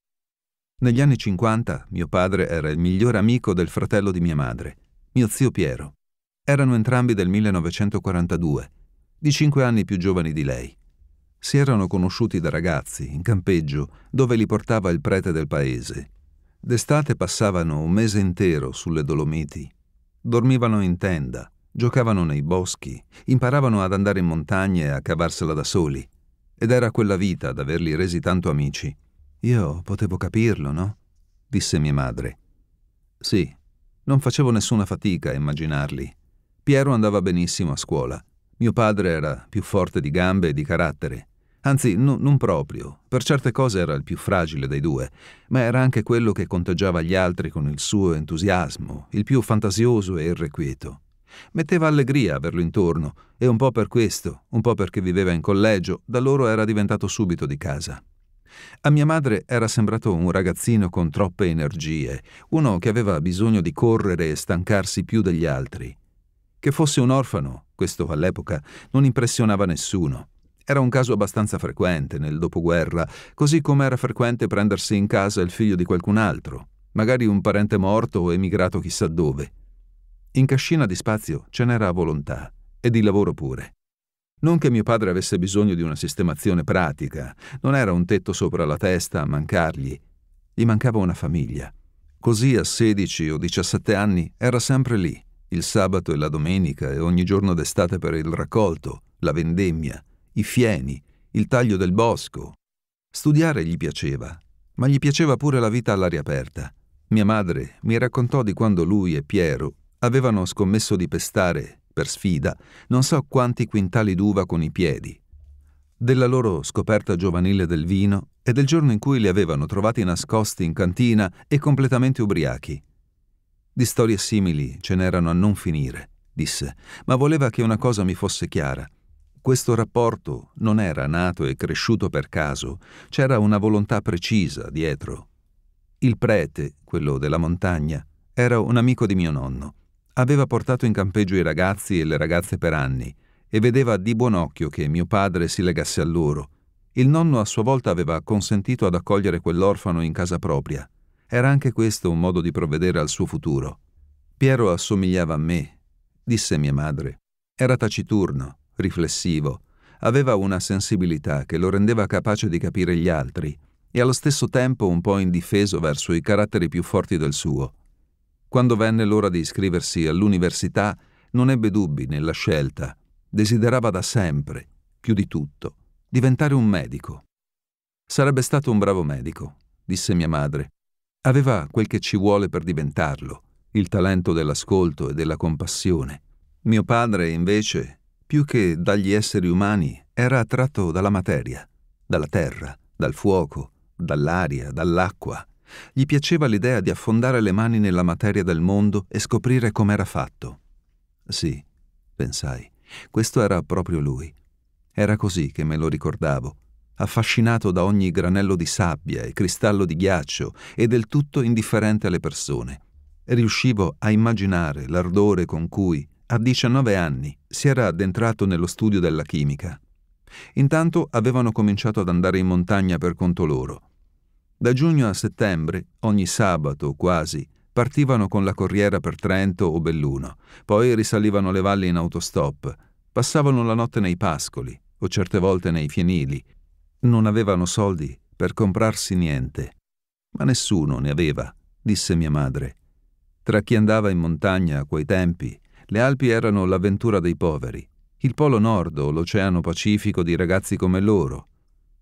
Negli anni 50 mio padre era il migliore amico del fratello di mia madre, mio zio Piero. Erano entrambi del 1942, di cinque anni più giovani di lei. Si erano conosciuti da ragazzi, in campeggio, dove li portava il prete del paese. D'estate passavano un mese intero sulle Dolomiti. Dormivano in tenda, giocavano nei boschi, imparavano ad andare in montagna e a cavarsela da soli. Ed era quella vita ad averli resi tanto amici. Io potevo capirlo, no? disse mia madre. Sì, non facevo nessuna fatica a immaginarli. Piero andava benissimo a scuola mio padre era più forte di gambe e di carattere. Anzi, no, non proprio. Per certe cose era il più fragile dei due, ma era anche quello che conteggiava gli altri con il suo entusiasmo, il più fantasioso e irrequieto. Metteva allegria averlo intorno, e un po' per questo, un po' perché viveva in collegio, da loro era diventato subito di casa. A mia madre era sembrato un ragazzino con troppe energie, uno che aveva bisogno di correre e stancarsi più degli altri. Che fosse un orfano, questo all'epoca non impressionava nessuno. Era un caso abbastanza frequente nel dopoguerra, così come era frequente prendersi in casa il figlio di qualcun altro, magari un parente morto o emigrato chissà dove. In cascina di spazio ce n'era a volontà e di lavoro pure. Non che mio padre avesse bisogno di una sistemazione pratica, non era un tetto sopra la testa a mancargli. Gli mancava una famiglia. Così a 16 o 17 anni era sempre lì, il sabato e la domenica e ogni giorno d'estate per il raccolto, la vendemmia, i fieni, il taglio del bosco. Studiare gli piaceva, ma gli piaceva pure la vita all'aria aperta. Mia madre mi raccontò di quando lui e Piero avevano scommesso di pestare, per sfida, non so quanti quintali d'uva con i piedi, della loro scoperta giovanile del vino e del giorno in cui li avevano trovati nascosti in cantina e completamente ubriachi. Di storie simili ce n'erano a non finire, disse, ma voleva che una cosa mi fosse chiara. Questo rapporto non era nato e cresciuto per caso, c'era una volontà precisa dietro. Il prete, quello della montagna, era un amico di mio nonno. Aveva portato in campeggio i ragazzi e le ragazze per anni e vedeva di buon occhio che mio padre si legasse a loro. Il nonno a sua volta aveva consentito ad accogliere quell'orfano in casa propria. Era anche questo un modo di provvedere al suo futuro. Piero assomigliava a me, disse mia madre. Era taciturno, riflessivo, aveva una sensibilità che lo rendeva capace di capire gli altri e allo stesso tempo un po' indifeso verso i caratteri più forti del suo. Quando venne l'ora di iscriversi all'università, non ebbe dubbi nella scelta. Desiderava da sempre, più di tutto, diventare un medico. Sarebbe stato un bravo medico, disse mia madre. Aveva quel che ci vuole per diventarlo, il talento dell'ascolto e della compassione. Mio padre, invece, più che dagli esseri umani, era attratto dalla materia, dalla terra, dal fuoco, dall'aria, dall'acqua. Gli piaceva l'idea di affondare le mani nella materia del mondo e scoprire com'era fatto. Sì, pensai, questo era proprio lui. Era così che me lo ricordavo affascinato da ogni granello di sabbia e cristallo di ghiaccio e del tutto indifferente alle persone. Riuscivo a immaginare l'ardore con cui, a 19 anni, si era addentrato nello studio della chimica. Intanto avevano cominciato ad andare in montagna per conto loro. Da giugno a settembre, ogni sabato quasi, partivano con la corriera per Trento o Belluno, poi risalivano le valli in autostop, passavano la notte nei pascoli o certe volte nei fienili, non avevano soldi per comprarsi niente, ma nessuno ne aveva, disse mia madre. Tra chi andava in montagna a quei tempi, le Alpi erano l'avventura dei poveri, il Polo Nord o l'Oceano Pacifico di ragazzi come loro.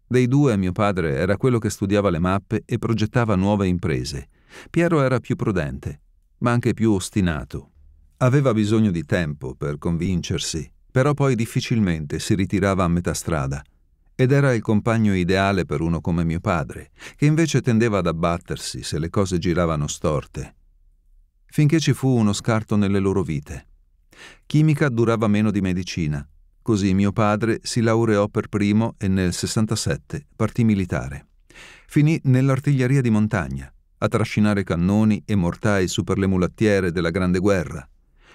Dei due mio padre era quello che studiava le mappe e progettava nuove imprese. Piero era più prudente, ma anche più ostinato. Aveva bisogno di tempo per convincersi, però poi difficilmente si ritirava a metà strada – ed era il compagno ideale per uno come mio padre, che invece tendeva ad abbattersi se le cose giravano storte. Finché ci fu uno scarto nelle loro vite. Chimica durava meno di medicina, così mio padre si laureò per primo e nel 67 partì militare. Finì nell'artiglieria di montagna, a trascinare cannoni e mortai su per le mulattiere della Grande Guerra.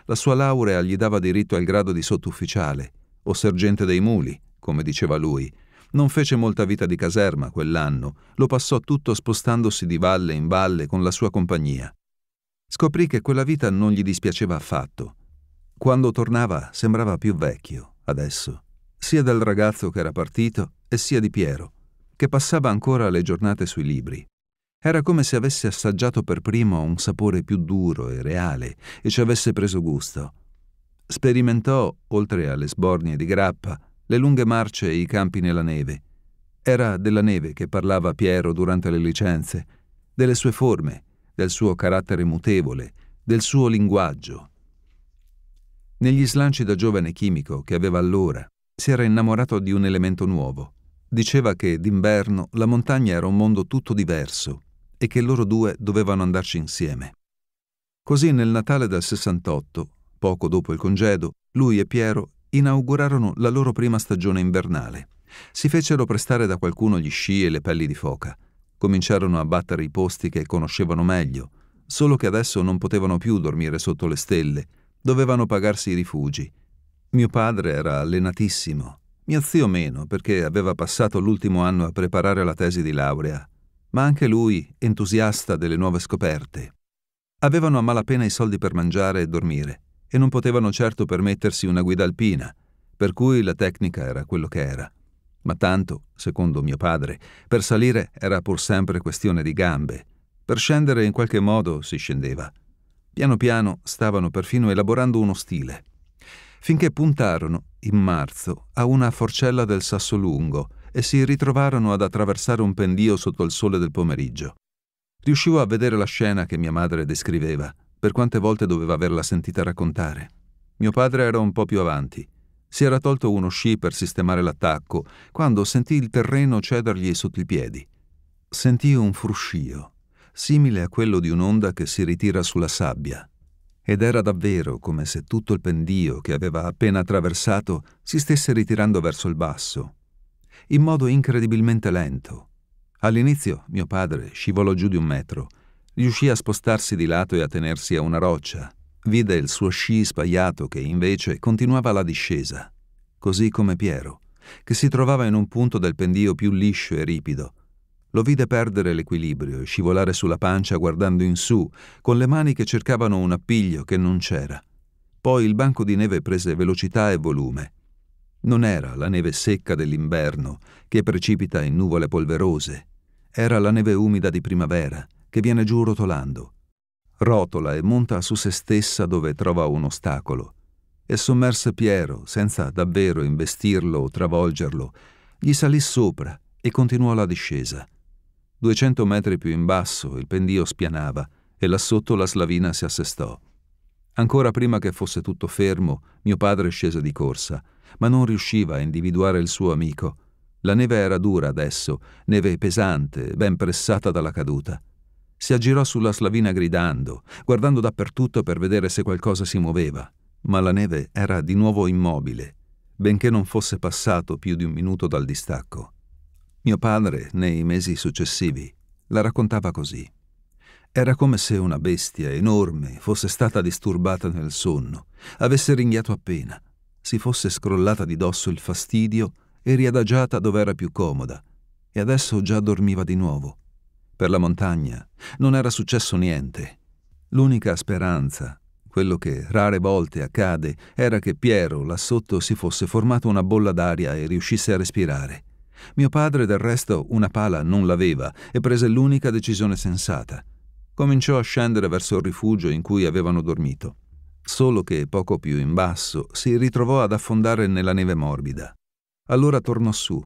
La sua laurea gli dava diritto al grado di sottufficiale, o sergente dei muli, come diceva lui, non fece molta vita di caserma quell'anno, lo passò tutto spostandosi di valle in valle con la sua compagnia. Scoprì che quella vita non gli dispiaceva affatto. Quando tornava sembrava più vecchio, adesso, sia del ragazzo che era partito e sia di Piero, che passava ancora le giornate sui libri. Era come se avesse assaggiato per primo un sapore più duro e reale e ci avesse preso gusto. Sperimentò, oltre alle sbornie di grappa, le lunghe marce e i campi nella neve. Era della neve che parlava Piero durante le licenze, delle sue forme, del suo carattere mutevole, del suo linguaggio. Negli slanci da giovane chimico che aveva allora, si era innamorato di un elemento nuovo. Diceva che d'inverno la montagna era un mondo tutto diverso e che loro due dovevano andarci insieme. Così nel Natale del 68, poco dopo il congedo, lui e Piero inaugurarono la loro prima stagione invernale. Si fecero prestare da qualcuno gli sci e le pelli di foca. Cominciarono a battere i posti che conoscevano meglio, solo che adesso non potevano più dormire sotto le stelle, dovevano pagarsi i rifugi. Mio padre era allenatissimo, mio zio meno, perché aveva passato l'ultimo anno a preparare la tesi di laurea, ma anche lui entusiasta delle nuove scoperte. Avevano a malapena i soldi per mangiare e dormire e non potevano certo permettersi una guida alpina, per cui la tecnica era quello che era. Ma tanto, secondo mio padre, per salire era pur sempre questione di gambe, per scendere in qualche modo si scendeva. Piano piano stavano perfino elaborando uno stile, finché puntarono, in marzo, a una forcella del sasso lungo e si ritrovarono ad attraversare un pendio sotto il sole del pomeriggio. Riuscivo a vedere la scena che mia madre descriveva, per quante volte doveva averla sentita raccontare. Mio padre era un po' più avanti. Si era tolto uno sci per sistemare l'attacco quando sentì il terreno cedergli sotto i piedi. Sentì un fruscio, simile a quello di un'onda che si ritira sulla sabbia ed era davvero come se tutto il pendio che aveva appena attraversato si stesse ritirando verso il basso, in modo incredibilmente lento. All'inizio mio padre scivolò giù di un metro, Riuscì a spostarsi di lato e a tenersi a una roccia. Vide il suo sci spaiato che invece continuava la discesa, così come Piero, che si trovava in un punto del pendio più liscio e ripido. Lo vide perdere l'equilibrio e scivolare sulla pancia guardando in su, con le mani che cercavano un appiglio che non c'era. Poi il banco di neve prese velocità e volume. Non era la neve secca dell'inverno, che precipita in nuvole polverose. Era la neve umida di primavera, che viene giù rotolando. Rotola e monta su se stessa dove trova un ostacolo. E sommerse Piero, senza davvero investirlo o travolgerlo, gli salì sopra e continuò la discesa. Duecento metri più in basso il pendio spianava e là sotto la slavina si assestò. Ancora prima che fosse tutto fermo, mio padre scese di corsa, ma non riusciva a individuare il suo amico. La neve era dura adesso, neve pesante, ben pressata dalla caduta. Si aggirò sulla slavina gridando, guardando dappertutto per vedere se qualcosa si muoveva, ma la neve era di nuovo immobile, benché non fosse passato più di un minuto dal distacco. Mio padre, nei mesi successivi, la raccontava così. Era come se una bestia enorme fosse stata disturbata nel sonno, avesse ringhiato appena, si fosse scrollata di dosso il fastidio e riadagiata dove era più comoda, e adesso già dormiva di nuovo, per la montagna. Non era successo niente. L'unica speranza, quello che rare volte accade, era che Piero là sotto si fosse formato una bolla d'aria e riuscisse a respirare. Mio padre del resto una pala non l'aveva e prese l'unica decisione sensata. Cominciò a scendere verso il rifugio in cui avevano dormito, solo che poco più in basso si ritrovò ad affondare nella neve morbida. Allora tornò su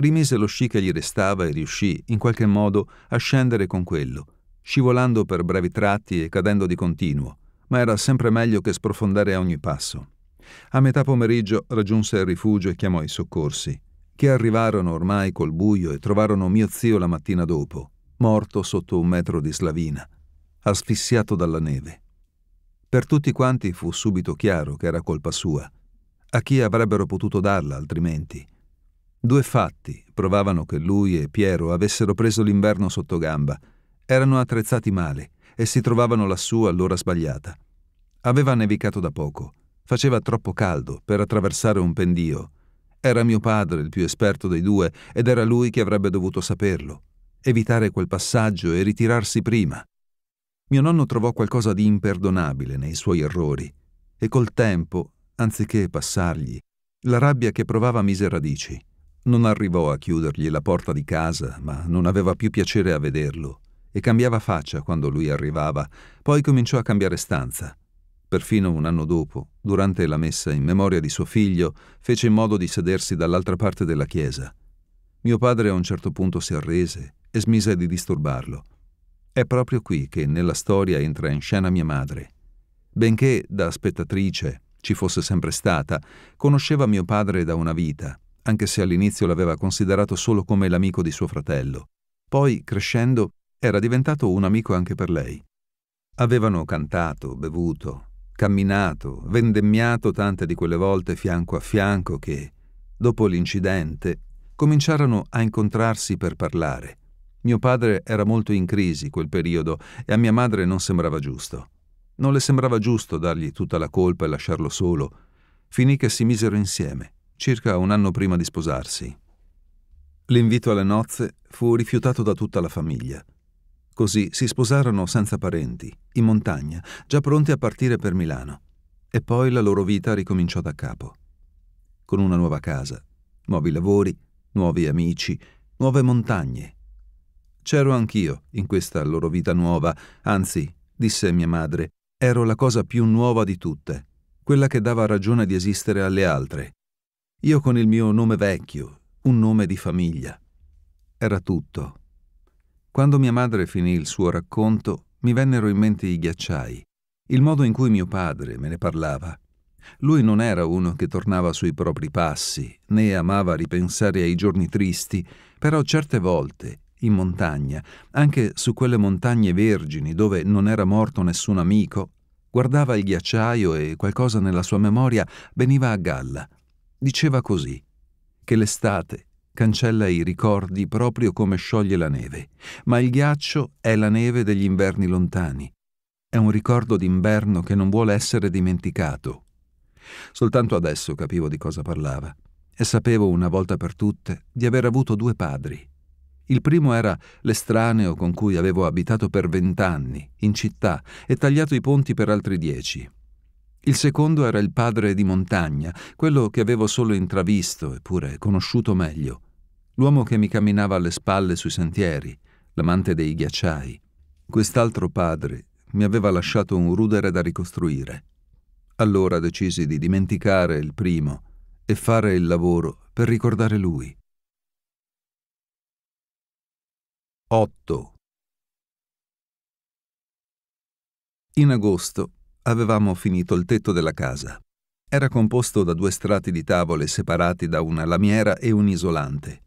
rimise lo sci che gli restava e riuscì, in qualche modo, a scendere con quello, scivolando per brevi tratti e cadendo di continuo, ma era sempre meglio che sprofondare a ogni passo. A metà pomeriggio raggiunse il rifugio e chiamò i soccorsi, che arrivarono ormai col buio e trovarono mio zio la mattina dopo, morto sotto un metro di slavina, asfissiato dalla neve. Per tutti quanti fu subito chiaro che era colpa sua. A chi avrebbero potuto darla altrimenti? Due fatti provavano che lui e Piero avessero preso l'inverno sotto gamba. Erano attrezzati male e si trovavano lassù all'ora sbagliata. Aveva nevicato da poco. Faceva troppo caldo per attraversare un pendio. Era mio padre il più esperto dei due ed era lui che avrebbe dovuto saperlo. Evitare quel passaggio e ritirarsi prima. Mio nonno trovò qualcosa di imperdonabile nei suoi errori e col tempo, anziché passargli, la rabbia che provava mise radici non arrivò a chiudergli la porta di casa, ma non aveva più piacere a vederlo e cambiava faccia quando lui arrivava, poi cominciò a cambiare stanza. Perfino un anno dopo, durante la messa in memoria di suo figlio, fece in modo di sedersi dall'altra parte della chiesa. Mio padre a un certo punto si arrese e smise di disturbarlo. È proprio qui che nella storia entra in scena mia madre. Benché da spettatrice ci fosse sempre stata, conosceva mio padre da una vita anche se all'inizio l'aveva considerato solo come l'amico di suo fratello. Poi, crescendo, era diventato un amico anche per lei. Avevano cantato, bevuto, camminato, vendemmiato tante di quelle volte fianco a fianco che, dopo l'incidente, cominciarono a incontrarsi per parlare. Mio padre era molto in crisi quel periodo e a mia madre non sembrava giusto. Non le sembrava giusto dargli tutta la colpa e lasciarlo solo. Finì che si misero insieme circa un anno prima di sposarsi. L'invito alle nozze fu rifiutato da tutta la famiglia. Così si sposarono senza parenti, in montagna, già pronti a partire per Milano. E poi la loro vita ricominciò da capo. Con una nuova casa, nuovi lavori, nuovi amici, nuove montagne. C'ero anch'io in questa loro vita nuova, anzi, disse mia madre, ero la cosa più nuova di tutte, quella che dava ragione di esistere alle altre, io con il mio nome vecchio, un nome di famiglia. Era tutto. Quando mia madre finì il suo racconto, mi vennero in mente i ghiacciai, il modo in cui mio padre me ne parlava. Lui non era uno che tornava sui propri passi, né amava ripensare ai giorni tristi, però certe volte, in montagna, anche su quelle montagne vergini dove non era morto nessun amico, guardava il ghiacciaio e qualcosa nella sua memoria veniva a galla. Diceva così, che l'estate cancella i ricordi proprio come scioglie la neve, ma il ghiaccio è la neve degli inverni lontani. È un ricordo d'inverno che non vuole essere dimenticato. Soltanto adesso capivo di cosa parlava e sapevo una volta per tutte di aver avuto due padri. Il primo era l'estraneo con cui avevo abitato per vent'anni, in città, e tagliato i ponti per altri dieci. Il secondo era il padre di montagna, quello che avevo solo intravisto, eppure conosciuto meglio, l'uomo che mi camminava alle spalle sui sentieri, l'amante dei ghiacciai. Quest'altro padre mi aveva lasciato un rudere da ricostruire. Allora decisi di dimenticare il primo e fare il lavoro per ricordare lui. 8. In agosto avevamo finito il tetto della casa. Era composto da due strati di tavole separati da una lamiera e un isolante.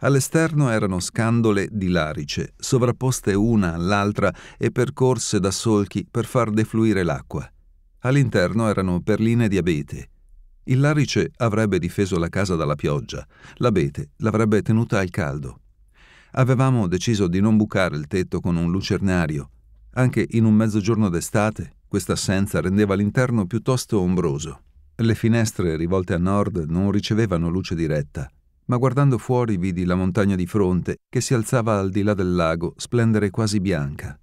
All'esterno erano scandole di larice, sovrapposte una all'altra e percorse da solchi per far defluire l'acqua. All'interno erano perline di abete. Il larice avrebbe difeso la casa dalla pioggia, l'abete l'avrebbe tenuta al caldo. Avevamo deciso di non bucare il tetto con un lucernario, anche in un mezzogiorno d'estate questa assenza rendeva l'interno piuttosto ombroso. Le finestre rivolte a nord non ricevevano luce diretta, ma guardando fuori vidi la montagna di fronte che si alzava al di là del lago, splendere quasi bianca.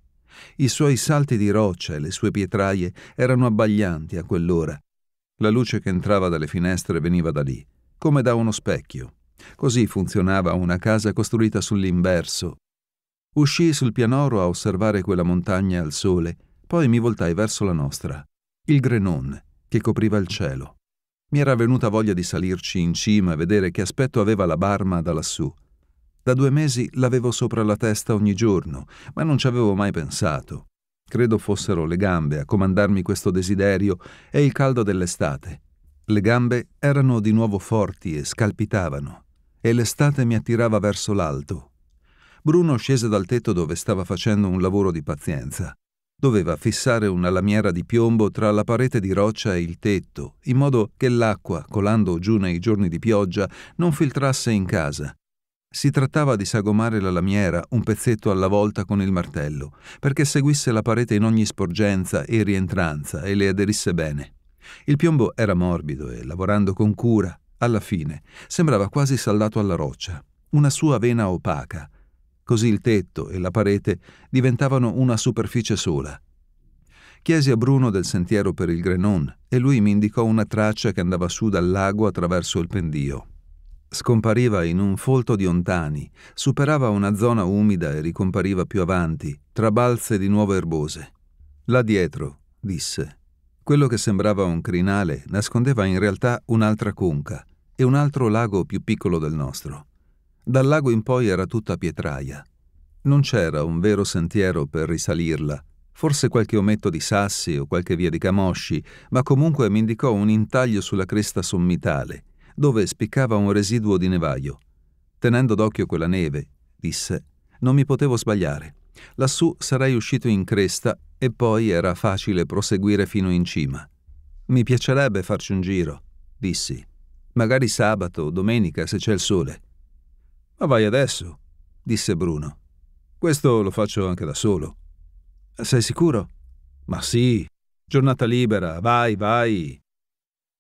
I suoi salti di roccia e le sue pietraie erano abbaglianti a quell'ora. La luce che entrava dalle finestre veniva da lì, come da uno specchio. Così funzionava una casa costruita sull'inverso. Uscii sul pianoro a osservare quella montagna al sole poi mi voltai verso la nostra, il Grenon, che copriva il cielo. Mi era venuta voglia di salirci in cima e vedere che aspetto aveva la barma da lassù. Da due mesi l'avevo sopra la testa ogni giorno, ma non ci avevo mai pensato. Credo fossero le gambe a comandarmi questo desiderio e il caldo dell'estate. Le gambe erano di nuovo forti e scalpitavano, e l'estate mi attirava verso l'alto. Bruno scese dal tetto dove stava facendo un lavoro di pazienza doveva fissare una lamiera di piombo tra la parete di roccia e il tetto, in modo che l'acqua, colando giù nei giorni di pioggia, non filtrasse in casa. Si trattava di sagomare la lamiera un pezzetto alla volta con il martello, perché seguisse la parete in ogni sporgenza e rientranza e le aderisse bene. Il piombo era morbido e, lavorando con cura, alla fine sembrava quasi saldato alla roccia, una sua vena opaca, Così il tetto e la parete diventavano una superficie sola. Chiesi a Bruno del sentiero per il Grenon e lui mi indicò una traccia che andava su dal lago attraverso il pendio. Scompariva in un folto di ontani, superava una zona umida e ricompariva più avanti, tra balze di nuove erbose. Là dietro, disse, quello che sembrava un crinale nascondeva in realtà un'altra conca e un altro lago più piccolo del nostro. Dal lago in poi era tutta pietraia. Non c'era un vero sentiero per risalirla, forse qualche ometto di sassi o qualche via di camosci, ma comunque mi indicò un intaglio sulla cresta sommitale, dove spiccava un residuo di nevaio. Tenendo d'occhio quella neve, disse, non mi potevo sbagliare. Lassù sarei uscito in cresta e poi era facile proseguire fino in cima. Mi piacerebbe farci un giro, dissi. Magari sabato, domenica, se c'è il sole. Ma vai adesso, disse Bruno. Questo lo faccio anche da solo. Sei sicuro? Ma sì, giornata libera, vai, vai.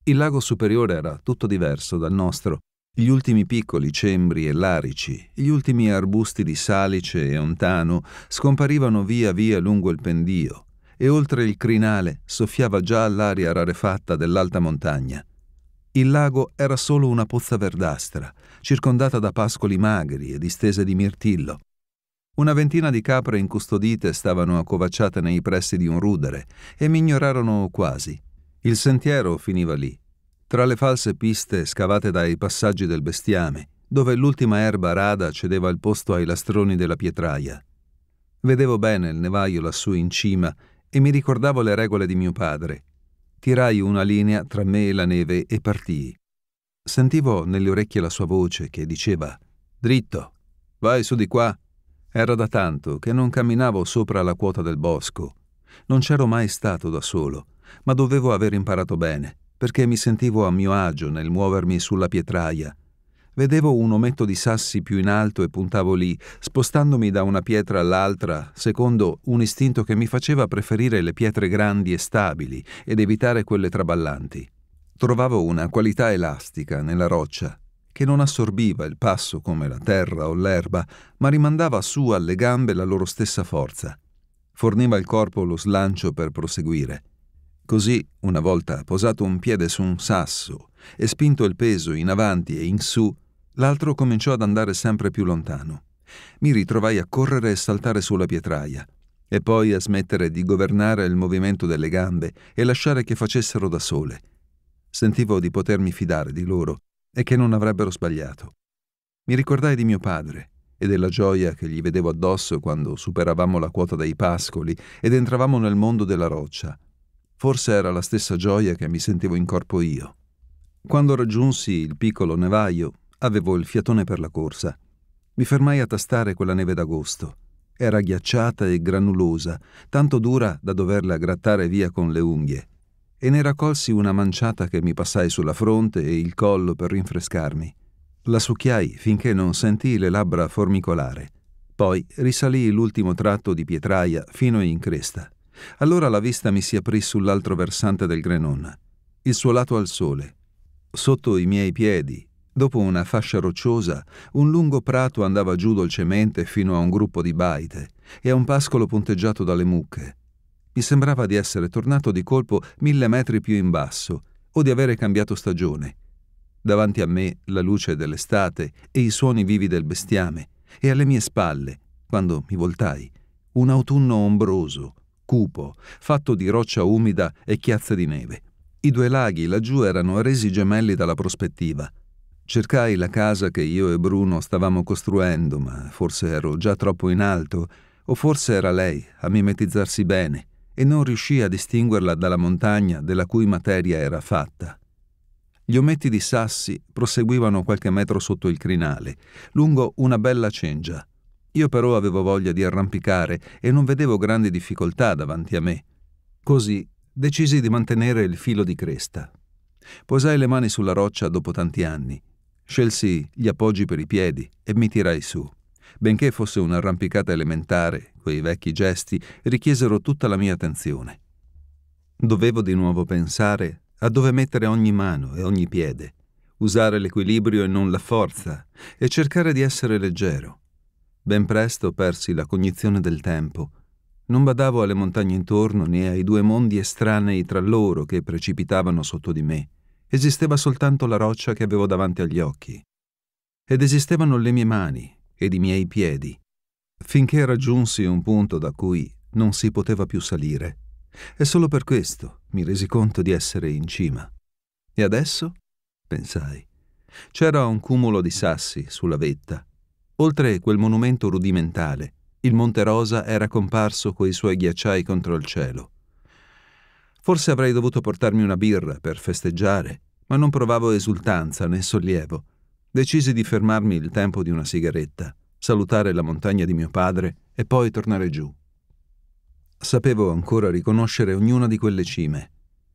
Il lago superiore era tutto diverso dal nostro. Gli ultimi piccoli cembri e larici, gli ultimi arbusti di salice e ontano scomparivano via via lungo il pendio e oltre il crinale soffiava già l'aria rarefatta dell'alta montagna. Il lago era solo una pozza verdastra circondata da pascoli magri e distese di mirtillo. Una ventina di capre incustodite stavano accovacciate nei pressi di un rudere e mi ignorarono quasi. Il sentiero finiva lì, tra le false piste scavate dai passaggi del bestiame, dove l'ultima erba rada cedeva il posto ai lastroni della pietraia. Vedevo bene il nevaio lassù in cima e mi ricordavo le regole di mio padre. Tirai una linea tra me e la neve e partii. Sentivo nelle orecchie la sua voce che diceva Dritto, vai su di qua. Era da tanto che non camminavo sopra la quota del bosco. Non c'ero mai stato da solo, ma dovevo aver imparato bene, perché mi sentivo a mio agio nel muovermi sulla pietraia. Vedevo un ometto di sassi più in alto e puntavo lì, spostandomi da una pietra all'altra, secondo un istinto che mi faceva preferire le pietre grandi e stabili ed evitare quelle traballanti. Trovavo una qualità elastica nella roccia, che non assorbiva il passo come la terra o l'erba, ma rimandava su alle gambe la loro stessa forza. Forniva al corpo lo slancio per proseguire. Così, una volta posato un piede su un sasso e spinto il peso in avanti e in su, l'altro cominciò ad andare sempre più lontano. Mi ritrovai a correre e saltare sulla pietraia, e poi a smettere di governare il movimento delle gambe e lasciare che facessero da sole. Sentivo di potermi fidare di loro e che non avrebbero sbagliato. Mi ricordai di mio padre e della gioia che gli vedevo addosso quando superavamo la quota dei pascoli ed entravamo nel mondo della roccia. Forse era la stessa gioia che mi sentivo in corpo io. Quando raggiunsi il piccolo nevaio, avevo il fiatone per la corsa. Mi fermai a tastare quella neve d'agosto. Era ghiacciata e granulosa, tanto dura da doverla grattare via con le unghie e ne raccolsi una manciata che mi passai sulla fronte e il collo per rinfrescarmi. La succhiai finché non sentii le labbra formicolare. Poi risalii l'ultimo tratto di pietraia fino in cresta. Allora la vista mi si aprì sull'altro versante del Grenon, il suo lato al sole. Sotto i miei piedi, dopo una fascia rocciosa, un lungo prato andava giù dolcemente fino a un gruppo di baite e a un pascolo punteggiato dalle mucche. Mi sembrava di essere tornato di colpo mille metri più in basso o di avere cambiato stagione. Davanti a me la luce dell'estate e i suoni vivi del bestiame, e alle mie spalle, quando mi voltai, un autunno ombroso, cupo, fatto di roccia umida e chiazze di neve. I due laghi laggiù erano resi gemelli dalla prospettiva. Cercai la casa che io e Bruno stavamo costruendo, ma forse ero già troppo in alto, o forse era lei a mimetizzarsi bene, e non riuscì a distinguerla dalla montagna della cui materia era fatta. Gli ometti di sassi proseguivano qualche metro sotto il crinale, lungo una bella cengia. Io però avevo voglia di arrampicare e non vedevo grandi difficoltà davanti a me. Così decisi di mantenere il filo di cresta. Posai le mani sulla roccia dopo tanti anni, scelsi gli appoggi per i piedi e mi tirai su. Benché fosse un'arrampicata elementare, quei vecchi gesti richiesero tutta la mia attenzione. Dovevo di nuovo pensare a dove mettere ogni mano e ogni piede, usare l'equilibrio e non la forza, e cercare di essere leggero. Ben presto persi la cognizione del tempo. Non badavo alle montagne intorno né ai due mondi estranei tra loro che precipitavano sotto di me. Esisteva soltanto la roccia che avevo davanti agli occhi. Ed esistevano le mie mani, ed i miei piedi, finché raggiunsi un punto da cui non si poteva più salire. E solo per questo mi resi conto di essere in cima. E adesso? pensai. C'era un cumulo di sassi sulla vetta. Oltre quel monumento rudimentale, il Monte Rosa era comparso coi suoi ghiacciai contro il cielo. Forse avrei dovuto portarmi una birra per festeggiare, ma non provavo esultanza né sollievo, decisi di fermarmi il tempo di una sigaretta, salutare la montagna di mio padre e poi tornare giù. Sapevo ancora riconoscere ognuna di quelle cime.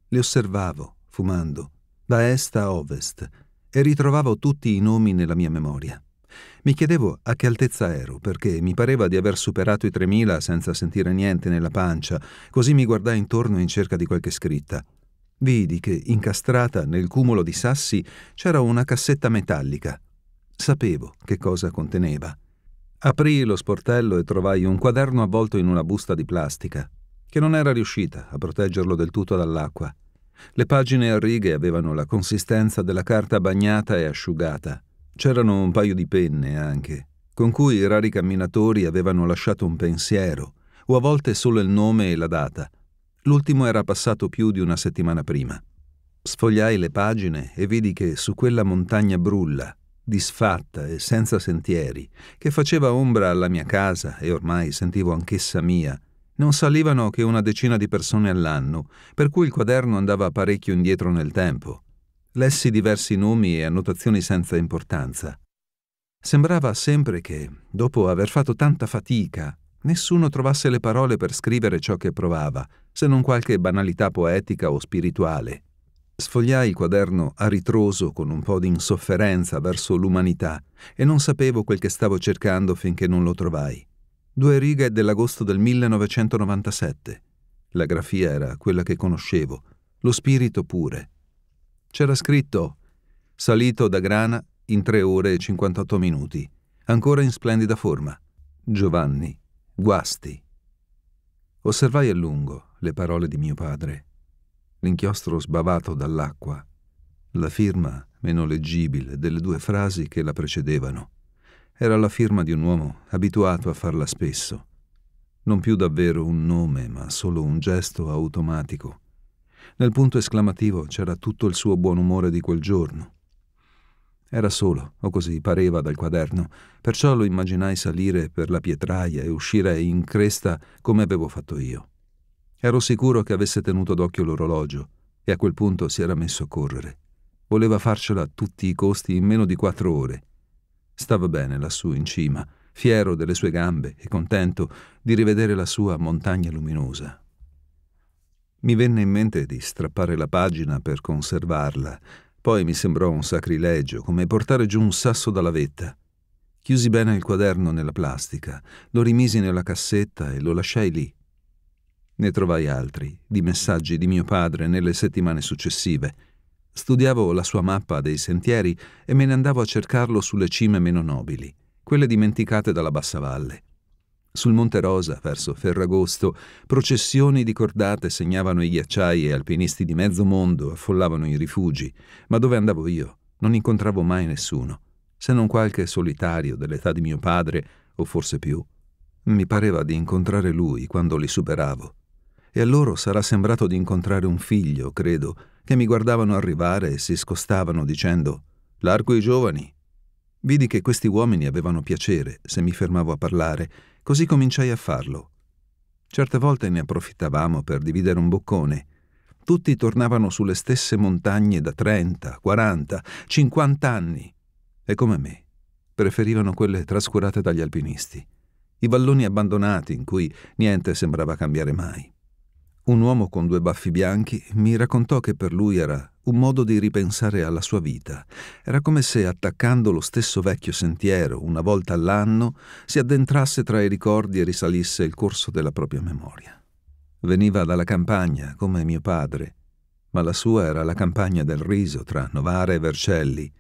Le osservavo, fumando, da est a ovest, e ritrovavo tutti i nomi nella mia memoria. Mi chiedevo a che altezza ero, perché mi pareva di aver superato i 3000 senza sentire niente nella pancia, così mi guardai intorno in cerca di qualche scritta. Vidi che, incastrata nel cumulo di sassi, c'era una cassetta metallica. Sapevo che cosa conteneva. Aprì lo sportello e trovai un quaderno avvolto in una busta di plastica, che non era riuscita a proteggerlo del tutto dall'acqua. Le pagine a righe avevano la consistenza della carta bagnata e asciugata. C'erano un paio di penne anche, con cui i rari camminatori avevano lasciato un pensiero, o a volte solo il nome e la data, L'ultimo era passato più di una settimana prima. Sfogliai le pagine e vidi che su quella montagna brulla, disfatta e senza sentieri, che faceva ombra alla mia casa e ormai sentivo anch'essa mia, non salivano che una decina di persone all'anno, per cui il quaderno andava parecchio indietro nel tempo. Lessi diversi nomi e annotazioni senza importanza. Sembrava sempre che, dopo aver fatto tanta fatica, nessuno trovasse le parole per scrivere ciò che provava, se non qualche banalità poetica o spirituale. Sfogliai il quaderno a ritroso con un po' di insofferenza verso l'umanità e non sapevo quel che stavo cercando finché non lo trovai. Due righe dell'agosto del 1997. La grafia era quella che conoscevo, lo spirito pure. C'era scritto Salito da Grana in 3 ore e 58 minuti, ancora in splendida forma. Giovanni Guasti. Osservai a lungo le parole di mio padre, l'inchiostro sbavato dall'acqua, la firma meno leggibile delle due frasi che la precedevano. Era la firma di un uomo abituato a farla spesso. Non più davvero un nome, ma solo un gesto automatico. Nel punto esclamativo c'era tutto il suo buon umore di quel giorno, era solo, o così pareva dal quaderno, perciò lo immaginai salire per la pietraia e uscire in cresta come avevo fatto io. Ero sicuro che avesse tenuto d'occhio l'orologio e a quel punto si era messo a correre. Voleva farcela a tutti i costi in meno di quattro ore. Stava bene lassù in cima, fiero delle sue gambe e contento di rivedere la sua montagna luminosa. Mi venne in mente di strappare la pagina per conservarla poi mi sembrò un sacrilegio, come portare giù un sasso dalla vetta. Chiusi bene il quaderno nella plastica, lo rimisi nella cassetta e lo lasciai lì. Ne trovai altri, di messaggi di mio padre nelle settimane successive. Studiavo la sua mappa dei sentieri e me ne andavo a cercarlo sulle cime meno nobili, quelle dimenticate dalla bassa valle. Sul Monte Rosa, verso Ferragosto, processioni di cordate segnavano i ghiacciai e alpinisti di mezzo mondo affollavano i rifugi, ma dove andavo io non incontravo mai nessuno, se non qualche solitario dell'età di mio padre, o forse più. Mi pareva di incontrare lui quando li superavo. E a loro sarà sembrato di incontrare un figlio, credo, che mi guardavano arrivare e si scostavano dicendo «L'arco i giovani!». Vidi che questi uomini avevano piacere se mi fermavo a parlare Così cominciai a farlo. Certe volte ne approfittavamo per dividere un boccone. Tutti tornavano sulle stesse montagne da 30, 40, 50 anni e come me preferivano quelle trascurate dagli alpinisti, i valloni abbandonati in cui niente sembrava cambiare mai. Un uomo con due baffi bianchi mi raccontò che per lui era un modo di ripensare alla sua vita. Era come se, attaccando lo stesso vecchio sentiero una volta all'anno, si addentrasse tra i ricordi e risalisse il corso della propria memoria. Veniva dalla campagna, come mio padre, ma la sua era la campagna del riso tra Novara e Vercelli.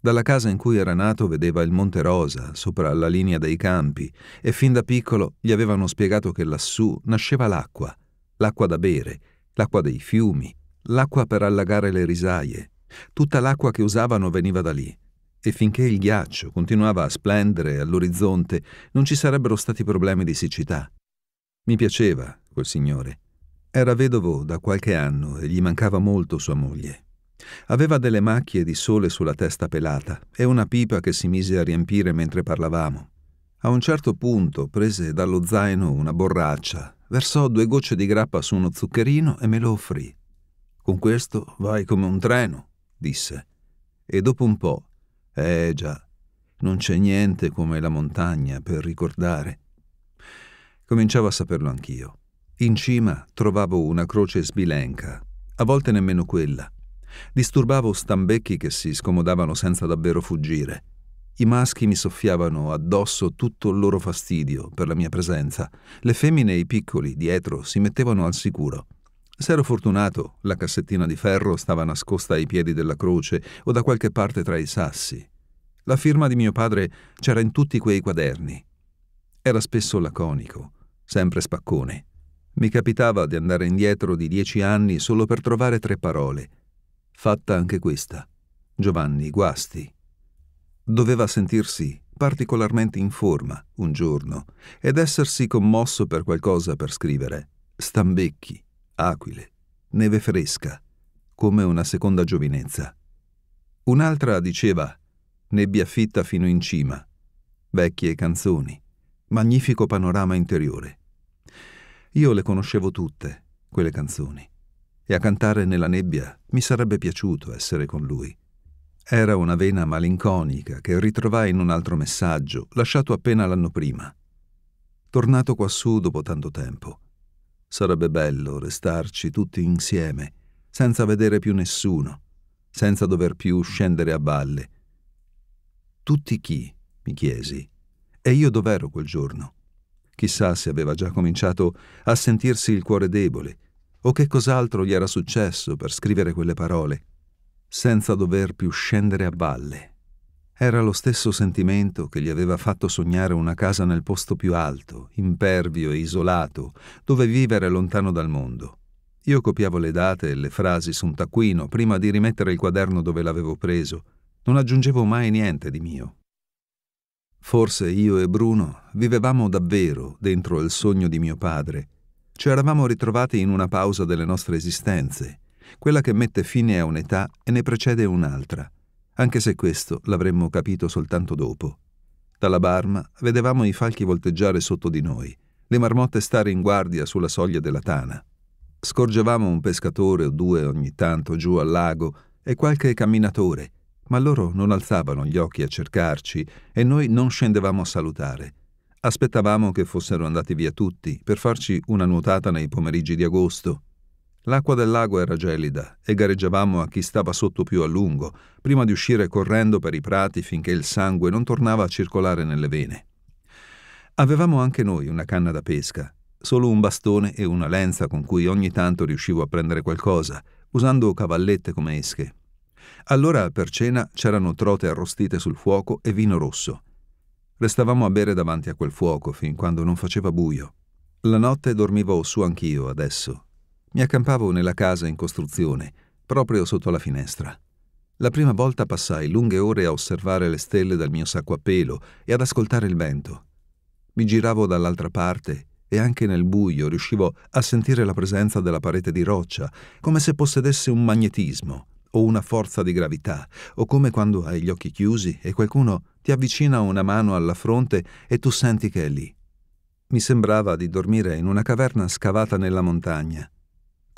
Dalla casa in cui era nato vedeva il Monte Rosa, sopra la linea dei campi, e fin da piccolo gli avevano spiegato che lassù nasceva l'acqua l'acqua da bere, l'acqua dei fiumi, l'acqua per allagare le risaie. Tutta l'acqua che usavano veniva da lì. E finché il ghiaccio continuava a splendere all'orizzonte, non ci sarebbero stati problemi di siccità. Mi piaceva quel signore. Era vedovo da qualche anno e gli mancava molto sua moglie. Aveva delle macchie di sole sulla testa pelata e una pipa che si mise a riempire mentre parlavamo. A un certo punto prese dallo zaino una borraccia versò due gocce di grappa su uno zuccherino e me lo offrì. Con questo vai come un treno, disse. E dopo un po', eh già, non c'è niente come la montagna per ricordare. Cominciavo a saperlo anch'io. In cima trovavo una croce sbilenca, a volte nemmeno quella. Disturbavo stambecchi che si scomodavano senza davvero fuggire. I maschi mi soffiavano addosso tutto il loro fastidio per la mia presenza. Le femmine e i piccoli, dietro, si mettevano al sicuro. Se ero fortunato, la cassettina di ferro stava nascosta ai piedi della croce o da qualche parte tra i sassi. La firma di mio padre c'era in tutti quei quaderni. Era spesso laconico, sempre spaccone. Mi capitava di andare indietro di dieci anni solo per trovare tre parole. Fatta anche questa. Giovanni Guasti. Doveva sentirsi particolarmente in forma un giorno ed essersi commosso per qualcosa per scrivere. Stambecchi, aquile, neve fresca, come una seconda giovinezza. Un'altra diceva nebbia fitta fino in cima, vecchie canzoni, magnifico panorama interiore. Io le conoscevo tutte, quelle canzoni, e a cantare nella nebbia mi sarebbe piaciuto essere con lui. Era una vena malinconica che ritrovai in un altro messaggio, lasciato appena l'anno prima. Tornato quassù dopo tanto tempo. Sarebbe bello restarci tutti insieme, senza vedere più nessuno, senza dover più scendere a valle. Tutti chi? mi chiesi. E io dov'ero quel giorno? Chissà se aveva già cominciato a sentirsi il cuore debole, o che cos'altro gli era successo per scrivere quelle parole senza dover più scendere a valle. Era lo stesso sentimento che gli aveva fatto sognare una casa nel posto più alto, impervio e isolato, dove vivere lontano dal mondo. Io copiavo le date e le frasi su un taccuino prima di rimettere il quaderno dove l'avevo preso. Non aggiungevo mai niente di mio. Forse io e Bruno vivevamo davvero dentro il sogno di mio padre. Ci eravamo ritrovati in una pausa delle nostre esistenze quella che mette fine a un'età e ne precede un'altra, anche se questo l'avremmo capito soltanto dopo. Dalla barma vedevamo i falchi volteggiare sotto di noi, le marmotte stare in guardia sulla soglia della tana. Scorgevamo un pescatore o due ogni tanto giù al lago e qualche camminatore, ma loro non alzavano gli occhi a cercarci e noi non scendevamo a salutare. Aspettavamo che fossero andati via tutti per farci una nuotata nei pomeriggi di agosto, L'acqua del lago era gelida e gareggiavamo a chi stava sotto più a lungo, prima di uscire correndo per i prati finché il sangue non tornava a circolare nelle vene. Avevamo anche noi una canna da pesca, solo un bastone e una lenza con cui ogni tanto riuscivo a prendere qualcosa, usando cavallette come esche. Allora per cena c'erano trote arrostite sul fuoco e vino rosso. Restavamo a bere davanti a quel fuoco fin quando non faceva buio. La notte dormivo su anch'io adesso, mi accampavo nella casa in costruzione, proprio sotto la finestra. La prima volta passai lunghe ore a osservare le stelle dal mio sacco a pelo e ad ascoltare il vento. Mi giravo dall'altra parte e anche nel buio riuscivo a sentire la presenza della parete di roccia, come se possedesse un magnetismo o una forza di gravità, o come quando hai gli occhi chiusi e qualcuno ti avvicina una mano alla fronte e tu senti che è lì. Mi sembrava di dormire in una caverna scavata nella montagna,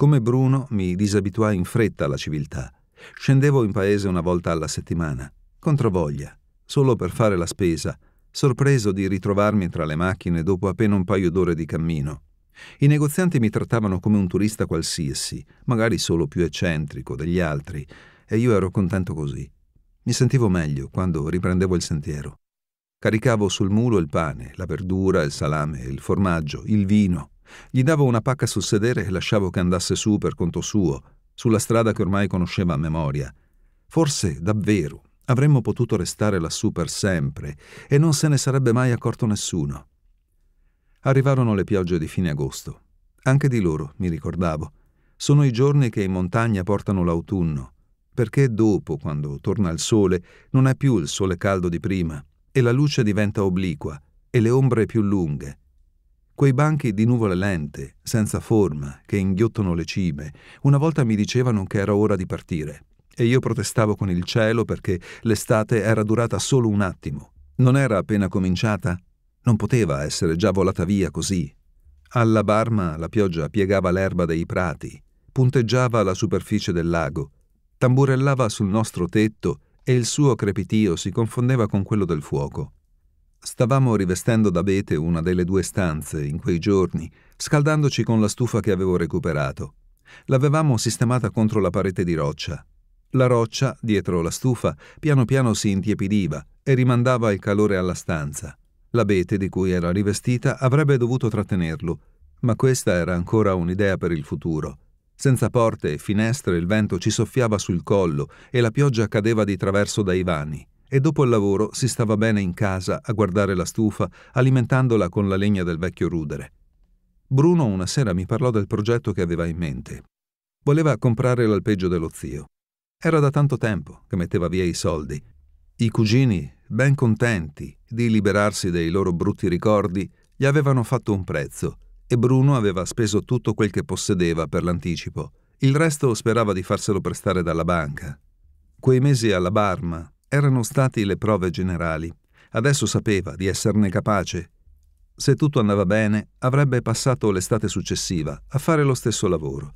come Bruno mi disabituai in fretta alla civiltà. Scendevo in paese una volta alla settimana, controvoglia, solo per fare la spesa, sorpreso di ritrovarmi tra le macchine dopo appena un paio d'ore di cammino. I negozianti mi trattavano come un turista qualsiasi, magari solo più eccentrico degli altri, e io ero contento così. Mi sentivo meglio quando riprendevo il sentiero. Caricavo sul mulo il pane, la verdura, il salame, il formaggio, il vino, gli davo una pacca sul sedere e lasciavo che andasse su per conto suo, sulla strada che ormai conosceva a memoria. Forse, davvero, avremmo potuto restare lassù per sempre e non se ne sarebbe mai accorto nessuno. Arrivarono le piogge di fine agosto. Anche di loro, mi ricordavo. Sono i giorni che in montagna portano l'autunno, perché dopo, quando torna il sole, non è più il sole caldo di prima e la luce diventa obliqua e le ombre più lunghe Quei banchi di nuvole lente, senza forma, che inghiottono le cime, una volta mi dicevano che era ora di partire. E io protestavo con il cielo perché l'estate era durata solo un attimo. Non era appena cominciata? Non poteva essere già volata via così. Alla barma la pioggia piegava l'erba dei prati, punteggiava la superficie del lago, tamburellava sul nostro tetto e il suo crepitio si confondeva con quello del fuoco. Stavamo rivestendo d'abete una delle due stanze in quei giorni, scaldandoci con la stufa che avevo recuperato. L'avevamo sistemata contro la parete di roccia. La roccia, dietro la stufa, piano piano si intiepidiva e rimandava il calore alla stanza. L'abete di cui era rivestita avrebbe dovuto trattenerlo, ma questa era ancora un'idea per il futuro. Senza porte e finestre il vento ci soffiava sul collo e la pioggia cadeva di traverso dai vani e dopo il lavoro si stava bene in casa a guardare la stufa, alimentandola con la legna del vecchio rudere. Bruno una sera mi parlò del progetto che aveva in mente. Voleva comprare l'alpeggio dello zio. Era da tanto tempo che metteva via i soldi. I cugini, ben contenti di liberarsi dei loro brutti ricordi, gli avevano fatto un prezzo e Bruno aveva speso tutto quel che possedeva per l'anticipo. Il resto sperava di farselo prestare dalla banca. Quei mesi alla Barma, erano stati le prove generali. Adesso sapeva di esserne capace. Se tutto andava bene, avrebbe passato l'estate successiva a fare lo stesso lavoro.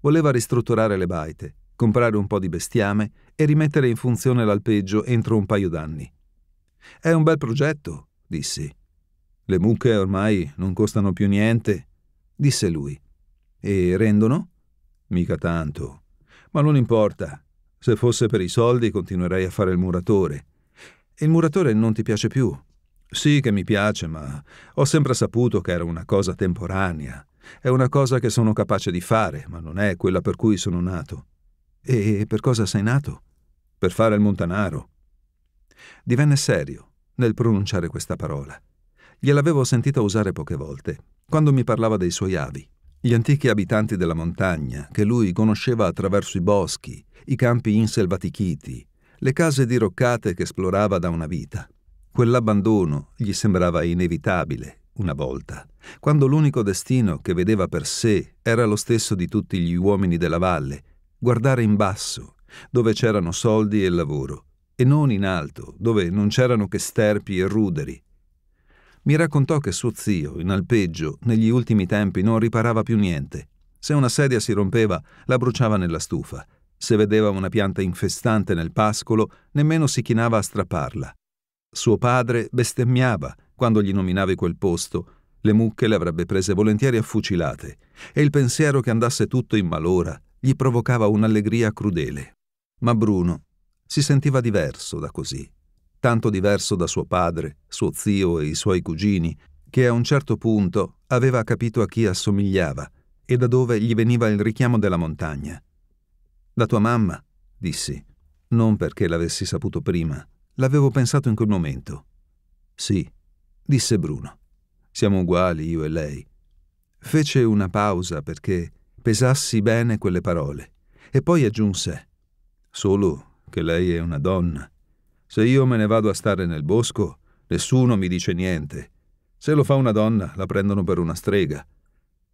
Voleva ristrutturare le baite, comprare un po' di bestiame e rimettere in funzione l'alpeggio entro un paio d'anni. È un bel progetto, dissi. Le mucche ormai non costano più niente, disse lui. E rendono? Mica tanto. Ma non importa, se fosse per i soldi continuerei a fare il muratore. Il muratore non ti piace più. Sì che mi piace, ma ho sempre saputo che era una cosa temporanea. È una cosa che sono capace di fare, ma non è quella per cui sono nato. E per cosa sei nato? Per fare il montanaro. Divenne serio nel pronunciare questa parola. Gliel'avevo sentita usare poche volte, quando mi parlava dei suoi avi, gli antichi abitanti della montagna, che lui conosceva attraverso i boschi, i campi inselvatichiti, le case diroccate che esplorava da una vita. Quell'abbandono gli sembrava inevitabile una volta, quando l'unico destino che vedeva per sé era lo stesso di tutti gli uomini della valle, guardare in basso, dove c'erano soldi e lavoro, e non in alto, dove non c'erano che sterpi e ruderi. Mi raccontò che suo zio, in alpeggio, negli ultimi tempi non riparava più niente. Se una sedia si rompeva, la bruciava nella stufa se vedeva una pianta infestante nel pascolo, nemmeno si chinava a strapparla. Suo padre bestemmiava quando gli nominavi quel posto. Le mucche le avrebbe prese volentieri a fucilate, e il pensiero che andasse tutto in malora gli provocava un'allegria crudele. Ma Bruno si sentiva diverso da così, tanto diverso da suo padre, suo zio e i suoi cugini, che a un certo punto aveva capito a chi assomigliava e da dove gli veniva il richiamo della montagna. Da tua mamma, dissi, non perché l'avessi saputo prima, l'avevo pensato in quel momento. Sì, disse Bruno. Siamo uguali io e lei. Fece una pausa perché pesassi bene quelle parole e poi aggiunse Solo che lei è una donna. Se io me ne vado a stare nel bosco, nessuno mi dice niente. Se lo fa una donna, la prendono per una strega.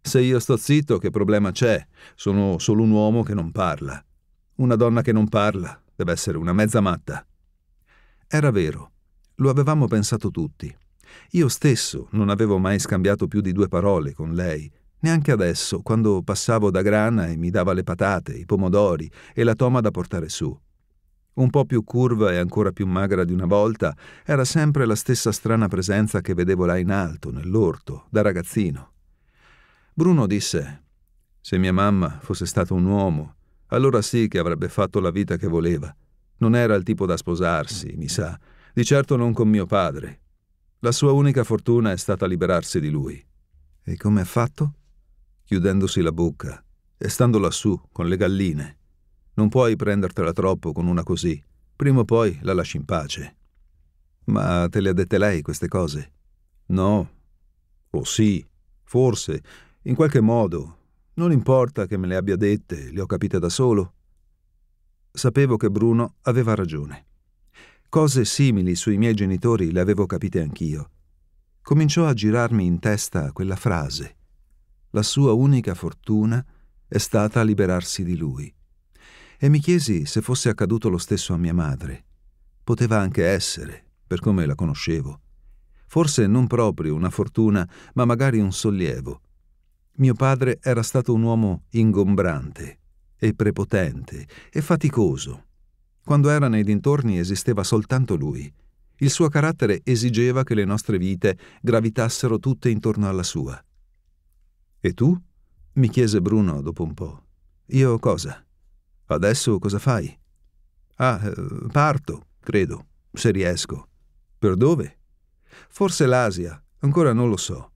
Se io sto zitto, che problema c'è? Sono solo un uomo che non parla. Una donna che non parla deve essere una mezza matta. Era vero, lo avevamo pensato tutti. Io stesso non avevo mai scambiato più di due parole con lei, neanche adesso, quando passavo da grana e mi dava le patate, i pomodori e la toma da portare su. Un po' più curva e ancora più magra di una volta, era sempre la stessa strana presenza che vedevo là in alto, nell'orto, da ragazzino. Bruno disse: Se mia mamma fosse stata un uomo, allora sì che avrebbe fatto la vita che voleva. Non era il tipo da sposarsi, mi sa, di certo non con mio padre. La sua unica fortuna è stata liberarsi di lui. E come ha fatto? Chiudendosi la bocca e stando lassù con le galline. Non puoi prendertela troppo con una così. Prima o poi la lasci in pace. Ma te le ha dette lei queste cose? No. O oh sì, forse, in qualche modo, non importa che me le abbia dette, le ho capite da solo. Sapevo che Bruno aveva ragione. Cose simili sui miei genitori le avevo capite anch'io. Cominciò a girarmi in testa quella frase. La sua unica fortuna è stata liberarsi di lui. E mi chiesi se fosse accaduto lo stesso a mia madre. Poteva anche essere, per come la conoscevo. Forse non proprio una fortuna, ma magari un sollievo mio padre era stato un uomo ingombrante e prepotente e faticoso. Quando era nei dintorni esisteva soltanto lui. Il suo carattere esigeva che le nostre vite gravitassero tutte intorno alla sua. E tu? mi chiese Bruno dopo un po'. Io cosa? Adesso cosa fai? Ah, eh, parto, credo, se riesco. Per dove? Forse l'Asia, ancora non lo so.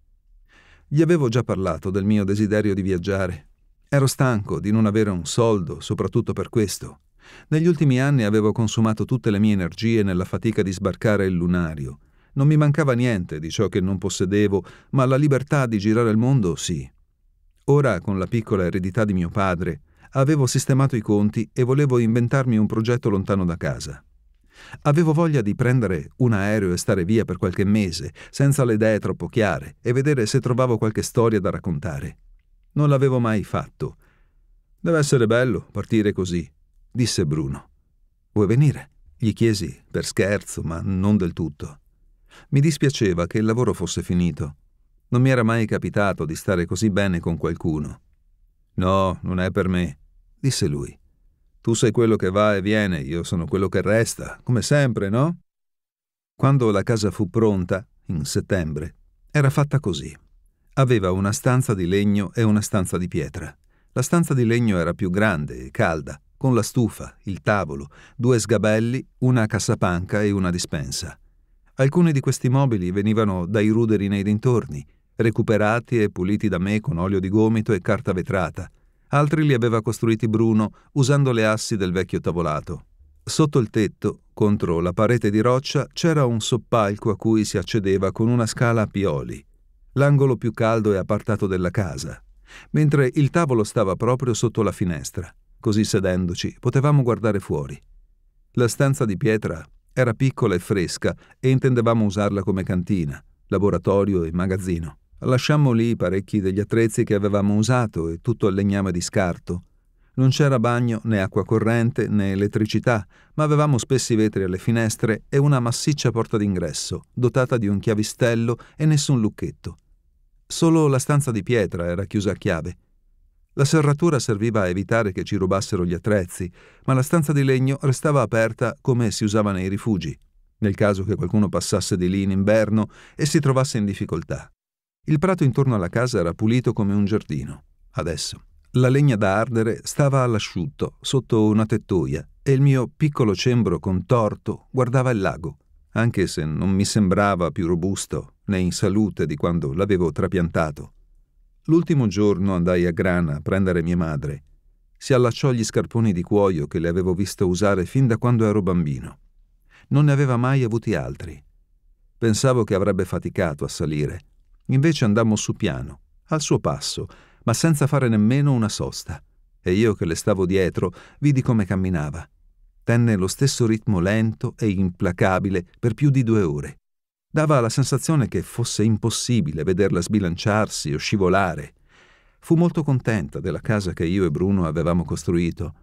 Gli avevo già parlato del mio desiderio di viaggiare. Ero stanco di non avere un soldo, soprattutto per questo. Negli ultimi anni avevo consumato tutte le mie energie nella fatica di sbarcare il lunario. Non mi mancava niente di ciò che non possedevo, ma la libertà di girare il mondo sì. Ora, con la piccola eredità di mio padre, avevo sistemato i conti e volevo inventarmi un progetto lontano da casa. Avevo voglia di prendere un aereo e stare via per qualche mese, senza le idee troppo chiare, e vedere se trovavo qualche storia da raccontare. Non l'avevo mai fatto. Deve essere bello partire così, disse Bruno. Vuoi venire? Gli chiesi per scherzo, ma non del tutto. Mi dispiaceva che il lavoro fosse finito. Non mi era mai capitato di stare così bene con qualcuno. No, non è per me, disse lui. Tu sei quello che va e viene, io sono quello che resta, come sempre, no? Quando la casa fu pronta, in settembre, era fatta così. Aveva una stanza di legno e una stanza di pietra. La stanza di legno era più grande e calda, con la stufa, il tavolo, due sgabelli, una cassapanca e una dispensa. Alcuni di questi mobili venivano dai ruderi nei dintorni, recuperati e puliti da me con olio di gomito e carta vetrata, altri li aveva costruiti Bruno usando le assi del vecchio tavolato. Sotto il tetto, contro la parete di roccia, c'era un soppalco a cui si accedeva con una scala a pioli, l'angolo più caldo e appartato della casa, mentre il tavolo stava proprio sotto la finestra. Così sedendoci potevamo guardare fuori. La stanza di pietra era piccola e fresca e intendevamo usarla come cantina, laboratorio e magazzino. Lasciammo lì parecchi degli attrezzi che avevamo usato e tutto il legname di scarto. Non c'era bagno né acqua corrente né elettricità, ma avevamo spessi vetri alle finestre e una massiccia porta d'ingresso, dotata di un chiavistello e nessun lucchetto. Solo la stanza di pietra era chiusa a chiave. La serratura serviva a evitare che ci rubassero gli attrezzi, ma la stanza di legno restava aperta come si usava nei rifugi, nel caso che qualcuno passasse di lì in inverno e si trovasse in difficoltà. Il prato intorno alla casa era pulito come un giardino. Adesso. La legna da ardere stava all'asciutto, sotto una tettoia, e il mio piccolo cembro contorto guardava il lago, anche se non mi sembrava più robusto né in salute di quando l'avevo trapiantato. L'ultimo giorno andai a Grana a prendere mia madre. Si allacciò agli scarponi di cuoio che le avevo visto usare fin da quando ero bambino. Non ne aveva mai avuti altri. Pensavo che avrebbe faticato a salire, Invece andammo su piano, al suo passo, ma senza fare nemmeno una sosta, e io che le stavo dietro vidi come camminava. Tenne lo stesso ritmo lento e implacabile per più di due ore. Dava la sensazione che fosse impossibile vederla sbilanciarsi o scivolare. Fu molto contenta della casa che io e Bruno avevamo costruito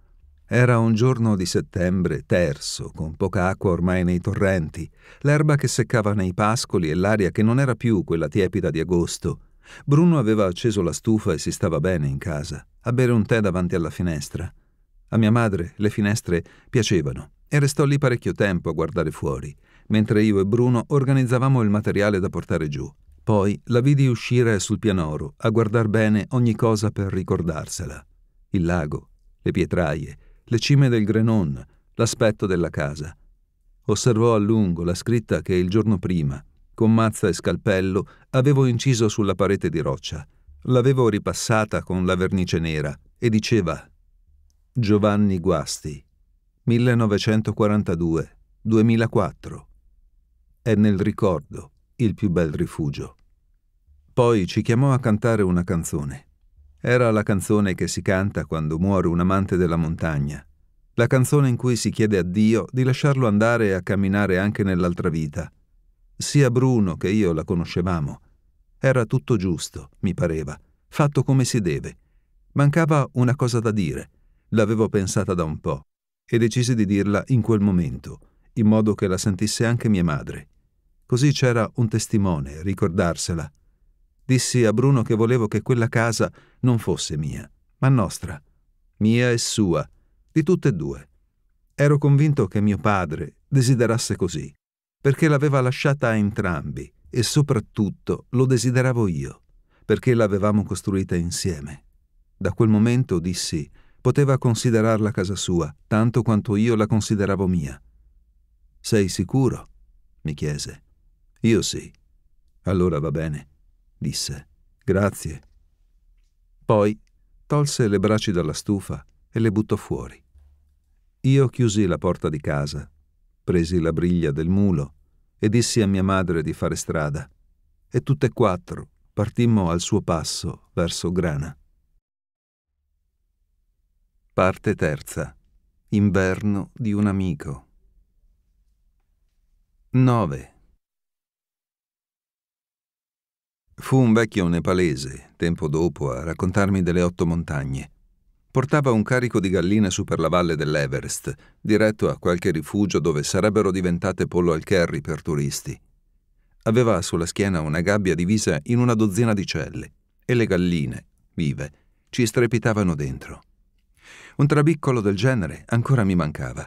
era un giorno di settembre terso, con poca acqua ormai nei torrenti, l'erba che seccava nei pascoli e l'aria che non era più quella tiepida di agosto. Bruno aveva acceso la stufa e si stava bene in casa, a bere un tè davanti alla finestra. A mia madre le finestre piacevano e restò lì parecchio tempo a guardare fuori, mentre io e Bruno organizzavamo il materiale da portare giù. Poi la vidi uscire sul pianoro, a guardar bene ogni cosa per ricordarsela. Il lago, le pietraie, le cime del Grenon, l'aspetto della casa. Osservò a lungo la scritta che il giorno prima, con mazza e scalpello, avevo inciso sulla parete di roccia. L'avevo ripassata con la vernice nera e diceva Giovanni Guasti, 1942-2004. È nel ricordo il più bel rifugio. Poi ci chiamò a cantare una canzone. Era la canzone che si canta quando muore un amante della montagna, la canzone in cui si chiede a Dio di lasciarlo andare a camminare anche nell'altra vita. Sia Bruno che io la conoscevamo. Era tutto giusto, mi pareva, fatto come si deve. Mancava una cosa da dire. L'avevo pensata da un po' e decisi di dirla in quel momento, in modo che la sentisse anche mia madre. Così c'era un testimone, ricordarsela. Dissi a Bruno che volevo che quella casa non fosse mia, ma nostra, mia e sua, di tutte e due. Ero convinto che mio padre desiderasse così, perché l'aveva lasciata a entrambi e soprattutto lo desideravo io, perché l'avevamo costruita insieme. Da quel momento, dissi, poteva considerarla casa sua, tanto quanto io la consideravo mia. Sei sicuro? mi chiese. Io sì. Allora va bene disse. Grazie. Poi tolse le braccia dalla stufa e le buttò fuori. Io chiusi la porta di casa, presi la briglia del mulo e dissi a mia madre di fare strada, e tutte e quattro partimmo al suo passo verso Grana. Parte terza. Inverno di un amico. 9. Fu un vecchio nepalese, tempo dopo, a raccontarmi delle otto montagne. Portava un carico di galline su per la valle dell'Everest, diretto a qualche rifugio dove sarebbero diventate pollo al curry per turisti. Aveva sulla schiena una gabbia divisa in una dozzina di celle e le galline, vive, ci strepitavano dentro. Un trabiccolo del genere ancora mi mancava.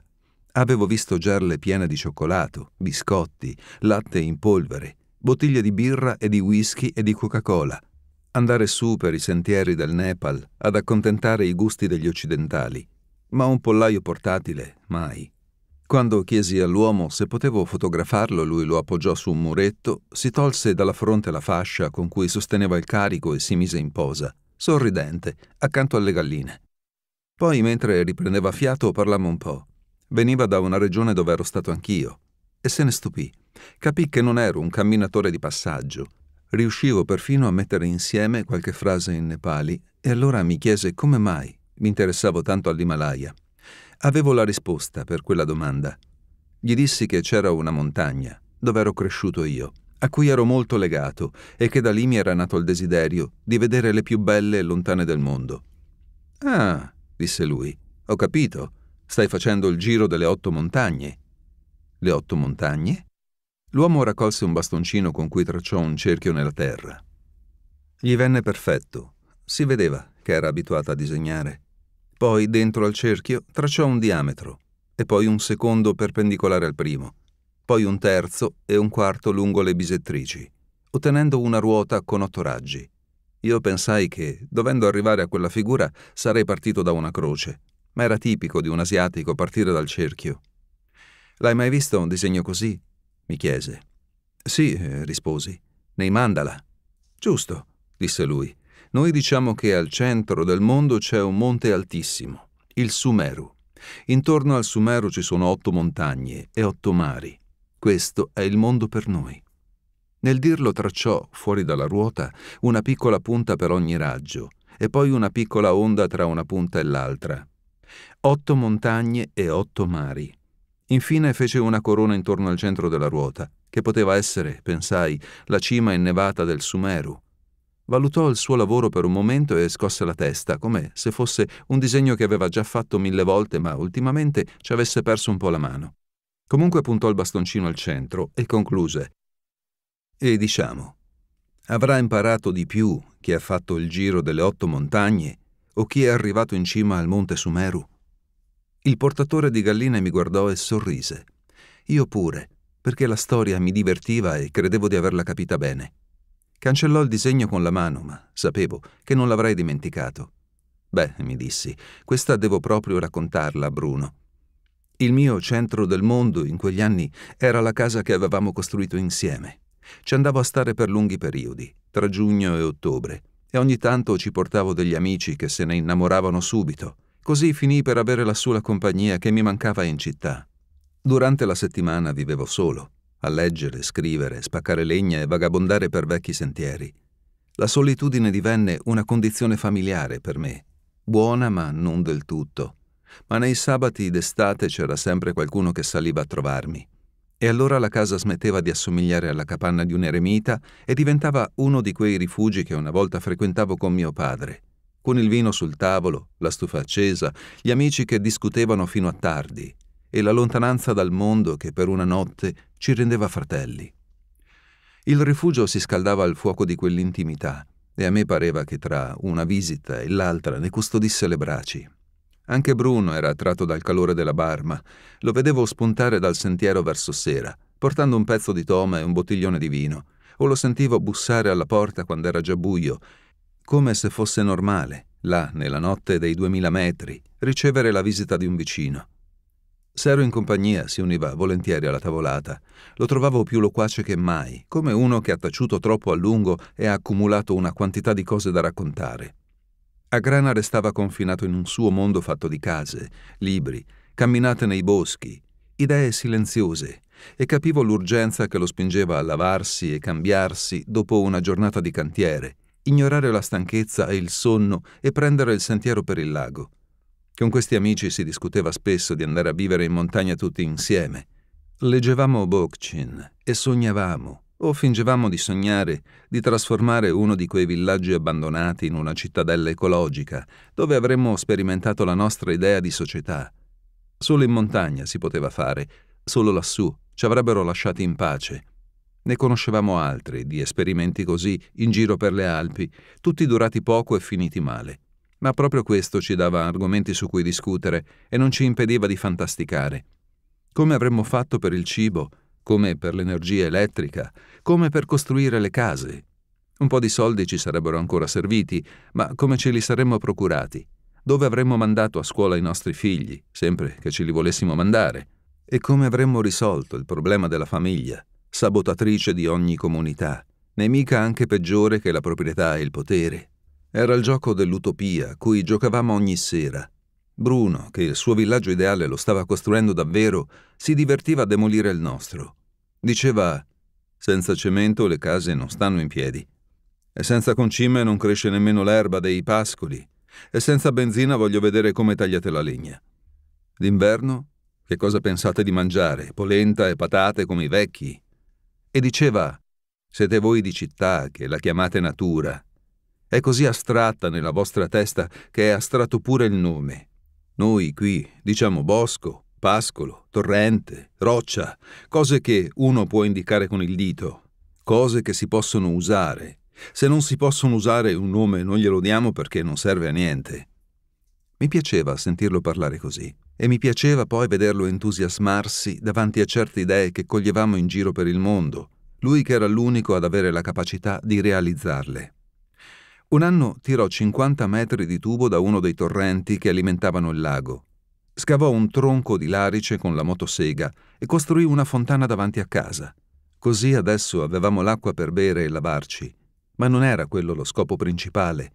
Avevo visto gerle piene di cioccolato, biscotti, latte in polvere, bottiglie di birra e di whisky e di Coca-Cola, andare su per i sentieri del Nepal ad accontentare i gusti degli occidentali, ma un pollaio portatile mai. Quando chiesi all'uomo se potevo fotografarlo, lui lo appoggiò su un muretto, si tolse dalla fronte la fascia con cui sosteneva il carico e si mise in posa, sorridente, accanto alle galline. Poi, mentre riprendeva fiato, parlammo un po'. Veniva da una regione dove ero stato anch'io, e se ne stupì. Capì che non ero un camminatore di passaggio. Riuscivo perfino a mettere insieme qualche frase in nepali e allora mi chiese come mai mi interessavo tanto all'Himalaya. Avevo la risposta per quella domanda. Gli dissi che c'era una montagna, dove ero cresciuto io, a cui ero molto legato e che da lì mi era nato il desiderio di vedere le più belle e lontane del mondo. Ah, disse lui, ho capito, stai facendo il giro delle otto montagne le otto montagne? L'uomo raccolse un bastoncino con cui tracciò un cerchio nella terra. Gli venne perfetto. Si vedeva che era abituato a disegnare. Poi, dentro al cerchio, tracciò un diametro, e poi un secondo perpendicolare al primo, poi un terzo e un quarto lungo le bisettrici, ottenendo una ruota con otto raggi. Io pensai che, dovendo arrivare a quella figura, sarei partito da una croce, ma era tipico di un asiatico partire dal cerchio. L'hai mai visto un disegno così? mi chiese. Sì, eh, risposi. Nei mandala. Giusto, disse lui. Noi diciamo che al centro del mondo c'è un monte altissimo, il Sumeru. Intorno al Sumeru ci sono otto montagne e otto mari. Questo è il mondo per noi. Nel dirlo tracciò, fuori dalla ruota, una piccola punta per ogni raggio e poi una piccola onda tra una punta e l'altra. Otto montagne e otto mari. Infine fece una corona intorno al centro della ruota, che poteva essere, pensai, la cima innevata del Sumeru. Valutò il suo lavoro per un momento e scosse la testa, come se fosse un disegno che aveva già fatto mille volte, ma ultimamente ci avesse perso un po' la mano. Comunque puntò il bastoncino al centro e concluse. E diciamo, avrà imparato di più chi ha fatto il giro delle otto montagne o chi è arrivato in cima al monte Sumeru? Il portatore di galline mi guardò e sorrise. Io pure, perché la storia mi divertiva e credevo di averla capita bene. Cancellò il disegno con la mano, ma sapevo che non l'avrei dimenticato. Beh, mi dissi, questa devo proprio raccontarla a Bruno. Il mio centro del mondo in quegli anni era la casa che avevamo costruito insieme. Ci andavo a stare per lunghi periodi, tra giugno e ottobre, e ogni tanto ci portavo degli amici che se ne innamoravano subito. Così finì per avere lassù la compagnia che mi mancava in città. Durante la settimana vivevo solo, a leggere, scrivere, spaccare legna e vagabondare per vecchi sentieri. La solitudine divenne una condizione familiare per me, buona ma non del tutto. Ma nei sabati d'estate c'era sempre qualcuno che saliva a trovarmi. E allora la casa smetteva di assomigliare alla capanna di un eremita e diventava uno di quei rifugi che una volta frequentavo con mio padre con il vino sul tavolo, la stufa accesa, gli amici che discutevano fino a tardi e la lontananza dal mondo che per una notte ci rendeva fratelli. Il rifugio si scaldava al fuoco di quell'intimità e a me pareva che tra una visita e l'altra ne custodisse le braci. Anche Bruno era attratto dal calore della barma. Lo vedevo spuntare dal sentiero verso sera, portando un pezzo di toma e un bottiglione di vino, o lo sentivo bussare alla porta quando era già buio come se fosse normale, là, nella notte dei duemila metri, ricevere la visita di un vicino. Se ero in compagnia, si univa volentieri alla tavolata. Lo trovavo più loquace che mai, come uno che ha taciuto troppo a lungo e ha accumulato una quantità di cose da raccontare. A Grana restava confinato in un suo mondo fatto di case, libri, camminate nei boschi, idee silenziose, e capivo l'urgenza che lo spingeva a lavarsi e cambiarsi dopo una giornata di cantiere, ignorare la stanchezza e il sonno e prendere il sentiero per il lago. Con questi amici si discuteva spesso di andare a vivere in montagna tutti insieme. Leggevamo Bokchin e sognavamo, o fingevamo di sognare, di trasformare uno di quei villaggi abbandonati in una cittadella ecologica, dove avremmo sperimentato la nostra idea di società. Solo in montagna si poteva fare, solo lassù ci avrebbero lasciati in pace. Ne conoscevamo altri di esperimenti così in giro per le Alpi, tutti durati poco e finiti male. Ma proprio questo ci dava argomenti su cui discutere e non ci impediva di fantasticare. Come avremmo fatto per il cibo, come per l'energia elettrica, come per costruire le case. Un po' di soldi ci sarebbero ancora serviti, ma come ce li saremmo procurati? Dove avremmo mandato a scuola i nostri figli, sempre che ce li volessimo mandare? E come avremmo risolto il problema della famiglia? sabotatrice di ogni comunità, nemica anche peggiore che la proprietà e il potere. Era il gioco dell'utopia a cui giocavamo ogni sera. Bruno, che il suo villaggio ideale lo stava costruendo davvero, si divertiva a demolire il nostro. Diceva, senza cemento le case non stanno in piedi, e senza concime non cresce nemmeno l'erba dei pascoli, e senza benzina voglio vedere come tagliate la legna. D'inverno, che cosa pensate di mangiare? Polenta e patate come i vecchi? e diceva Siete voi di città che la chiamate natura. È così astratta nella vostra testa che è astratto pure il nome. Noi qui diciamo bosco, pascolo, torrente, roccia, cose che uno può indicare con il dito, cose che si possono usare. Se non si possono usare un nome non glielo diamo perché non serve a niente. Mi piaceva sentirlo parlare così e mi piaceva poi vederlo entusiasmarsi davanti a certe idee che coglievamo in giro per il mondo, lui che era l'unico ad avere la capacità di realizzarle. Un anno tirò 50 metri di tubo da uno dei torrenti che alimentavano il lago. Scavò un tronco di larice con la motosega e costruì una fontana davanti a casa. Così adesso avevamo l'acqua per bere e lavarci, ma non era quello lo scopo principale.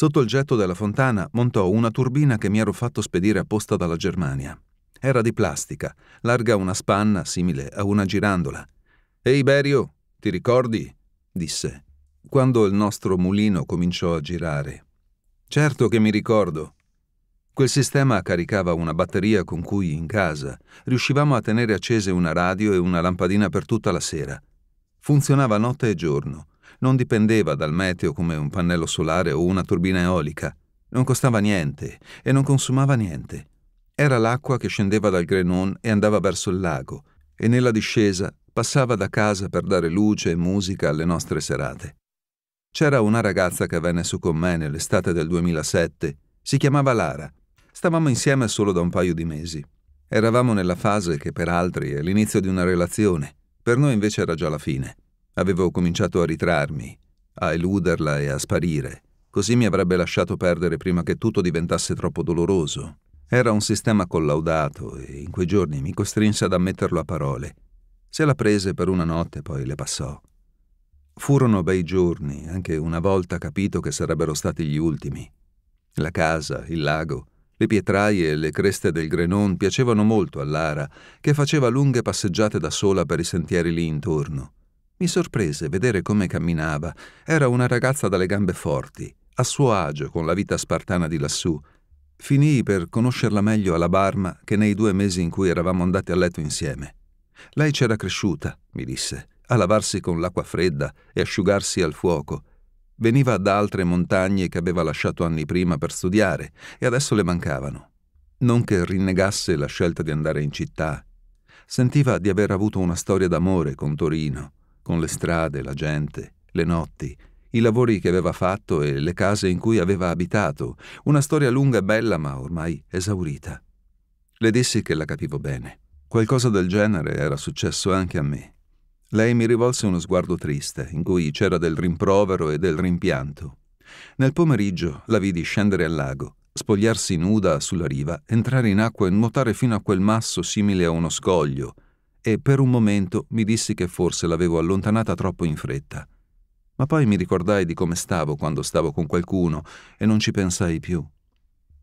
Sotto il getto della fontana montò una turbina che mi ero fatto spedire apposta dalla Germania. Era di plastica, larga una spanna simile a una girandola. Ehi Berio, ti ricordi? disse, quando il nostro mulino cominciò a girare. Certo che mi ricordo. Quel sistema caricava una batteria con cui in casa riuscivamo a tenere accese una radio e una lampadina per tutta la sera. Funzionava notte e giorno non dipendeva dal meteo come un pannello solare o una turbina eolica. Non costava niente e non consumava niente. Era l'acqua che scendeva dal Grenon e andava verso il lago, e nella discesa passava da casa per dare luce e musica alle nostre serate. C'era una ragazza che venne su con me nell'estate del 2007. Si chiamava Lara. Stavamo insieme solo da un paio di mesi. Eravamo nella fase che per altri è l'inizio di una relazione, per noi invece era già la fine. Avevo cominciato a ritrarmi, a eluderla e a sparire. Così mi avrebbe lasciato perdere prima che tutto diventasse troppo doloroso. Era un sistema collaudato e in quei giorni mi costrinse ad ammetterlo a parole. Se la prese per una notte poi le passò. Furono bei giorni, anche una volta capito che sarebbero stati gli ultimi. La casa, il lago, le pietraie e le creste del Grenon piacevano molto a Lara, che faceva lunghe passeggiate da sola per i sentieri lì intorno. Mi sorprese vedere come camminava. Era una ragazza dalle gambe forti, a suo agio con la vita spartana di lassù. Finii per conoscerla meglio alla Barma che nei due mesi in cui eravamo andati a letto insieme. Lei c'era cresciuta, mi disse, a lavarsi con l'acqua fredda e asciugarsi al fuoco. Veniva da altre montagne che aveva lasciato anni prima per studiare e adesso le mancavano. Non che rinnegasse la scelta di andare in città. Sentiva di aver avuto una storia d'amore con Torino con le strade, la gente, le notti, i lavori che aveva fatto e le case in cui aveva abitato, una storia lunga e bella ma ormai esaurita. Le dissi che la capivo bene. Qualcosa del genere era successo anche a me. Lei mi rivolse uno sguardo triste, in cui c'era del rimprovero e del rimpianto. Nel pomeriggio la vidi scendere al lago, spogliarsi nuda sulla riva, entrare in acqua e nuotare fino a quel masso simile a uno scoglio, e per un momento mi dissi che forse l'avevo allontanata troppo in fretta. Ma poi mi ricordai di come stavo quando stavo con qualcuno e non ci pensai più.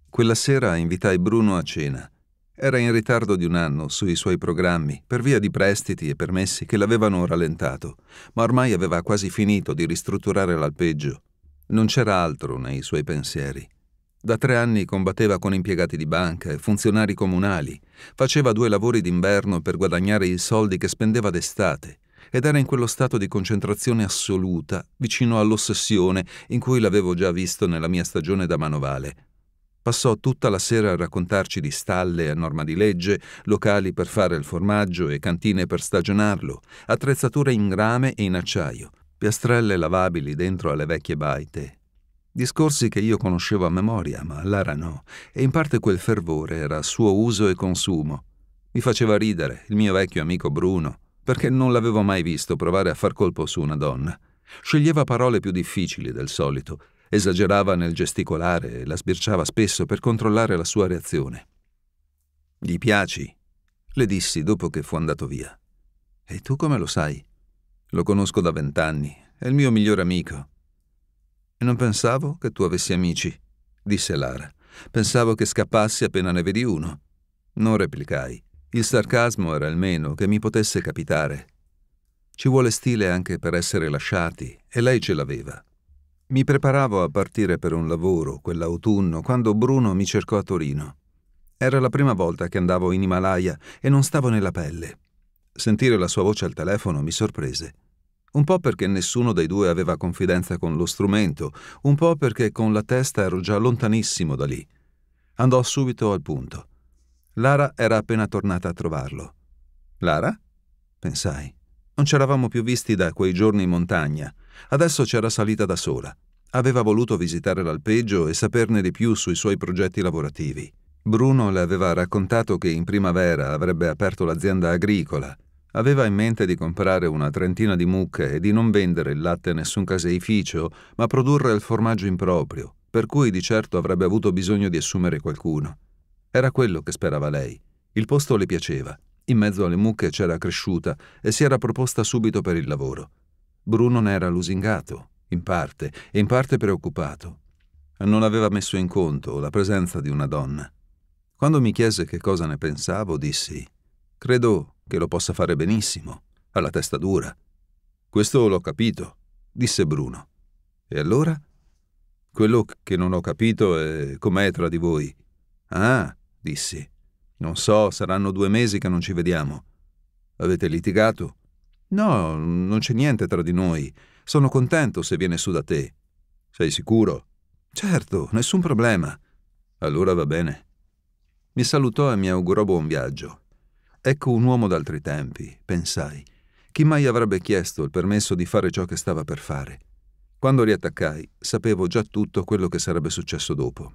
Quella sera invitai Bruno a cena. Era in ritardo di un anno sui suoi programmi per via di prestiti e permessi che l'avevano rallentato, ma ormai aveva quasi finito di ristrutturare l'alpeggio. Non c'era altro nei suoi pensieri. Da tre anni combatteva con impiegati di banca e funzionari comunali, faceva due lavori d'inverno per guadagnare i soldi che spendeva d'estate ed era in quello stato di concentrazione assoluta, vicino all'ossessione, in cui l'avevo già visto nella mia stagione da manovale. Passò tutta la sera a raccontarci di stalle a norma di legge, locali per fare il formaggio e cantine per stagionarlo, attrezzature in rame e in acciaio, piastrelle lavabili dentro alle vecchie baite, Discorsi che io conoscevo a memoria, ma Lara no, e in parte quel fervore era suo uso e consumo. Mi faceva ridere il mio vecchio amico Bruno, perché non l'avevo mai visto provare a far colpo su una donna. Sceglieva parole più difficili del solito, esagerava nel gesticolare e la sbirciava spesso per controllare la sua reazione. Gli piaci? le dissi dopo che fu andato via. E tu come lo sai? Lo conosco da vent'anni, è il mio migliore amico. Non pensavo che tu avessi amici, disse Lara. Pensavo che scappassi appena ne vedi uno. Non replicai. Il sarcasmo era il meno che mi potesse capitare. Ci vuole stile anche per essere lasciati, e lei ce l'aveva. Mi preparavo a partire per un lavoro quell'autunno quando Bruno mi cercò a Torino. Era la prima volta che andavo in Himalaya e non stavo nella pelle. Sentire la sua voce al telefono mi sorprese un po' perché nessuno dei due aveva confidenza con lo strumento, un po' perché con la testa ero già lontanissimo da lì. Andò subito al punto. Lara era appena tornata a trovarlo. Lara? pensai. Non ci eravamo più visti da quei giorni in montagna. Adesso c'era salita da sola. Aveva voluto visitare l'alpeggio e saperne di più sui suoi progetti lavorativi. Bruno le aveva raccontato che in primavera avrebbe aperto l'azienda agricola Aveva in mente di comprare una trentina di mucche e di non vendere il latte a nessun caseificio, ma produrre il formaggio improprio, per cui di certo avrebbe avuto bisogno di assumere qualcuno. Era quello che sperava lei. Il posto le piaceva. In mezzo alle mucche c'era cresciuta e si era proposta subito per il lavoro. Bruno ne era lusingato, in parte, e in parte preoccupato. Non aveva messo in conto la presenza di una donna. Quando mi chiese che cosa ne pensavo, dissi: Credo che lo possa fare benissimo, ha la testa dura. Questo l'ho capito, disse Bruno. E allora? Quello che non ho capito è com'è tra di voi. Ah, dissi. Non so, saranno due mesi che non ci vediamo. Avete litigato? No, non c'è niente tra di noi. Sono contento se viene su da te. Sei sicuro? Certo, nessun problema. Allora va bene. Mi salutò e mi augurò buon viaggio. Ecco un uomo d'altri tempi, pensai. Chi mai avrebbe chiesto il permesso di fare ciò che stava per fare? Quando riattaccai, sapevo già tutto quello che sarebbe successo dopo.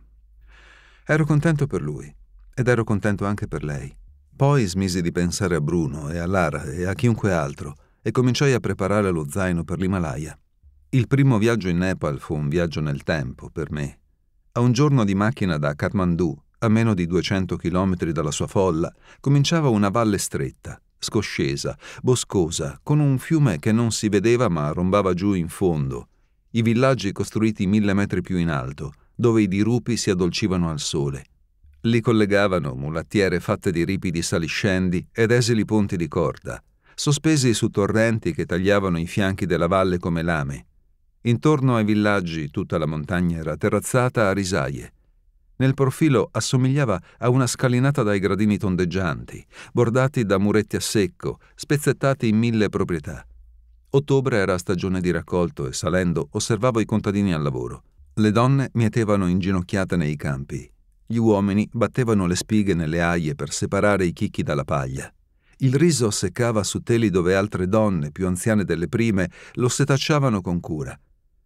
Ero contento per lui ed ero contento anche per lei. Poi smisi di pensare a Bruno e a Lara e a chiunque altro e cominciai a preparare lo zaino per l'Himalaya. Il primo viaggio in Nepal fu un viaggio nel tempo per me. A un giorno di macchina da Kathmandu a meno di 200 chilometri dalla sua folla, cominciava una valle stretta, scoscesa, boscosa, con un fiume che non si vedeva ma rombava giù in fondo, i villaggi costruiti mille metri più in alto, dove i dirupi si addolcivano al sole. Li collegavano mulattiere fatte di ripidi saliscendi ed esili ponti di corda, sospesi su torrenti che tagliavano i fianchi della valle come lame. Intorno ai villaggi tutta la montagna era terrazzata a risaie, nel profilo assomigliava a una scalinata dai gradini tondeggianti, bordati da muretti a secco, spezzettati in mille proprietà. Ottobre era stagione di raccolto e salendo osservavo i contadini al lavoro. Le donne mietevano inginocchiate nei campi. Gli uomini battevano le spighe nelle aie per separare i chicchi dalla paglia. Il riso seccava su teli dove altre donne, più anziane delle prime, lo setacciavano con cura.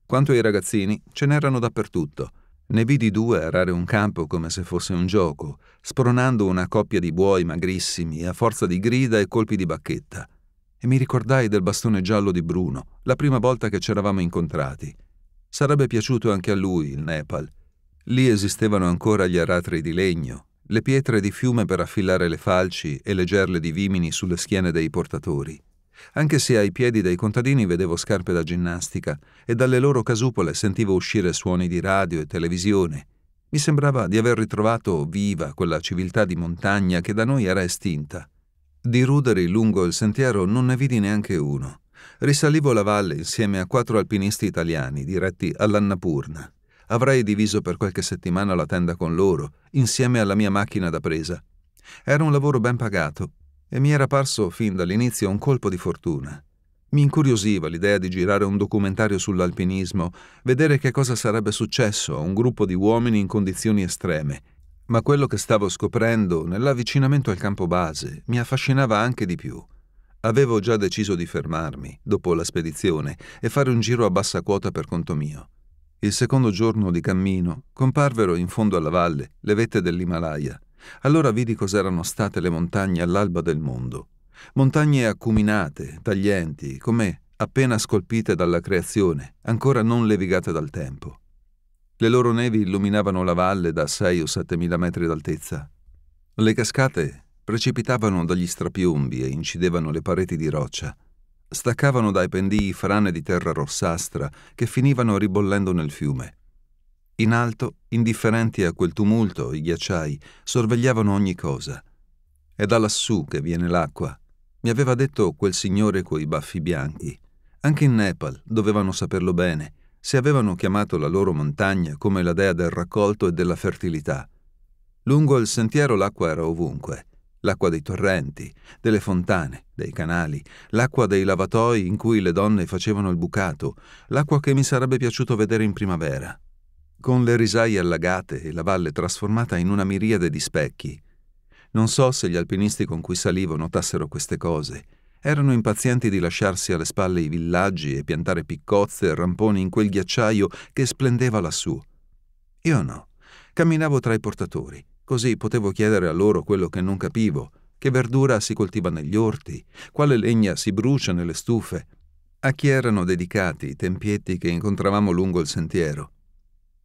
Quanto ai ragazzini, ce n'erano dappertutto – ne vidi due arare un campo come se fosse un gioco, spronando una coppia di buoi magrissimi a forza di grida e colpi di bacchetta. E mi ricordai del bastone giallo di Bruno, la prima volta che ci eravamo incontrati. Sarebbe piaciuto anche a lui il Nepal. Lì esistevano ancora gli aratri di legno, le pietre di fiume per affilare le falci e le gerle di vimini sulle schiene dei portatori anche se ai piedi dei contadini vedevo scarpe da ginnastica e dalle loro casupole sentivo uscire suoni di radio e televisione. Mi sembrava di aver ritrovato viva quella civiltà di montagna che da noi era estinta. Di ruderi lungo il sentiero non ne vidi neanche uno. Risalivo la valle insieme a quattro alpinisti italiani diretti all'Annapurna. Avrei diviso per qualche settimana la tenda con loro, insieme alla mia macchina da presa. Era un lavoro ben pagato e mi era parso fin dall'inizio un colpo di fortuna. Mi incuriosiva l'idea di girare un documentario sull'alpinismo, vedere che cosa sarebbe successo a un gruppo di uomini in condizioni estreme, ma quello che stavo scoprendo nell'avvicinamento al campo base mi affascinava anche di più. Avevo già deciso di fermarmi, dopo la spedizione, e fare un giro a bassa quota per conto mio. Il secondo giorno di cammino comparvero in fondo alla valle le vette dell'Himalaya, allora vidi cos'erano state le montagne all'alba del mondo. Montagne acuminate, taglienti, come appena scolpite dalla creazione, ancora non levigate dal tempo. Le loro nevi illuminavano la valle da 6 o 7 mila metri d'altezza. Le cascate precipitavano dagli strapiombi e incidevano le pareti di roccia. Staccavano dai pendii frane di terra rossastra che finivano ribollendo nel fiume. In alto, indifferenti a quel tumulto, i ghiacciai sorvegliavano ogni cosa. È da lassù che viene l'acqua, mi aveva detto quel signore coi baffi bianchi. Anche in Nepal dovevano saperlo bene, se avevano chiamato la loro montagna come la dea del raccolto e della fertilità. Lungo il sentiero l'acqua era ovunque, l'acqua dei torrenti, delle fontane, dei canali, l'acqua dei lavatoi in cui le donne facevano il bucato, l'acqua che mi sarebbe piaciuto vedere in primavera con le risaie allagate e la valle trasformata in una miriade di specchi. Non so se gli alpinisti con cui salivo notassero queste cose. Erano impazienti di lasciarsi alle spalle i villaggi e piantare piccozze e ramponi in quel ghiacciaio che splendeva lassù. Io no. Camminavo tra i portatori, così potevo chiedere a loro quello che non capivo, che verdura si coltiva negli orti, quale legna si brucia nelle stufe, a chi erano dedicati i tempietti che incontravamo lungo il sentiero.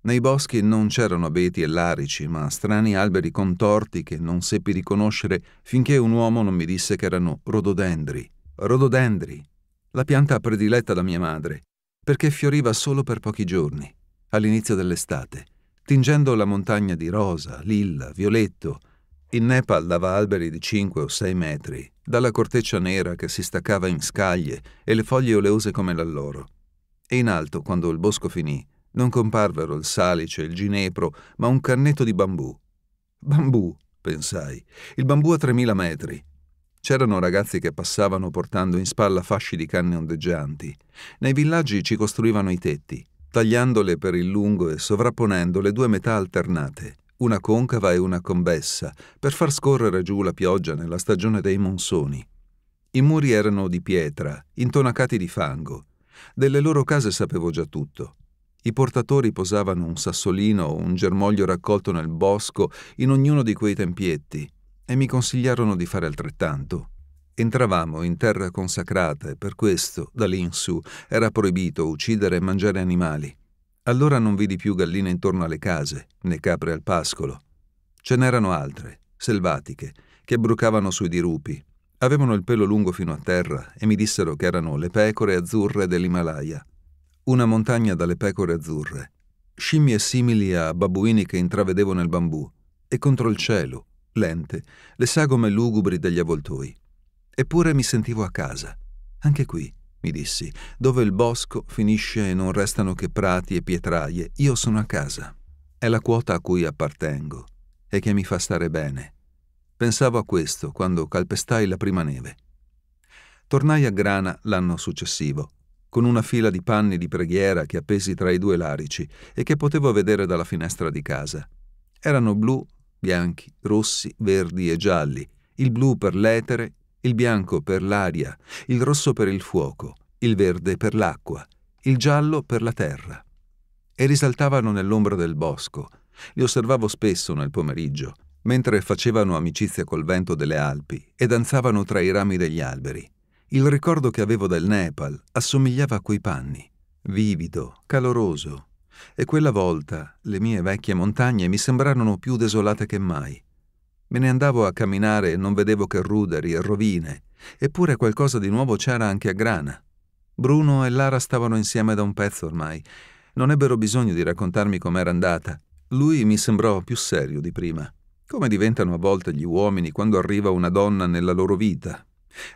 Nei boschi non c'erano abeti e larici, ma strani alberi contorti che non seppi riconoscere finché un uomo non mi disse che erano rododendri. Rododendri, la pianta prediletta da mia madre, perché fioriva solo per pochi giorni, all'inizio dell'estate, tingendo la montagna di rosa, lilla, violetto. In Nepal dava alberi di 5 o 6 metri, dalla corteccia nera che si staccava in scaglie e le foglie oleose come l'alloro. E in alto, quando il bosco finì, non comparvero il salice il ginepro, ma un cannetto di bambù. Bambù, pensai. Il bambù a 3000 metri. C'erano ragazzi che passavano portando in spalla fasci di canne ondeggianti. Nei villaggi ci costruivano i tetti, tagliandole per il lungo e sovrapponendo le due metà alternate, una concava e una convessa, per far scorrere giù la pioggia nella stagione dei monsoni. I muri erano di pietra, intonacati di fango. Delle loro case sapevo già tutto. I portatori posavano un sassolino o un germoglio raccolto nel bosco in ognuno di quei tempietti e mi consigliarono di fare altrettanto. Entravamo in terra consacrata e per questo, da lì in su, era proibito uccidere e mangiare animali. Allora non vidi più galline intorno alle case, né capre al pascolo. Ce n'erano altre, selvatiche, che brucavano sui dirupi. Avevano il pelo lungo fino a terra e mi dissero che erano le pecore azzurre dell'Himalaya. Una montagna dalle pecore azzurre, scimmie simili a babuini che intravedevo nel bambù, e contro il cielo, lente, le sagome lugubri degli avvoltoi. Eppure mi sentivo a casa, anche qui, mi dissi, dove il bosco finisce e non restano che prati e pietraie, io sono a casa. È la quota a cui appartengo e che mi fa stare bene. Pensavo a questo quando calpestai la prima neve. Tornai a Grana l'anno successivo con una fila di panni di preghiera che appesi tra i due larici e che potevo vedere dalla finestra di casa. Erano blu, bianchi, rossi, verdi e gialli, il blu per l'etere, il bianco per l'aria, il rosso per il fuoco, il verde per l'acqua, il giallo per la terra. E risaltavano nell'ombra del bosco. Li osservavo spesso nel pomeriggio, mentre facevano amicizia col vento delle Alpi e danzavano tra i rami degli alberi. Il ricordo che avevo del Nepal assomigliava a quei panni, vivido, caloroso, e quella volta le mie vecchie montagne mi sembrarono più desolate che mai. Me ne andavo a camminare e non vedevo che ruderi e rovine, eppure qualcosa di nuovo c'era anche a Grana. Bruno e Lara stavano insieme da un pezzo ormai. Non ebbero bisogno di raccontarmi com'era andata. Lui mi sembrò più serio di prima. Come diventano a volte gli uomini quando arriva una donna nella loro vita,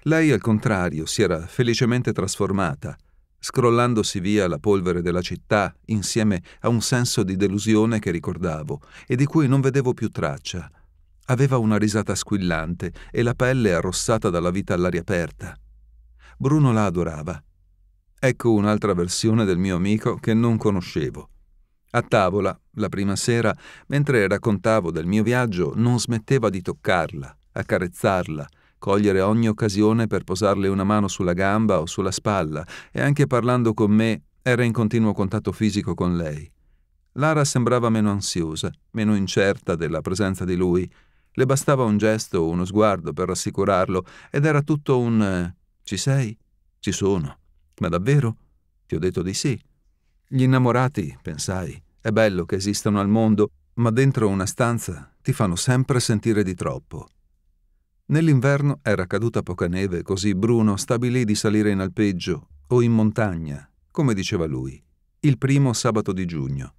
lei, al contrario, si era felicemente trasformata, scrollandosi via la polvere della città insieme a un senso di delusione che ricordavo e di cui non vedevo più traccia. Aveva una risata squillante e la pelle arrossata dalla vita all'aria aperta. Bruno la adorava. Ecco un'altra versione del mio amico che non conoscevo. A tavola, la prima sera, mentre raccontavo del mio viaggio, non smetteva di toccarla, accarezzarla, cogliere ogni occasione per posarle una mano sulla gamba o sulla spalla e anche parlando con me era in continuo contatto fisico con lei. Lara sembrava meno ansiosa, meno incerta della presenza di lui. Le bastava un gesto o uno sguardo per rassicurarlo ed era tutto un ci sei? Ci sono. Ma davvero? Ti ho detto di sì. Gli innamorati, pensai, è bello che esistano al mondo, ma dentro una stanza ti fanno sempre sentire di troppo. Nell'inverno era caduta poca neve, così Bruno stabilì di salire in alpeggio o in montagna, come diceva lui, il primo sabato di giugno.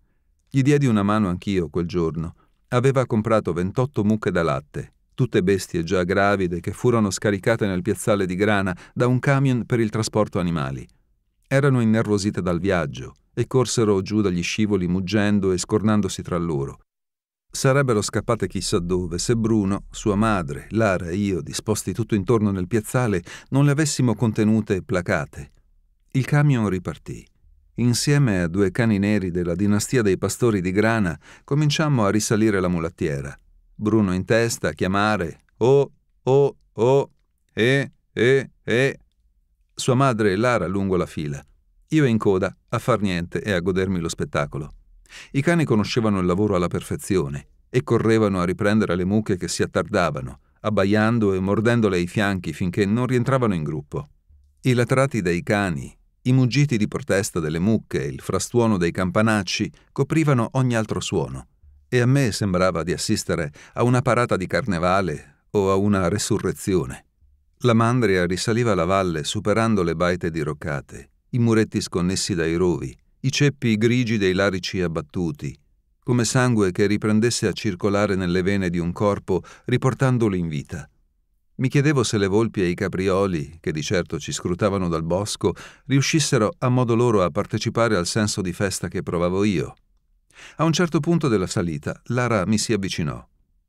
Gli diedi una mano anch'io quel giorno. Aveva comprato 28 mucche da latte, tutte bestie già gravide che furono scaricate nel piazzale di grana da un camion per il trasporto animali. Erano innervosite dal viaggio e corsero giù dagli scivoli muggendo e scornandosi tra loro. Sarebbero scappate chissà dove se Bruno, sua madre, Lara e io, disposti tutto intorno nel piazzale, non le avessimo contenute e placate. Il camion ripartì. Insieme a due cani neri della dinastia dei pastori di grana, cominciammo a risalire la mulattiera. Bruno in testa a chiamare Oh, oh, oh, eh, eh, eh. Sua madre e Lara lungo la fila. Io in coda a far niente e a godermi lo spettacolo. I cani conoscevano il lavoro alla perfezione e correvano a riprendere le mucche che si attardavano, abbaiando e mordendole ai fianchi finché non rientravano in gruppo. I latrati dei cani, i muggiti di protesta delle mucche e il frastuono dei campanacci coprivano ogni altro suono, e a me sembrava di assistere a una parata di carnevale o a una resurrezione. La mandria risaliva la valle superando le baite diroccate, i muretti sconnessi dai rovi, i ceppi grigi dei larici abbattuti, come sangue che riprendesse a circolare nelle vene di un corpo riportandolo in vita. Mi chiedevo se le volpi e i caprioli, che di certo ci scrutavano dal bosco, riuscissero a modo loro a partecipare al senso di festa che provavo io. A un certo punto della salita, Lara mi si avvicinò.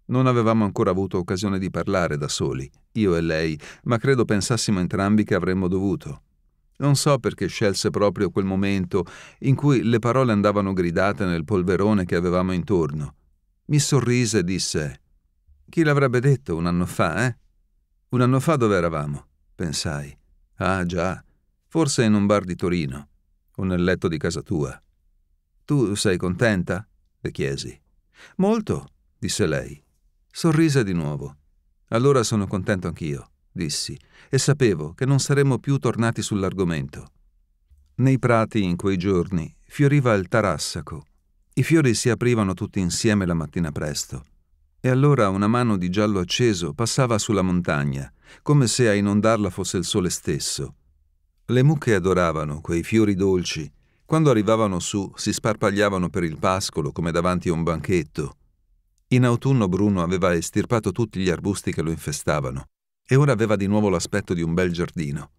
Non avevamo ancora avuto occasione di parlare da soli, io e lei, ma credo pensassimo entrambi che avremmo dovuto. Non so perché scelse proprio quel momento in cui le parole andavano gridate nel polverone che avevamo intorno. Mi sorrise e disse: Chi l'avrebbe detto un anno fa, eh? Un anno fa dove eravamo? Pensai. Ah già, forse in un bar di Torino o nel letto di casa tua. Tu sei contenta? le chiesi. Molto, disse lei. Sorrise di nuovo. Allora sono contento anch'io dissi, e sapevo che non saremmo più tornati sull'argomento. Nei prati in quei giorni fioriva il tarassaco. I fiori si aprivano tutti insieme la mattina presto. E allora una mano di giallo acceso passava sulla montagna, come se a inondarla fosse il sole stesso. Le mucche adoravano quei fiori dolci. Quando arrivavano su si sparpagliavano per il pascolo come davanti a un banchetto. In autunno Bruno aveva estirpato tutti gli arbusti che lo infestavano e ora aveva di nuovo l'aspetto di un bel giardino.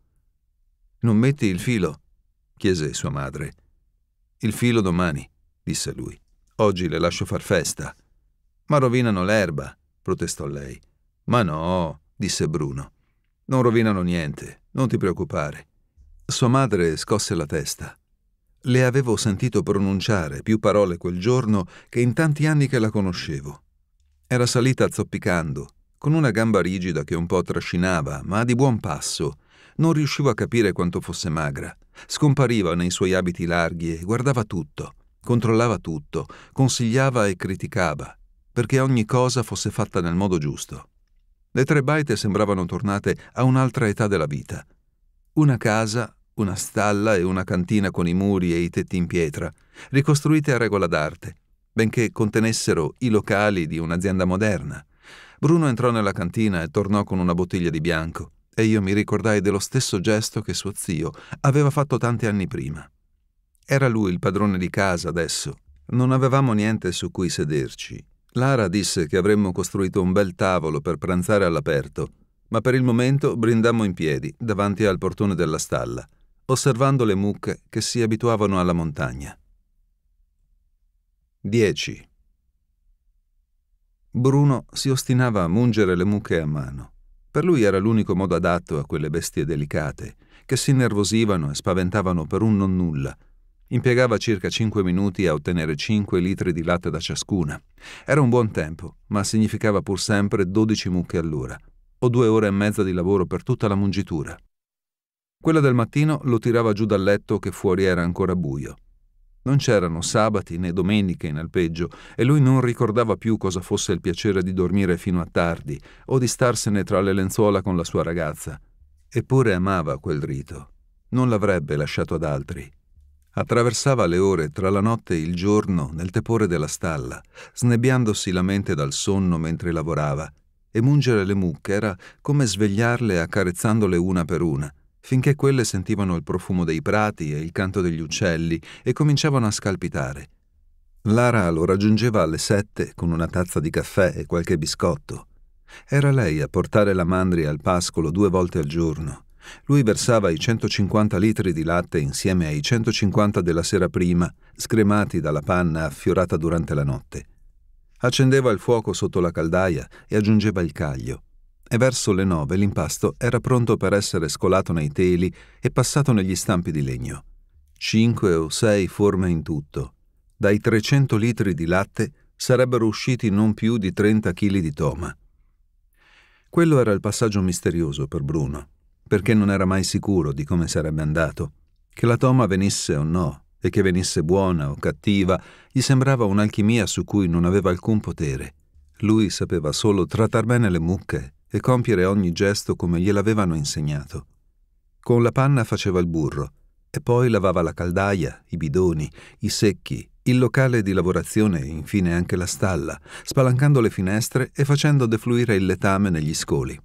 Non metti il filo? chiese sua madre. Il filo domani, disse lui. Oggi le lascio far festa. Ma rovinano l'erba, protestò lei. Ma no, disse Bruno. Non rovinano niente, non ti preoccupare. Sua madre scosse la testa. Le avevo sentito pronunciare più parole quel giorno che in tanti anni che la conoscevo. Era salita zoppicando, con una gamba rigida che un po' trascinava, ma di buon passo. Non riuscivo a capire quanto fosse magra. Scompariva nei suoi abiti larghi e guardava tutto, controllava tutto, consigliava e criticava, perché ogni cosa fosse fatta nel modo giusto. Le tre baite sembravano tornate a un'altra età della vita. Una casa, una stalla e una cantina con i muri e i tetti in pietra, ricostruite a regola d'arte, benché contenessero i locali di un'azienda moderna. Bruno entrò nella cantina e tornò con una bottiglia di bianco, e io mi ricordai dello stesso gesto che suo zio aveva fatto tanti anni prima. Era lui il padrone di casa adesso. Non avevamo niente su cui sederci. Lara disse che avremmo costruito un bel tavolo per pranzare all'aperto, ma per il momento brindammo in piedi davanti al portone della stalla, osservando le mucche che si abituavano alla montagna. 10. Bruno si ostinava a mungere le mucche a mano. Per lui era l'unico modo adatto a quelle bestie delicate, che si innervosivano e spaventavano per un non nulla. Impiegava circa cinque minuti a ottenere cinque litri di latte da ciascuna. Era un buon tempo, ma significava pur sempre dodici mucche all'ora, o due ore e mezza di lavoro per tutta la mungitura. Quella del mattino lo tirava giù dal letto che fuori era ancora buio. Non c'erano sabati né domeniche in alpeggio e lui non ricordava più cosa fosse il piacere di dormire fino a tardi o di starsene tra le lenzuola con la sua ragazza. Eppure amava quel rito. Non l'avrebbe lasciato ad altri. Attraversava le ore tra la notte e il giorno nel tepore della stalla, snebbiandosi la mente dal sonno mentre lavorava, e mungere le mucche era come svegliarle accarezzandole una per una – finché quelle sentivano il profumo dei prati e il canto degli uccelli e cominciavano a scalpitare. Lara lo raggiungeva alle sette con una tazza di caffè e qualche biscotto. Era lei a portare la mandria al pascolo due volte al giorno. Lui versava i 150 litri di latte insieme ai 150 della sera prima, scremati dalla panna affiorata durante la notte. Accendeva il fuoco sotto la caldaia e aggiungeva il caglio e verso le nove l'impasto era pronto per essere scolato nei teli e passato negli stampi di legno. Cinque o sei forme in tutto. Dai 300 litri di latte sarebbero usciti non più di 30 kg di toma. Quello era il passaggio misterioso per Bruno, perché non era mai sicuro di come sarebbe andato. Che la toma venisse o no, e che venisse buona o cattiva, gli sembrava un'alchimia su cui non aveva alcun potere. Lui sapeva solo trattar bene le mucche e compiere ogni gesto come gliel'avevano insegnato. Con la panna faceva il burro e poi lavava la caldaia, i bidoni, i secchi, il locale di lavorazione e infine anche la stalla, spalancando le finestre e facendo defluire il letame negli scoli.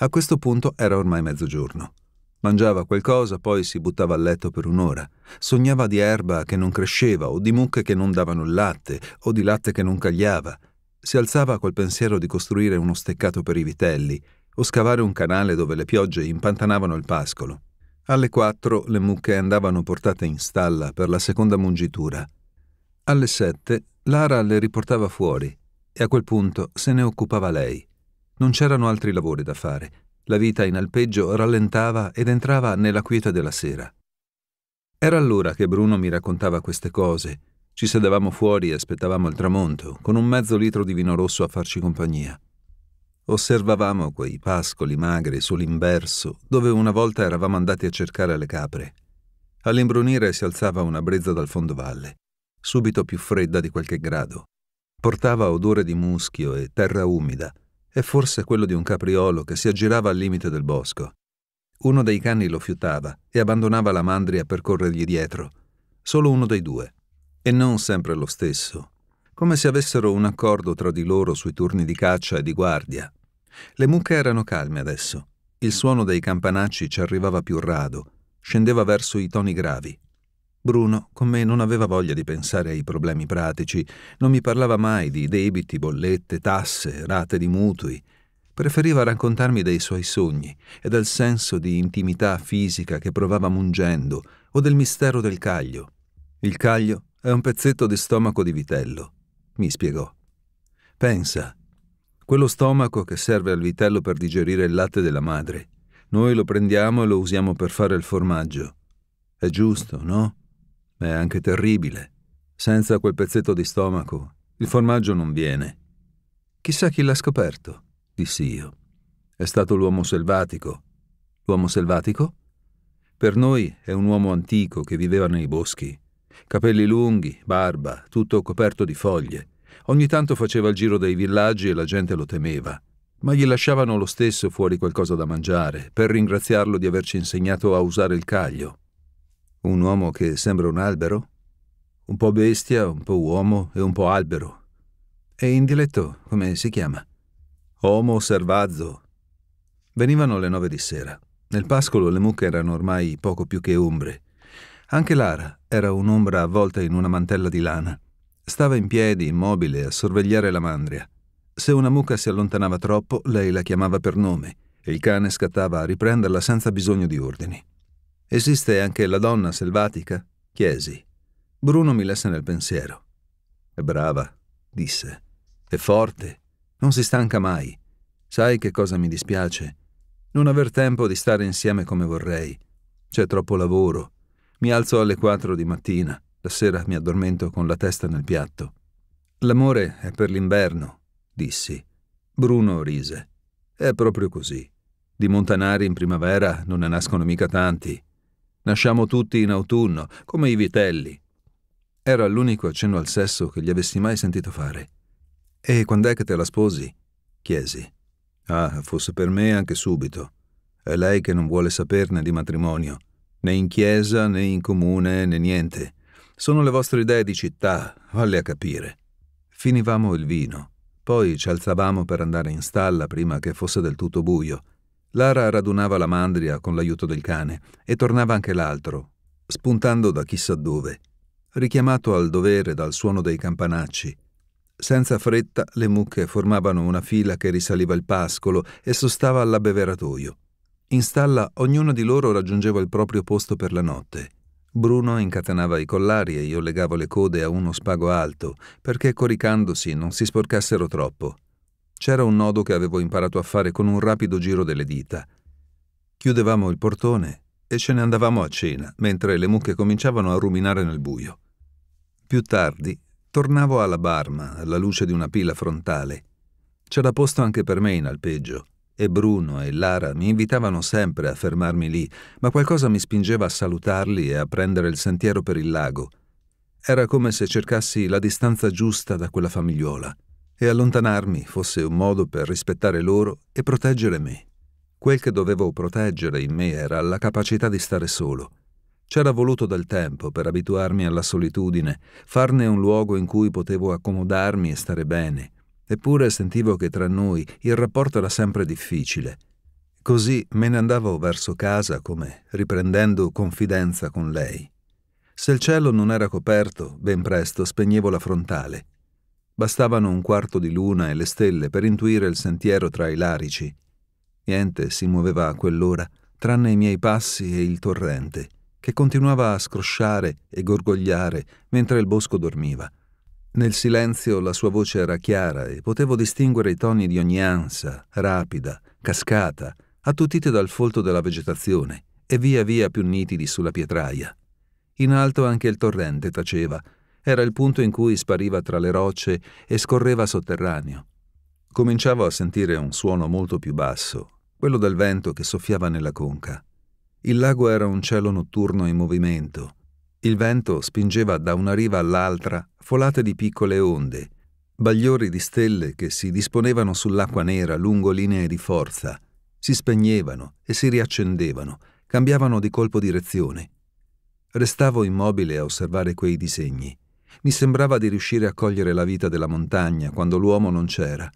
A questo punto era ormai mezzogiorno. Mangiava qualcosa, poi si buttava a letto per un'ora. Sognava di erba che non cresceva, o di mucche che non davano il latte, o di latte che non cagliava, si alzava col pensiero di costruire uno steccato per i vitelli o scavare un canale dove le piogge impantanavano il pascolo. Alle quattro le mucche andavano portate in stalla per la seconda mungitura. Alle sette Lara le riportava fuori e a quel punto se ne occupava lei. Non c'erano altri lavori da fare. La vita in alpeggio rallentava ed entrava nella quiete della sera. Era allora che Bruno mi raccontava queste cose, ci sedevamo fuori e aspettavamo il tramonto, con un mezzo litro di vino rosso a farci compagnia. Osservavamo quei pascoli magri sull'inverso, dove una volta eravamo andati a cercare le capre. All'imbrunire si alzava una brezza dal fondovalle, subito più fredda di qualche grado. Portava odore di muschio e terra umida, e forse quello di un capriolo che si aggirava al limite del bosco. Uno dei cani lo fiutava e abbandonava la mandria per corrergli dietro. Solo uno dei due e non sempre lo stesso, come se avessero un accordo tra di loro sui turni di caccia e di guardia. Le mucche erano calme adesso. Il suono dei campanacci ci arrivava più rado, scendeva verso i toni gravi. Bruno, con me, non aveva voglia di pensare ai problemi pratici, non mi parlava mai di debiti, bollette, tasse, rate di mutui. Preferiva raccontarmi dei suoi sogni e del senso di intimità fisica che provava mungendo o del mistero del caglio. Il caglio è un pezzetto di stomaco di vitello, mi spiegò. Pensa, quello stomaco che serve al vitello per digerire il latte della madre, noi lo prendiamo e lo usiamo per fare il formaggio. È giusto, no? È anche terribile. Senza quel pezzetto di stomaco, il formaggio non viene. Chissà chi l'ha scoperto, dissi io. È stato l'uomo selvatico. L'uomo selvatico? Per noi è un uomo antico che viveva nei boschi. Capelli lunghi, barba, tutto coperto di foglie. Ogni tanto faceva il giro dei villaggi e la gente lo temeva. Ma gli lasciavano lo stesso fuori qualcosa da mangiare, per ringraziarlo di averci insegnato a usare il caglio. Un uomo che sembra un albero? Un po' bestia, un po' uomo e un po' albero. E in diletto, come si chiama? Homo servazzo. Venivano le nove di sera. Nel pascolo le mucche erano ormai poco più che ombre. Anche Lara era un'ombra avvolta in una mantella di lana. Stava in piedi, immobile, a sorvegliare la mandria. Se una mucca si allontanava troppo, lei la chiamava per nome e il cane scattava a riprenderla senza bisogno di ordini. Esiste anche la donna selvatica? chiesi. Bruno mi lesse nel pensiero. È brava, disse. È forte, non si stanca mai. Sai che cosa mi dispiace? Non aver tempo di stare insieme come vorrei. C'è troppo lavoro, mi alzo alle quattro di mattina, la sera mi addormento con la testa nel piatto. L'amore è per l'inverno, dissi. Bruno rise. È proprio così. Di montanari in primavera non ne nascono mica tanti. Nasciamo tutti in autunno, come i vitelli. Era l'unico accenno al sesso che gli avessi mai sentito fare. E quando è che te la sposi? chiesi. Ah, fosse per me anche subito. È lei che non vuole saperne di matrimonio né in chiesa né in comune né niente. Sono le vostre idee di città, valle a capire. Finivamo il vino, poi ci alzavamo per andare in stalla prima che fosse del tutto buio. Lara radunava la mandria con l'aiuto del cane e tornava anche l'altro, spuntando da chissà dove, richiamato al dovere dal suono dei campanacci. Senza fretta le mucche formavano una fila che risaliva il pascolo e sostava all'abbeveratoio. In stalla ognuno di loro raggiungeva il proprio posto per la notte. Bruno incatenava i collari e io legavo le code a uno spago alto perché coricandosi non si sporcassero troppo. C'era un nodo che avevo imparato a fare con un rapido giro delle dita. Chiudevamo il portone e ce ne andavamo a cena mentre le mucche cominciavano a ruminare nel buio. Più tardi tornavo alla barma alla luce di una pila frontale. C'era posto anche per me in alpeggio e Bruno e Lara mi invitavano sempre a fermarmi lì, ma qualcosa mi spingeva a salutarli e a prendere il sentiero per il lago. Era come se cercassi la distanza giusta da quella famigliola e allontanarmi fosse un modo per rispettare loro e proteggere me. Quel che dovevo proteggere in me era la capacità di stare solo. C'era voluto del tempo per abituarmi alla solitudine, farne un luogo in cui potevo accomodarmi e stare bene, Eppure sentivo che tra noi il rapporto era sempre difficile. Così me ne andavo verso casa come riprendendo confidenza con lei. Se il cielo non era coperto, ben presto spegnevo la frontale. Bastavano un quarto di luna e le stelle per intuire il sentiero tra i larici. Niente si muoveva a quell'ora, tranne i miei passi e il torrente, che continuava a scrosciare e gorgogliare mentre il bosco dormiva. Nel silenzio la sua voce era chiara e potevo distinguere i toni di ogni ansa, rapida, cascata, attutite dal folto della vegetazione e via via più nitidi sulla pietraia. In alto anche il torrente taceva, era il punto in cui spariva tra le rocce e scorreva sotterraneo. Cominciavo a sentire un suono molto più basso, quello del vento che soffiava nella conca. Il lago era un cielo notturno in movimento, il vento spingeva da una riva all'altra folate di piccole onde, bagliori di stelle che si disponevano sull'acqua nera lungo linee di forza, si spegnevano e si riaccendevano, cambiavano di colpo direzione. Restavo immobile a osservare quei disegni. Mi sembrava di riuscire a cogliere la vita della montagna quando l'uomo non c'era.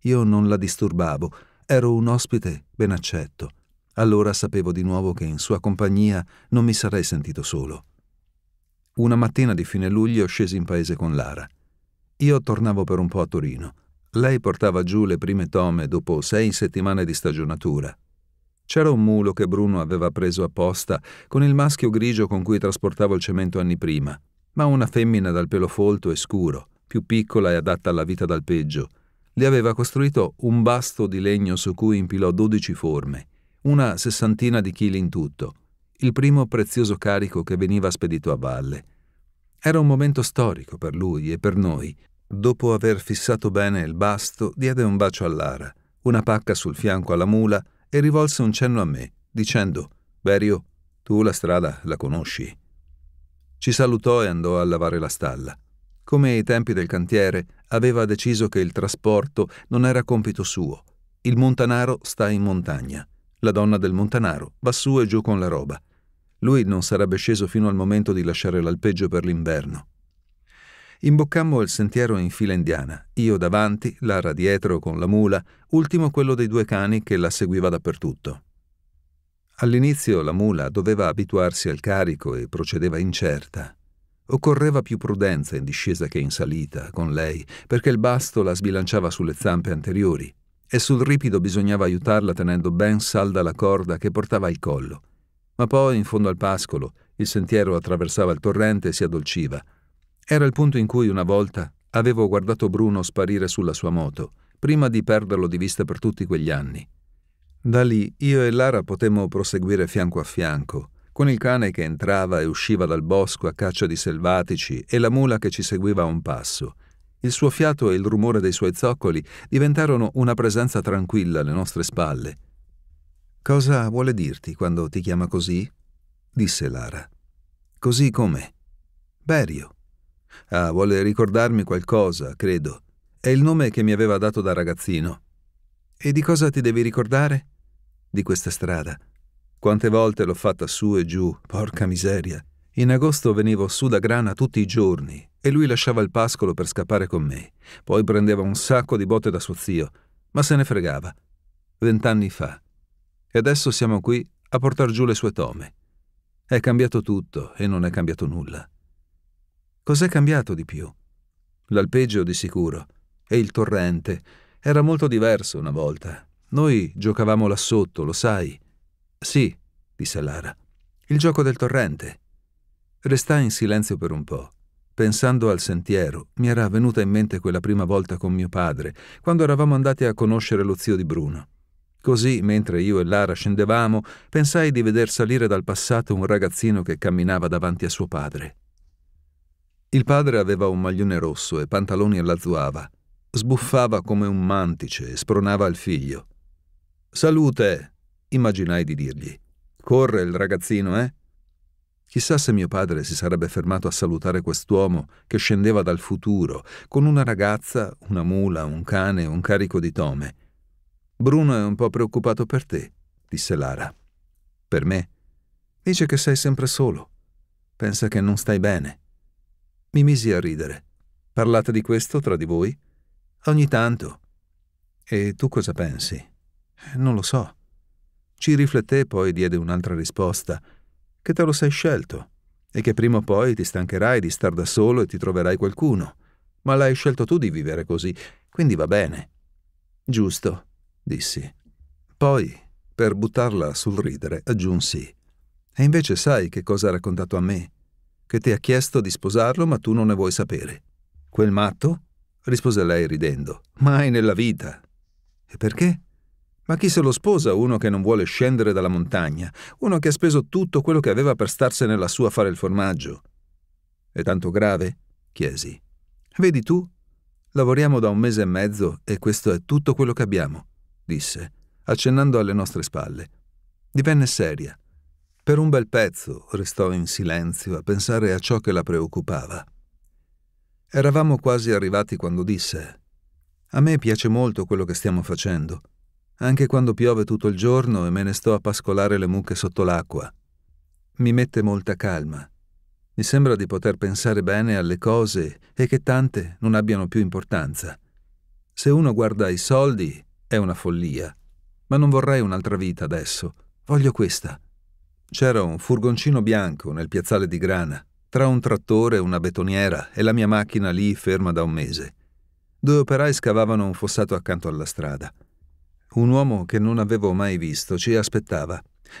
Io non la disturbavo, ero un ospite ben accetto. Allora sapevo di nuovo che in sua compagnia non mi sarei sentito solo. Una mattina di fine luglio scesi in paese con Lara. Io tornavo per un po' a Torino. Lei portava giù le prime tome dopo sei settimane di stagionatura. C'era un mulo che Bruno aveva preso apposta con il maschio grigio con cui trasportavo il cemento anni prima, ma una femmina dal pelo folto e scuro, più piccola e adatta alla vita dal peggio, le aveva costruito un basto di legno su cui impilò dodici forme, una sessantina di chili in tutto, il primo prezioso carico che veniva spedito a valle. Era un momento storico per lui e per noi. Dopo aver fissato bene il basto, diede un bacio a Lara, una pacca sul fianco alla mula e rivolse un cenno a me, dicendo Berio, tu la strada la conosci. Ci salutò e andò a lavare la stalla. Come ai tempi del cantiere, aveva deciso che il trasporto non era compito suo. Il montanaro sta in montagna. La donna del montanaro va su e giù con la roba. Lui non sarebbe sceso fino al momento di lasciare l'alpeggio per l'inverno. Imboccammo il sentiero in fila indiana, io davanti, Lara dietro con la mula, ultimo quello dei due cani che la seguiva dappertutto. All'inizio la mula doveva abituarsi al carico e procedeva incerta. Occorreva più prudenza in discesa che in salita con lei, perché il basto la sbilanciava sulle zampe anteriori e sul ripido bisognava aiutarla tenendo ben salda la corda che portava al collo ma poi in fondo al pascolo il sentiero attraversava il torrente e si addolciva. Era il punto in cui una volta avevo guardato Bruno sparire sulla sua moto, prima di perderlo di vista per tutti quegli anni. Da lì io e Lara potemmo proseguire fianco a fianco, con il cane che entrava e usciva dal bosco a caccia di selvatici e la mula che ci seguiva a un passo. Il suo fiato e il rumore dei suoi zoccoli diventarono una presenza tranquilla alle nostre spalle. Cosa vuole dirti quando ti chiama così? disse Lara. Così come? Berio. Ah, vuole ricordarmi qualcosa, credo. È il nome che mi aveva dato da ragazzino. E di cosa ti devi ricordare? Di questa strada. Quante volte l'ho fatta su e giù, porca miseria. In agosto venivo su da grana tutti i giorni e lui lasciava il pascolo per scappare con me. Poi prendeva un sacco di botte da suo zio, ma se ne fregava. Vent'anni fa e adesso siamo qui a portar giù le sue tome. È cambiato tutto e non è cambiato nulla. Cos'è cambiato di più? L'alpeggio di sicuro e il torrente era molto diverso una volta. Noi giocavamo là sotto, lo sai. Sì, disse Lara. Il gioco del torrente. Restai in silenzio per un po'. Pensando al sentiero, mi era venuta in mente quella prima volta con mio padre, quando eravamo andati a conoscere lo zio di Bruno. Così, mentre io e Lara scendevamo, pensai di veder salire dal passato un ragazzino che camminava davanti a suo padre. Il padre aveva un maglione rosso e pantaloni alla zuava. Sbuffava come un mantice e spronava il figlio. Salute, immaginai di dirgli. Corre il ragazzino, eh? Chissà se mio padre si sarebbe fermato a salutare quest'uomo che scendeva dal futuro, con una ragazza, una mula, un cane, un carico di tome. Bruno è un po' preoccupato per te, disse Lara. Per me? Dice che sei sempre solo. Pensa che non stai bene. Mi misi a ridere. Parlate di questo tra di voi? Ogni tanto. E tu cosa pensi? Non lo so. Ci rifletté poi diede un'altra risposta. Che te lo sei scelto e che prima o poi ti stancherai di star da solo e ti troverai qualcuno. Ma l'hai scelto tu di vivere così, quindi va bene. Giusto, dissi. Poi, per buttarla sul ridere, aggiunsi. E invece sai che cosa ha raccontato a me? Che ti ha chiesto di sposarlo, ma tu non ne vuoi sapere. Quel matto? rispose lei ridendo. Mai nella vita. E perché? Ma chi se lo sposa uno che non vuole scendere dalla montagna, uno che ha speso tutto quello che aveva per starsene lassù a fare il formaggio? È tanto grave? chiesi. Vedi tu? Lavoriamo da un mese e mezzo e questo è tutto quello che abbiamo disse, accennando alle nostre spalle. Divenne seria. Per un bel pezzo restò in silenzio a pensare a ciò che la preoccupava. Eravamo quasi arrivati quando disse A me piace molto quello che stiamo facendo, anche quando piove tutto il giorno e me ne sto a pascolare le mucche sotto l'acqua. Mi mette molta calma. Mi sembra di poter pensare bene alle cose e che tante non abbiano più importanza. Se uno guarda i soldi, è una follia. Ma non vorrei un'altra vita adesso. Voglio questa. C'era un furgoncino bianco nel piazzale di grana, tra un trattore e una betoniera e la mia macchina lì ferma da un mese. Due operai scavavano un fossato accanto alla strada. Un uomo che non avevo mai visto ci aspettava.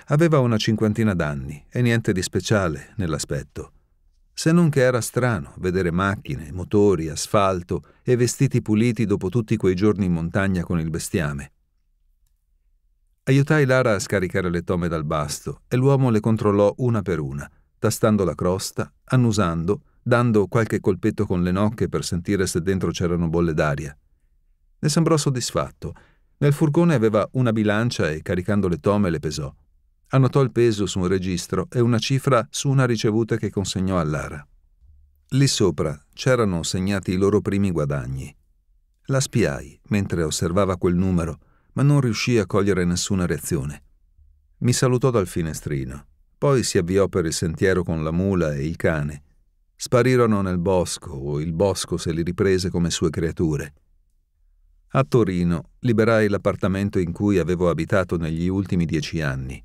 Aveva una cinquantina d'anni e niente di speciale nell'aspetto se non che era strano vedere macchine, motori, asfalto e vestiti puliti dopo tutti quei giorni in montagna con il bestiame. Aiutai Lara a scaricare le tome dal basto e l'uomo le controllò una per una, tastando la crosta, annusando, dando qualche colpetto con le nocche per sentire se dentro c'erano bolle d'aria. Ne sembrò soddisfatto. Nel furgone aveva una bilancia e caricando le tome le pesò annotò il peso su un registro e una cifra su una ricevuta che consegnò a Lara. Lì sopra c'erano segnati i loro primi guadagni. La spiai mentre osservava quel numero, ma non riuscì a cogliere nessuna reazione. Mi salutò dal finestrino, poi si avviò per il sentiero con la mula e il cane. Sparirono nel bosco o il bosco se li riprese come sue creature. A Torino liberai l'appartamento in cui avevo abitato negli ultimi dieci anni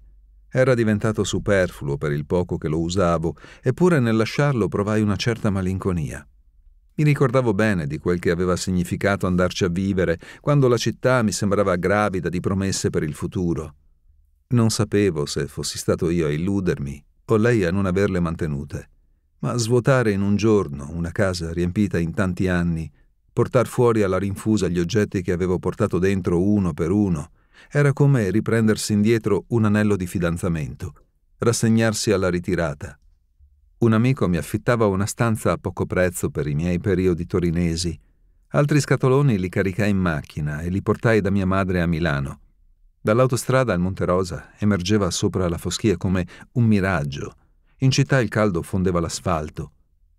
era diventato superfluo per il poco che lo usavo, eppure nel lasciarlo provai una certa malinconia. Mi ricordavo bene di quel che aveva significato andarci a vivere, quando la città mi sembrava gravida di promesse per il futuro. Non sapevo se fossi stato io a illudermi o lei a non averle mantenute, ma svuotare in un giorno una casa riempita in tanti anni, portar fuori alla rinfusa gli oggetti che avevo portato dentro uno per uno, era come riprendersi indietro un anello di fidanzamento, rassegnarsi alla ritirata. Un amico mi affittava una stanza a poco prezzo per i miei periodi torinesi. Altri scatoloni li caricai in macchina e li portai da mia madre a Milano. Dall'autostrada al Monte Rosa emergeva sopra la foschia come un miraggio. In città il caldo fondeva l'asfalto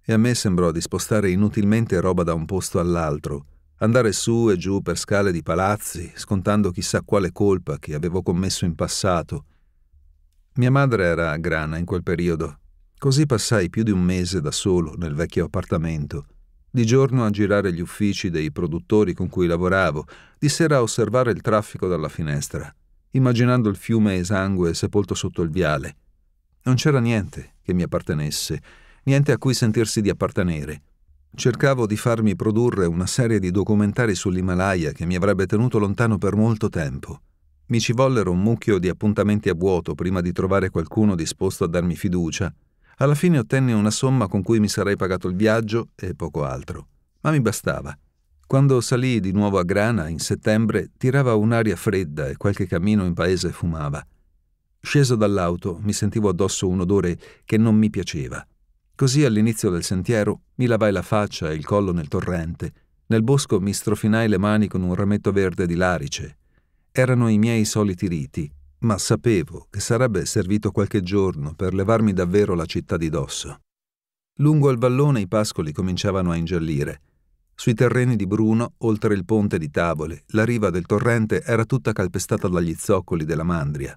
e a me sembrò di spostare inutilmente roba da un posto all'altro andare su e giù per scale di palazzi, scontando chissà quale colpa che avevo commesso in passato. Mia madre era a grana in quel periodo, così passai più di un mese da solo nel vecchio appartamento, di giorno a girare gli uffici dei produttori con cui lavoravo, di sera a osservare il traffico dalla finestra, immaginando il fiume esangue sepolto sotto il viale. Non c'era niente che mi appartenesse, niente a cui sentirsi di appartenere. Cercavo di farmi produrre una serie di documentari sull'Himalaya che mi avrebbe tenuto lontano per molto tempo. Mi ci vollero un mucchio di appuntamenti a vuoto prima di trovare qualcuno disposto a darmi fiducia. Alla fine ottenne una somma con cui mi sarei pagato il viaggio e poco altro. Ma mi bastava. Quando salii di nuovo a Grana, in settembre, tirava un'aria fredda e qualche cammino in paese fumava. Sceso dall'auto, mi sentivo addosso un odore che non mi piaceva. Così all'inizio del sentiero mi lavai la faccia e il collo nel torrente. Nel bosco mi strofinai le mani con un rametto verde di larice. Erano i miei soliti riti, ma sapevo che sarebbe servito qualche giorno per levarmi davvero la città di dosso. Lungo il vallone i pascoli cominciavano a ingiallire. Sui terreni di Bruno, oltre il ponte di Tavole, la riva del torrente era tutta calpestata dagli zoccoli della mandria.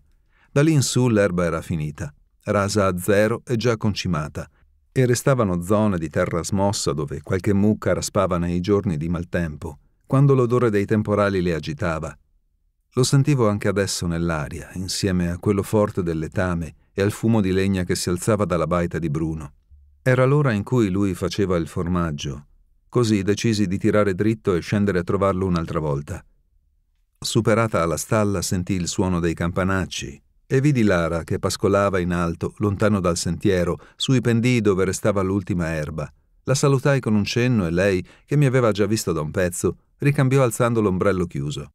Da lì in su l'erba era finita, rasa a zero e già concimata – e restavano zone di terra smossa dove qualche mucca raspava nei giorni di maltempo, quando l'odore dei temporali le agitava. Lo sentivo anche adesso nell'aria, insieme a quello forte del letame e al fumo di legna che si alzava dalla baita di Bruno. Era l'ora in cui lui faceva il formaggio, così decisi di tirare dritto e scendere a trovarlo un'altra volta. Superata la stalla sentii il suono dei campanacci, e vidi Lara che pascolava in alto, lontano dal sentiero, sui pendii dove restava l'ultima erba. La salutai con un cenno e lei, che mi aveva già visto da un pezzo, ricambiò alzando l'ombrello chiuso.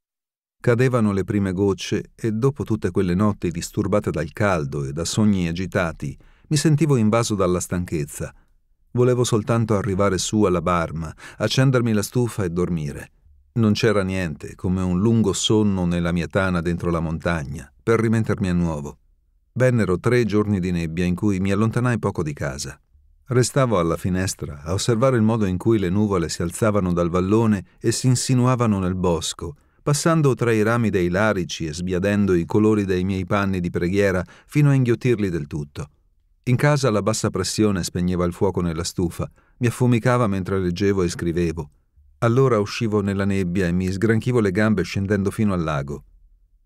Cadevano le prime gocce e dopo tutte quelle notti disturbate dal caldo e da sogni agitati, mi sentivo invaso dalla stanchezza. Volevo soltanto arrivare su alla barma, accendermi la stufa e dormire. Non c'era niente, come un lungo sonno nella mia tana dentro la montagna, per rimettermi a nuovo. Vennero tre giorni di nebbia in cui mi allontanai poco di casa. Restavo alla finestra a osservare il modo in cui le nuvole si alzavano dal vallone e si insinuavano nel bosco, passando tra i rami dei larici e sbiadendo i colori dei miei panni di preghiera fino a inghiottirli del tutto. In casa la bassa pressione spegneva il fuoco nella stufa, mi affumicava mentre leggevo e scrivevo, allora uscivo nella nebbia e mi sgranchivo le gambe scendendo fino al lago.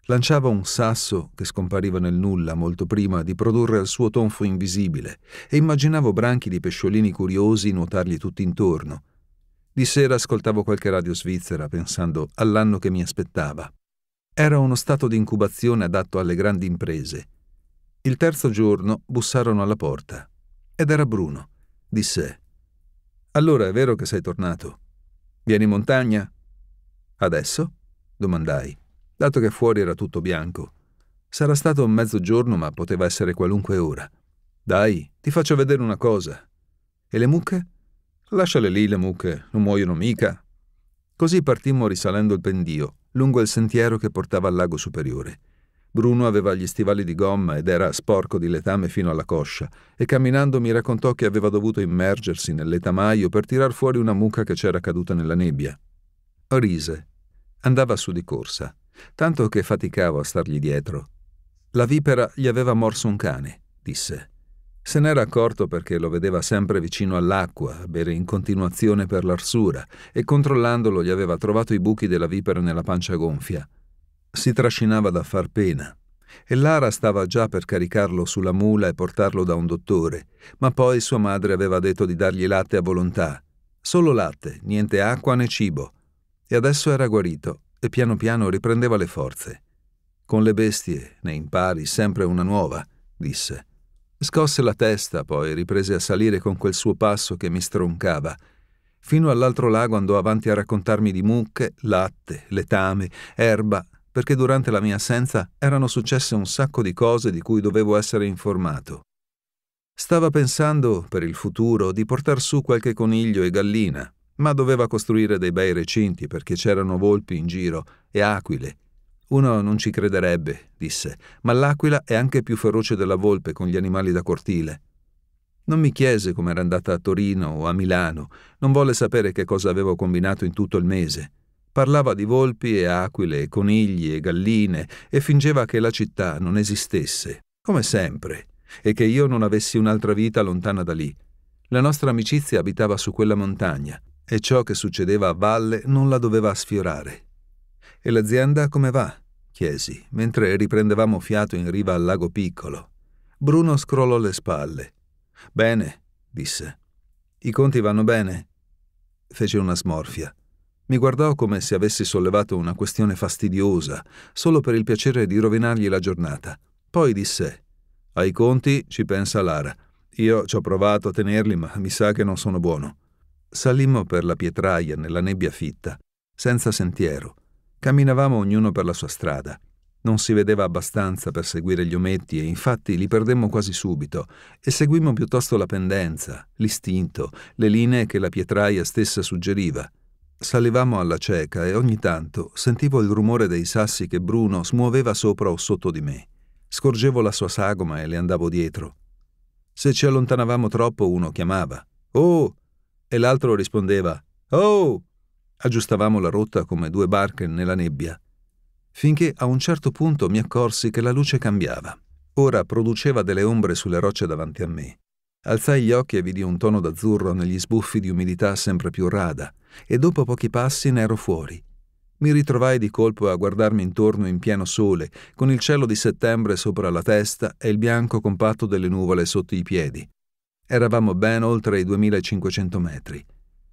Lanciavo un sasso che scompariva nel nulla molto prima di produrre il suo tonfo invisibile e immaginavo branchi di pesciolini curiosi nuotargli tutti intorno. Di sera ascoltavo qualche radio svizzera pensando all'anno che mi aspettava. Era uno stato di incubazione adatto alle grandi imprese. Il terzo giorno bussarono alla porta ed era Bruno. Disse: Allora è vero che sei tornato? Vieni in montagna? Adesso? domandai, dato che fuori era tutto bianco. Sarà stato mezzogiorno, ma poteva essere qualunque ora. Dai, ti faccio vedere una cosa. E le mucche? Lasciale lì le mucche, non muoiono mica. Così partimmo risalendo il pendio, lungo il sentiero che portava al lago superiore. Bruno aveva gli stivali di gomma ed era sporco di letame fino alla coscia, e camminando mi raccontò che aveva dovuto immergersi nel letamaio per tirar fuori una mucca che c'era caduta nella nebbia. Rise. Andava su di corsa, tanto che faticavo a stargli dietro. La vipera gli aveva morso un cane, disse. Se n'era accorto perché lo vedeva sempre vicino all'acqua, bere in continuazione per l'arsura, e controllandolo gli aveva trovato i buchi della vipera nella pancia gonfia. Si trascinava da far pena e Lara stava già per caricarlo sulla mula e portarlo da un dottore, ma poi sua madre aveva detto di dargli latte a volontà. Solo latte, niente acqua né cibo. E adesso era guarito e piano piano riprendeva le forze. Con le bestie ne impari sempre una nuova, disse. Scosse la testa, poi riprese a salire con quel suo passo che mi stroncava. Fino all'altro lago andò avanti a raccontarmi di mucche, latte, letame, erba, perché durante la mia assenza erano successe un sacco di cose di cui dovevo essere informato. Stava pensando, per il futuro, di portar su qualche coniglio e gallina, ma doveva costruire dei bei recinti perché c'erano volpi in giro e aquile. Uno non ci crederebbe, disse, ma l'aquila è anche più feroce della volpe con gli animali da cortile. Non mi chiese come era andata a Torino o a Milano, non volle sapere che cosa avevo combinato in tutto il mese parlava di volpi e aquile, conigli e galline e fingeva che la città non esistesse, come sempre, e che io non avessi un'altra vita lontana da lì. La nostra amicizia abitava su quella montagna e ciò che succedeva a valle non la doveva sfiorare. E l'azienda come va? chiesi, mentre riprendevamo fiato in riva al lago piccolo. Bruno scrollò le spalle. Bene, disse. I conti vanno bene. Fece una smorfia. Mi guardò come se avessi sollevato una questione fastidiosa, solo per il piacere di rovinargli la giornata. Poi disse: Ai conti ci pensa Lara. Io ci ho provato a tenerli, ma mi sa che non sono buono. Salimmo per la pietraia nella nebbia fitta, senza sentiero. Camminavamo ognuno per la sua strada. Non si vedeva abbastanza per seguire gli ometti e infatti li perdemmo quasi subito e seguimmo piuttosto la pendenza, l'istinto, le linee che la pietraia stessa suggeriva. Salivamo alla cieca e ogni tanto sentivo il rumore dei sassi che Bruno smuoveva sopra o sotto di me. Scorgevo la sua sagoma e le andavo dietro. Se ci allontanavamo troppo uno chiamava Oh! e l'altro rispondeva Oh! Aggiustavamo la rotta come due barche nella nebbia, finché a un certo punto mi accorsi che la luce cambiava. Ora produceva delle ombre sulle rocce davanti a me. Alzai gli occhi e vidi un tono d'azzurro negli sbuffi di umidità sempre più rada, e dopo pochi passi ne ero fuori. Mi ritrovai di colpo a guardarmi intorno in pieno sole, con il cielo di settembre sopra la testa e il bianco compatto delle nuvole sotto i piedi. Eravamo ben oltre i 2500 metri.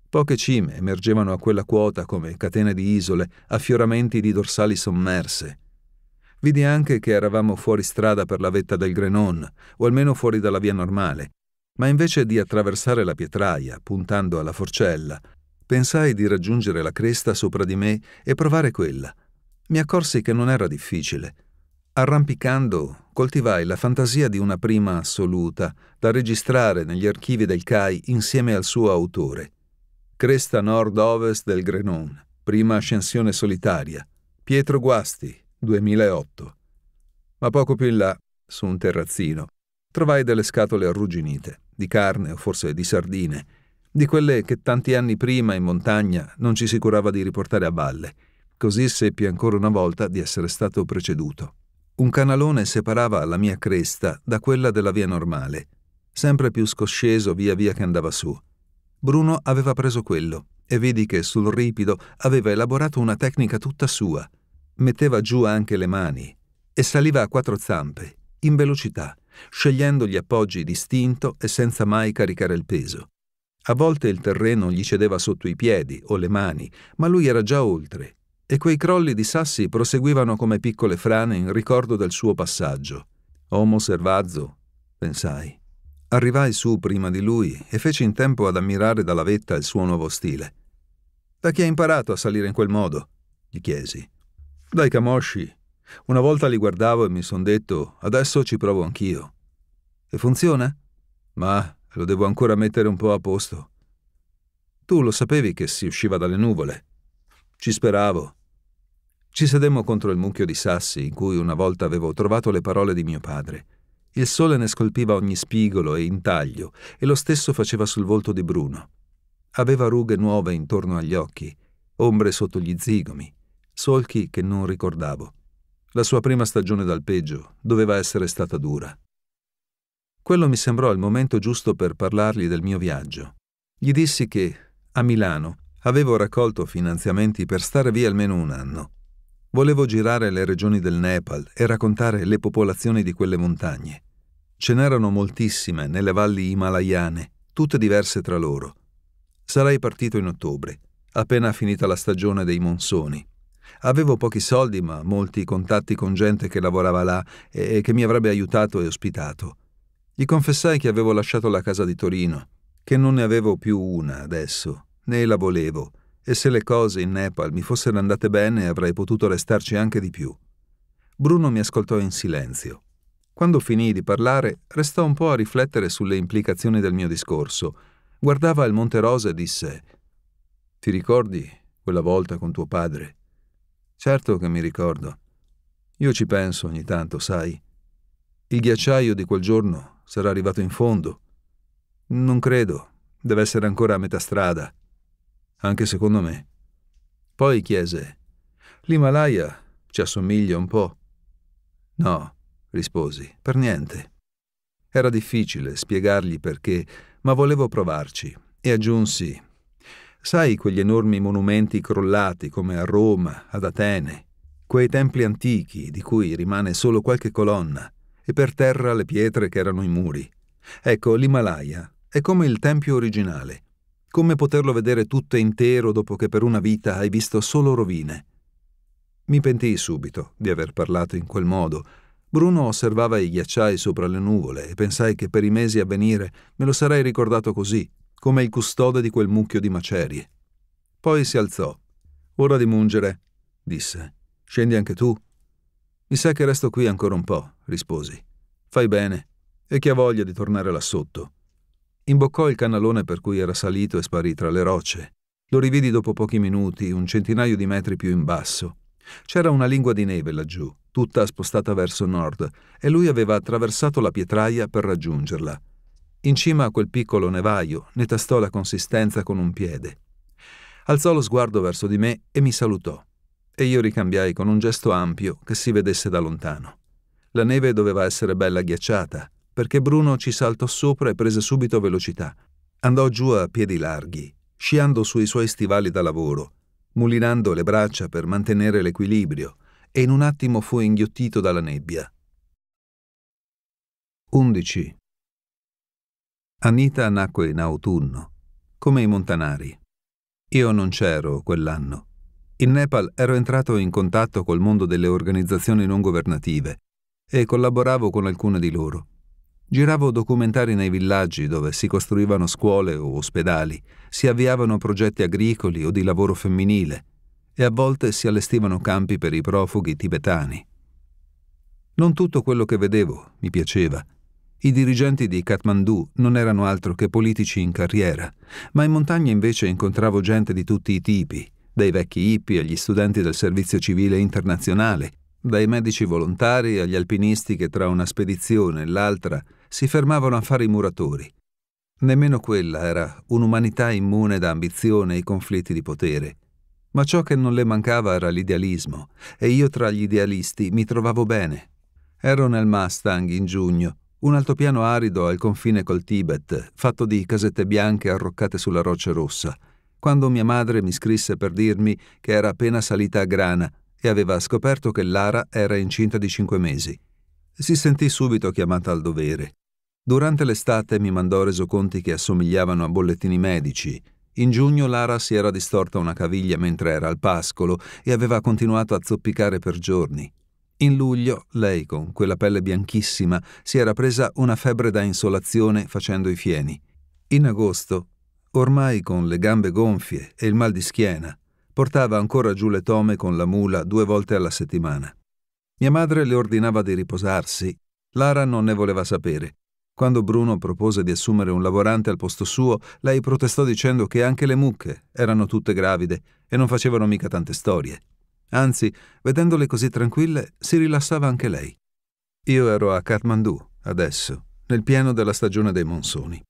Poche cime emergevano a quella quota come catene di isole, affioramenti di dorsali sommerse. Vidi anche che eravamo fuori strada per la vetta del Grenon, o almeno fuori dalla via normale, ma invece di attraversare la pietraia puntando alla forcella, pensai di raggiungere la cresta sopra di me e provare quella. Mi accorsi che non era difficile. Arrampicando, coltivai la fantasia di una prima assoluta da registrare negli archivi del CAI insieme al suo autore. Cresta nord-ovest del Grenon, prima ascensione solitaria. Pietro Guasti, 2008. Ma poco più in là, su un terrazzino, trovai delle scatole arrugginite di carne o forse di sardine, di quelle che tanti anni prima in montagna non ci si curava di riportare a valle. Così seppi ancora una volta di essere stato preceduto. Un canalone separava la mia cresta da quella della via normale, sempre più scosceso via via che andava su. Bruno aveva preso quello e vidi che sul ripido aveva elaborato una tecnica tutta sua. Metteva giù anche le mani e saliva a quattro zampe, in velocità, scegliendo gli appoggi distinto e senza mai caricare il peso. A volte il terreno gli cedeva sotto i piedi o le mani, ma lui era già oltre, e quei crolli di sassi proseguivano come piccole frane in ricordo del suo passaggio. Homo servazzo, pensai. Arrivai su prima di lui e feci in tempo ad ammirare dalla vetta il suo nuovo stile. Da chi hai imparato a salire in quel modo? gli chiesi. Dai camosci, una volta li guardavo e mi son detto, adesso ci provo anch'io. E funziona? Ma lo devo ancora mettere un po' a posto. Tu lo sapevi che si usciva dalle nuvole. Ci speravo. Ci sedemmo contro il mucchio di sassi in cui una volta avevo trovato le parole di mio padre. Il sole ne scolpiva ogni spigolo e intaglio, e lo stesso faceva sul volto di Bruno. Aveva rughe nuove intorno agli occhi, ombre sotto gli zigomi, solchi che non ricordavo. La sua prima stagione dal peggio doveva essere stata dura. Quello mi sembrò il momento giusto per parlargli del mio viaggio. Gli dissi che, a Milano, avevo raccolto finanziamenti per stare via almeno un anno. Volevo girare le regioni del Nepal e raccontare le popolazioni di quelle montagne. Ce n'erano moltissime nelle valli himalayane, tutte diverse tra loro. Sarei partito in ottobre, appena finita la stagione dei monsoni. Avevo pochi soldi, ma molti contatti con gente che lavorava là e che mi avrebbe aiutato e ospitato. Gli confessai che avevo lasciato la casa di Torino, che non ne avevo più una adesso, né la volevo, e se le cose in Nepal mi fossero andate bene avrei potuto restarci anche di più. Bruno mi ascoltò in silenzio. Quando finì di parlare, restò un po' a riflettere sulle implicazioni del mio discorso. Guardava il Monte Rosa e disse: Ti ricordi quella volta con tuo padre? Certo che mi ricordo. Io ci penso ogni tanto, sai. Il ghiacciaio di quel giorno sarà arrivato in fondo. Non credo. Deve essere ancora a metà strada. Anche secondo me. Poi chiese, l'Himalaya ci assomiglia un po'. No, risposi, per niente. Era difficile spiegargli perché, ma volevo provarci e aggiunsi, Sai quegli enormi monumenti crollati come a Roma, ad Atene, quei templi antichi di cui rimane solo qualche colonna, e per terra le pietre che erano i muri. Ecco, l'Himalaya è come il tempio originale, come poterlo vedere tutto intero dopo che per una vita hai visto solo rovine. Mi pentii subito di aver parlato in quel modo. Bruno osservava i ghiacciai sopra le nuvole e pensai che per i mesi a venire me lo sarei ricordato così, come il custode di quel mucchio di macerie. Poi si alzò. Ora di mungere, disse. Scendi anche tu. Mi sa che resto qui ancora un po', risposi. Fai bene. E chi ha voglia di tornare là sotto? Imboccò il canalone per cui era salito e sparì tra le rocce. Lo rividi dopo pochi minuti, un centinaio di metri più in basso. C'era una lingua di neve laggiù, tutta spostata verso nord, e lui aveva attraversato la pietraia per raggiungerla. In cima a quel piccolo nevaio ne tastò la consistenza con un piede. Alzò lo sguardo verso di me e mi salutò, e io ricambiai con un gesto ampio che si vedesse da lontano. La neve doveva essere bella ghiacciata, perché Bruno ci saltò sopra e prese subito velocità. Andò giù a piedi larghi, sciando sui suoi stivali da lavoro, mulinando le braccia per mantenere l'equilibrio, e in un attimo fu inghiottito dalla nebbia. 11. Anita nacque in autunno, come i montanari. Io non c'ero quell'anno. In Nepal ero entrato in contatto col mondo delle organizzazioni non governative e collaboravo con alcune di loro. Giravo documentari nei villaggi dove si costruivano scuole o ospedali, si avviavano progetti agricoli o di lavoro femminile e a volte si allestivano campi per i profughi tibetani. Non tutto quello che vedevo mi piaceva i dirigenti di Kathmandu non erano altro che politici in carriera, ma in montagna invece incontravo gente di tutti i tipi, dai vecchi hippie agli studenti del servizio civile internazionale, dai medici volontari agli alpinisti che tra una spedizione e l'altra si fermavano a fare i muratori. Nemmeno quella era un'umanità immune da ambizione e conflitti di potere. Ma ciò che non le mancava era l'idealismo, e io tra gli idealisti mi trovavo bene. Ero nel Mustang in giugno, un altopiano arido al confine col Tibet, fatto di casette bianche arroccate sulla roccia rossa, quando mia madre mi scrisse per dirmi che era appena salita a grana e aveva scoperto che Lara era incinta di cinque mesi. Si sentì subito chiamata al dovere. Durante l'estate mi mandò resoconti che assomigliavano a bollettini medici. In giugno Lara si era distorta una caviglia mentre era al pascolo e aveva continuato a zoppicare per giorni. In luglio lei, con quella pelle bianchissima, si era presa una febbre da insolazione facendo i fieni. In agosto, ormai con le gambe gonfie e il mal di schiena, portava ancora giù le tome con la mula due volte alla settimana. Mia madre le ordinava di riposarsi. Lara non ne voleva sapere. Quando Bruno propose di assumere un lavorante al posto suo, lei protestò dicendo che anche le mucche erano tutte gravide e non facevano mica tante storie. Anzi, vedendole così tranquille, si rilassava anche lei. Io ero a Kathmandu, adesso, nel pieno della stagione dei monsoni.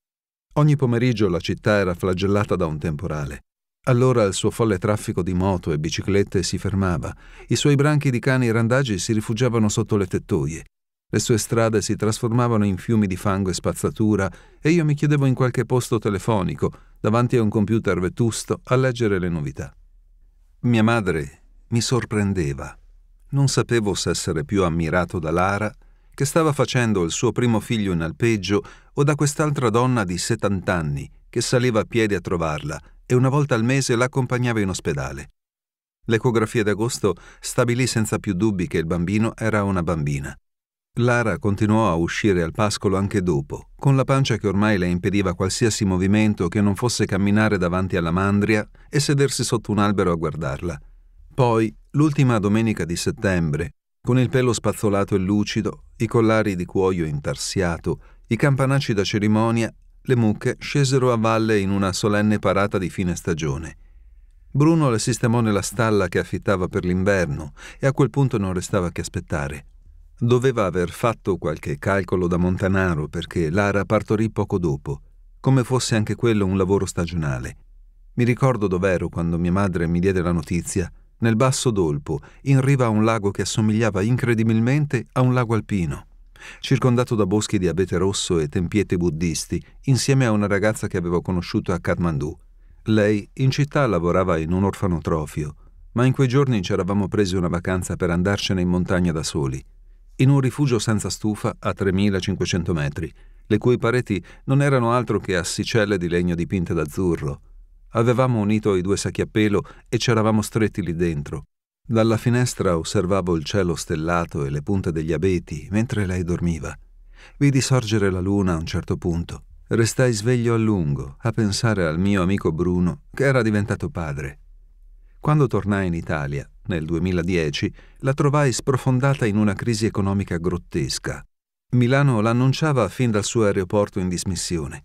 Ogni pomeriggio la città era flagellata da un temporale. Allora il suo folle traffico di moto e biciclette si fermava, i suoi branchi di cani randagi si rifugiavano sotto le tettoie, le sue strade si trasformavano in fiumi di fango e spazzatura e io mi chiedevo in qualche posto telefonico, davanti a un computer vetusto, a leggere le novità. Mia madre, mi sorprendeva. Non sapevo se essere più ammirato da Lara, che stava facendo il suo primo figlio in alpeggio, o da quest'altra donna di 70 anni che saliva a piedi a trovarla e una volta al mese l'accompagnava in ospedale. L'ecografia d'agosto stabilì senza più dubbi che il bambino era una bambina. Lara continuò a uscire al pascolo anche dopo, con la pancia che ormai le impediva qualsiasi movimento che non fosse camminare davanti alla mandria e sedersi sotto un albero a guardarla. Poi, l'ultima domenica di settembre, con il pelo spazzolato e lucido, i collari di cuoio intarsiato, i campanacci da cerimonia, le mucche scesero a valle in una solenne parata di fine stagione. Bruno le sistemò nella stalla che affittava per l'inverno e a quel punto non restava che aspettare. Doveva aver fatto qualche calcolo da Montanaro perché Lara partorì poco dopo, come fosse anche quello un lavoro stagionale. Mi ricordo dov'ero quando mia madre mi diede la notizia nel basso dolpo, in riva a un lago che assomigliava incredibilmente a un lago alpino, circondato da boschi di abete rosso e tempieti buddisti, insieme a una ragazza che avevo conosciuto a Kathmandu. Lei in città lavorava in un orfanotrofio, ma in quei giorni ci eravamo presi una vacanza per andarcene in montagna da soli, in un rifugio senza stufa a 3500 metri, le cui pareti non erano altro che assicelle di legno dipinte d'azzurro, Avevamo unito i due sacchi a pelo e c'eravamo stretti lì dentro. Dalla finestra osservavo il cielo stellato e le punte degli abeti mentre lei dormiva. Vidi sorgere la luna a un certo punto. Restai sveglio a lungo a pensare al mio amico Bruno, che era diventato padre. Quando tornai in Italia, nel 2010, la trovai sprofondata in una crisi economica grottesca. Milano l'annunciava fin dal suo aeroporto in dismissione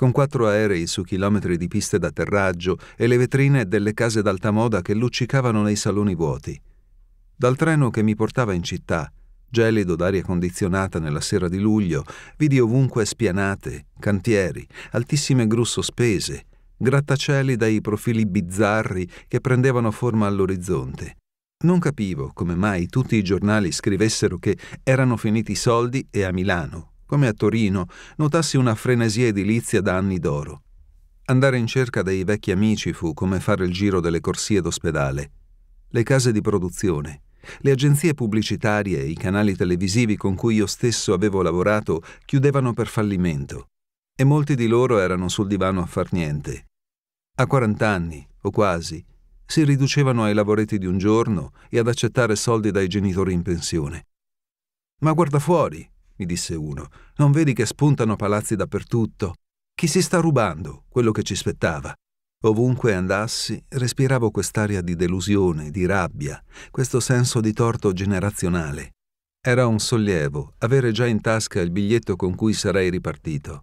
con quattro aerei su chilometri di piste d'atterraggio e le vetrine delle case d'alta moda che luccicavano nei saloni vuoti. Dal treno che mi portava in città, gelido d'aria condizionata nella sera di luglio, vidi ovunque spianate, cantieri, altissime gru sospese, grattacieli dai profili bizzarri che prendevano forma all'orizzonte. Non capivo come mai tutti i giornali scrivessero che erano finiti i soldi e a Milano, come a Torino, notassi una frenesia edilizia da anni d'oro. Andare in cerca dei vecchi amici fu come fare il giro delle corsie d'ospedale. Le case di produzione, le agenzie pubblicitarie e i canali televisivi con cui io stesso avevo lavorato chiudevano per fallimento e molti di loro erano sul divano a far niente. A 40 anni, o quasi, si riducevano ai lavoretti di un giorno e ad accettare soldi dai genitori in pensione. Ma guarda fuori, mi disse uno, non vedi che spuntano palazzi dappertutto? Chi si sta rubando quello che ci spettava? Ovunque andassi, respiravo quest'aria di delusione, di rabbia, questo senso di torto generazionale. Era un sollievo avere già in tasca il biglietto con cui sarei ripartito.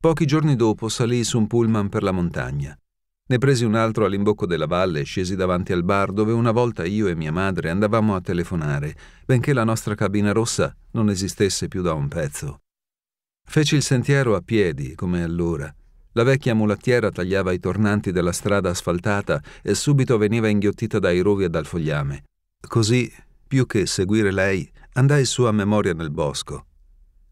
Pochi giorni dopo salì su un pullman per la montagna. Ne presi un altro all'imbocco della valle e scesi davanti al bar dove una volta io e mia madre andavamo a telefonare, benché la nostra cabina rossa non esistesse più da un pezzo. Feci il sentiero a piedi, come allora. La vecchia mulattiera tagliava i tornanti della strada asfaltata e subito veniva inghiottita dai rovi e dal fogliame. Così, più che seguire lei, andai su a memoria nel bosco.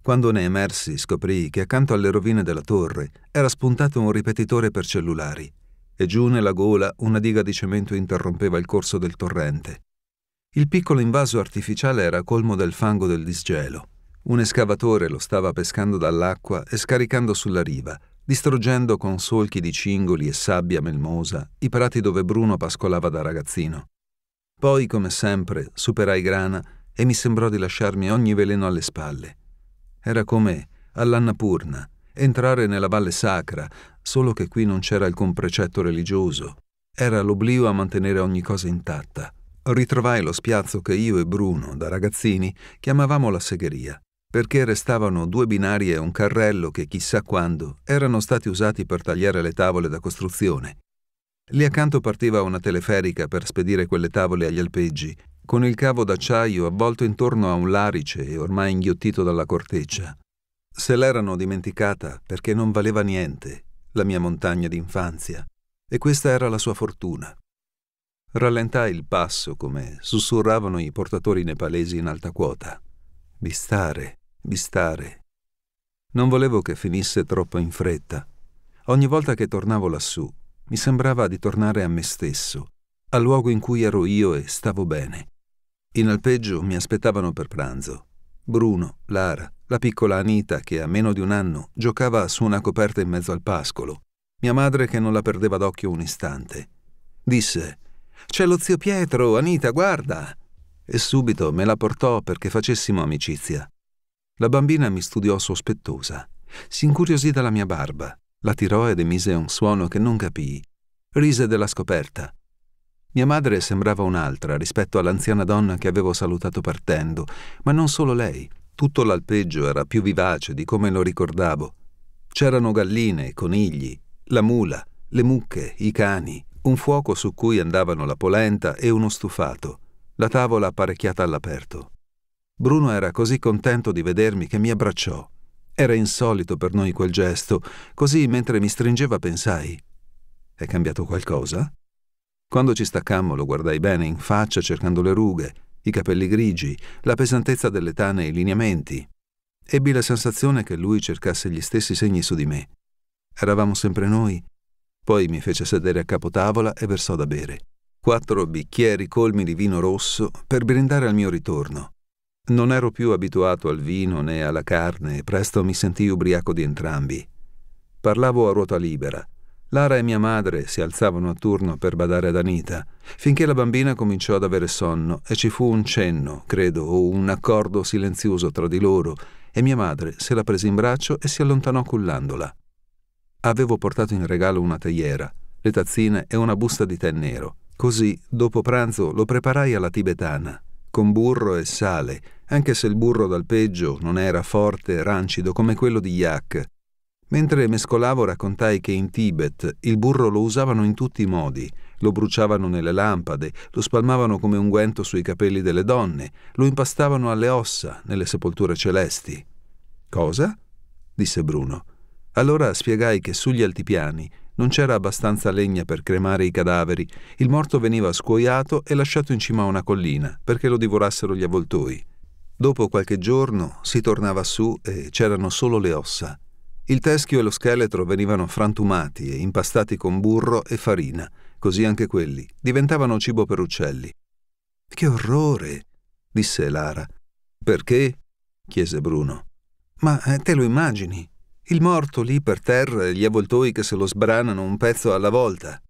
Quando ne emersi, scoprii che accanto alle rovine della torre era spuntato un ripetitore per cellulari e giù nella gola una diga di cemento interrompeva il corso del torrente. Il piccolo invaso artificiale era colmo del fango del disgelo. Un escavatore lo stava pescando dall'acqua e scaricando sulla riva, distruggendo con solchi di cingoli e sabbia melmosa i prati dove Bruno pascolava da ragazzino. Poi, come sempre, superai grana e mi sembrò di lasciarmi ogni veleno alle spalle. Era come all'Annapurna, entrare nella valle sacra, solo che qui non c'era alcun precetto religioso. Era l'oblio a mantenere ogni cosa intatta. Ritrovai lo spiazzo che io e Bruno, da ragazzini, chiamavamo la segheria, perché restavano due binari e un carrello che chissà quando erano stati usati per tagliare le tavole da costruzione. Lì accanto partiva una teleferica per spedire quelle tavole agli alpeggi, con il cavo d'acciaio avvolto intorno a un larice e ormai inghiottito dalla corteccia. Se l'erano dimenticata perché non valeva niente la mia montagna d'infanzia, e questa era la sua fortuna. Rallentai il passo come sussurravano i portatori nepalesi in alta quota. Bistare, bistare. Non volevo che finisse troppo in fretta. Ogni volta che tornavo lassù, mi sembrava di tornare a me stesso, al luogo in cui ero io e stavo bene. In alpeggio mi aspettavano per pranzo Bruno, Lara, la piccola Anita che a meno di un anno giocava su una coperta in mezzo al pascolo, mia madre che non la perdeva d'occhio un istante. Disse C'è lo zio Pietro, Anita, guarda! E subito me la portò perché facessimo amicizia. La bambina mi studiò sospettosa. Si incuriosì dalla mia barba, la tirò ed emise un suono che non capii. Rise della scoperta mia madre sembrava un'altra rispetto all'anziana donna che avevo salutato partendo, ma non solo lei. Tutto l'alpeggio era più vivace di come lo ricordavo. C'erano galline, conigli, la mula, le mucche, i cani, un fuoco su cui andavano la polenta e uno stufato, la tavola apparecchiata all'aperto. Bruno era così contento di vedermi che mi abbracciò. Era insolito per noi quel gesto, così mentre mi stringeva pensai: È cambiato qualcosa? Quando ci staccammo lo guardai bene in faccia cercando le rughe, i capelli grigi, la pesantezza delle tane e i lineamenti. Ebbi la sensazione che lui cercasse gli stessi segni su di me. Eravamo sempre noi. Poi mi fece sedere a capo tavola e versò da bere. Quattro bicchieri colmi di vino rosso per brindare al mio ritorno. Non ero più abituato al vino né alla carne e presto mi sentii ubriaco di entrambi. Parlavo a ruota libera, Lara e mia madre si alzavano a turno per badare ad Anita, finché la bambina cominciò ad avere sonno e ci fu un cenno, credo, o un accordo silenzioso tra di loro, e mia madre se la prese in braccio e si allontanò cullandola. Avevo portato in regalo una teiera, le tazzine e una busta di tè nero. Così, dopo pranzo, lo preparai alla tibetana, con burro e sale, anche se il burro dal peggio non era forte e rancido come quello di Yak, Mentre mescolavo raccontai che in Tibet il burro lo usavano in tutti i modi, lo bruciavano nelle lampade, lo spalmavano come unguento sui capelli delle donne, lo impastavano alle ossa nelle sepolture celesti. Cosa? disse Bruno. Allora spiegai che sugli altipiani non c'era abbastanza legna per cremare i cadaveri, il morto veniva scuoiato e lasciato in cima a una collina perché lo divorassero gli avvoltoi. Dopo qualche giorno si tornava su e c'erano solo le ossa. Il teschio e lo scheletro venivano frantumati e impastati con burro e farina, così anche quelli diventavano cibo per uccelli. Che orrore! disse Lara. Perché? chiese Bruno. Ma eh, te lo immagini? Il morto lì per terra e gli avvoltoi che se lo sbranano un pezzo alla volta.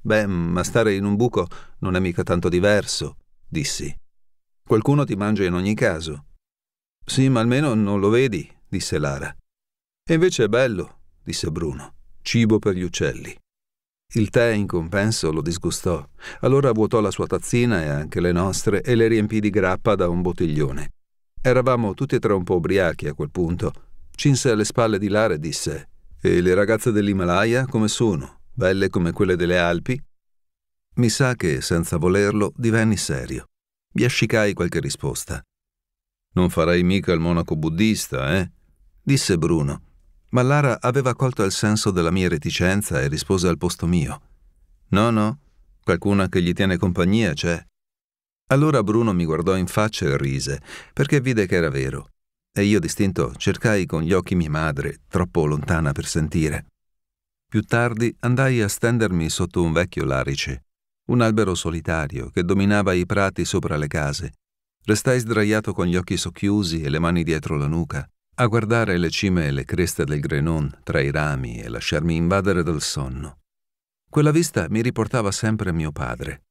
Beh, ma stare in un buco non è mica tanto diverso, dissi. Qualcuno ti mangia in ogni caso. Sì, ma almeno non lo vedi, disse Lara. E invece è bello, disse Bruno, cibo per gli uccelli. Il tè in compenso lo disgustò, allora vuotò la sua tazzina e anche le nostre e le riempì di grappa da un bottiglione. Eravamo tutti e tre un po' ubriachi a quel punto. Cinse alle spalle di Lara e disse: E le ragazze dell'Himalaya come sono? Belle come quelle delle Alpi? Mi sa che, senza volerlo, divenni serio. Biascicai qualche risposta. Non farai mica il monaco buddista, eh? disse Bruno ma Lara aveva colto il senso della mia reticenza e rispose al posto mio. No, no, qualcuna che gli tiene compagnia c'è. Allora Bruno mi guardò in faccia e rise, perché vide che era vero. E io distinto cercai con gli occhi mia madre, troppo lontana per sentire. Più tardi andai a stendermi sotto un vecchio larice, un albero solitario che dominava i prati sopra le case. Restai sdraiato con gli occhi socchiusi e le mani dietro la nuca a guardare le cime e le creste del Grenon tra i rami e lasciarmi invadere dal sonno. Quella vista mi riportava sempre a mio padre.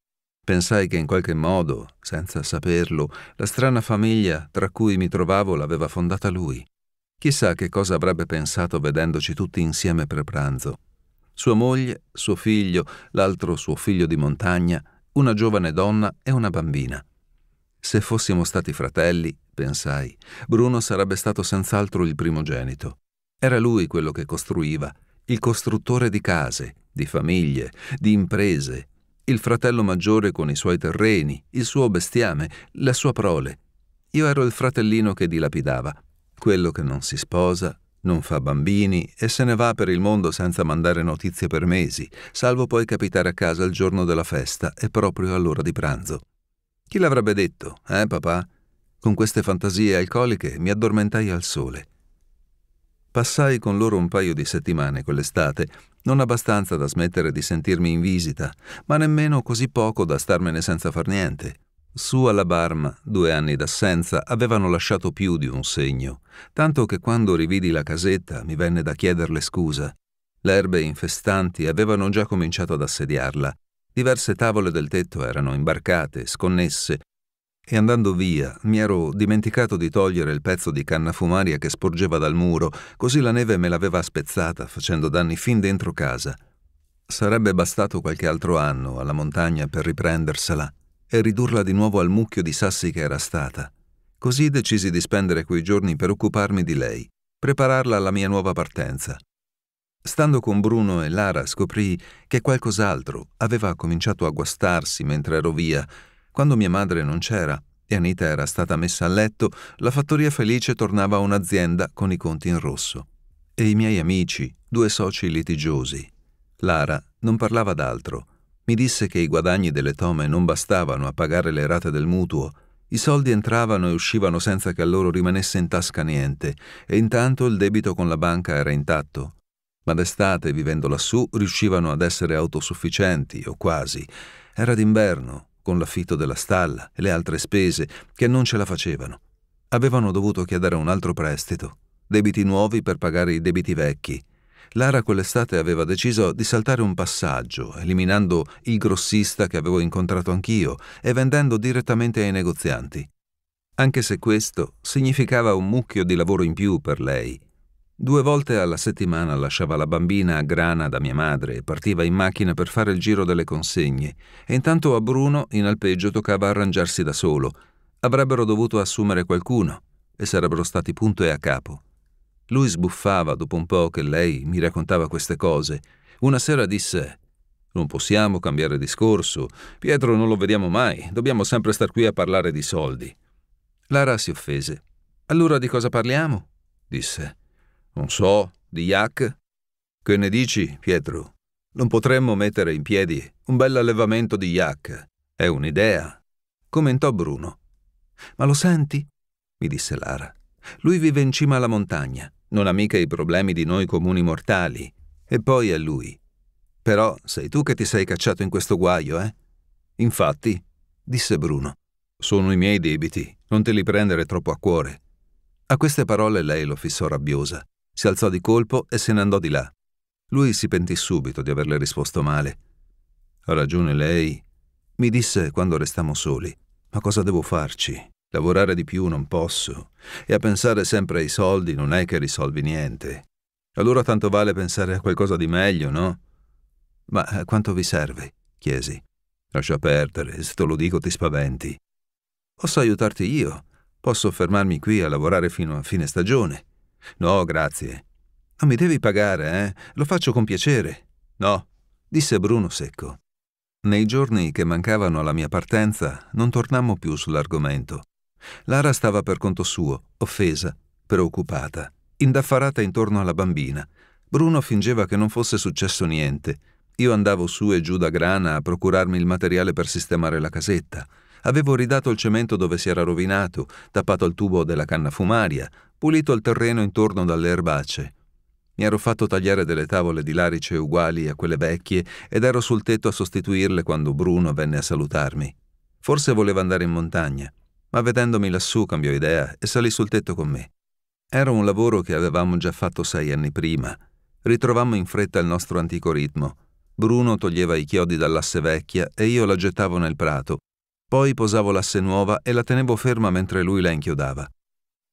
Pensai che in qualche modo, senza saperlo, la strana famiglia tra cui mi trovavo l'aveva fondata lui. Chissà che cosa avrebbe pensato vedendoci tutti insieme per pranzo. Sua moglie, suo figlio, l'altro suo figlio di montagna, una giovane donna e una bambina. Se fossimo stati fratelli, pensai. Bruno sarebbe stato senz'altro il primogenito. Era lui quello che costruiva, il costruttore di case, di famiglie, di imprese, il fratello maggiore con i suoi terreni, il suo bestiame, la sua prole. Io ero il fratellino che dilapidava, quello che non si sposa, non fa bambini e se ne va per il mondo senza mandare notizie per mesi, salvo poi capitare a casa il giorno della festa e proprio all'ora di pranzo. Chi l'avrebbe detto, eh papà? Con queste fantasie alcoliche mi addormentai al sole. Passai con loro un paio di settimane quell'estate, non abbastanza da smettere di sentirmi in visita, ma nemmeno così poco da starmene senza far niente. Su alla Barma, due anni d'assenza avevano lasciato più di un segno, tanto che quando rividi la casetta mi venne da chiederle scusa. Le erbe infestanti avevano già cominciato ad assediarla. Diverse tavole del tetto erano imbarcate, sconnesse, e andando via mi ero dimenticato di togliere il pezzo di canna fumaria che sporgeva dal muro, così la neve me l'aveva spezzata, facendo danni fin dentro casa. Sarebbe bastato qualche altro anno alla montagna per riprendersela e ridurla di nuovo al mucchio di sassi che era stata. Così decisi di spendere quei giorni per occuparmi di lei, prepararla alla mia nuova partenza. Stando con Bruno e Lara scoprii che qualcos'altro aveva cominciato a guastarsi mentre ero via quando mia madre non c'era e Anita era stata messa a letto, la fattoria felice tornava a un'azienda con i conti in rosso. E i miei amici, due soci litigiosi. Lara non parlava d'altro. Mi disse che i guadagni delle tome non bastavano a pagare le rate del mutuo. I soldi entravano e uscivano senza che a loro rimanesse in tasca niente, e intanto il debito con la banca era intatto. Ma d'estate, vivendo lassù, riuscivano ad essere autosufficienti, o quasi. Era d'inverno, con l'affitto della stalla e le altre spese, che non ce la facevano. Avevano dovuto chiedere un altro prestito, debiti nuovi per pagare i debiti vecchi. Lara quell'estate aveva deciso di saltare un passaggio, eliminando il grossista che avevo incontrato anch'io e vendendo direttamente ai negozianti. Anche se questo significava un mucchio di lavoro in più per lei, Due volte alla settimana lasciava la bambina a grana da mia madre e partiva in macchina per fare il giro delle consegne, e intanto a Bruno in alpeggio toccava arrangiarsi da solo. Avrebbero dovuto assumere qualcuno e sarebbero stati punto e a capo. Lui sbuffava dopo un po' che lei mi raccontava queste cose. Una sera disse: Non possiamo cambiare discorso. Pietro non lo vediamo mai. Dobbiamo sempre star qui a parlare di soldi. Lara si offese. Allora di cosa parliamo? disse. Non so, di yak? Che ne dici, Pietro? Non potremmo mettere in piedi un bel allevamento di yak. È un'idea, commentò Bruno. Ma lo senti? mi disse Lara. Lui vive in cima alla montagna, non ha mica i problemi di noi comuni mortali. E poi è lui. Però sei tu che ti sei cacciato in questo guaio, eh? Infatti, disse Bruno, sono i miei debiti, non te li prendere troppo a cuore. A queste parole lei lo fissò rabbiosa. Si alzò di colpo e se ne andò di là. Lui si pentì subito di averle risposto male. Ha ragione lei, mi disse quando restammo soli. Ma cosa devo farci? Lavorare di più non posso, e a pensare sempre ai soldi non è che risolvi niente. Allora tanto vale pensare a qualcosa di meglio, no? Ma quanto vi serve? chiesi. Lascia perdere, se te lo dico ti spaventi. Posso aiutarti io? Posso fermarmi qui a lavorare fino a fine stagione? No, grazie. Non mi devi pagare, eh? Lo faccio con piacere. No, disse Bruno secco. Nei giorni che mancavano alla mia partenza non tornammo più sull'argomento. Lara stava per conto suo, offesa, preoccupata, indaffarata intorno alla bambina. Bruno fingeva che non fosse successo niente. Io andavo su e giù da grana a procurarmi il materiale per sistemare la casetta. Avevo ridato il cemento dove si era rovinato, tappato il tubo della canna fumaria, pulito il terreno intorno dalle erbacce. Mi ero fatto tagliare delle tavole di larice uguali a quelle vecchie ed ero sul tetto a sostituirle quando Bruno venne a salutarmi. Forse voleva andare in montagna, ma vedendomi lassù cambiò idea e salì sul tetto con me. Era un lavoro che avevamo già fatto sei anni prima. Ritrovammo in fretta il nostro antico ritmo. Bruno toglieva i chiodi dall'asse vecchia e io la gettavo nel prato, poi posavo l'asse nuova e la tenevo ferma mentre lui la inchiodava.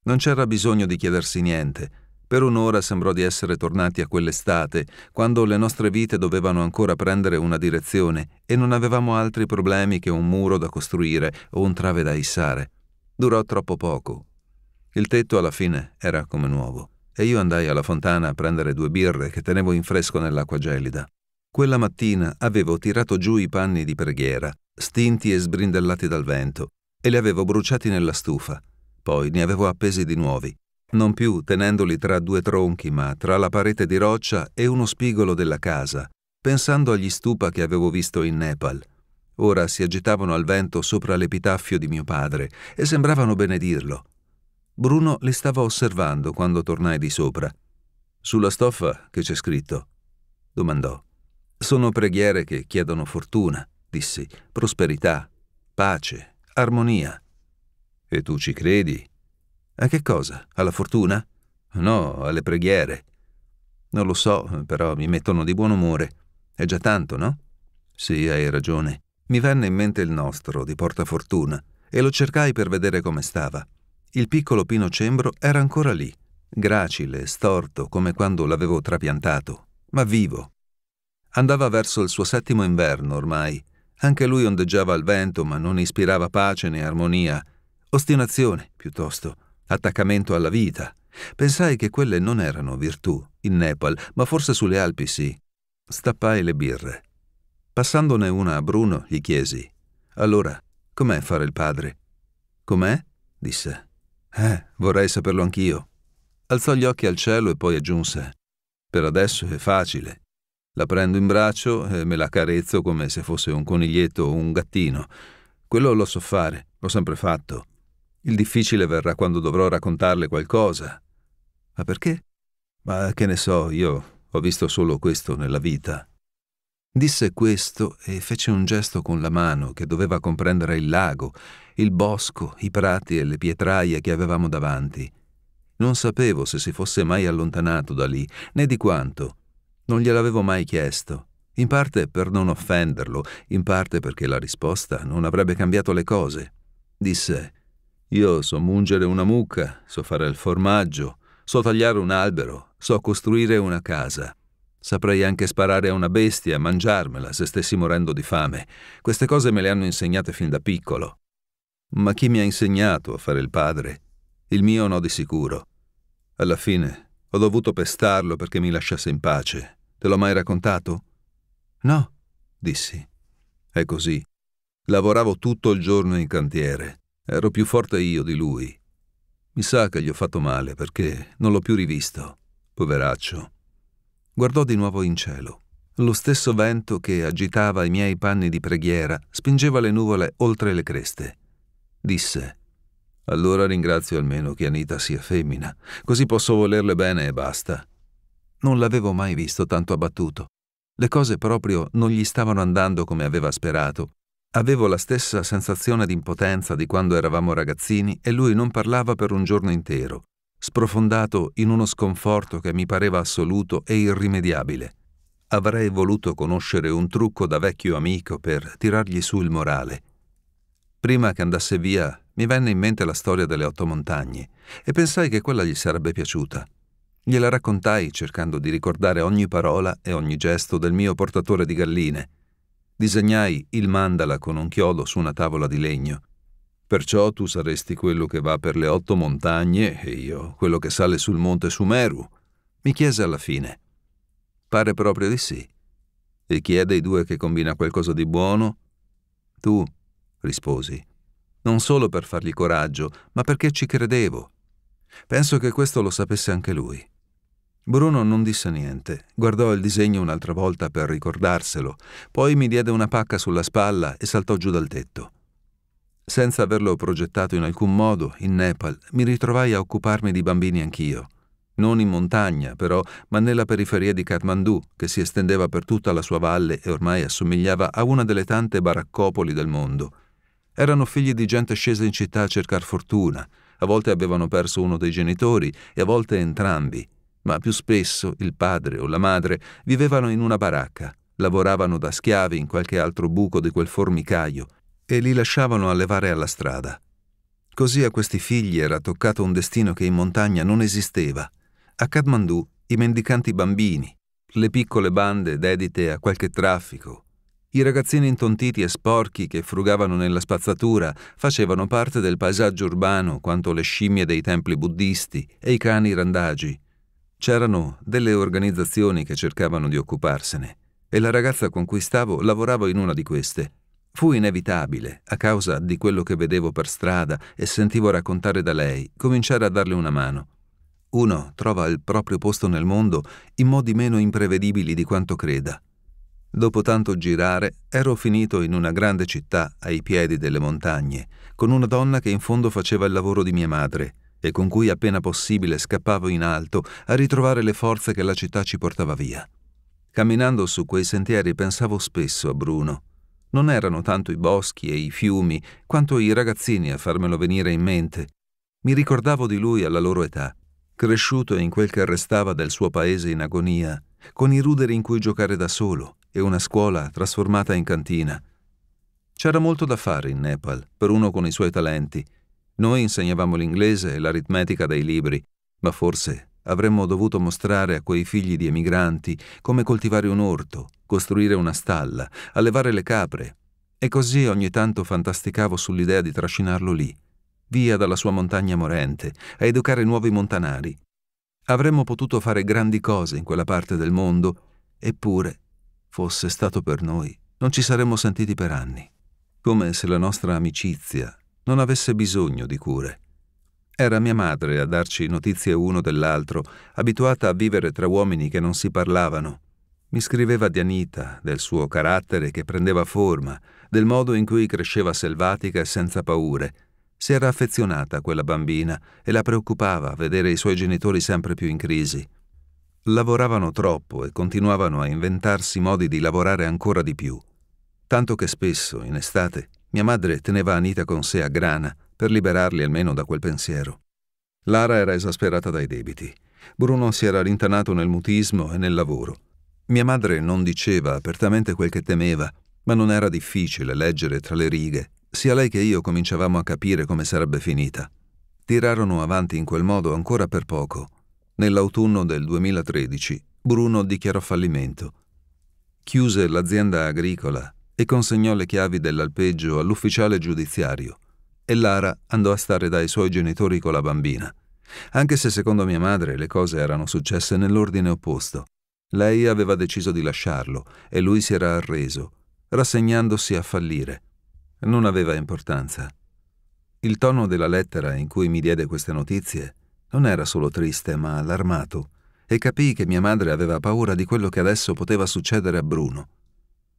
Non c'era bisogno di chiedersi niente. Per un'ora sembrò di essere tornati a quell'estate, quando le nostre vite dovevano ancora prendere una direzione e non avevamo altri problemi che un muro da costruire o un trave da issare. Durò troppo poco. Il tetto alla fine era come nuovo e io andai alla fontana a prendere due birre che tenevo in fresco nell'acqua gelida. Quella mattina avevo tirato giù i panni di preghiera stinti e sbrindellati dal vento, e li avevo bruciati nella stufa. Poi ne avevo appesi di nuovi, non più tenendoli tra due tronchi, ma tra la parete di roccia e uno spigolo della casa, pensando agli stupa che avevo visto in Nepal. Ora si agitavano al vento sopra l'epitaffio di mio padre e sembravano benedirlo. Bruno li stava osservando quando tornai di sopra. Sulla stoffa che c'è scritto? domandò. Sono preghiere che chiedono fortuna dissi, prosperità, pace, armonia. E tu ci credi? A che cosa? Alla fortuna? No, alle preghiere. Non lo so, però mi mettono di buon umore. È già tanto, no? Sì, hai ragione. Mi venne in mente il nostro, di portafortuna, e lo cercai per vedere come stava. Il piccolo Pino Cembro era ancora lì, gracile, storto, come quando l'avevo trapiantato, ma vivo. Andava verso il suo settimo inverno ormai, anche lui ondeggiava al vento, ma non ispirava pace né armonia. Ostinazione, piuttosto, attaccamento alla vita. Pensai che quelle non erano virtù, in Nepal, ma forse sulle Alpi sì. Stappai le birre. Passandone una a Bruno, gli chiesi: Allora, com'è fare il padre? Com'è? disse. Eh, vorrei saperlo anch'io. Alzò gli occhi al cielo e poi aggiunse: Per adesso è facile. La prendo in braccio e me la carezzo come se fosse un coniglietto o un gattino. Quello lo so fare, l'ho sempre fatto. Il difficile verrà quando dovrò raccontarle qualcosa. Ma perché? Ma che ne so, io ho visto solo questo nella vita. Disse questo e fece un gesto con la mano che doveva comprendere il lago, il bosco, i prati e le pietraie che avevamo davanti. Non sapevo se si fosse mai allontanato da lì, né di quanto, non gliel'avevo mai chiesto, in parte per non offenderlo, in parte perché la risposta non avrebbe cambiato le cose. Disse, io so mungere una mucca, so fare il formaggio, so tagliare un albero, so costruire una casa. Saprei anche sparare a una bestia e mangiarmela se stessi morendo di fame. Queste cose me le hanno insegnate fin da piccolo. Ma chi mi ha insegnato a fare il padre? Il mio no di sicuro. Alla fine ho dovuto pestarlo perché mi lasciasse in pace, Te l'ho mai raccontato? No, dissi. È così. Lavoravo tutto il giorno in cantiere. Ero più forte io di lui. Mi sa che gli ho fatto male perché non l'ho più rivisto. Poveraccio. Guardò di nuovo in cielo. Lo stesso vento che agitava i miei panni di preghiera spingeva le nuvole oltre le creste. Disse, allora ringrazio almeno che Anita sia femmina, così posso volerle bene e basta. Non l'avevo mai visto tanto abbattuto. Le cose proprio non gli stavano andando come aveva sperato. Avevo la stessa sensazione di impotenza di quando eravamo ragazzini e lui non parlava per un giorno intero, sprofondato in uno sconforto che mi pareva assoluto e irrimediabile. Avrei voluto conoscere un trucco da vecchio amico per tirargli su il morale. Prima che andasse via, mi venne in mente la storia delle otto montagne e pensai che quella gli sarebbe piaciuta. Gliela raccontai cercando di ricordare ogni parola e ogni gesto del mio portatore di galline. Disegnai il mandala con un chiodo su una tavola di legno. Perciò tu saresti quello che va per le otto montagne e io quello che sale sul monte Sumeru. Mi chiese alla fine. Pare proprio di sì. E chi è dei due che combina qualcosa di buono? Tu, risposi. Non solo per fargli coraggio, ma perché ci credevo. Penso che questo lo sapesse anche lui. Bruno non disse niente, guardò il disegno un'altra volta per ricordarselo, poi mi diede una pacca sulla spalla e saltò giù dal tetto. Senza averlo progettato in alcun modo, in Nepal, mi ritrovai a occuparmi di bambini anch'io. Non in montagna, però, ma nella periferia di Kathmandu, che si estendeva per tutta la sua valle e ormai assomigliava a una delle tante baraccopoli del mondo. Erano figli di gente scesa in città a cercare fortuna, a volte avevano perso uno dei genitori e a volte entrambi, ma più spesso il padre o la madre vivevano in una baracca, lavoravano da schiavi in qualche altro buco di quel formicaio e li lasciavano allevare alla strada. Così a questi figli era toccato un destino che in montagna non esisteva. A Kathmandu i mendicanti bambini, le piccole bande dedite a qualche traffico, i ragazzini intontiti e sporchi che frugavano nella spazzatura facevano parte del paesaggio urbano quanto le scimmie dei templi buddisti e i cani randagi C'erano delle organizzazioni che cercavano di occuparsene e la ragazza con cui stavo lavorava in una di queste. Fu inevitabile, a causa di quello che vedevo per strada e sentivo raccontare da lei, cominciare a darle una mano. Uno trova il proprio posto nel mondo in modi meno imprevedibili di quanto creda. Dopo tanto girare, ero finito in una grande città ai piedi delle montagne, con una donna che in fondo faceva il lavoro di mia madre e con cui appena possibile scappavo in alto a ritrovare le forze che la città ci portava via. Camminando su quei sentieri pensavo spesso a Bruno. Non erano tanto i boschi e i fiumi quanto i ragazzini a farmelo venire in mente. Mi ricordavo di lui alla loro età, cresciuto in quel che restava del suo paese in agonia, con i ruderi in cui giocare da solo e una scuola trasformata in cantina. C'era molto da fare in Nepal per uno con i suoi talenti noi insegnavamo l'inglese e l'aritmetica dai libri, ma forse avremmo dovuto mostrare a quei figli di emigranti come coltivare un orto, costruire una stalla, allevare le capre. E così ogni tanto fantasticavo sull'idea di trascinarlo lì, via dalla sua montagna morente, a educare nuovi montanari. Avremmo potuto fare grandi cose in quella parte del mondo, eppure, fosse stato per noi, non ci saremmo sentiti per anni, come se la nostra amicizia non avesse bisogno di cure. Era mia madre a darci notizie uno dell'altro, abituata a vivere tra uomini che non si parlavano. Mi scriveva di Anita, del suo carattere che prendeva forma, del modo in cui cresceva selvatica e senza paure. Si era affezionata a quella bambina e la preoccupava vedere i suoi genitori sempre più in crisi. Lavoravano troppo e continuavano a inventarsi modi di lavorare ancora di più, tanto che spesso, in estate, mia madre teneva Anita con sé a grana per liberarli almeno da quel pensiero. Lara era esasperata dai debiti. Bruno si era rintanato nel mutismo e nel lavoro. Mia madre non diceva apertamente quel che temeva, ma non era difficile leggere tra le righe. Sia lei che io cominciavamo a capire come sarebbe finita. Tirarono avanti in quel modo ancora per poco. Nell'autunno del 2013 Bruno dichiarò fallimento. Chiuse l'azienda agricola e consegnò le chiavi dell'alpeggio all'ufficiale giudiziario e Lara andò a stare dai suoi genitori con la bambina. Anche se secondo mia madre le cose erano successe nell'ordine opposto. Lei aveva deciso di lasciarlo e lui si era arreso, rassegnandosi a fallire. Non aveva importanza. Il tono della lettera in cui mi diede queste notizie non era solo triste, ma allarmato, e capii che mia madre aveva paura di quello che adesso poteva succedere a Bruno.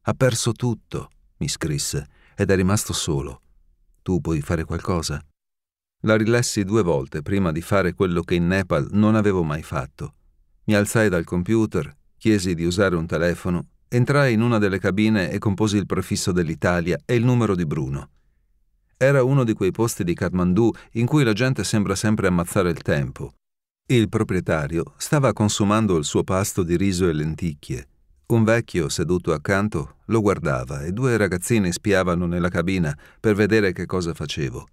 Ha perso tutto, mi scrisse, ed è rimasto solo. Tu puoi fare qualcosa? La rilessi due volte prima di fare quello che in Nepal non avevo mai fatto. Mi alzai dal computer, chiesi di usare un telefono, entrai in una delle cabine e composi il prefisso dell'Italia e il numero di Bruno. Era uno di quei posti di Kathmandu in cui la gente sembra sempre ammazzare il tempo. Il proprietario stava consumando il suo pasto di riso e lenticchie. Un vecchio seduto accanto lo guardava e due ragazzine spiavano nella cabina per vedere che cosa facevo.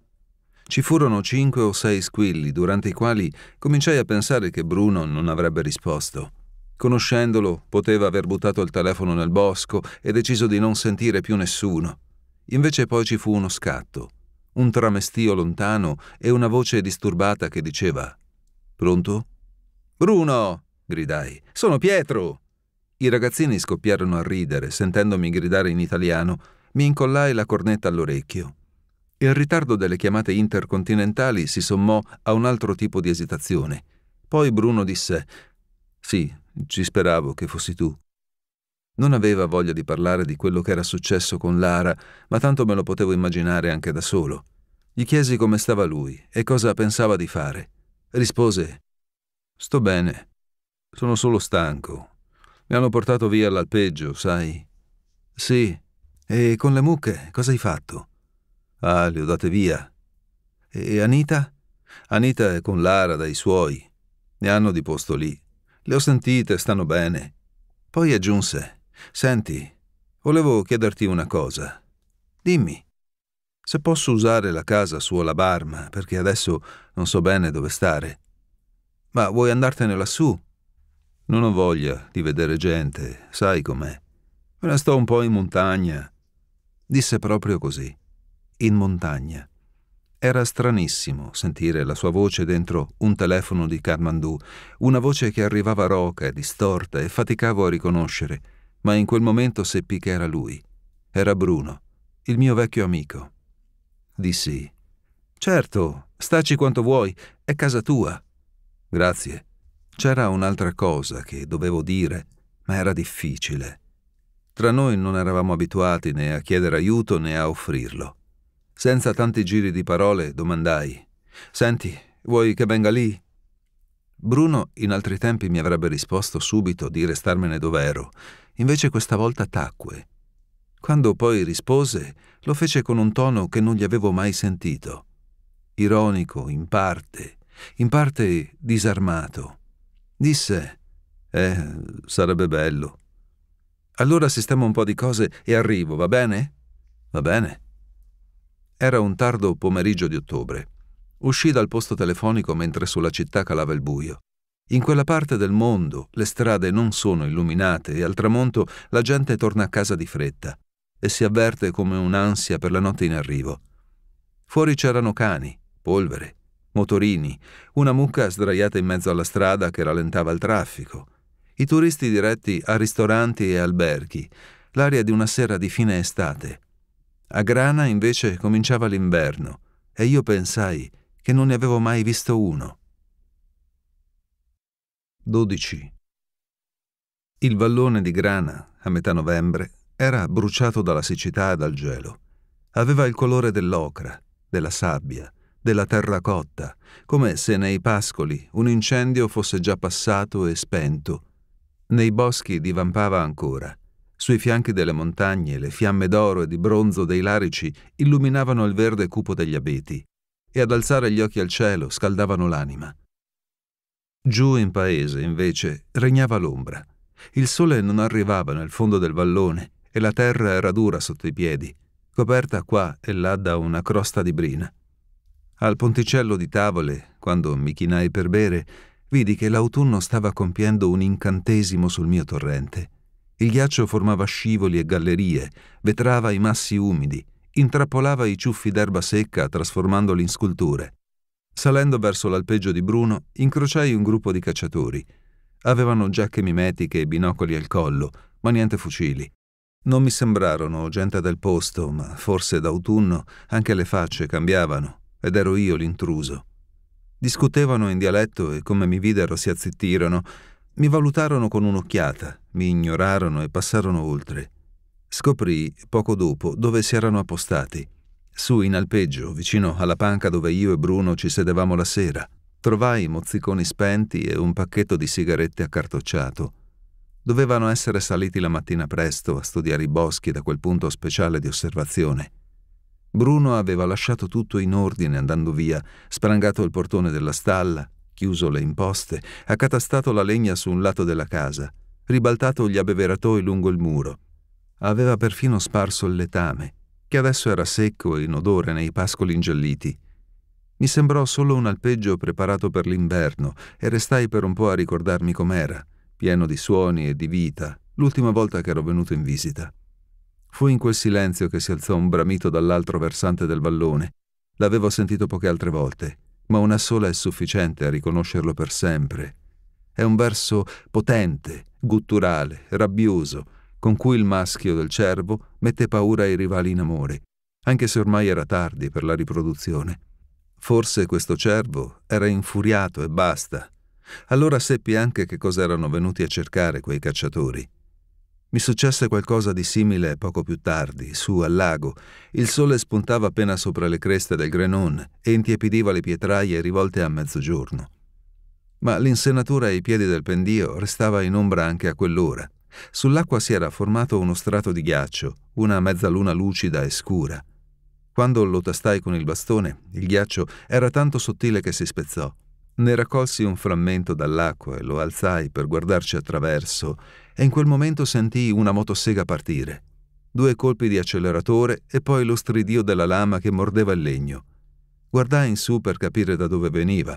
Ci furono cinque o sei squilli durante i quali cominciai a pensare che Bruno non avrebbe risposto. Conoscendolo, poteva aver buttato il telefono nel bosco e deciso di non sentire più nessuno. Invece poi ci fu uno scatto, un tramestio lontano e una voce disturbata che diceva Pronto? Bruno! gridai. Sono Pietro! I ragazzini scoppiarono a ridere, sentendomi gridare in italiano, mi incollai la cornetta all'orecchio. Il ritardo delle chiamate intercontinentali si sommò a un altro tipo di esitazione. Poi Bruno disse Sì, ci speravo che fossi tu. Non aveva voglia di parlare di quello che era successo con Lara, ma tanto me lo potevo immaginare anche da solo. Gli chiesi come stava lui e cosa pensava di fare. Rispose Sto bene. Sono solo stanco, mi hanno portato via l'alpeggio, sai? Sì. E con le mucche cosa hai fatto? Ah, le ho date via. E Anita? Anita è con Lara dai suoi. Ne hanno di posto lì. Le ho sentite, stanno bene. Poi aggiunse: Senti, volevo chiederti una cosa. Dimmi. Se posso usare la casa su la Barma, perché adesso non so bene dove stare. Ma vuoi andartene lassù? Non ho voglia di vedere gente, sai com'è. Me la sto un po' in montagna. Disse proprio così, in montagna. Era stranissimo sentire la sua voce dentro un telefono di Kathmandu, una voce che arrivava roca e distorta e faticavo a riconoscere, ma in quel momento seppi che era lui. Era Bruno, il mio vecchio amico. Dissi, certo, staci quanto vuoi, è casa tua. Grazie c'era un'altra cosa che dovevo dire, ma era difficile. Tra noi non eravamo abituati né a chiedere aiuto né a offrirlo. Senza tanti giri di parole domandai Senti, vuoi che venga lì? Bruno in altri tempi mi avrebbe risposto subito di restarmene dov'ero, invece questa volta tacque. Quando poi rispose, lo fece con un tono che non gli avevo mai sentito. Ironico, in parte, in parte disarmato. Disse, eh, sarebbe bello. Allora sistemo un po' di cose e arrivo, va bene? Va bene. Era un tardo pomeriggio di ottobre. Uscì dal posto telefonico mentre sulla città calava il buio. In quella parte del mondo le strade non sono illuminate e al tramonto la gente torna a casa di fretta e si avverte come un'ansia per la notte in arrivo. Fuori c'erano cani, polvere, motorini, una mucca sdraiata in mezzo alla strada che rallentava il traffico, i turisti diretti a ristoranti e alberghi, l'aria di una sera di fine estate. A Grana invece cominciava l'inverno e io pensai che non ne avevo mai visto uno. 12. Il vallone di Grana, a metà novembre, era bruciato dalla siccità e dal gelo. Aveva il colore dell'ocra, della sabbia, della terra cotta, come se nei pascoli un incendio fosse già passato e spento. Nei boschi divampava ancora. Sui fianchi delle montagne le fiamme d'oro e di bronzo dei larici illuminavano il verde cupo degli abeti e ad alzare gli occhi al cielo scaldavano l'anima. Giù in paese, invece, regnava l'ombra. Il sole non arrivava nel fondo del vallone e la terra era dura sotto i piedi, coperta qua e là da una crosta di brina. Al ponticello di tavole, quando mi chinai per bere, vidi che l'autunno stava compiendo un incantesimo sul mio torrente. Il ghiaccio formava scivoli e gallerie, vetrava i massi umidi, intrappolava i ciuffi d'erba secca trasformandoli in sculture. Salendo verso l'alpeggio di Bruno, incrociai un gruppo di cacciatori. Avevano giacche mimetiche e binocoli al collo, ma niente fucili. Non mi sembrarono gente del posto, ma forse d'autunno anche le facce cambiavano ed ero io l'intruso. Discutevano in dialetto e come mi videro si azzittirono, mi valutarono con un'occhiata, mi ignorarono e passarono oltre. Scoprì poco dopo dove si erano appostati. Su in alpeggio, vicino alla panca dove io e Bruno ci sedevamo la sera, trovai mozziconi spenti e un pacchetto di sigarette accartocciato. Dovevano essere saliti la mattina presto a studiare i boschi da quel punto speciale di osservazione. Bruno aveva lasciato tutto in ordine andando via, sprangato il portone della stalla, chiuso le imposte, accatastato la legna su un lato della casa, ribaltato gli abbeveratoi lungo il muro. Aveva perfino sparso il letame, che adesso era secco e inodore nei pascoli ingialliti. Mi sembrò solo un alpeggio preparato per l'inverno e restai per un po' a ricordarmi com'era, pieno di suoni e di vita, l'ultima volta che ero venuto in visita. Fu in quel silenzio che si alzò un bramito dall'altro versante del vallone. L'avevo sentito poche altre volte, ma una sola è sufficiente a riconoscerlo per sempre. È un verso potente, gutturale, rabbioso, con cui il maschio del cervo mette paura ai rivali in amore, anche se ormai era tardi per la riproduzione. Forse questo cervo era infuriato e basta. Allora seppi anche che cosa erano venuti a cercare quei cacciatori. Mi successe qualcosa di simile poco più tardi, su al lago. Il sole spuntava appena sopra le creste del Grenon e intiepidiva le pietraie rivolte a mezzogiorno. Ma l'insenatura ai piedi del pendio restava in ombra anche a quell'ora. Sull'acqua si era formato uno strato di ghiaccio, una mezzaluna lucida e scura. Quando lo tastai con il bastone, il ghiaccio era tanto sottile che si spezzò. Ne raccolsi un frammento dall'acqua e lo alzai per guardarci attraverso e in quel momento sentii una motosega partire. Due colpi di acceleratore e poi lo stridio della lama che mordeva il legno. Guardai in su per capire da dove veniva.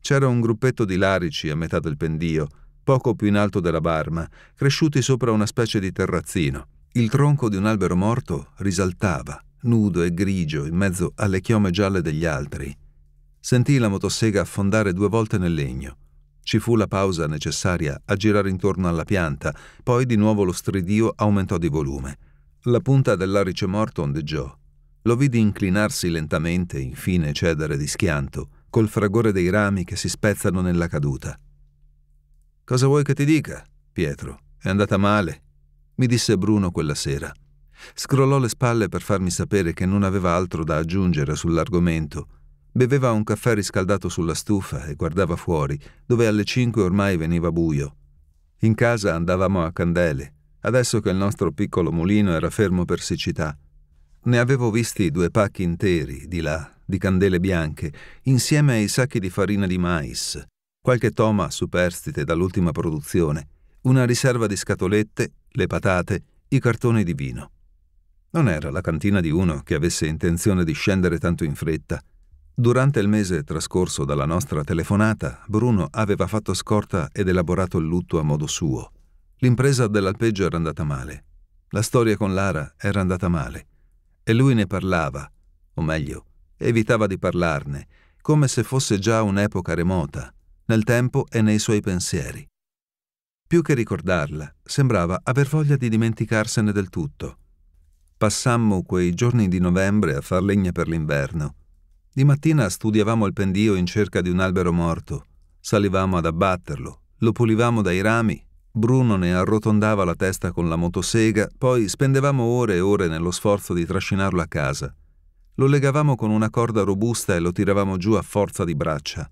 C'era un gruppetto di larici a metà del pendio, poco più in alto della barma, cresciuti sopra una specie di terrazzino. Il tronco di un albero morto risaltava, nudo e grigio, in mezzo alle chiome gialle degli altri. Sentii la motosega affondare due volte nel legno. Ci fu la pausa necessaria a girare intorno alla pianta, poi di nuovo lo stridio aumentò di volume. La punta dell'arice morto ondeggiò. Lo vidi inclinarsi lentamente e infine cedere di schianto, col fragore dei rami che si spezzano nella caduta. Cosa vuoi che ti dica, Pietro? È andata male, mi disse Bruno quella sera. Scrollò le spalle per farmi sapere che non aveva altro da aggiungere sull'argomento Beveva un caffè riscaldato sulla stufa e guardava fuori, dove alle cinque ormai veniva buio. In casa andavamo a candele, adesso che il nostro piccolo mulino era fermo per siccità. Ne avevo visti due pacchi interi, di là, di candele bianche, insieme ai sacchi di farina di mais, qualche toma superstite dall'ultima produzione, una riserva di scatolette, le patate, i cartoni di vino. Non era la cantina di uno che avesse intenzione di scendere tanto in fretta. Durante il mese trascorso dalla nostra telefonata, Bruno aveva fatto scorta ed elaborato il lutto a modo suo. L'impresa dell'alpeggio era andata male. La storia con Lara era andata male. E lui ne parlava, o meglio, evitava di parlarne, come se fosse già un'epoca remota, nel tempo e nei suoi pensieri. Più che ricordarla, sembrava aver voglia di dimenticarsene del tutto. Passammo quei giorni di novembre a far legna per l'inverno di mattina studiavamo il pendio in cerca di un albero morto, salivamo ad abbatterlo, lo pulivamo dai rami, Bruno ne arrotondava la testa con la motosega, poi spendevamo ore e ore nello sforzo di trascinarlo a casa. Lo legavamo con una corda robusta e lo tiravamo giù a forza di braccia.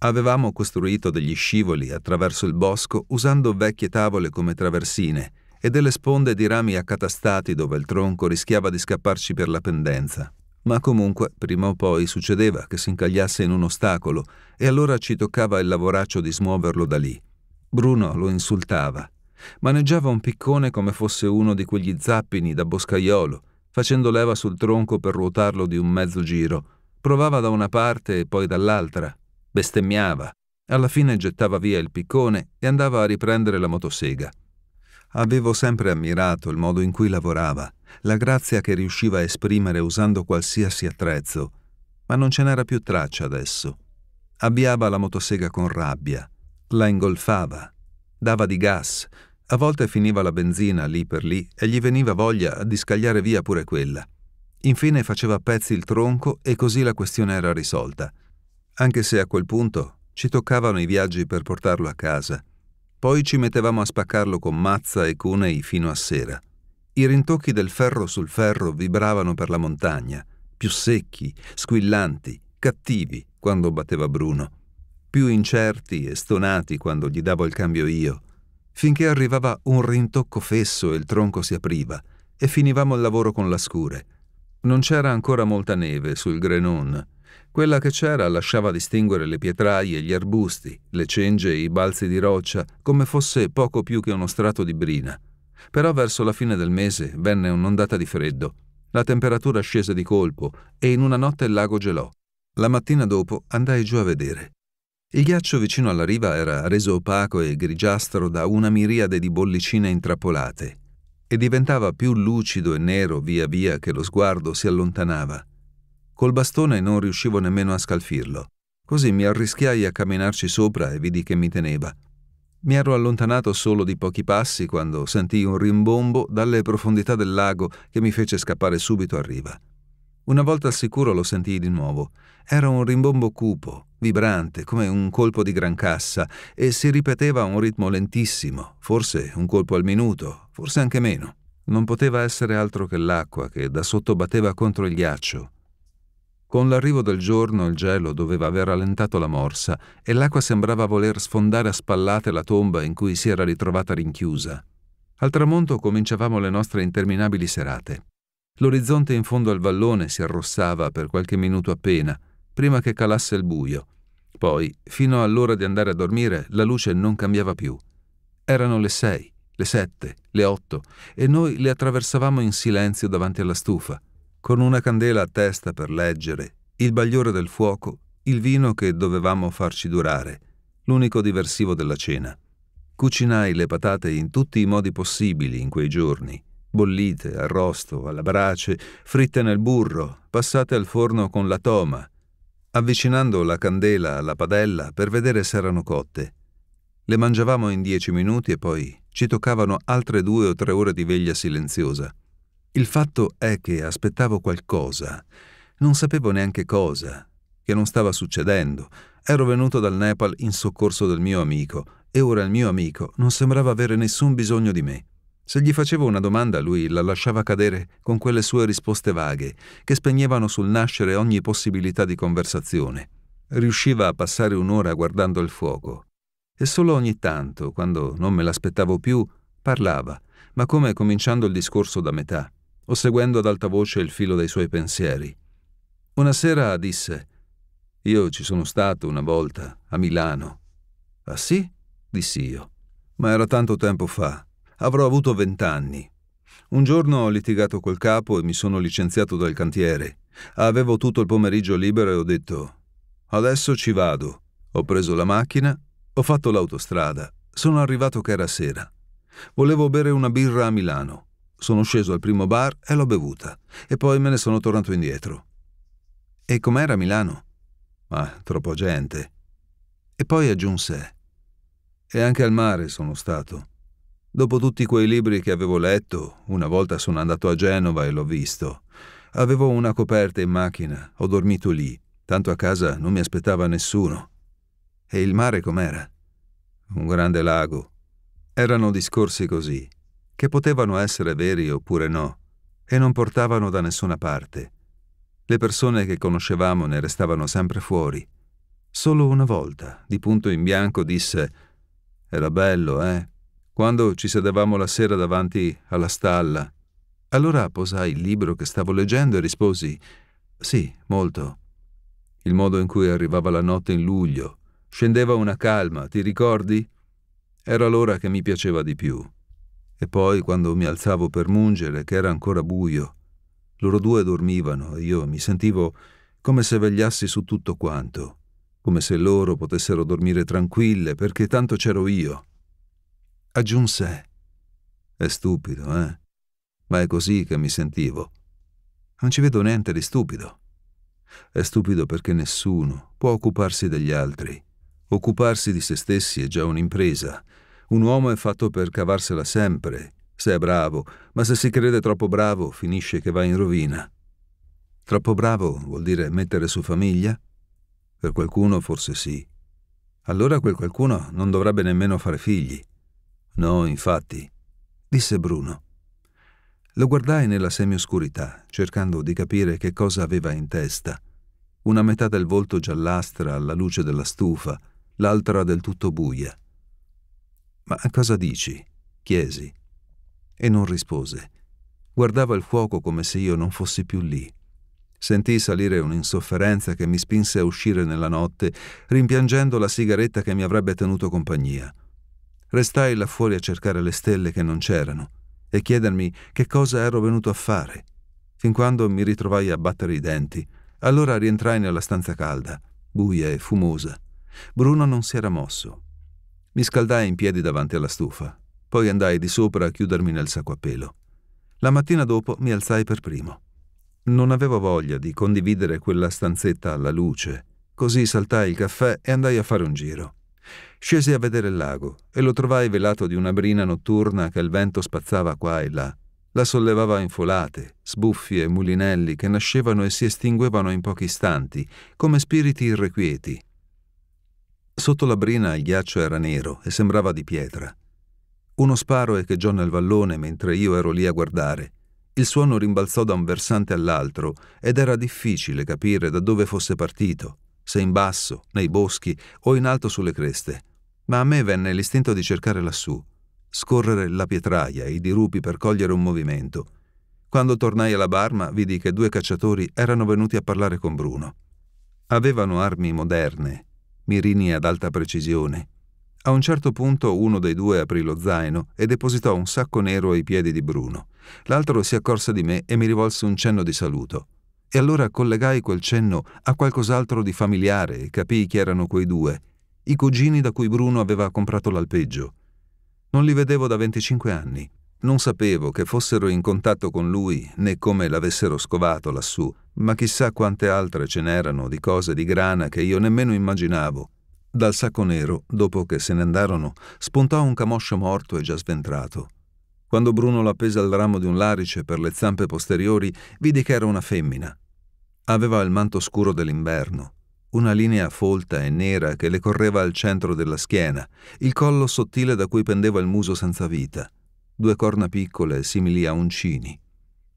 Avevamo costruito degli scivoli attraverso il bosco usando vecchie tavole come traversine e delle sponde di rami accatastati dove il tronco rischiava di scapparci per la pendenza. Ma comunque, prima o poi, succedeva che si incagliasse in un ostacolo e allora ci toccava il lavoraccio di smuoverlo da lì. Bruno lo insultava. Maneggiava un piccone come fosse uno di quegli zappini da boscaiolo, facendo leva sul tronco per ruotarlo di un mezzo giro. Provava da una parte e poi dall'altra. Bestemmiava. Alla fine gettava via il piccone e andava a riprendere la motosega. Avevo sempre ammirato il modo in cui lavorava, la grazia che riusciva a esprimere usando qualsiasi attrezzo, ma non ce n'era più traccia adesso. Abbiava la motosega con rabbia, la ingolfava, dava di gas, a volte finiva la benzina lì per lì e gli veniva voglia di scagliare via pure quella. Infine faceva a pezzi il tronco e così la questione era risolta. Anche se a quel punto ci toccavano i viaggi per portarlo a casa. Poi ci mettevamo a spaccarlo con mazza e cunei fino a sera. I rintocchi del ferro sul ferro vibravano per la montagna, più secchi, squillanti, cattivi quando batteva Bruno, più incerti e stonati quando gli davo il cambio io, finché arrivava un rintocco fesso e il tronco si apriva e finivamo il lavoro con la scure. Non c'era ancora molta neve sul Grenon, quella che c'era lasciava distinguere le pietraie, gli arbusti, le cenge e i balzi di roccia, come fosse poco più che uno strato di brina. Però verso la fine del mese venne un'ondata di freddo. La temperatura scese di colpo e in una notte il lago gelò. La mattina dopo andai giù a vedere. Il ghiaccio vicino alla riva era reso opaco e grigiastro da una miriade di bollicine intrappolate e diventava più lucido e nero via via che lo sguardo si allontanava. Col bastone non riuscivo nemmeno a scalfirlo, così mi arrischiai a camminarci sopra e vidi che mi teneva. Mi ero allontanato solo di pochi passi quando sentii un rimbombo dalle profondità del lago che mi fece scappare subito a riva. Una volta al sicuro lo sentii di nuovo. Era un rimbombo cupo, vibrante, come un colpo di gran cassa, e si ripeteva a un ritmo lentissimo, forse un colpo al minuto, forse anche meno. Non poteva essere altro che l'acqua che da sotto batteva contro il ghiaccio, con l'arrivo del giorno il gelo doveva aver rallentato la morsa e l'acqua sembrava voler sfondare a spallate la tomba in cui si era ritrovata rinchiusa. Al tramonto cominciavamo le nostre interminabili serate. L'orizzonte in fondo al vallone si arrossava per qualche minuto appena, prima che calasse il buio. Poi, fino all'ora di andare a dormire, la luce non cambiava più. Erano le sei, le sette, le otto, e noi le attraversavamo in silenzio davanti alla stufa con una candela a testa per leggere, il bagliore del fuoco, il vino che dovevamo farci durare, l'unico diversivo della cena. Cucinai le patate in tutti i modi possibili in quei giorni, bollite, arrosto, alla brace, fritte nel burro, passate al forno con la toma, avvicinando la candela alla padella per vedere se erano cotte. Le mangiavamo in dieci minuti e poi ci toccavano altre due o tre ore di veglia silenziosa. Il fatto è che aspettavo qualcosa, non sapevo neanche cosa, che non stava succedendo. Ero venuto dal Nepal in soccorso del mio amico e ora il mio amico non sembrava avere nessun bisogno di me. Se gli facevo una domanda lui la lasciava cadere con quelle sue risposte vaghe che spegnevano sul nascere ogni possibilità di conversazione. Riusciva a passare un'ora guardando il fuoco e solo ogni tanto, quando non me l'aspettavo più, parlava, ma come cominciando il discorso da metà o seguendo ad alta voce il filo dei suoi pensieri. Una sera disse, Io ci sono stato una volta a Milano. Ah sì? dissi io. Ma era tanto tempo fa. Avrò avuto vent'anni. Un giorno ho litigato col capo e mi sono licenziato dal cantiere. Avevo tutto il pomeriggio libero e ho detto, Adesso ci vado. Ho preso la macchina, ho fatto l'autostrada, sono arrivato che era sera. Volevo bere una birra a Milano. Sono sceso al primo bar e l'ho bevuta, e poi me ne sono tornato indietro. E com'era Milano? Ma troppa gente. E poi aggiunse, e anche al mare sono stato. Dopo tutti quei libri che avevo letto, una volta sono andato a Genova e l'ho visto. Avevo una coperta in macchina, ho dormito lì, tanto a casa non mi aspettava nessuno. E il mare com'era? Un grande lago. Erano discorsi così, che potevano essere veri oppure no, e non portavano da nessuna parte. Le persone che conoscevamo ne restavano sempre fuori. Solo una volta, di punto in bianco, disse Era bello, eh? Quando ci sedevamo la sera davanti alla stalla. Allora posai il libro che stavo leggendo e risposi Sì, molto. Il modo in cui arrivava la notte in luglio. Scendeva una calma, ti ricordi? Era l'ora che mi piaceva di più. E poi, quando mi alzavo per mungere, che era ancora buio, loro due dormivano e io mi sentivo come se vegliassi su tutto quanto, come se loro potessero dormire tranquille perché tanto c'ero io. Aggiunse, è stupido, eh? Ma è così che mi sentivo. Non ci vedo niente di stupido. È stupido perché nessuno può occuparsi degli altri. Occuparsi di se stessi è già un'impresa un uomo è fatto per cavarsela sempre, se è bravo, ma se si crede troppo bravo finisce che va in rovina. Troppo bravo vuol dire mettere su famiglia? Per qualcuno forse sì. Allora quel qualcuno non dovrebbe nemmeno fare figli. No, infatti, disse Bruno. Lo guardai nella semioscurità, cercando di capire che cosa aveva in testa. Una metà del volto giallastra alla luce della stufa, l'altra del tutto buia. Ma cosa dici? chiesi. E non rispose. Guardava il fuoco come se io non fossi più lì. Sentì salire un'insofferenza che mi spinse a uscire nella notte, rimpiangendo la sigaretta che mi avrebbe tenuto compagnia. Restai là fuori a cercare le stelle che non c'erano e chiedermi che cosa ero venuto a fare, fin quando mi ritrovai a battere i denti. Allora rientrai nella stanza calda, buia e fumosa. Bruno non si era mosso. Mi scaldai in piedi davanti alla stufa, poi andai di sopra a chiudermi nel sacco a pelo. La mattina dopo mi alzai per primo. Non avevo voglia di condividere quella stanzetta alla luce, così saltai il caffè e andai a fare un giro. Scesi a vedere il lago e lo trovai velato di una brina notturna che il vento spazzava qua e là. La sollevava in folate, sbuffi e mulinelli che nascevano e si estinguevano in pochi istanti, come spiriti irrequieti, Sotto la brina il ghiaccio era nero e sembrava di pietra. Uno sparo echeggiò nel vallone mentre io ero lì a guardare. Il suono rimbalzò da un versante all'altro ed era difficile capire da dove fosse partito, se in basso, nei boschi o in alto sulle creste. Ma a me venne l'istinto di cercare lassù, scorrere la pietraia e i dirupi per cogliere un movimento. Quando tornai alla barma vidi che due cacciatori erano venuti a parlare con Bruno. Avevano armi moderne mirini ad alta precisione. A un certo punto uno dei due aprì lo zaino e depositò un sacco nero ai piedi di Bruno. L'altro si accorse di me e mi rivolse un cenno di saluto. E allora collegai quel cenno a qualcos'altro di familiare e capii chi erano quei due, i cugini da cui Bruno aveva comprato l'alpeggio. Non li vedevo da 25 anni. Non sapevo che fossero in contatto con lui né come l'avessero scovato lassù, ma chissà quante altre ce n'erano di cose di grana che io nemmeno immaginavo. Dal sacco nero, dopo che se ne andarono, spuntò un camoscio morto e già sventrato. Quando Bruno l'appese al ramo di un larice per le zampe posteriori, vidi che era una femmina. Aveva il manto scuro dell'inverno, una linea folta e nera che le correva al centro della schiena, il collo sottile da cui pendeva il muso senza vita due corna piccole simili a uncini.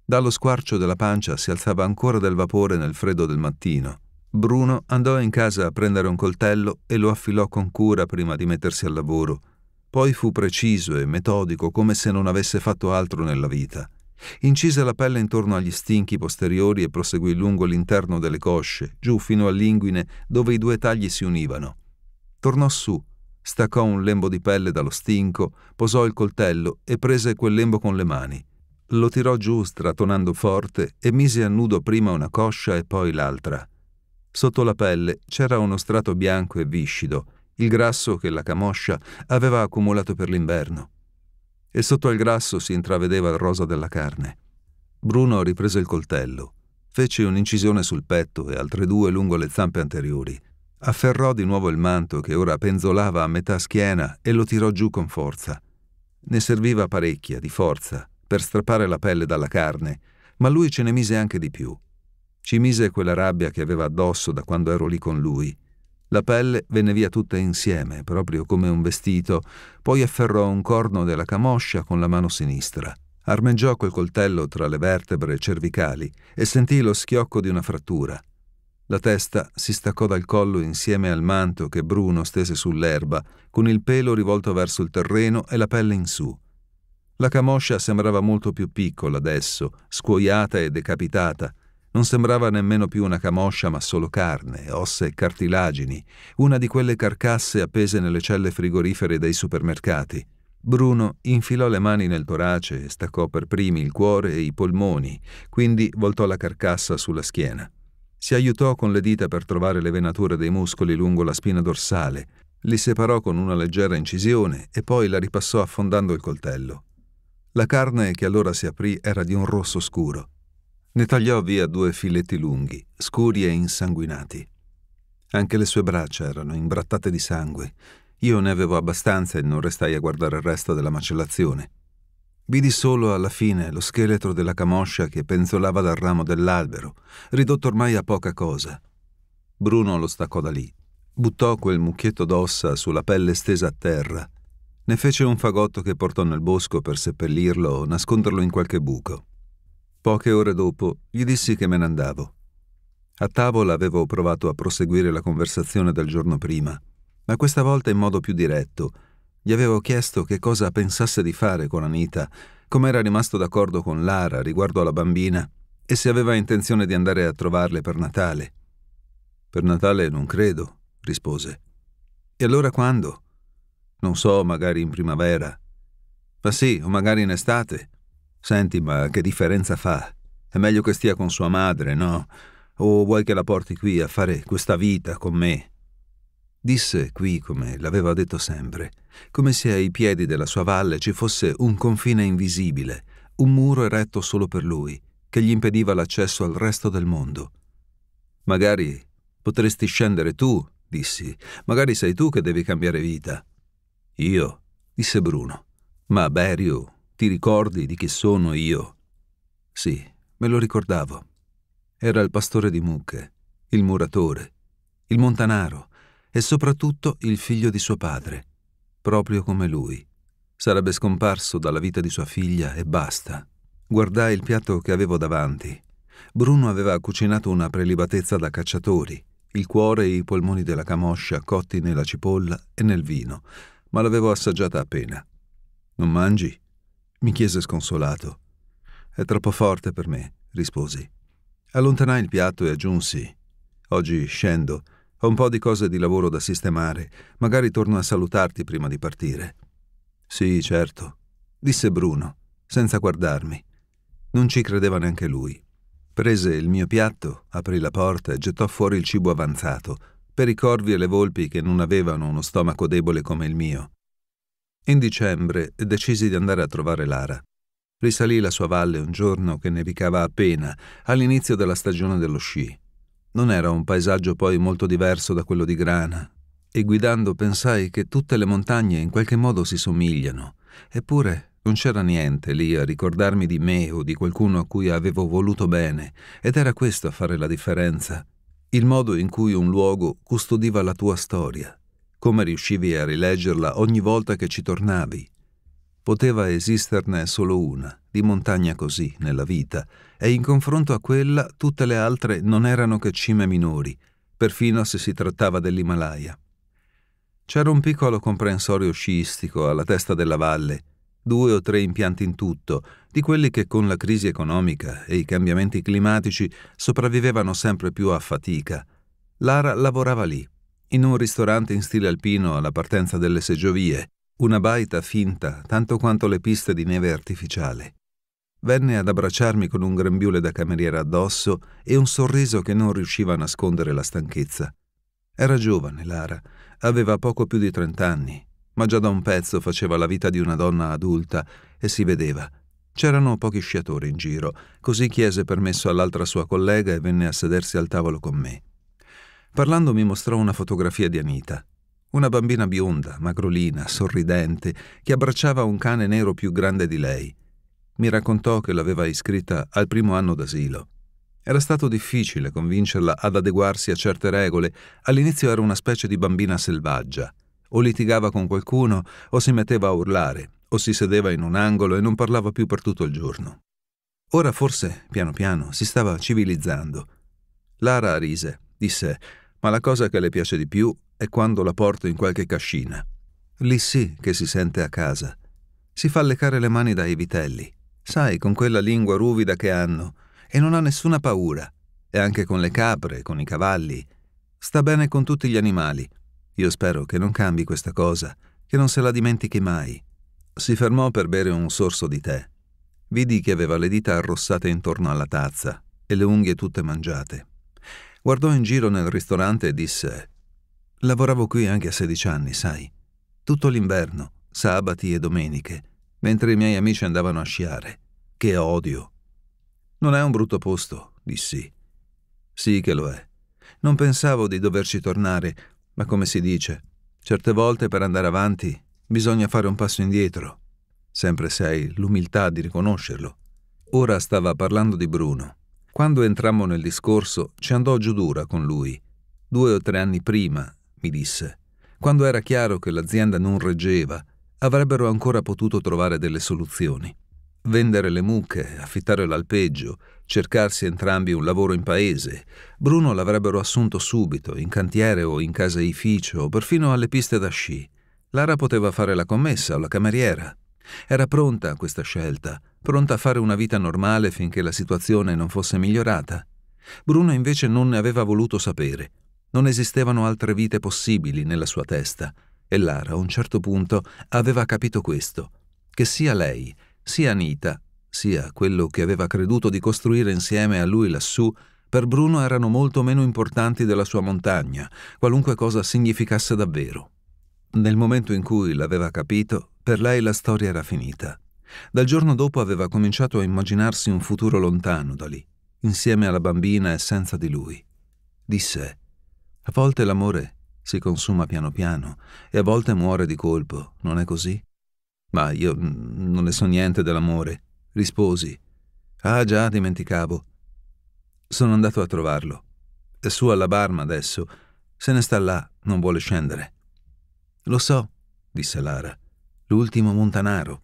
Dallo squarcio della pancia si alzava ancora del vapore nel freddo del mattino. Bruno andò in casa a prendere un coltello e lo affilò con cura prima di mettersi al lavoro. Poi fu preciso e metodico come se non avesse fatto altro nella vita. Incise la pelle intorno agli stinchi posteriori e proseguì lungo l'interno delle cosce, giù fino all'inguine dove i due tagli si univano. Tornò su Staccò un lembo di pelle dallo stinco, posò il coltello e prese quel lembo con le mani. Lo tirò giù stratonando forte e mise a nudo prima una coscia e poi l'altra. Sotto la pelle c'era uno strato bianco e viscido, il grasso che la camoscia aveva accumulato per l'inverno. E sotto al grasso si intravedeva il rosa della carne. Bruno riprese il coltello, fece un'incisione sul petto e altre due lungo le zampe anteriori. Afferrò di nuovo il manto che ora penzolava a metà schiena e lo tirò giù con forza. Ne serviva parecchia di forza per strappare la pelle dalla carne, ma lui ce ne mise anche di più. Ci mise quella rabbia che aveva addosso da quando ero lì con lui. La pelle venne via tutta insieme, proprio come un vestito, poi afferrò un corno della camoscia con la mano sinistra. Armeggiò quel coltello tra le vertebre cervicali e sentì lo schiocco di una frattura. La testa si staccò dal collo insieme al manto che Bruno stese sull'erba, con il pelo rivolto verso il terreno e la pelle in su. La camoscia sembrava molto più piccola adesso, scuoiata e decapitata. Non sembrava nemmeno più una camoscia, ma solo carne, ossa e cartilagini, una di quelle carcasse appese nelle celle frigorifere dei supermercati. Bruno infilò le mani nel torace e staccò per primi il cuore e i polmoni, quindi voltò la carcassa sulla schiena. Si aiutò con le dita per trovare le venature dei muscoli lungo la spina dorsale, li separò con una leggera incisione e poi la ripassò affondando il coltello. La carne che allora si aprì era di un rosso scuro. Ne tagliò via due filetti lunghi, scuri e insanguinati. Anche le sue braccia erano imbrattate di sangue. Io ne avevo abbastanza e non restai a guardare il resto della macellazione. Vidi solo alla fine lo scheletro della camoscia che penzolava dal ramo dell'albero, ridotto ormai a poca cosa. Bruno lo staccò da lì, buttò quel mucchietto d'ossa sulla pelle stesa a terra, ne fece un fagotto che portò nel bosco per seppellirlo o nasconderlo in qualche buco. Poche ore dopo gli dissi che me ne andavo. A tavola avevo provato a proseguire la conversazione del giorno prima, ma questa volta in modo più diretto, gli avevo chiesto che cosa pensasse di fare con Anita, come era rimasto d'accordo con Lara riguardo alla bambina e se aveva intenzione di andare a trovarle per Natale. Per Natale non credo, rispose. E allora quando? Non so, magari in primavera. Ma sì, o magari in estate. Senti, ma che differenza fa? È meglio che stia con sua madre, no? O vuoi che la porti qui a fare questa vita con me? Disse qui, come l'aveva detto sempre, come se ai piedi della sua valle ci fosse un confine invisibile, un muro eretto solo per lui, che gli impediva l'accesso al resto del mondo. Magari potresti scendere tu, dissi, magari sei tu che devi cambiare vita. Io, disse Bruno, ma Berio, ti ricordi di chi sono io? Sì, me lo ricordavo. Era il pastore di mucche, il muratore, il montanaro, e soprattutto il figlio di suo padre, proprio come lui. Sarebbe scomparso dalla vita di sua figlia e basta. Guardai il piatto che avevo davanti. Bruno aveva cucinato una prelibatezza da cacciatori, il cuore e i polmoni della camoscia cotti nella cipolla e nel vino, ma l'avevo assaggiata appena. Non mangi? mi chiese sconsolato. È troppo forte per me, risposi. Allontanai il piatto e aggiunsi. Oggi scendo ho un po' di cose di lavoro da sistemare. Magari torno a salutarti prima di partire. Sì, certo, disse Bruno, senza guardarmi. Non ci credeva neanche lui. Prese il mio piatto, aprì la porta e gettò fuori il cibo avanzato, per i corvi e le volpi che non avevano uno stomaco debole come il mio. In dicembre decisi di andare a trovare Lara. Risalì la sua valle un giorno che nevicava appena, all'inizio della stagione dello sci. Non era un paesaggio poi molto diverso da quello di Grana, e guidando pensai che tutte le montagne in qualche modo si somigliano, eppure non c'era niente lì a ricordarmi di me o di qualcuno a cui avevo voluto bene, ed era questo a fare la differenza, il modo in cui un luogo custodiva la tua storia, come riuscivi a rileggerla ogni volta che ci tornavi, Poteva esisterne solo una, di montagna così, nella vita, e in confronto a quella tutte le altre non erano che cime minori, perfino se si trattava dell'Himalaya. C'era un piccolo comprensorio sciistico alla testa della valle, due o tre impianti in tutto, di quelli che con la crisi economica e i cambiamenti climatici sopravvivevano sempre più a fatica. Lara lavorava lì, in un ristorante in stile alpino alla partenza delle seggiovie, una baita finta tanto quanto le piste di neve artificiale. Venne ad abbracciarmi con un grembiule da cameriera addosso e un sorriso che non riusciva a nascondere la stanchezza. Era giovane, Lara, aveva poco più di trent'anni, ma già da un pezzo faceva la vita di una donna adulta e si vedeva. C'erano pochi sciatori in giro, così chiese permesso all'altra sua collega e venne a sedersi al tavolo con me. Parlando mi mostrò una fotografia di Anita. Una bambina bionda, magrolina, sorridente, che abbracciava un cane nero più grande di lei. Mi raccontò che l'aveva iscritta al primo anno d'asilo. Era stato difficile convincerla ad adeguarsi a certe regole. All'inizio era una specie di bambina selvaggia. O litigava con qualcuno, o si metteva a urlare, o si sedeva in un angolo e non parlava più per tutto il giorno. Ora forse, piano piano, si stava civilizzando. Lara rise, disse, ma la cosa che le piace di più è quando la porto in qualche cascina. Lì sì che si sente a casa. Si fa leccare le mani dai vitelli, sai, con quella lingua ruvida che hanno, e non ha nessuna paura. E anche con le capre, con i cavalli. Sta bene con tutti gli animali. Io spero che non cambi questa cosa, che non se la dimentichi mai. Si fermò per bere un sorso di tè. Vidi che aveva le dita arrossate intorno alla tazza e le unghie tutte mangiate. Guardò in giro nel ristorante e disse Lavoravo qui anche a 16 anni, sai. Tutto l'inverno, sabati e domeniche, mentre i miei amici andavano a sciare. Che odio! Non è un brutto posto, dissi. Sì che lo è. Non pensavo di doverci tornare, ma come si dice, certe volte per andare avanti bisogna fare un passo indietro. Sempre se hai l'umiltà di riconoscerlo. Ora stava parlando di Bruno. Quando entrammo nel discorso ci andò giù dura con lui. Due o tre anni prima mi disse. Quando era chiaro che l'azienda non reggeva, avrebbero ancora potuto trovare delle soluzioni. Vendere le mucche, affittare l'alpeggio, cercarsi entrambi un lavoro in paese. Bruno l'avrebbero assunto subito, in cantiere o in caseificio, o perfino alle piste da sci. Lara poteva fare la commessa o la cameriera. Era pronta a questa scelta, pronta a fare una vita normale finché la situazione non fosse migliorata. Bruno invece non ne aveva voluto sapere. Non esistevano altre vite possibili nella sua testa e Lara a un certo punto aveva capito questo, che sia lei, sia Anita, sia quello che aveva creduto di costruire insieme a lui lassù, per Bruno erano molto meno importanti della sua montagna, qualunque cosa significasse davvero. Nel momento in cui l'aveva capito, per lei la storia era finita. Dal giorno dopo aveva cominciato a immaginarsi un futuro lontano da lì, insieme alla bambina e senza di lui. Disse, a volte l'amore si consuma piano piano e a volte muore di colpo, non è così? Ma io non ne so niente dell'amore, risposi. Ah già, dimenticavo. Sono andato a trovarlo. È su alla barma adesso. Se ne sta là, non vuole scendere. Lo so, disse Lara. L'ultimo montanaro.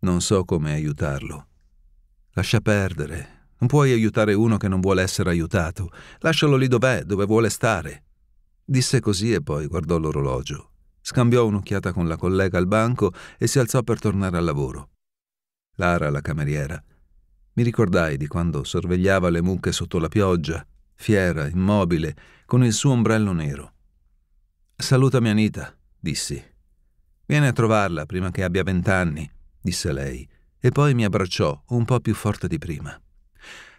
Non so come aiutarlo. Lascia perdere, non puoi aiutare uno che non vuole essere aiutato. Lascialo lì dov'è, dove vuole stare. Disse così e poi guardò l'orologio. Scambiò un'occhiata con la collega al banco e si alzò per tornare al lavoro. Lara, la cameriera. Mi ricordai di quando sorvegliava le mucche sotto la pioggia, fiera, immobile, con il suo ombrello nero. Salutami Anita, dissi. Vieni a trovarla prima che abbia vent'anni, disse lei, e poi mi abbracciò un po' più forte di prima.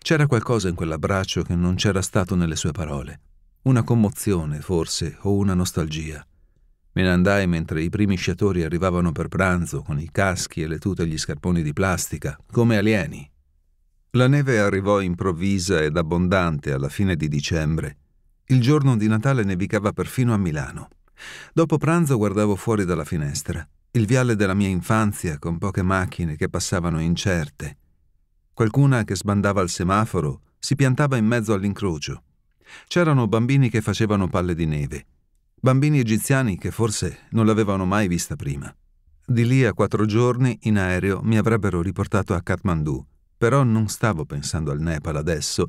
C'era qualcosa in quell'abbraccio che non c'era stato nelle sue parole. Una commozione, forse, o una nostalgia. Me ne andai mentre i primi sciatori arrivavano per pranzo con i caschi e le tute e gli scarponi di plastica, come alieni. La neve arrivò improvvisa ed abbondante alla fine di dicembre. Il giorno di Natale nevicava perfino a Milano. Dopo pranzo guardavo fuori dalla finestra, il viale della mia infanzia con poche macchine che passavano incerte. Qualcuna che sbandava il semaforo si piantava in mezzo all'incrocio. C'erano bambini che facevano palle di neve, bambini egiziani che forse non l'avevano mai vista prima. Di lì a quattro giorni in aereo mi avrebbero riportato a Kathmandu, però non stavo pensando al Nepal adesso,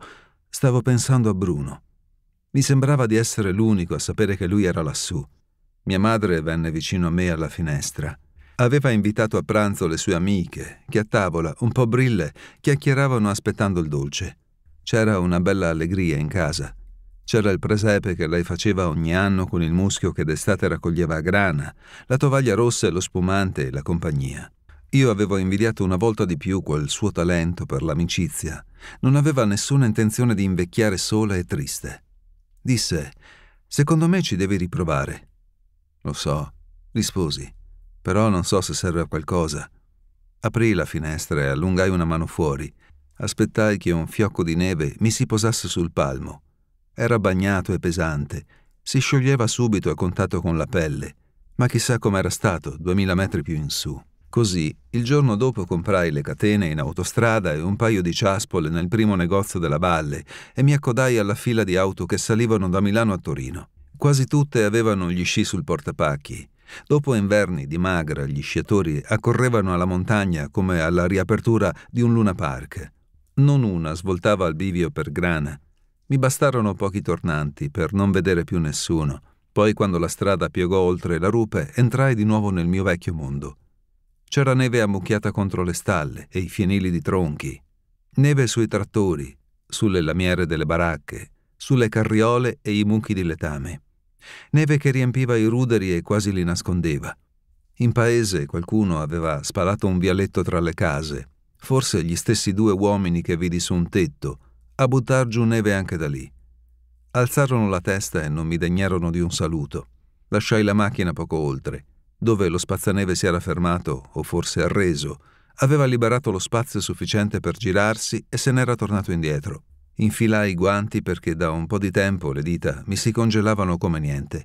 stavo pensando a Bruno. Mi sembrava di essere l'unico a sapere che lui era lassù. Mia madre venne vicino a me alla finestra. Aveva invitato a pranzo le sue amiche, che a tavola, un po' brille, chiacchieravano aspettando il dolce. C'era una bella allegria in casa. C'era il presepe che lei faceva ogni anno con il muschio che d'estate raccoglieva a grana, la tovaglia rossa e lo spumante e la compagnia. Io avevo invidiato una volta di più quel suo talento per l'amicizia. Non aveva nessuna intenzione di invecchiare sola e triste. Disse, secondo me ci devi riprovare. Lo so, risposi però non so se serve a qualcosa. Aprì la finestra e allungai una mano fuori. Aspettai che un fiocco di neve mi si posasse sul palmo. Era bagnato e pesante, si scioglieva subito a contatto con la pelle, ma chissà com'era stato, duemila metri più in su. Così, il giorno dopo comprai le catene in autostrada e un paio di ciaspole nel primo negozio della valle e mi accodai alla fila di auto che salivano da Milano a Torino. Quasi tutte avevano gli sci sul portapacchi. Dopo inverni di magra, gli sciatori accorrevano alla montagna come alla riapertura di un luna park. Non una svoltava al bivio per grana. Mi bastarono pochi tornanti per non vedere più nessuno. Poi, quando la strada piegò oltre la rupe, entrai di nuovo nel mio vecchio mondo. C'era neve ammucchiata contro le stalle e i fienili di tronchi, neve sui trattori, sulle lamiere delle baracche, sulle carriole e i mucchi di letame neve che riempiva i ruderi e quasi li nascondeva. In paese qualcuno aveva spalato un vialetto tra le case, forse gli stessi due uomini che vidi su un tetto, a buttar giù neve anche da lì. Alzarono la testa e non mi degnarono di un saluto. Lasciai la macchina poco oltre, dove lo spazzaneve si era fermato, o forse arreso, aveva liberato lo spazio sufficiente per girarsi e se n'era tornato indietro. Infilai i guanti perché da un po' di tempo le dita mi si congelavano come niente.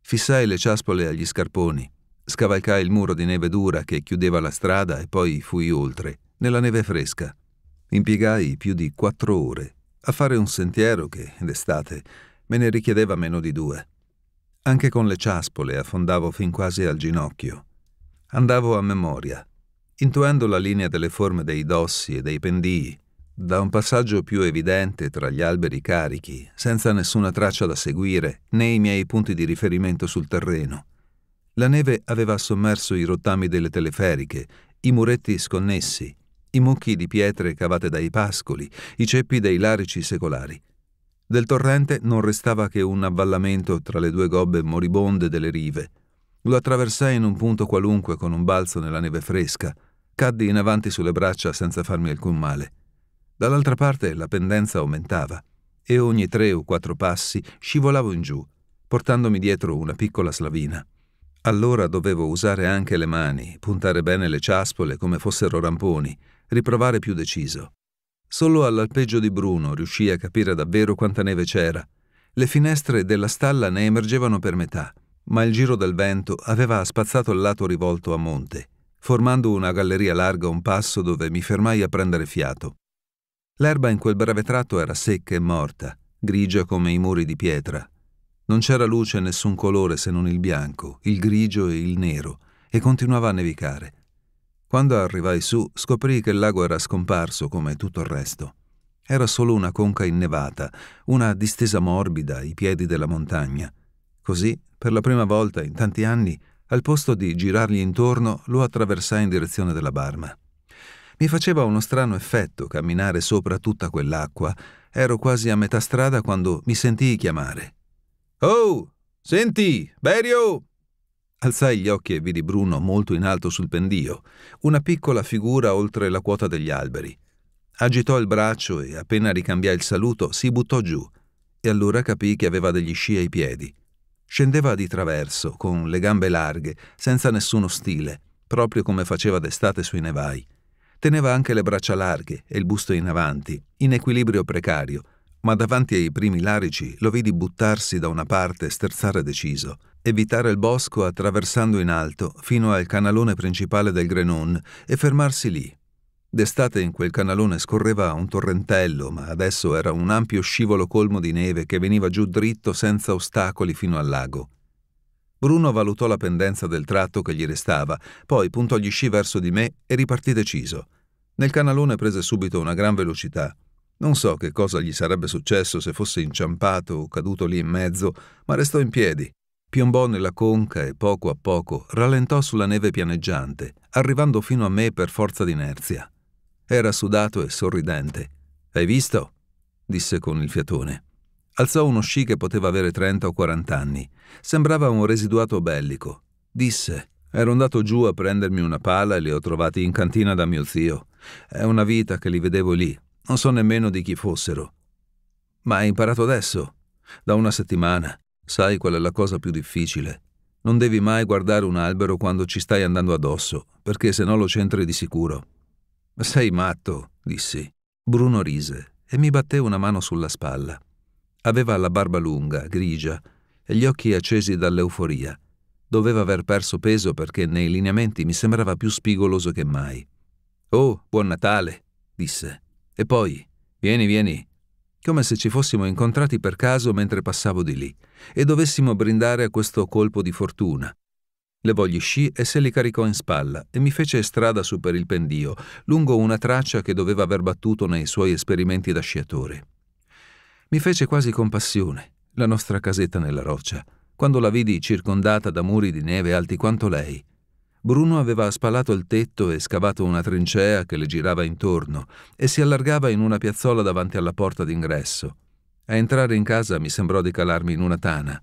Fissai le ciaspole agli scarponi, scavalcai il muro di neve dura che chiudeva la strada e poi fui oltre, nella neve fresca. Impiegai più di quattro ore a fare un sentiero che, d'estate, me ne richiedeva meno di due. Anche con le ciaspole affondavo fin quasi al ginocchio. Andavo a memoria, intuendo la linea delle forme dei dossi e dei pendii, da un passaggio più evidente tra gli alberi carichi, senza nessuna traccia da seguire, né i miei punti di riferimento sul terreno. La neve aveva sommerso i rottami delle teleferiche, i muretti sconnessi, i mucchi di pietre cavate dai pascoli, i ceppi dei larici secolari. Del torrente non restava che un avvallamento tra le due gobbe moribonde delle rive. Lo attraversai in un punto qualunque con un balzo nella neve fresca. Caddi in avanti sulle braccia senza farmi alcun male. Dall'altra parte la pendenza aumentava e ogni tre o quattro passi scivolavo in giù, portandomi dietro una piccola slavina. Allora dovevo usare anche le mani, puntare bene le ciaspole come fossero ramponi, riprovare più deciso. Solo all'alpeggio di Bruno riuscii a capire davvero quanta neve c'era. Le finestre della stalla ne emergevano per metà, ma il giro del vento aveva spazzato il lato rivolto a monte, formando una galleria larga un passo dove mi fermai a prendere fiato. L'erba in quel breve tratto era secca e morta, grigia come i muri di pietra. Non c'era luce e nessun colore se non il bianco, il grigio e il nero, e continuava a nevicare. Quando arrivai su, scoprì che il lago era scomparso come tutto il resto. Era solo una conca innevata, una distesa morbida ai piedi della montagna. Così, per la prima volta in tanti anni, al posto di girargli intorno, lo attraversai in direzione della Barma. Mi faceva uno strano effetto camminare sopra tutta quell'acqua. Ero quasi a metà strada quando mi sentii chiamare. Oh, senti, Berio! Alzai gli occhi e vidi Bruno molto in alto sul pendio, una piccola figura oltre la quota degli alberi. Agitò il braccio e appena ricambiai il saluto si buttò giù e allora capii che aveva degli sci ai piedi. Scendeva di traverso, con le gambe larghe, senza nessuno stile, proprio come faceva d'estate sui nevai. Teneva anche le braccia larghe e il busto in avanti, in equilibrio precario, ma davanti ai primi larici lo vidi buttarsi da una parte e sterzare deciso, evitare il bosco attraversando in alto fino al canalone principale del Grenon e fermarsi lì. D'estate in quel canalone scorreva un torrentello, ma adesso era un ampio scivolo colmo di neve che veniva giù dritto senza ostacoli fino al lago. Bruno valutò la pendenza del tratto che gli restava, poi puntò gli sci verso di me e ripartì deciso. Nel canalone prese subito una gran velocità. Non so che cosa gli sarebbe successo se fosse inciampato o caduto lì in mezzo, ma restò in piedi. Piombò nella conca e poco a poco rallentò sulla neve pianeggiante, arrivando fino a me per forza d'inerzia. Era sudato e sorridente. Hai visto? disse con il fiatone. Alzò uno sci che poteva avere 30 o 40 anni. Sembrava un residuato bellico. Disse: Ero andato giù a prendermi una pala e li ho trovati in cantina da mio zio. È una vita che li vedevo lì. Non so nemmeno di chi fossero. Ma hai imparato adesso? Da una settimana. Sai qual è la cosa più difficile. Non devi mai guardare un albero quando ci stai andando addosso, perché se no lo centri di sicuro. Sei matto, dissi. Bruno rise e mi batté una mano sulla spalla. Aveva la barba lunga, grigia, e gli occhi accesi dall'euforia. Doveva aver perso peso perché nei lineamenti mi sembrava più spigoloso che mai. Oh, buon Natale, disse. E poi, vieni, vieni. Come se ci fossimo incontrati per caso mentre passavo di lì e dovessimo brindare a questo colpo di fortuna. Levò gli sci e se li caricò in spalla e mi fece strada su per il pendio, lungo una traccia che doveva aver battuto nei suoi esperimenti da sciatore. Mi fece quasi compassione la nostra casetta nella roccia, quando la vidi circondata da muri di neve alti quanto lei. Bruno aveva spalato il tetto e scavato una trincea che le girava intorno e si allargava in una piazzola davanti alla porta d'ingresso. A entrare in casa mi sembrò di calarmi in una tana.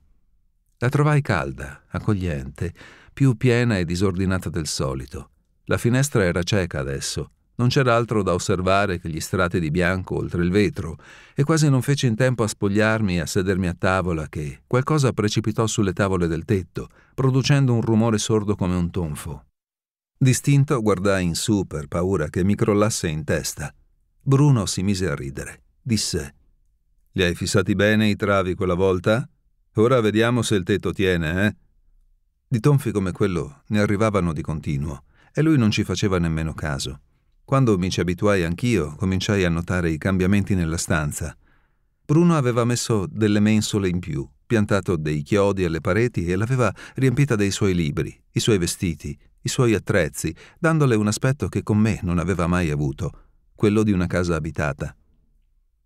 La trovai calda, accogliente, più piena e disordinata del solito. La finestra era cieca adesso non c'era altro da osservare che gli strati di bianco oltre il vetro, e quasi non feci in tempo a spogliarmi e a sedermi a tavola che qualcosa precipitò sulle tavole del tetto, producendo un rumore sordo come un tonfo. Distinto guardai in su per paura che mi crollasse in testa. Bruno si mise a ridere. Disse: Li hai fissati bene i travi quella volta? Ora vediamo se il tetto tiene, eh? Di tonfi come quello ne arrivavano di continuo, e lui non ci faceva nemmeno caso. Quando mi ci abituai anch'io, cominciai a notare i cambiamenti nella stanza. Bruno aveva messo delle mensole in più, piantato dei chiodi alle pareti e l'aveva riempita dei suoi libri, i suoi vestiti, i suoi attrezzi, dandole un aspetto che con me non aveva mai avuto, quello di una casa abitata.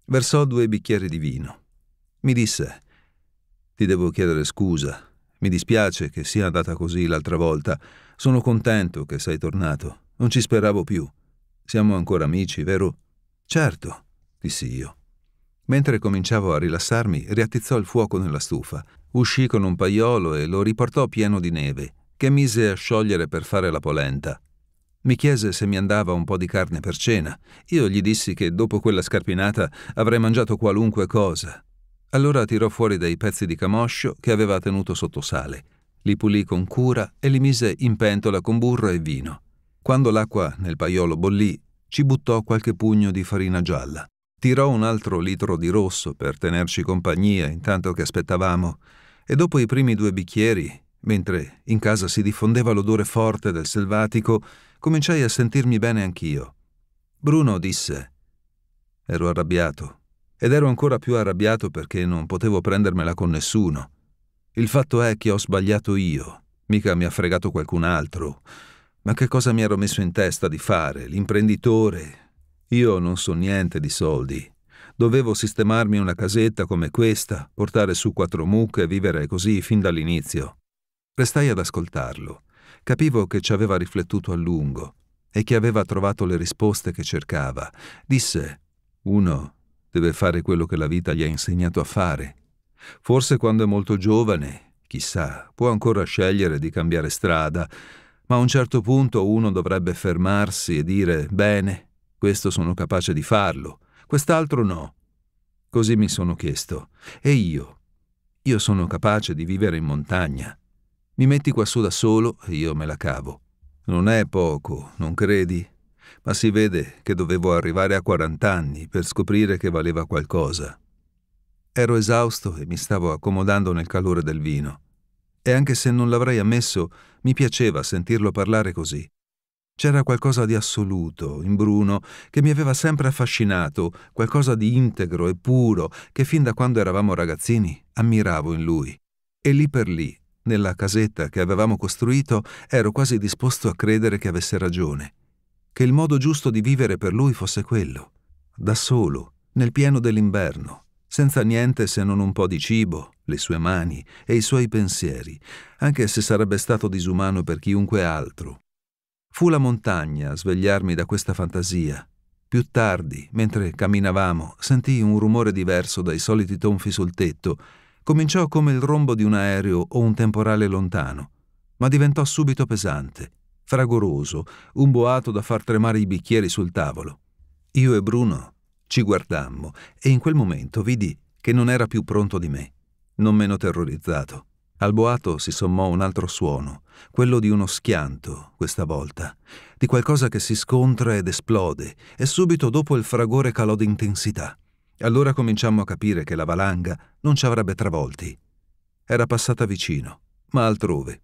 Versò due bicchieri di vino. Mi disse, ti devo chiedere scusa, mi dispiace che sia andata così l'altra volta, sono contento che sei tornato, non ci speravo più. Siamo ancora amici, vero? Certo, dissi io. Mentre cominciavo a rilassarmi, riattizzò il fuoco nella stufa, uscì con un paiolo e lo riportò pieno di neve, che mise a sciogliere per fare la polenta. Mi chiese se mi andava un po' di carne per cena. Io gli dissi che dopo quella scarpinata avrei mangiato qualunque cosa. Allora tirò fuori dei pezzi di camoscio che aveva tenuto sotto sale, li pulì con cura e li mise in pentola con burro e vino. Quando l'acqua nel paiolo bollì, ci buttò qualche pugno di farina gialla. Tirò un altro litro di rosso per tenerci compagnia intanto che aspettavamo, e dopo i primi due bicchieri, mentre in casa si diffondeva l'odore forte del selvatico, cominciai a sentirmi bene anch'io. Bruno disse: Ero arrabbiato, ed ero ancora più arrabbiato perché non potevo prendermela con nessuno. Il fatto è che ho sbagliato io, mica mi ha fregato qualcun altro. Ma che cosa mi ero messo in testa di fare? L'imprenditore? Io non so niente di soldi. Dovevo sistemarmi una casetta come questa, portare su quattro mucche e vivere così fin dall'inizio. Restai ad ascoltarlo. Capivo che ci aveva riflettuto a lungo e che aveva trovato le risposte che cercava. Disse, uno deve fare quello che la vita gli ha insegnato a fare. Forse quando è molto giovane, chissà, può ancora scegliere di cambiare strada, ma a un certo punto uno dovrebbe fermarsi e dire bene, questo sono capace di farlo, quest'altro no. Così mi sono chiesto, e io? Io sono capace di vivere in montagna. Mi metti qua su da solo e io me la cavo. Non è poco, non credi? Ma si vede che dovevo arrivare a 40 anni per scoprire che valeva qualcosa. Ero esausto e mi stavo accomodando nel calore del vino e anche se non l'avrei ammesso, mi piaceva sentirlo parlare così. C'era qualcosa di assoluto in Bruno che mi aveva sempre affascinato, qualcosa di integro e puro che fin da quando eravamo ragazzini ammiravo in lui. E lì per lì, nella casetta che avevamo costruito, ero quasi disposto a credere che avesse ragione, che il modo giusto di vivere per lui fosse quello, da solo, nel pieno dell'inverno, senza niente se non un po' di cibo, le sue mani e i suoi pensieri, anche se sarebbe stato disumano per chiunque altro. Fu la montagna a svegliarmi da questa fantasia. Più tardi, mentre camminavamo, sentii un rumore diverso dai soliti tonfi sul tetto. Cominciò come il rombo di un aereo o un temporale lontano, ma diventò subito pesante, fragoroso, un boato da far tremare i bicchieri sul tavolo. Io e Bruno ci guardammo e in quel momento vidi che non era più pronto di me non meno terrorizzato. Al boato si sommò un altro suono, quello di uno schianto, questa volta, di qualcosa che si scontra ed esplode, e subito dopo il fragore calò d'intensità. Allora cominciammo a capire che la valanga non ci avrebbe travolti. Era passata vicino, ma altrove.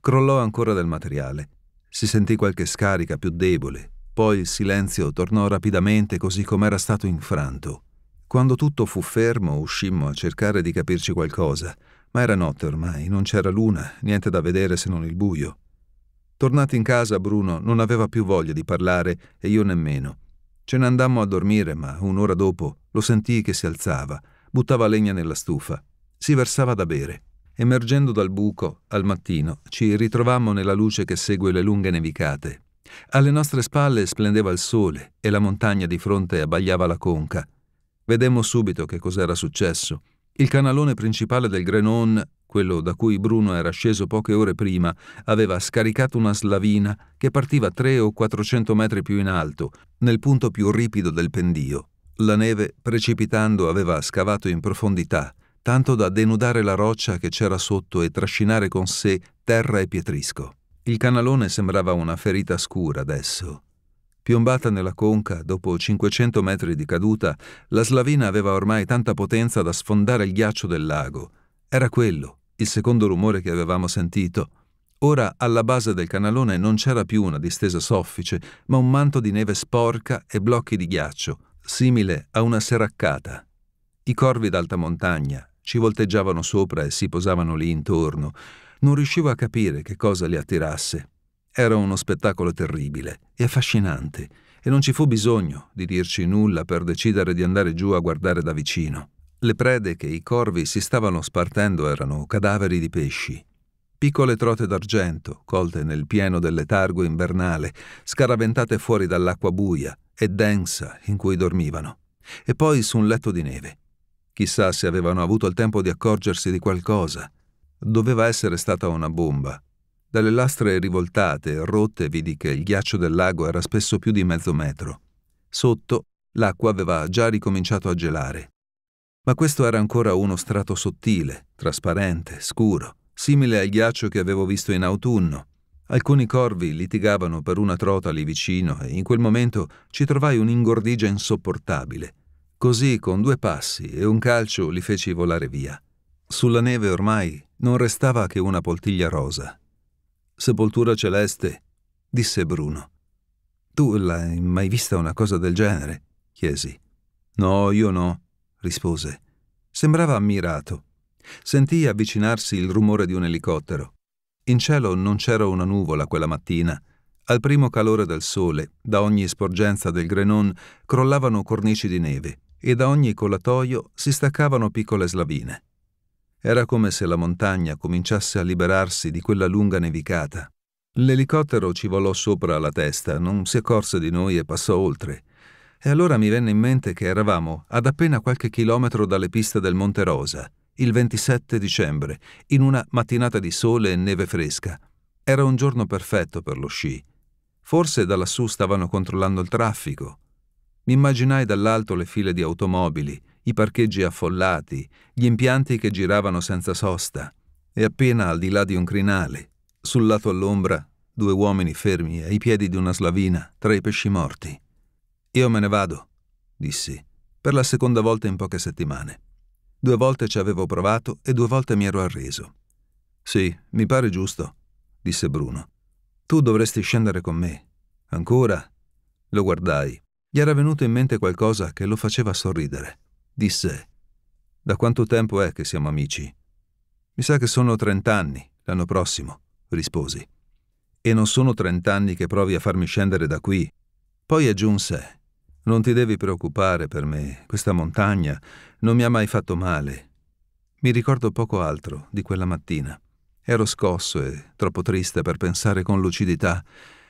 Crollò ancora del materiale. Si sentì qualche scarica più debole, poi il silenzio tornò rapidamente così com'era stato infranto. Quando tutto fu fermo uscimmo a cercare di capirci qualcosa, ma era notte ormai, non c'era luna, niente da vedere se non il buio. Tornati in casa, Bruno non aveva più voglia di parlare e io nemmeno. Ce ne andammo a dormire, ma un'ora dopo lo sentii che si alzava, buttava legna nella stufa, si versava da bere. Emergendo dal buco, al mattino, ci ritrovammo nella luce che segue le lunghe nevicate. Alle nostre spalle splendeva il sole e la montagna di fronte abbagliava la conca, Vedemmo subito che cos'era successo. Il canalone principale del Grenon, quello da cui Bruno era sceso poche ore prima, aveva scaricato una slavina che partiva 3 o 400 metri più in alto, nel punto più ripido del pendio. La neve, precipitando, aveva scavato in profondità, tanto da denudare la roccia che c'era sotto e trascinare con sé terra e pietrisco. Il canalone sembrava una ferita scura adesso, Piombata nella conca, dopo 500 metri di caduta, la slavina aveva ormai tanta potenza da sfondare il ghiaccio del lago. Era quello, il secondo rumore che avevamo sentito. Ora alla base del canalone non c'era più una distesa soffice, ma un manto di neve sporca e blocchi di ghiaccio, simile a una seraccata. I corvi d'alta montagna ci volteggiavano sopra e si posavano lì intorno. Non riuscivo a capire che cosa li attirasse. Era uno spettacolo terribile e affascinante, e non ci fu bisogno di dirci nulla per decidere di andare giù a guardare da vicino. Le prede che i corvi si stavano spartendo erano cadaveri di pesci, piccole trote d'argento, colte nel pieno del letargo invernale, scaraventate fuori dall'acqua buia e densa in cui dormivano, e poi su un letto di neve. Chissà se avevano avuto il tempo di accorgersi di qualcosa. Doveva essere stata una bomba, dalle lastre rivoltate e rotte vidi che il ghiaccio del lago era spesso più di mezzo metro. Sotto, l'acqua aveva già ricominciato a gelare. Ma questo era ancora uno strato sottile, trasparente, scuro, simile al ghiaccio che avevo visto in autunno. Alcuni corvi litigavano per una trota lì vicino e in quel momento ci trovai un'ingordigia insopportabile. Così, con due passi e un calcio, li feci volare via. Sulla neve ormai non restava che una poltiglia rosa, Sepoltura celeste, disse Bruno. Tu l'hai mai vista una cosa del genere? chiesi. No, io no, rispose. Sembrava ammirato. Sentì avvicinarsi il rumore di un elicottero. In cielo non c'era una nuvola quella mattina. Al primo calore del sole, da ogni sporgenza del Grenon crollavano cornici di neve e da ogni collatoio si staccavano piccole slavine. Era come se la montagna cominciasse a liberarsi di quella lunga nevicata. L'elicottero ci volò sopra la testa, non si accorse di noi e passò oltre. E allora mi venne in mente che eravamo ad appena qualche chilometro dalle piste del Monte Rosa, il 27 dicembre, in una mattinata di sole e neve fresca. Era un giorno perfetto per lo sci. Forse da lassù stavano controllando il traffico. Mi immaginai dall'alto le file di automobili, i parcheggi affollati, gli impianti che giravano senza sosta, e appena al di là di un crinale, sul lato all'ombra, due uomini fermi ai piedi di una slavina tra i pesci morti. Io me ne vado, dissi, per la seconda volta in poche settimane. Due volte ci avevo provato e due volte mi ero arreso. Sì, mi pare giusto, disse Bruno. Tu dovresti scendere con me. Ancora? Lo guardai. Gli era venuto in mente qualcosa che lo faceva sorridere disse Da quanto tempo è che siamo amici? Mi sa che sono trent'anni, l'anno prossimo, risposi. E non sono trent'anni che provi a farmi scendere da qui. Poi aggiunse Non ti devi preoccupare per me, questa montagna non mi ha mai fatto male. Mi ricordo poco altro di quella mattina. Ero scosso e troppo triste per pensare con lucidità.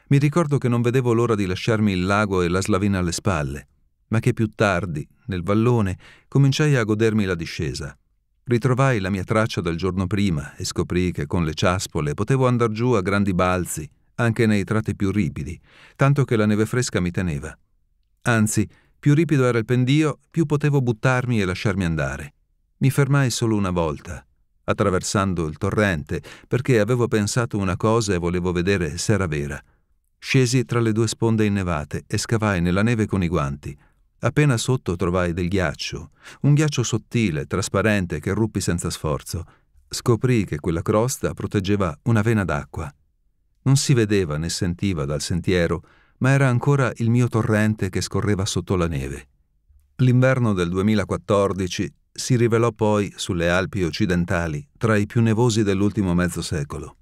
Mi ricordo che non vedevo l'ora di lasciarmi il lago e la slavina alle spalle ma che più tardi, nel vallone, cominciai a godermi la discesa. Ritrovai la mia traccia del giorno prima e scoprì che con le ciaspole potevo andar giù a grandi balzi, anche nei tratti più ripidi, tanto che la neve fresca mi teneva. Anzi, più ripido era il pendio, più potevo buttarmi e lasciarmi andare. Mi fermai solo una volta, attraversando il torrente, perché avevo pensato una cosa e volevo vedere se era vera. Scesi tra le due sponde innevate e scavai nella neve con i guanti. Appena sotto trovai del ghiaccio, un ghiaccio sottile, trasparente, che ruppi senza sforzo. Scoprì che quella crosta proteggeva una vena d'acqua. Non si vedeva né sentiva dal sentiero, ma era ancora il mio torrente che scorreva sotto la neve. L'inverno del 2014 si rivelò poi sulle Alpi occidentali tra i più nevosi dell'ultimo mezzo secolo.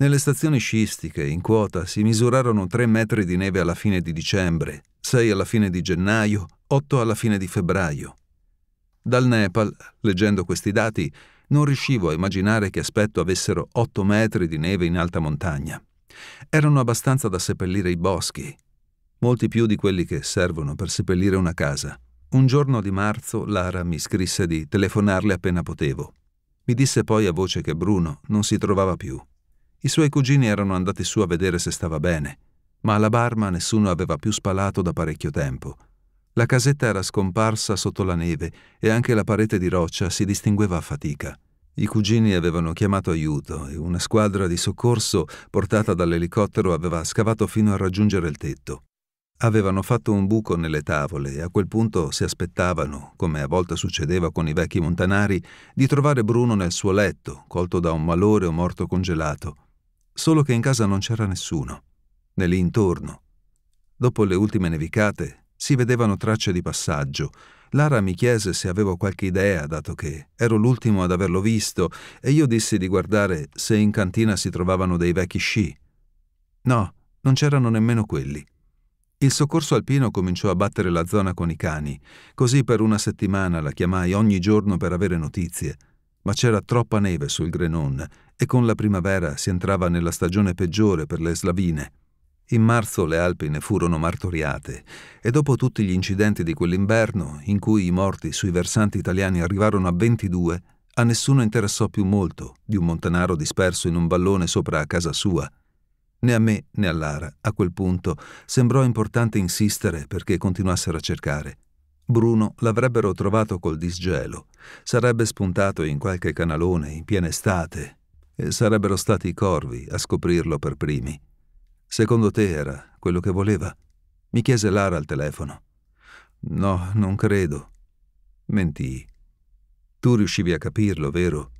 Nelle stazioni sciistiche, in quota, si misurarono 3 metri di neve alla fine di dicembre, 6 alla fine di gennaio, 8 alla fine di febbraio. Dal Nepal, leggendo questi dati, non riuscivo a immaginare che aspetto avessero 8 metri di neve in alta montagna. Erano abbastanza da seppellire i boschi, molti più di quelli che servono per seppellire una casa. Un giorno di marzo Lara mi scrisse di telefonarle appena potevo. Mi disse poi a voce che Bruno non si trovava più i suoi cugini erano andati su a vedere se stava bene, ma alla barma nessuno aveva più spalato da parecchio tempo. La casetta era scomparsa sotto la neve e anche la parete di roccia si distingueva a fatica. I cugini avevano chiamato aiuto e una squadra di soccorso portata dall'elicottero aveva scavato fino a raggiungere il tetto. Avevano fatto un buco nelle tavole e a quel punto si aspettavano, come a volte succedeva con i vecchi montanari, di trovare Bruno nel suo letto, colto da un malore o morto congelato solo che in casa non c'era nessuno, né lì intorno. Dopo le ultime nevicate si vedevano tracce di passaggio. Lara mi chiese se avevo qualche idea, dato che ero l'ultimo ad averlo visto, e io dissi di guardare se in cantina si trovavano dei vecchi sci. No, non c'erano nemmeno quelli. Il soccorso alpino cominciò a battere la zona con i cani, così per una settimana la chiamai ogni giorno per avere notizie, ma c'era troppa neve sul Grenon e con la primavera si entrava nella stagione peggiore per le slavine. In marzo le Alpi ne furono martoriate e dopo tutti gli incidenti di quell'inverno, in cui i morti sui versanti italiani arrivarono a 22, a nessuno interessò più molto di un montanaro disperso in un vallone sopra a casa sua. Né a me né a Lara, a quel punto, sembrò importante insistere perché continuassero a cercare. Bruno l'avrebbero trovato col disgelo. Sarebbe spuntato in qualche canalone in piena estate, sarebbero stati i corvi a scoprirlo per primi. Secondo te era quello che voleva? Mi chiese Lara al telefono. No, non credo. Mentii. Tu riuscivi a capirlo, vero?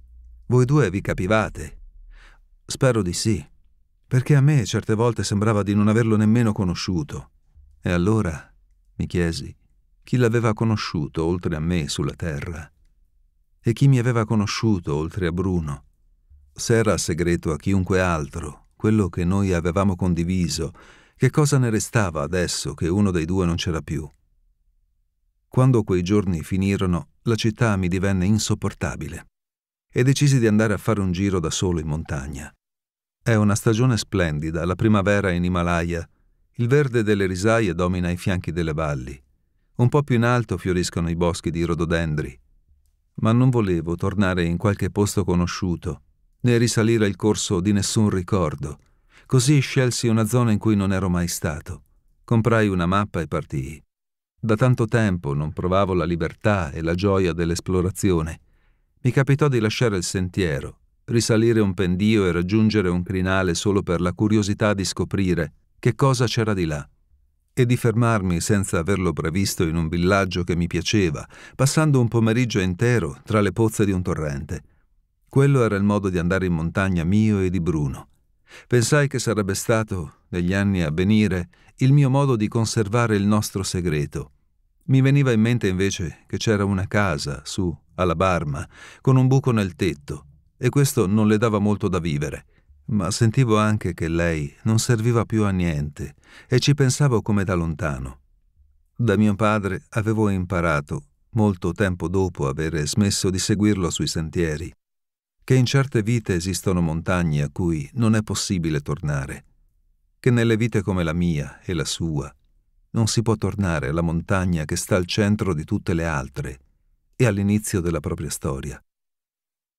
Voi due vi capivate? Spero di sì, perché a me certe volte sembrava di non averlo nemmeno conosciuto. E allora, mi chiesi, chi l'aveva conosciuto oltre a me sulla terra? E chi mi aveva conosciuto oltre a Bruno? Se era segreto a chiunque altro quello che noi avevamo condiviso, che cosa ne restava adesso che uno dei due non c'era più? Quando quei giorni finirono, la città mi divenne insopportabile e decisi di andare a fare un giro da solo in montagna. È una stagione splendida, la primavera in Himalaya. Il verde delle risaie domina i fianchi delle valli. Un po' più in alto fioriscono i boschi di rododendri. Ma non volevo tornare in qualche posto conosciuto né risalire il corso di nessun ricordo. Così scelsi una zona in cui non ero mai stato. Comprai una mappa e partii. Da tanto tempo non provavo la libertà e la gioia dell'esplorazione. Mi capitò di lasciare il sentiero, risalire un pendio e raggiungere un crinale solo per la curiosità di scoprire che cosa c'era di là e di fermarmi senza averlo previsto in un villaggio che mi piaceva, passando un pomeriggio intero tra le pozze di un torrente. Quello era il modo di andare in montagna mio e di Bruno. Pensai che sarebbe stato, negli anni a venire, il mio modo di conservare il nostro segreto. Mi veniva in mente invece che c'era una casa su, alla Barma, con un buco nel tetto, e questo non le dava molto da vivere. Ma sentivo anche che lei non serviva più a niente e ci pensavo come da lontano. Da mio padre avevo imparato, molto tempo dopo avere smesso di seguirlo sui sentieri, che in certe vite esistono montagne a cui non è possibile tornare, che nelle vite come la mia e la sua non si può tornare alla montagna che sta al centro di tutte le altre e all'inizio della propria storia,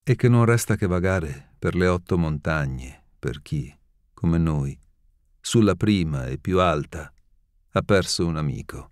e che non resta che vagare per le otto montagne per chi, come noi, sulla prima e più alta, ha perso un amico.